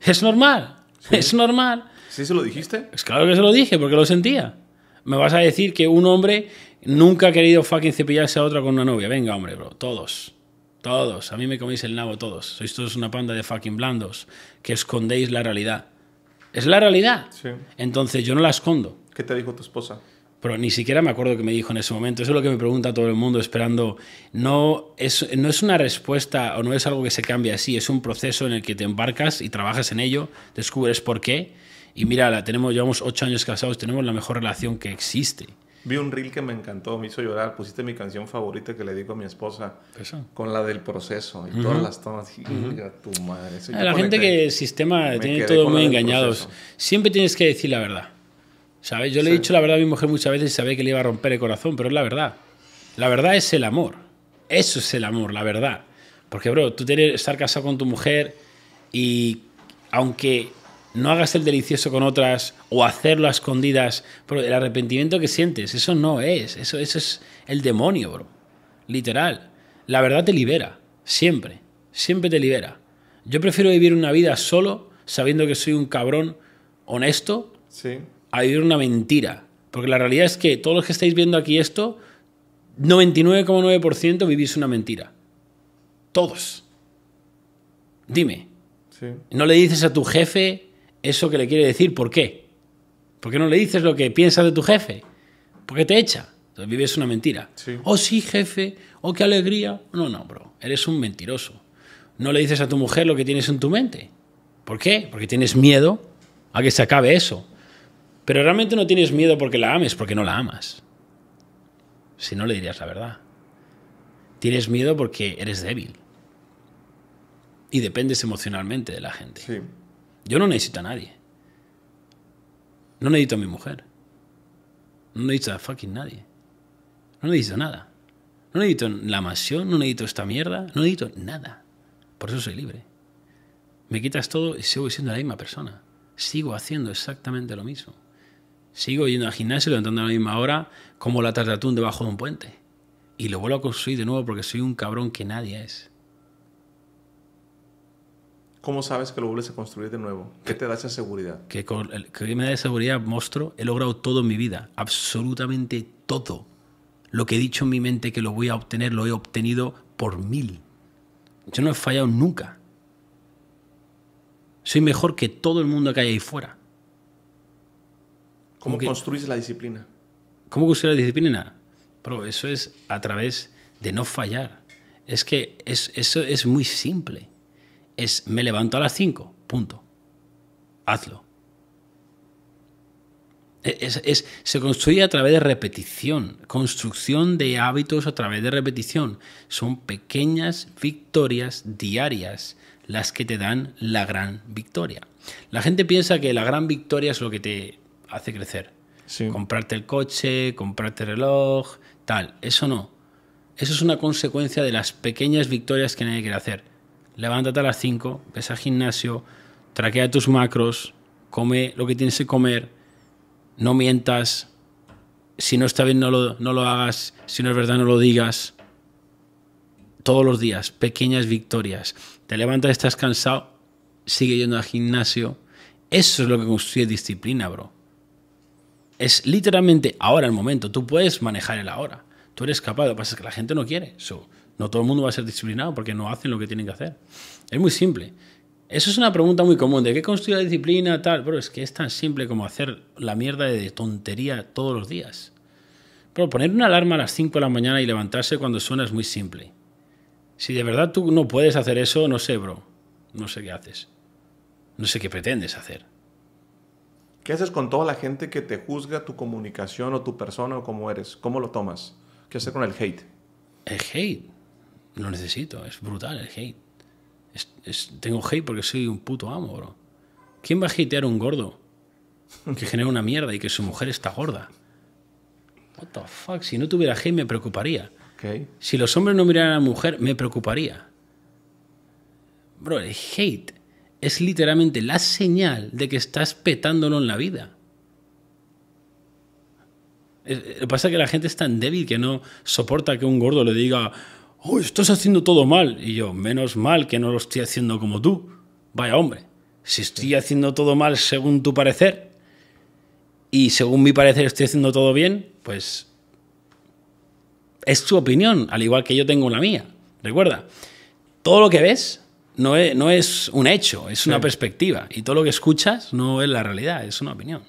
Es normal. Es normal. ¿Sí se lo dijiste? Es claro que se lo dije, porque lo sentía. Me vas a decir que un hombre nunca ha querido fucking cepillarse a otra con una novia. Venga, hombre, bro, todos. Todos. A mí me coméis el nabo todos. Sois todos una panda de fucking blandos que escondéis la realidad. Es la realidad. Sí. Entonces yo no la escondo. ¿Qué te dijo tu esposa? pero ni siquiera me acuerdo que me dijo en ese momento. Eso es lo que me pregunta todo el mundo esperando. No es, no es una respuesta o no es algo que se cambia así, es un proceso en el que te embarcas y trabajas en ello, descubres por qué. Y mira, la tenemos, llevamos ocho años casados, tenemos la mejor relación que existe. Vi un reel que me encantó, me hizo llorar. Pusiste mi canción favorita que le digo a mi esposa. Con la del proceso y todas las tomas. tu madre. la gente que el sistema tiene todo muy engañados. Siempre tienes que decir la verdad. ¿Sabes? Yo le he dicho la verdad a mi mujer muchas veces y sabía que le iba a romper el corazón, pero es la verdad. La verdad es el amor. Eso es el amor, la verdad. Porque, bro, tú tienes estar casado con tu mujer y aunque no hagas el delicioso con otras o hacerlo a escondidas, el arrepentimiento que sientes, eso no es, eso, eso es el demonio, bro. Literal. La verdad te libera, siempre, siempre te libera. Yo prefiero vivir una vida solo, sabiendo que soy un cabrón honesto, sí a vivir una mentira. Porque la realidad es que todos los que estáis viendo aquí esto, 99,9% vivís una mentira. Todos. Dime. Sí. No le dices a tu jefe eso que le quiere decir, ¿por qué? ¿Por qué no le dices lo que piensas de tu jefe? ¿Por qué te echa? Entonces vives una mentira. Sí. Oh, sí, jefe. Oh, qué alegría. No, no, bro. Eres un mentiroso. No le dices a tu mujer lo que tienes en tu mente. ¿Por qué? Porque tienes miedo a que se acabe eso. Pero realmente no tienes miedo porque la ames, porque no la amas. Si no, le dirías la verdad. Tienes miedo porque eres débil. Y dependes emocionalmente de la gente. Yo no necesito a nadie. No necesito a mi mujer. No necesito a fucking nadie. No necesito nada. No necesito la mansión, no necesito esta mierda, no necesito nada. Por eso soy libre. Me quitas todo y sigo siendo la misma persona. Sigo haciendo exactamente lo mismo. Sigo yendo al gimnasio, levantando a la misma hora, como la tartatún debajo de un puente. Y lo vuelvo a construir de nuevo porque soy un cabrón que nadie es. ¿Cómo sabes que lo vuelves a construir de nuevo? ¿Qué te da esa seguridad? Que, con, que me da esa seguridad, monstruo, he logrado todo en mi vida, absolutamente todo. Lo que he dicho en mi mente que lo voy a obtener, lo he obtenido por mil. Yo no he fallado nunca. Soy mejor que todo el mundo que hay ahí fuera. ¿Cómo construís la disciplina? ¿Cómo construir la disciplina? Pero eso es a través de no fallar. Es que eso es muy simple. Es me levanto a las 5, punto. Hazlo. E, es, se construye a través de repetición, construcción de hábitos a través de repetición. Son pequeñas victorias diarias las que te dan la gran victoria. La gente piensa que la gran victoria es lo que te hace crecer. Comprarte el coche, comprarte el reloj, tal. Eso no. Eso es una consecuencia de las pequeñas victorias que nadie quiere hacer. Levántate a las 5, ves al gimnasio, traquea tus macros, come lo que tienes que comer, no mientas. Si no está bien, no lo, no lo hagas. Si no es verdad, no lo digas. Todos los días, pequeñas victorias. Te levantas, estás cansado, sigue yendo al gimnasio. Eso es lo que construye disciplina, bro es literalmente ahora el momento. Tú puedes manejar el ahora. Tú eres capaz. Lo que pasa es que la gente no quiere. eso no todo el mundo va a ser disciplinado porque no hacen lo que tienen que hacer. Es muy simple. Eso es una pregunta muy común, ¿de qué construir la disciplina? Tal, pero es que es tan simple como hacer la mierda de tontería todos los días. Pero poner una alarma a las 5 de la mañana y levantarse cuando suena es muy simple. Si de verdad tú no puedes hacer eso, no sé, bro. No sé qué haces. No sé qué pretendes hacer. ¿Qué haces con toda la gente que te juzga tu comunicación o tu persona o cómo eres? ¿Cómo lo tomas? ¿Qué hacer con el hate? El hate. Lo necesito. Es brutal el hate. tengo hate porque soy un puto amo, bro. ¿Quién va a hatear a un gordo que genera una mierda y que su mujer está gorda? What the fuck? Si no tuviera hate me preocuparía. Si los hombres no miraran a la mujer, me preocuparía. Bro, el hate es literalmente la señal de que estás petándolo en la vida. Eh, lo que pasa es que la gente es tan débil que no soporta que un gordo le diga, ¡Uy, estás haciendo todo mal. Y yo, menos mal que no lo estoy haciendo como tú. Vaya hombre, si estoy haciendo todo mal según tu parecer y según mi parecer estoy haciendo todo bien, pues es tu opinión, al igual que yo tengo la mía. Recuerda, todo lo que ves no es, un hecho, es una perspectiva. Y todo lo que escuchas no es la realidad, es una opinión.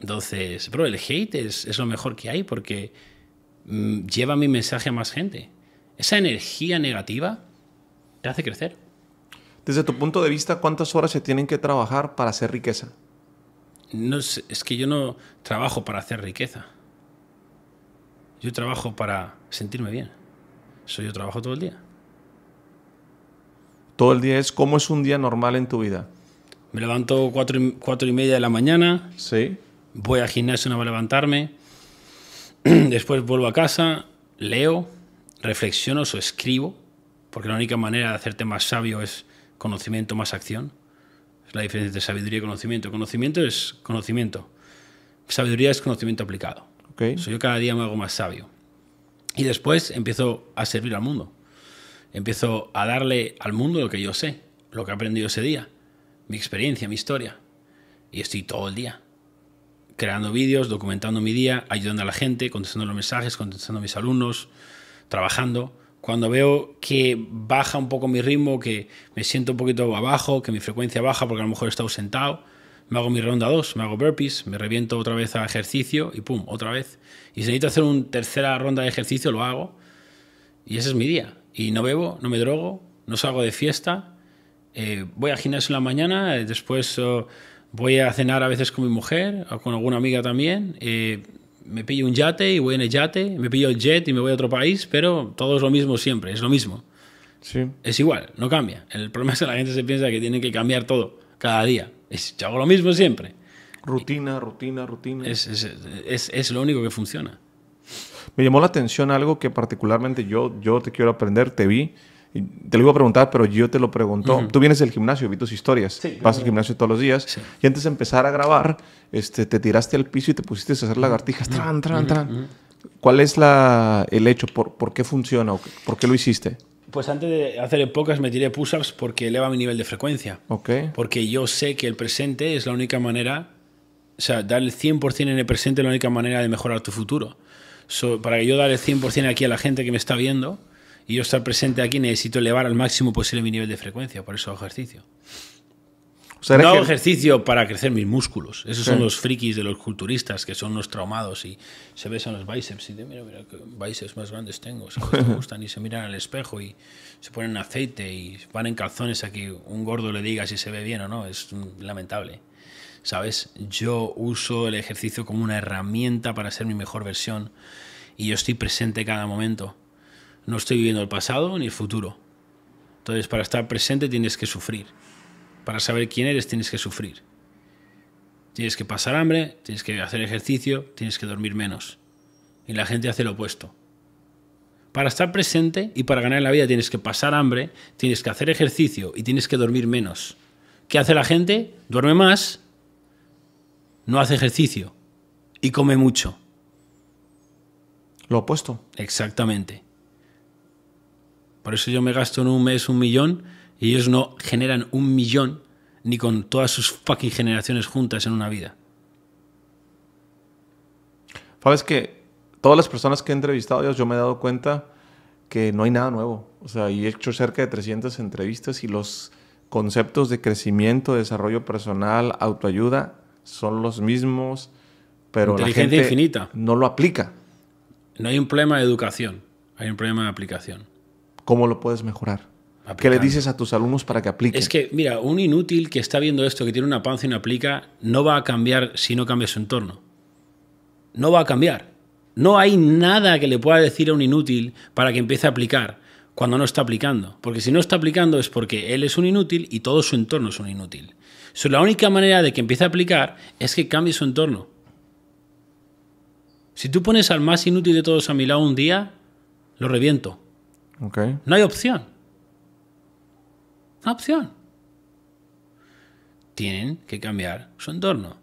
Entonces, bro, el hate es, es lo mejor que hay porque mm, lleva mi mensaje a más gente. Esa energía negativa te hace crecer. Desde tu punto de vista, ¿cuántas horas se tienen que trabajar para hacer riqueza? No es que yo no trabajo para hacer riqueza. Yo trabajo para sentirme bien. Eso yo trabajo todo el día todo el día es como es un día normal en tu vida. Me levanto cuatro y, cuatro y media de la mañana. Sí. Voy al gimnasio, no voy a levantarme. Después vuelvo a casa, leo, reflexiono o escribo, porque la única manera de hacerte más sabio es conocimiento más acción. Es la diferencia entre sabiduría y conocimiento. Conocimiento es conocimiento. Sabiduría es conocimiento aplicado. Okay. yo cada día me hago más sabio. Y después empiezo a servir al mundo. Empiezo a darle al mundo lo que yo sé, lo que he aprendido ese día, mi experiencia, mi historia. Y estoy todo el día creando vídeos, documentando mi día, ayudando a la gente, contestando los mensajes, contestando a mis alumnos, trabajando. Cuando veo que baja un poco mi ritmo, que me siento un poquito abajo, que mi frecuencia baja porque a lo mejor he estado sentado, me hago mi ronda 2, me hago burpees, me reviento otra vez a ejercicio y pum, otra vez. Y si necesito hacer una tercera ronda de ejercicio, lo hago. Y ese es mi día y no bebo, no me drogo, no salgo de fiesta, eh, voy a gimnasio en la mañana, eh, después eh, voy a cenar a veces con mi mujer o con alguna amiga también, me pillo un yate y voy en el yate, me pillo el jet y me voy a otro país, pero todo es lo mismo siempre, es lo mismo. Es igual, no cambia. El problema es que la gente se piensa que tiene que cambiar todo cada día. Es, yo hago lo mismo siempre. Rutina, rutina, rutina. es lo único que funciona. Me llamó la atención algo que particularmente yo, yo te quiero aprender, te vi. Y te lo iba a preguntar, pero yo te lo pregunto. Tú vienes del gimnasio, vi tus historias. vas al gimnasio todos los días. Y antes de empezar a grabar, este, te tiraste al piso y te pusiste a hacer lagartijas. Tran, tran, tran. ¿Cuál es el hecho? ¿Por, qué funciona? ¿Por qué lo hiciste? Pues antes de hacer épocas me tiré push-ups porque eleva mi nivel de frecuencia. Okay. Porque yo sé que el presente es la única manera, o sea, dar el 100% en el presente es la única manera de mejorar tu futuro para que yo dé el 100% aquí a la gente que me está viendo y yo estar presente aquí, necesito elevar al máximo posible mi nivel de frecuencia, por eso hago ejercicio. no hago ejercicio para crecer mis músculos. Esos son los frikis de los culturistas que son los traumados y se besan los bíceps y mira, mira, qué bíceps más grandes tengo, se gustan y se miran al espejo y se ponen aceite y van en calzones a que un gordo le diga si se ve bien o no. Es lamentable. ¿sabes? Yo uso el ejercicio como una herramienta para ser mi mejor versión y yo estoy presente cada momento. No estoy viviendo el pasado ni el futuro. Entonces, para estar presente tienes que sufrir. Para saber quién eres tienes que sufrir. Tienes que pasar hambre, tienes que hacer ejercicio, tienes que dormir menos. Y la gente hace lo opuesto. Para estar presente y para ganar la vida tienes que pasar hambre, tienes que hacer ejercicio y tienes que dormir menos. ¿Qué hace la gente? Duerme más, no hace ejercicio y come mucho. Lo opuesto. Exactamente. Por eso yo me gasto en un mes un millón y ellos no generan un millón ni con todas sus fucking generaciones juntas en una vida. Sabes que todas las personas que he entrevistado, yo me he dado cuenta que no hay nada nuevo. O sea, y he hecho cerca de 300 entrevistas y los conceptos de crecimiento, desarrollo personal, autoayuda, son los mismos, pero la gente no lo aplica. No hay un problema de educación, hay un problema de aplicación. ¿Cómo lo puedes mejorar? ¿Qué le dices a tus alumnos para que apliquen? Es que, mira, un inútil que está viendo esto, que tiene una panza y no aplica, no va a cambiar si no cambia su entorno. No va a cambiar. No hay nada que le pueda decir a un inútil para que empiece a aplicar cuando no está aplicando. Porque si no está aplicando es porque él es un inútil y todo su entorno es un inútil. So, la única manera de que empiece a aplicar es que cambie su entorno. Si tú pones al más inútil de todos a mi lado un día, lo reviento. No hay opción. No hay opción. Tienen que cambiar su entorno.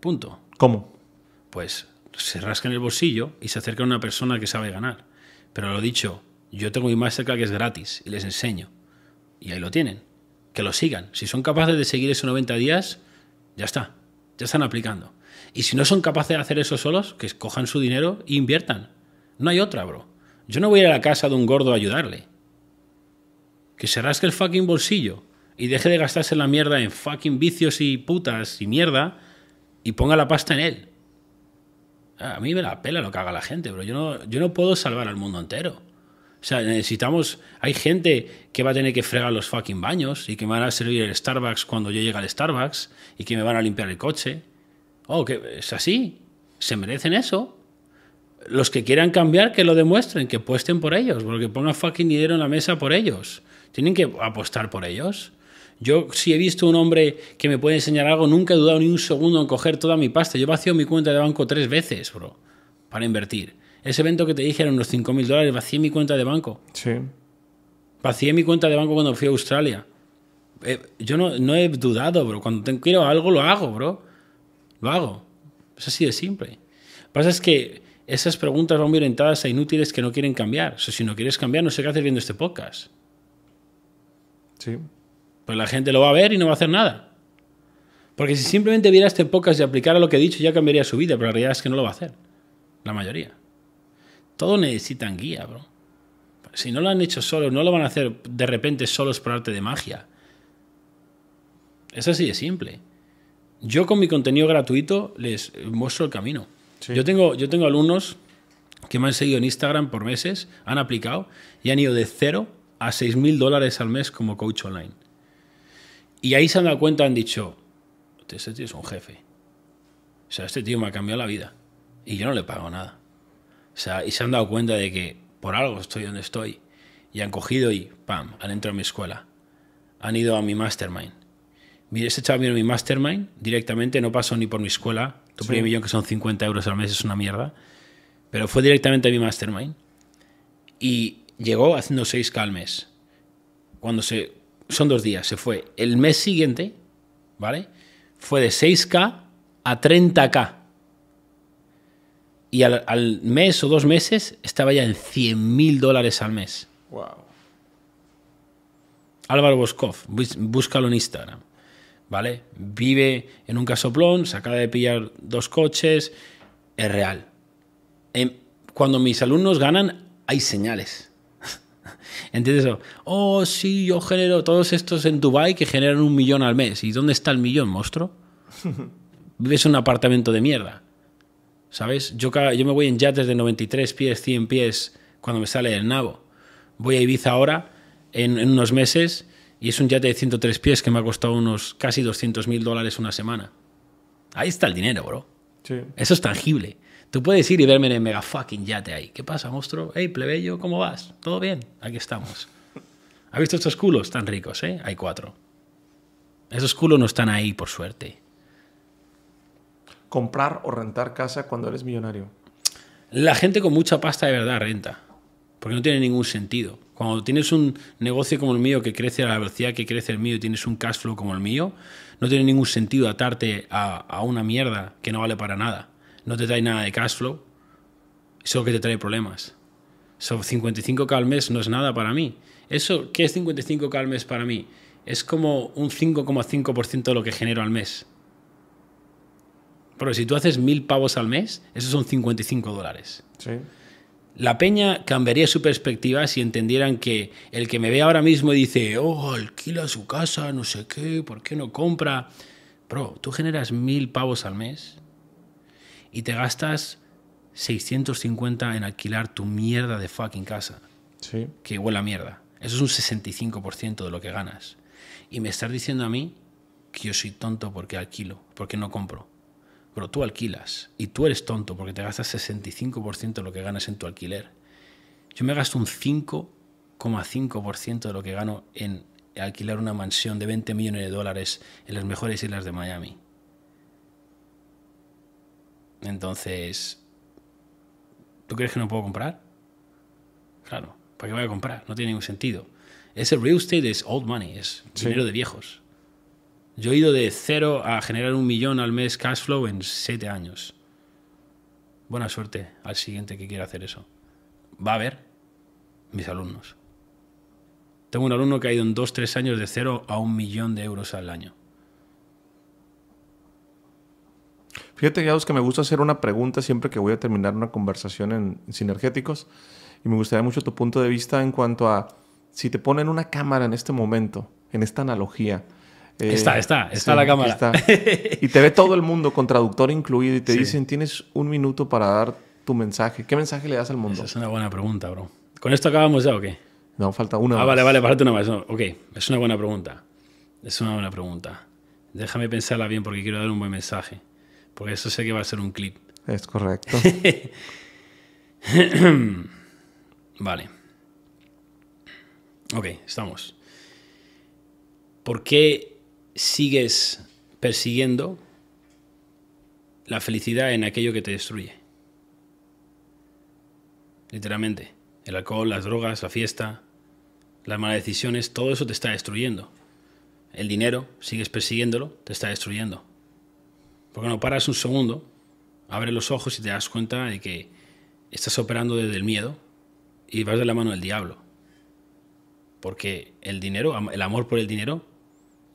Punto. ¿Cómo? Pues se rascan el bolsillo y se acerca a una persona que sabe ganar. Pero lo dicho, yo tengo mi cerca que es gratis y les enseño. Y ahí lo tienen que lo sigan. Si son capaces de seguir esos 90 días, ya está, ya están aplicando. Y si no son capaces de hacer eso solos, que cojan su dinero e inviertan. No hay otra, bro. Yo no voy a ir a la casa de un gordo a ayudarle. Que se rasque el fucking bolsillo y deje de gastarse la mierda en fucking vicios y putas y mierda y ponga la pasta en él. A mí me la pela lo que haga la gente, bro. Yo yo no puedo salvar al mundo entero. O sea, necesitamos. Hay gente que va a tener que fregar los fucking baños y que me van a servir el Starbucks cuando yo llegue al Starbucks y que me van a limpiar el coche. Oh, que es así. Se merecen eso. Los que quieran cambiar, que lo demuestren, que apuesten por ellos, porque pongan fucking dinero en la mesa por ellos. Tienen que apostar por ellos. Yo, si he visto un hombre que me puede enseñar algo, nunca he dudado ni un segundo en coger toda mi pasta. Yo vacío mi cuenta de banco tres veces, bro, para invertir ese evento que te dije eran unos 5.000 dólares, vacié mi cuenta de banco. Sí. Vacié mi cuenta de banco cuando fui a Australia. Eh, yo no, he dudado, bro. Cuando quiero algo, lo hago, bro. Lo hago. Es así de simple. Lo que pasa es que esas preguntas van muy orientadas a inútiles que no quieren cambiar. O si no quieres cambiar, no sé qué haces viendo este podcast. Sí. Pues la gente lo va a ver y no va a hacer nada. Porque si simplemente viera este podcast y aplicara lo que he dicho, ya cambiaría su vida, pero la realidad es que no lo va a hacer. La mayoría. Todos necesitan guía, bro. Si no lo han hecho solos no lo van a hacer de repente solos por arte de magia. Es así de simple. Yo con mi contenido gratuito les muestro el camino. Yo, tengo, yo tengo alumnos que me han seguido en Instagram por meses, han aplicado y han ido de cero a 6 mil dólares al mes como coach online. Y ahí se han dado cuenta, han dicho, este tío es un jefe. O sea, este tío me ha cambiado la vida. Y yo no le pago nada y se han dado cuenta de que por algo estoy donde estoy. Y han cogido y, pam, han entrado a mi escuela. Han ido a mi mastermind. Mire, este chaval mi mastermind directamente, no pasó ni por mi escuela. Tu primer millón, que son 50 euros al mes, es una mierda. Pero fue directamente a mi mastermind. Y llegó haciendo 6K al mes. Cuando se. Son dos días, se fue. El mes siguiente, ¿vale? Fue de 6K a 30K y al, mes o dos meses estaba ya en 100 mil dólares al mes. Wow. Álvaro Boscov, búscalo en Instagram. ¿Vale? Vive en un casoplón, se acaba de pillar dos coches, es real. Em, cuando mis alumnos ganan, hay señales. ¿Entiendes? Oh, sí, yo genero todos estos en Dubai que generan un millón al mes. ¿Y dónde está el millón, monstruo? Vives en un apartamento de mierda. ¿Sabes? Yo, yo me voy en yates de 93 pies, 100 pies cuando me sale del nabo. Voy a Ibiza ahora, en, unos meses, y es un yate de 103 pies que me ha costado unos casi 200 mil dólares una semana. Ahí está el dinero, bro. Eso es tangible. Tú puedes ir y verme en el mega fucking yate ahí. ¿Qué pasa, monstruo? Hey, plebeyo, ¿cómo vas? ¿Todo bien? Aquí estamos. ¿Has visto estos culos tan ricos, eh? Hay cuatro. Esos culos no están ahí, por suerte comprar o rentar casa cuando eres millonario? La gente con mucha pasta de verdad renta, porque no tiene ningún sentido. Cuando tienes un negocio como el mío que crece a la velocidad que crece el mío y tienes un cash flow como el mío, no tiene ningún sentido atarte a, una mierda que no vale para nada. No te trae nada de cash flow, solo que te trae problemas. Son 55k al mes no es nada para mí. Eso, ¿Qué es 55k al mes para mí? Es como un 5,5% de lo que genero al mes. Pero si tú haces mil pavos al mes, esos son 55 dólares. La peña cambiaría su perspectiva si entendieran que el que me ve ahora mismo dice, oh, alquila su casa, no sé qué, ¿por qué no compra? Bro, tú generas mil pavos al mes y te gastas 650 en alquilar tu mierda de fucking casa. Sí. Que huele a mierda. Eso es un 65% de lo que ganas. Y me estás diciendo a mí que yo soy tonto porque alquilo, porque no compro pero tú alquilas y tú eres tonto porque te gastas 65% de lo que ganas en tu alquiler. Yo me gasto un 5,5% de lo que gano en alquilar una mansión de 20 millones de dólares en las mejores islas de Miami. Entonces, ¿tú crees que no puedo comprar? Claro, ¿para qué voy a comprar? No tiene ningún sentido. Ese real estate es old money, es dinero de viejos. Yo he ido de cero a generar un millón al mes cash flow en siete años. Buena suerte al siguiente que quiera hacer eso. Va a ver mis alumnos. Tengo un alumno que ha ido en dos, tres años de cero a un millón de euros al año. Fíjate, los que me gusta hacer una pregunta siempre que voy a terminar una conversación en Sinergéticos. Y me gustaría mucho tu punto de vista en cuanto a si te ponen una cámara en este momento, en esta analogía, eh, está, está, está la cámara. Y te ve todo el mundo, con traductor incluido, y te dicen, tienes un minuto para dar tu mensaje. ¿Qué mensaje le das al mundo? es una buena pregunta, bro. ¿Con esto acabamos ya o qué? No, falta una. Ah, vale, vale, falta una más. ok, es una buena pregunta. Es una buena pregunta. Déjame pensarla bien porque quiero dar un buen mensaje. Porque eso sé que va a ser un clip. Es correcto. vale. Ok, estamos. ¿Por qué sigues persiguiendo la felicidad en aquello que te destruye. Literalmente. El alcohol, las drogas, la fiesta, las malas decisiones, todo eso te está destruyendo. El dinero, sigues persiguiéndolo, te está destruyendo. Porque no paras un segundo, abres los ojos y te das cuenta de que estás operando desde el miedo y vas de la mano del diablo. Porque el dinero, el amor por el dinero,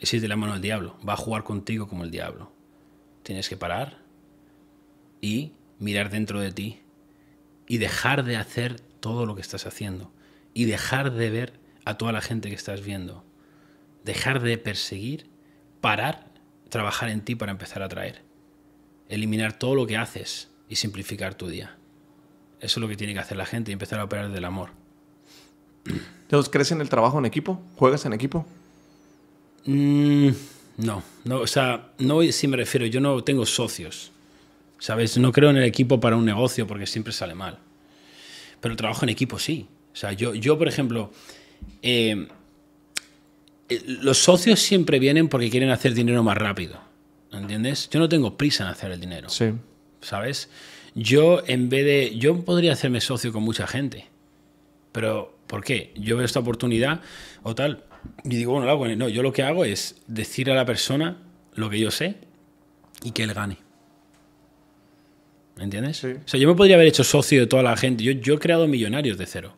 es de la mano del diablo, va a jugar contigo como el diablo. Tienes que parar y mirar dentro de ti y dejar de hacer todo lo que estás haciendo y dejar de ver a toda la gente que estás viendo. Dejar de perseguir, parar, trabajar en ti para empezar a traer, Eliminar todo lo que haces y simplificar tu día. Eso es lo que tiene que hacer la gente y empezar a operar del amor. ¿Crees en el trabajo en equipo? ¿Juegas en equipo? Mm, no, no, o sea, no si me refiero, yo no tengo socios. ¿Sabes? No creo en el equipo para un negocio porque siempre sale mal. Pero trabajo en equipo sí. O sea, yo, yo por ejemplo, eh, eh, los socios siempre vienen porque quieren hacer dinero más rápido. ¿Entiendes? Yo no tengo prisa en hacer el dinero. Sí. ¿Sabes? Yo en vez de. Yo podría hacerme socio con mucha gente. Pero, ¿por qué? Yo veo esta oportunidad o tal. Y digo, bueno, no, yo lo que hago es decir a la persona lo que yo sé y que él gane. ¿Me entiendes? O sea, yo me podría haber hecho socio de toda la gente. Yo, he creado millonarios de cero.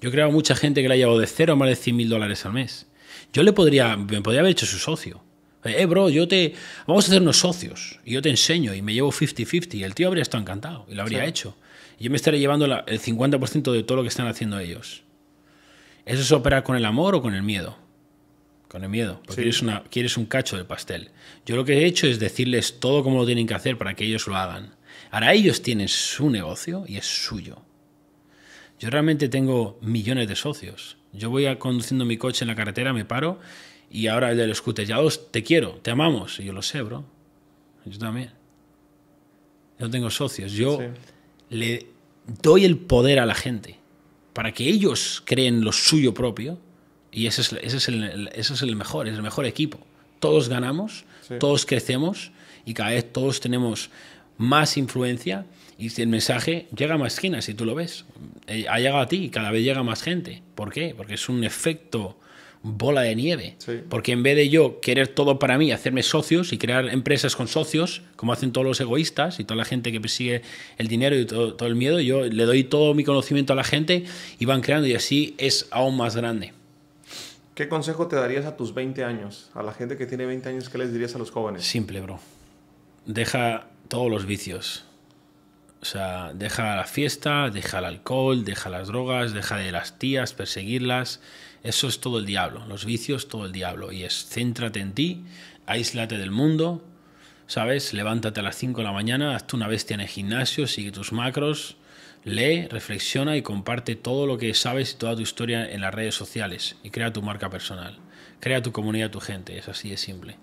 Yo he creado mucha gente que le ha llevado de cero a más de 100 mil dólares al mes. Yo le podría, me podría haber hecho su socio. Eh, eh, bro, yo te. Vamos a hacer unos socios. Y yo te enseño y me llevo 50-50. El tío habría estado encantado y lo habría hecho. Y yo me estaré llevando el 50% de todo lo que están haciendo ellos. ¿Eso es operar con el amor o con el miedo? Con el miedo, porque quieres, una, un cacho del pastel. Yo lo que he hecho es decirles todo como lo tienen que hacer para que ellos lo hagan. Ahora ellos tienen su negocio y es suyo. Yo realmente tengo millones de socios. Yo voy conduciendo mi coche en la carretera, me paro y ahora el de los ya te quiero, te amamos. Y yo lo sé, bro. Yo también. Yo tengo socios. Yo le doy el poder a la gente para que ellos creen lo suyo propio, y ese es, ese es, el, ese es el mejor, es el mejor equipo. Todos ganamos, todos crecemos y cada vez todos tenemos más influencia y el mensaje llega a más esquinas, y tú lo ves. Eh, ha llegado a ti y cada vez llega más gente. ¿Por qué? Porque es un efecto bola de nieve. Porque en vez de yo querer todo para mí, hacerme socios y crear empresas con socios, como hacen todos los egoístas y toda la gente que persigue el dinero y todo, todo el miedo, yo le doy todo mi conocimiento a la gente y van creando y así es aún más grande. ¿Qué consejo te darías a tus 20 años? A la gente que tiene 20 años, ¿qué les dirías a los jóvenes? Simple, bro. Deja todos los vicios. O sea, deja la fiesta, deja el alcohol, deja las drogas, deja de las tías, perseguirlas. Eso es todo el diablo, los vicios todo el diablo. Y es, céntrate en ti, aíslate del mundo, ¿sabes? Levántate a las 5 de la mañana, hazte una bestia en el gimnasio, sigue tus macros, lee, reflexiona y comparte todo lo que sabes y toda tu historia en las redes sociales. Y crea tu marca personal, crea tu comunidad, tu gente, es así de simple.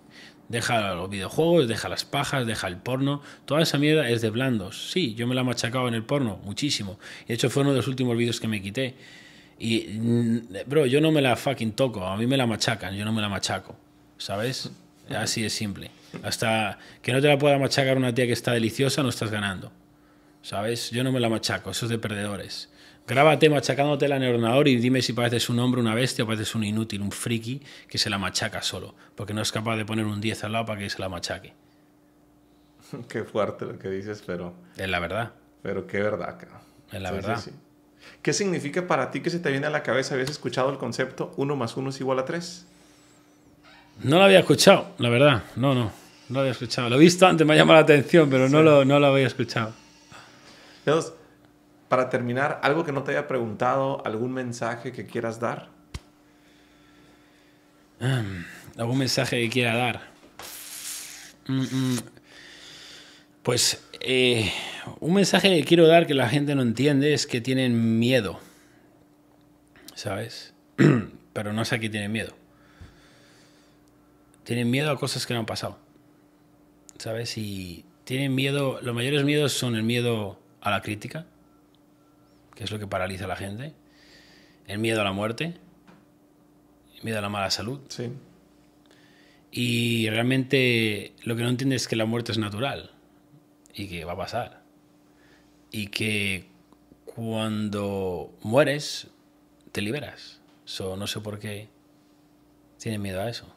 Deja los videojuegos, deja las pajas, deja el porno. Toda esa mierda es de blandos. Sí, yo me la machacado en el porno, muchísimo. De hecho, fue uno de los últimos vídeos que me quité y, mm, bro, yo no me la fucking toco, a mí me la machacan, yo no me la machaco, ¿sabes? Así es simple. Hasta que no te la pueda machacar una tía que está deliciosa, no estás ganando, ¿sabes? Yo no me la machaco, eso es de perdedores. Grábate machacándote en el ordenador y dime si pareces un hombre, una bestia o pareces un inútil, un friki que se la machaca solo, porque no es capaz de poner un 10 al lado para que se la machaque. Qué fuerte lo que dices, pero... Es la verdad. Pero qué verdad, cara. Es la verdad. ¿Qué significa para ti que se te viene a la cabeza? ¿Habías escuchado el concepto 1 más 1 es igual a 3? No lo había escuchado, la verdad. No, no. No lo había escuchado. Lo he visto antes, me ha llamado la atención, pero no, lo, no lo había escuchado. Entonces, para terminar, algo que no te haya preguntado, algún mensaje que quieras dar. ¿Algún mensaje que quiera dar? Mm, mm. Pues eh, un mensaje que quiero dar que la gente no entiende es que tienen miedo. ¿Sabes? Pero no sé a qué tienen miedo. Tienen miedo a cosas que no han pasado. ¿Sabes? Y tienen miedo, los mayores miedos son el miedo a la crítica, que es lo que paraliza a la gente, el miedo a la muerte, el miedo a la mala salud. Sí. Y realmente lo que no entiende es que la muerte es natural y que va a pasar y que cuando mueres te liberas. So, no sé por qué tienen miedo a eso.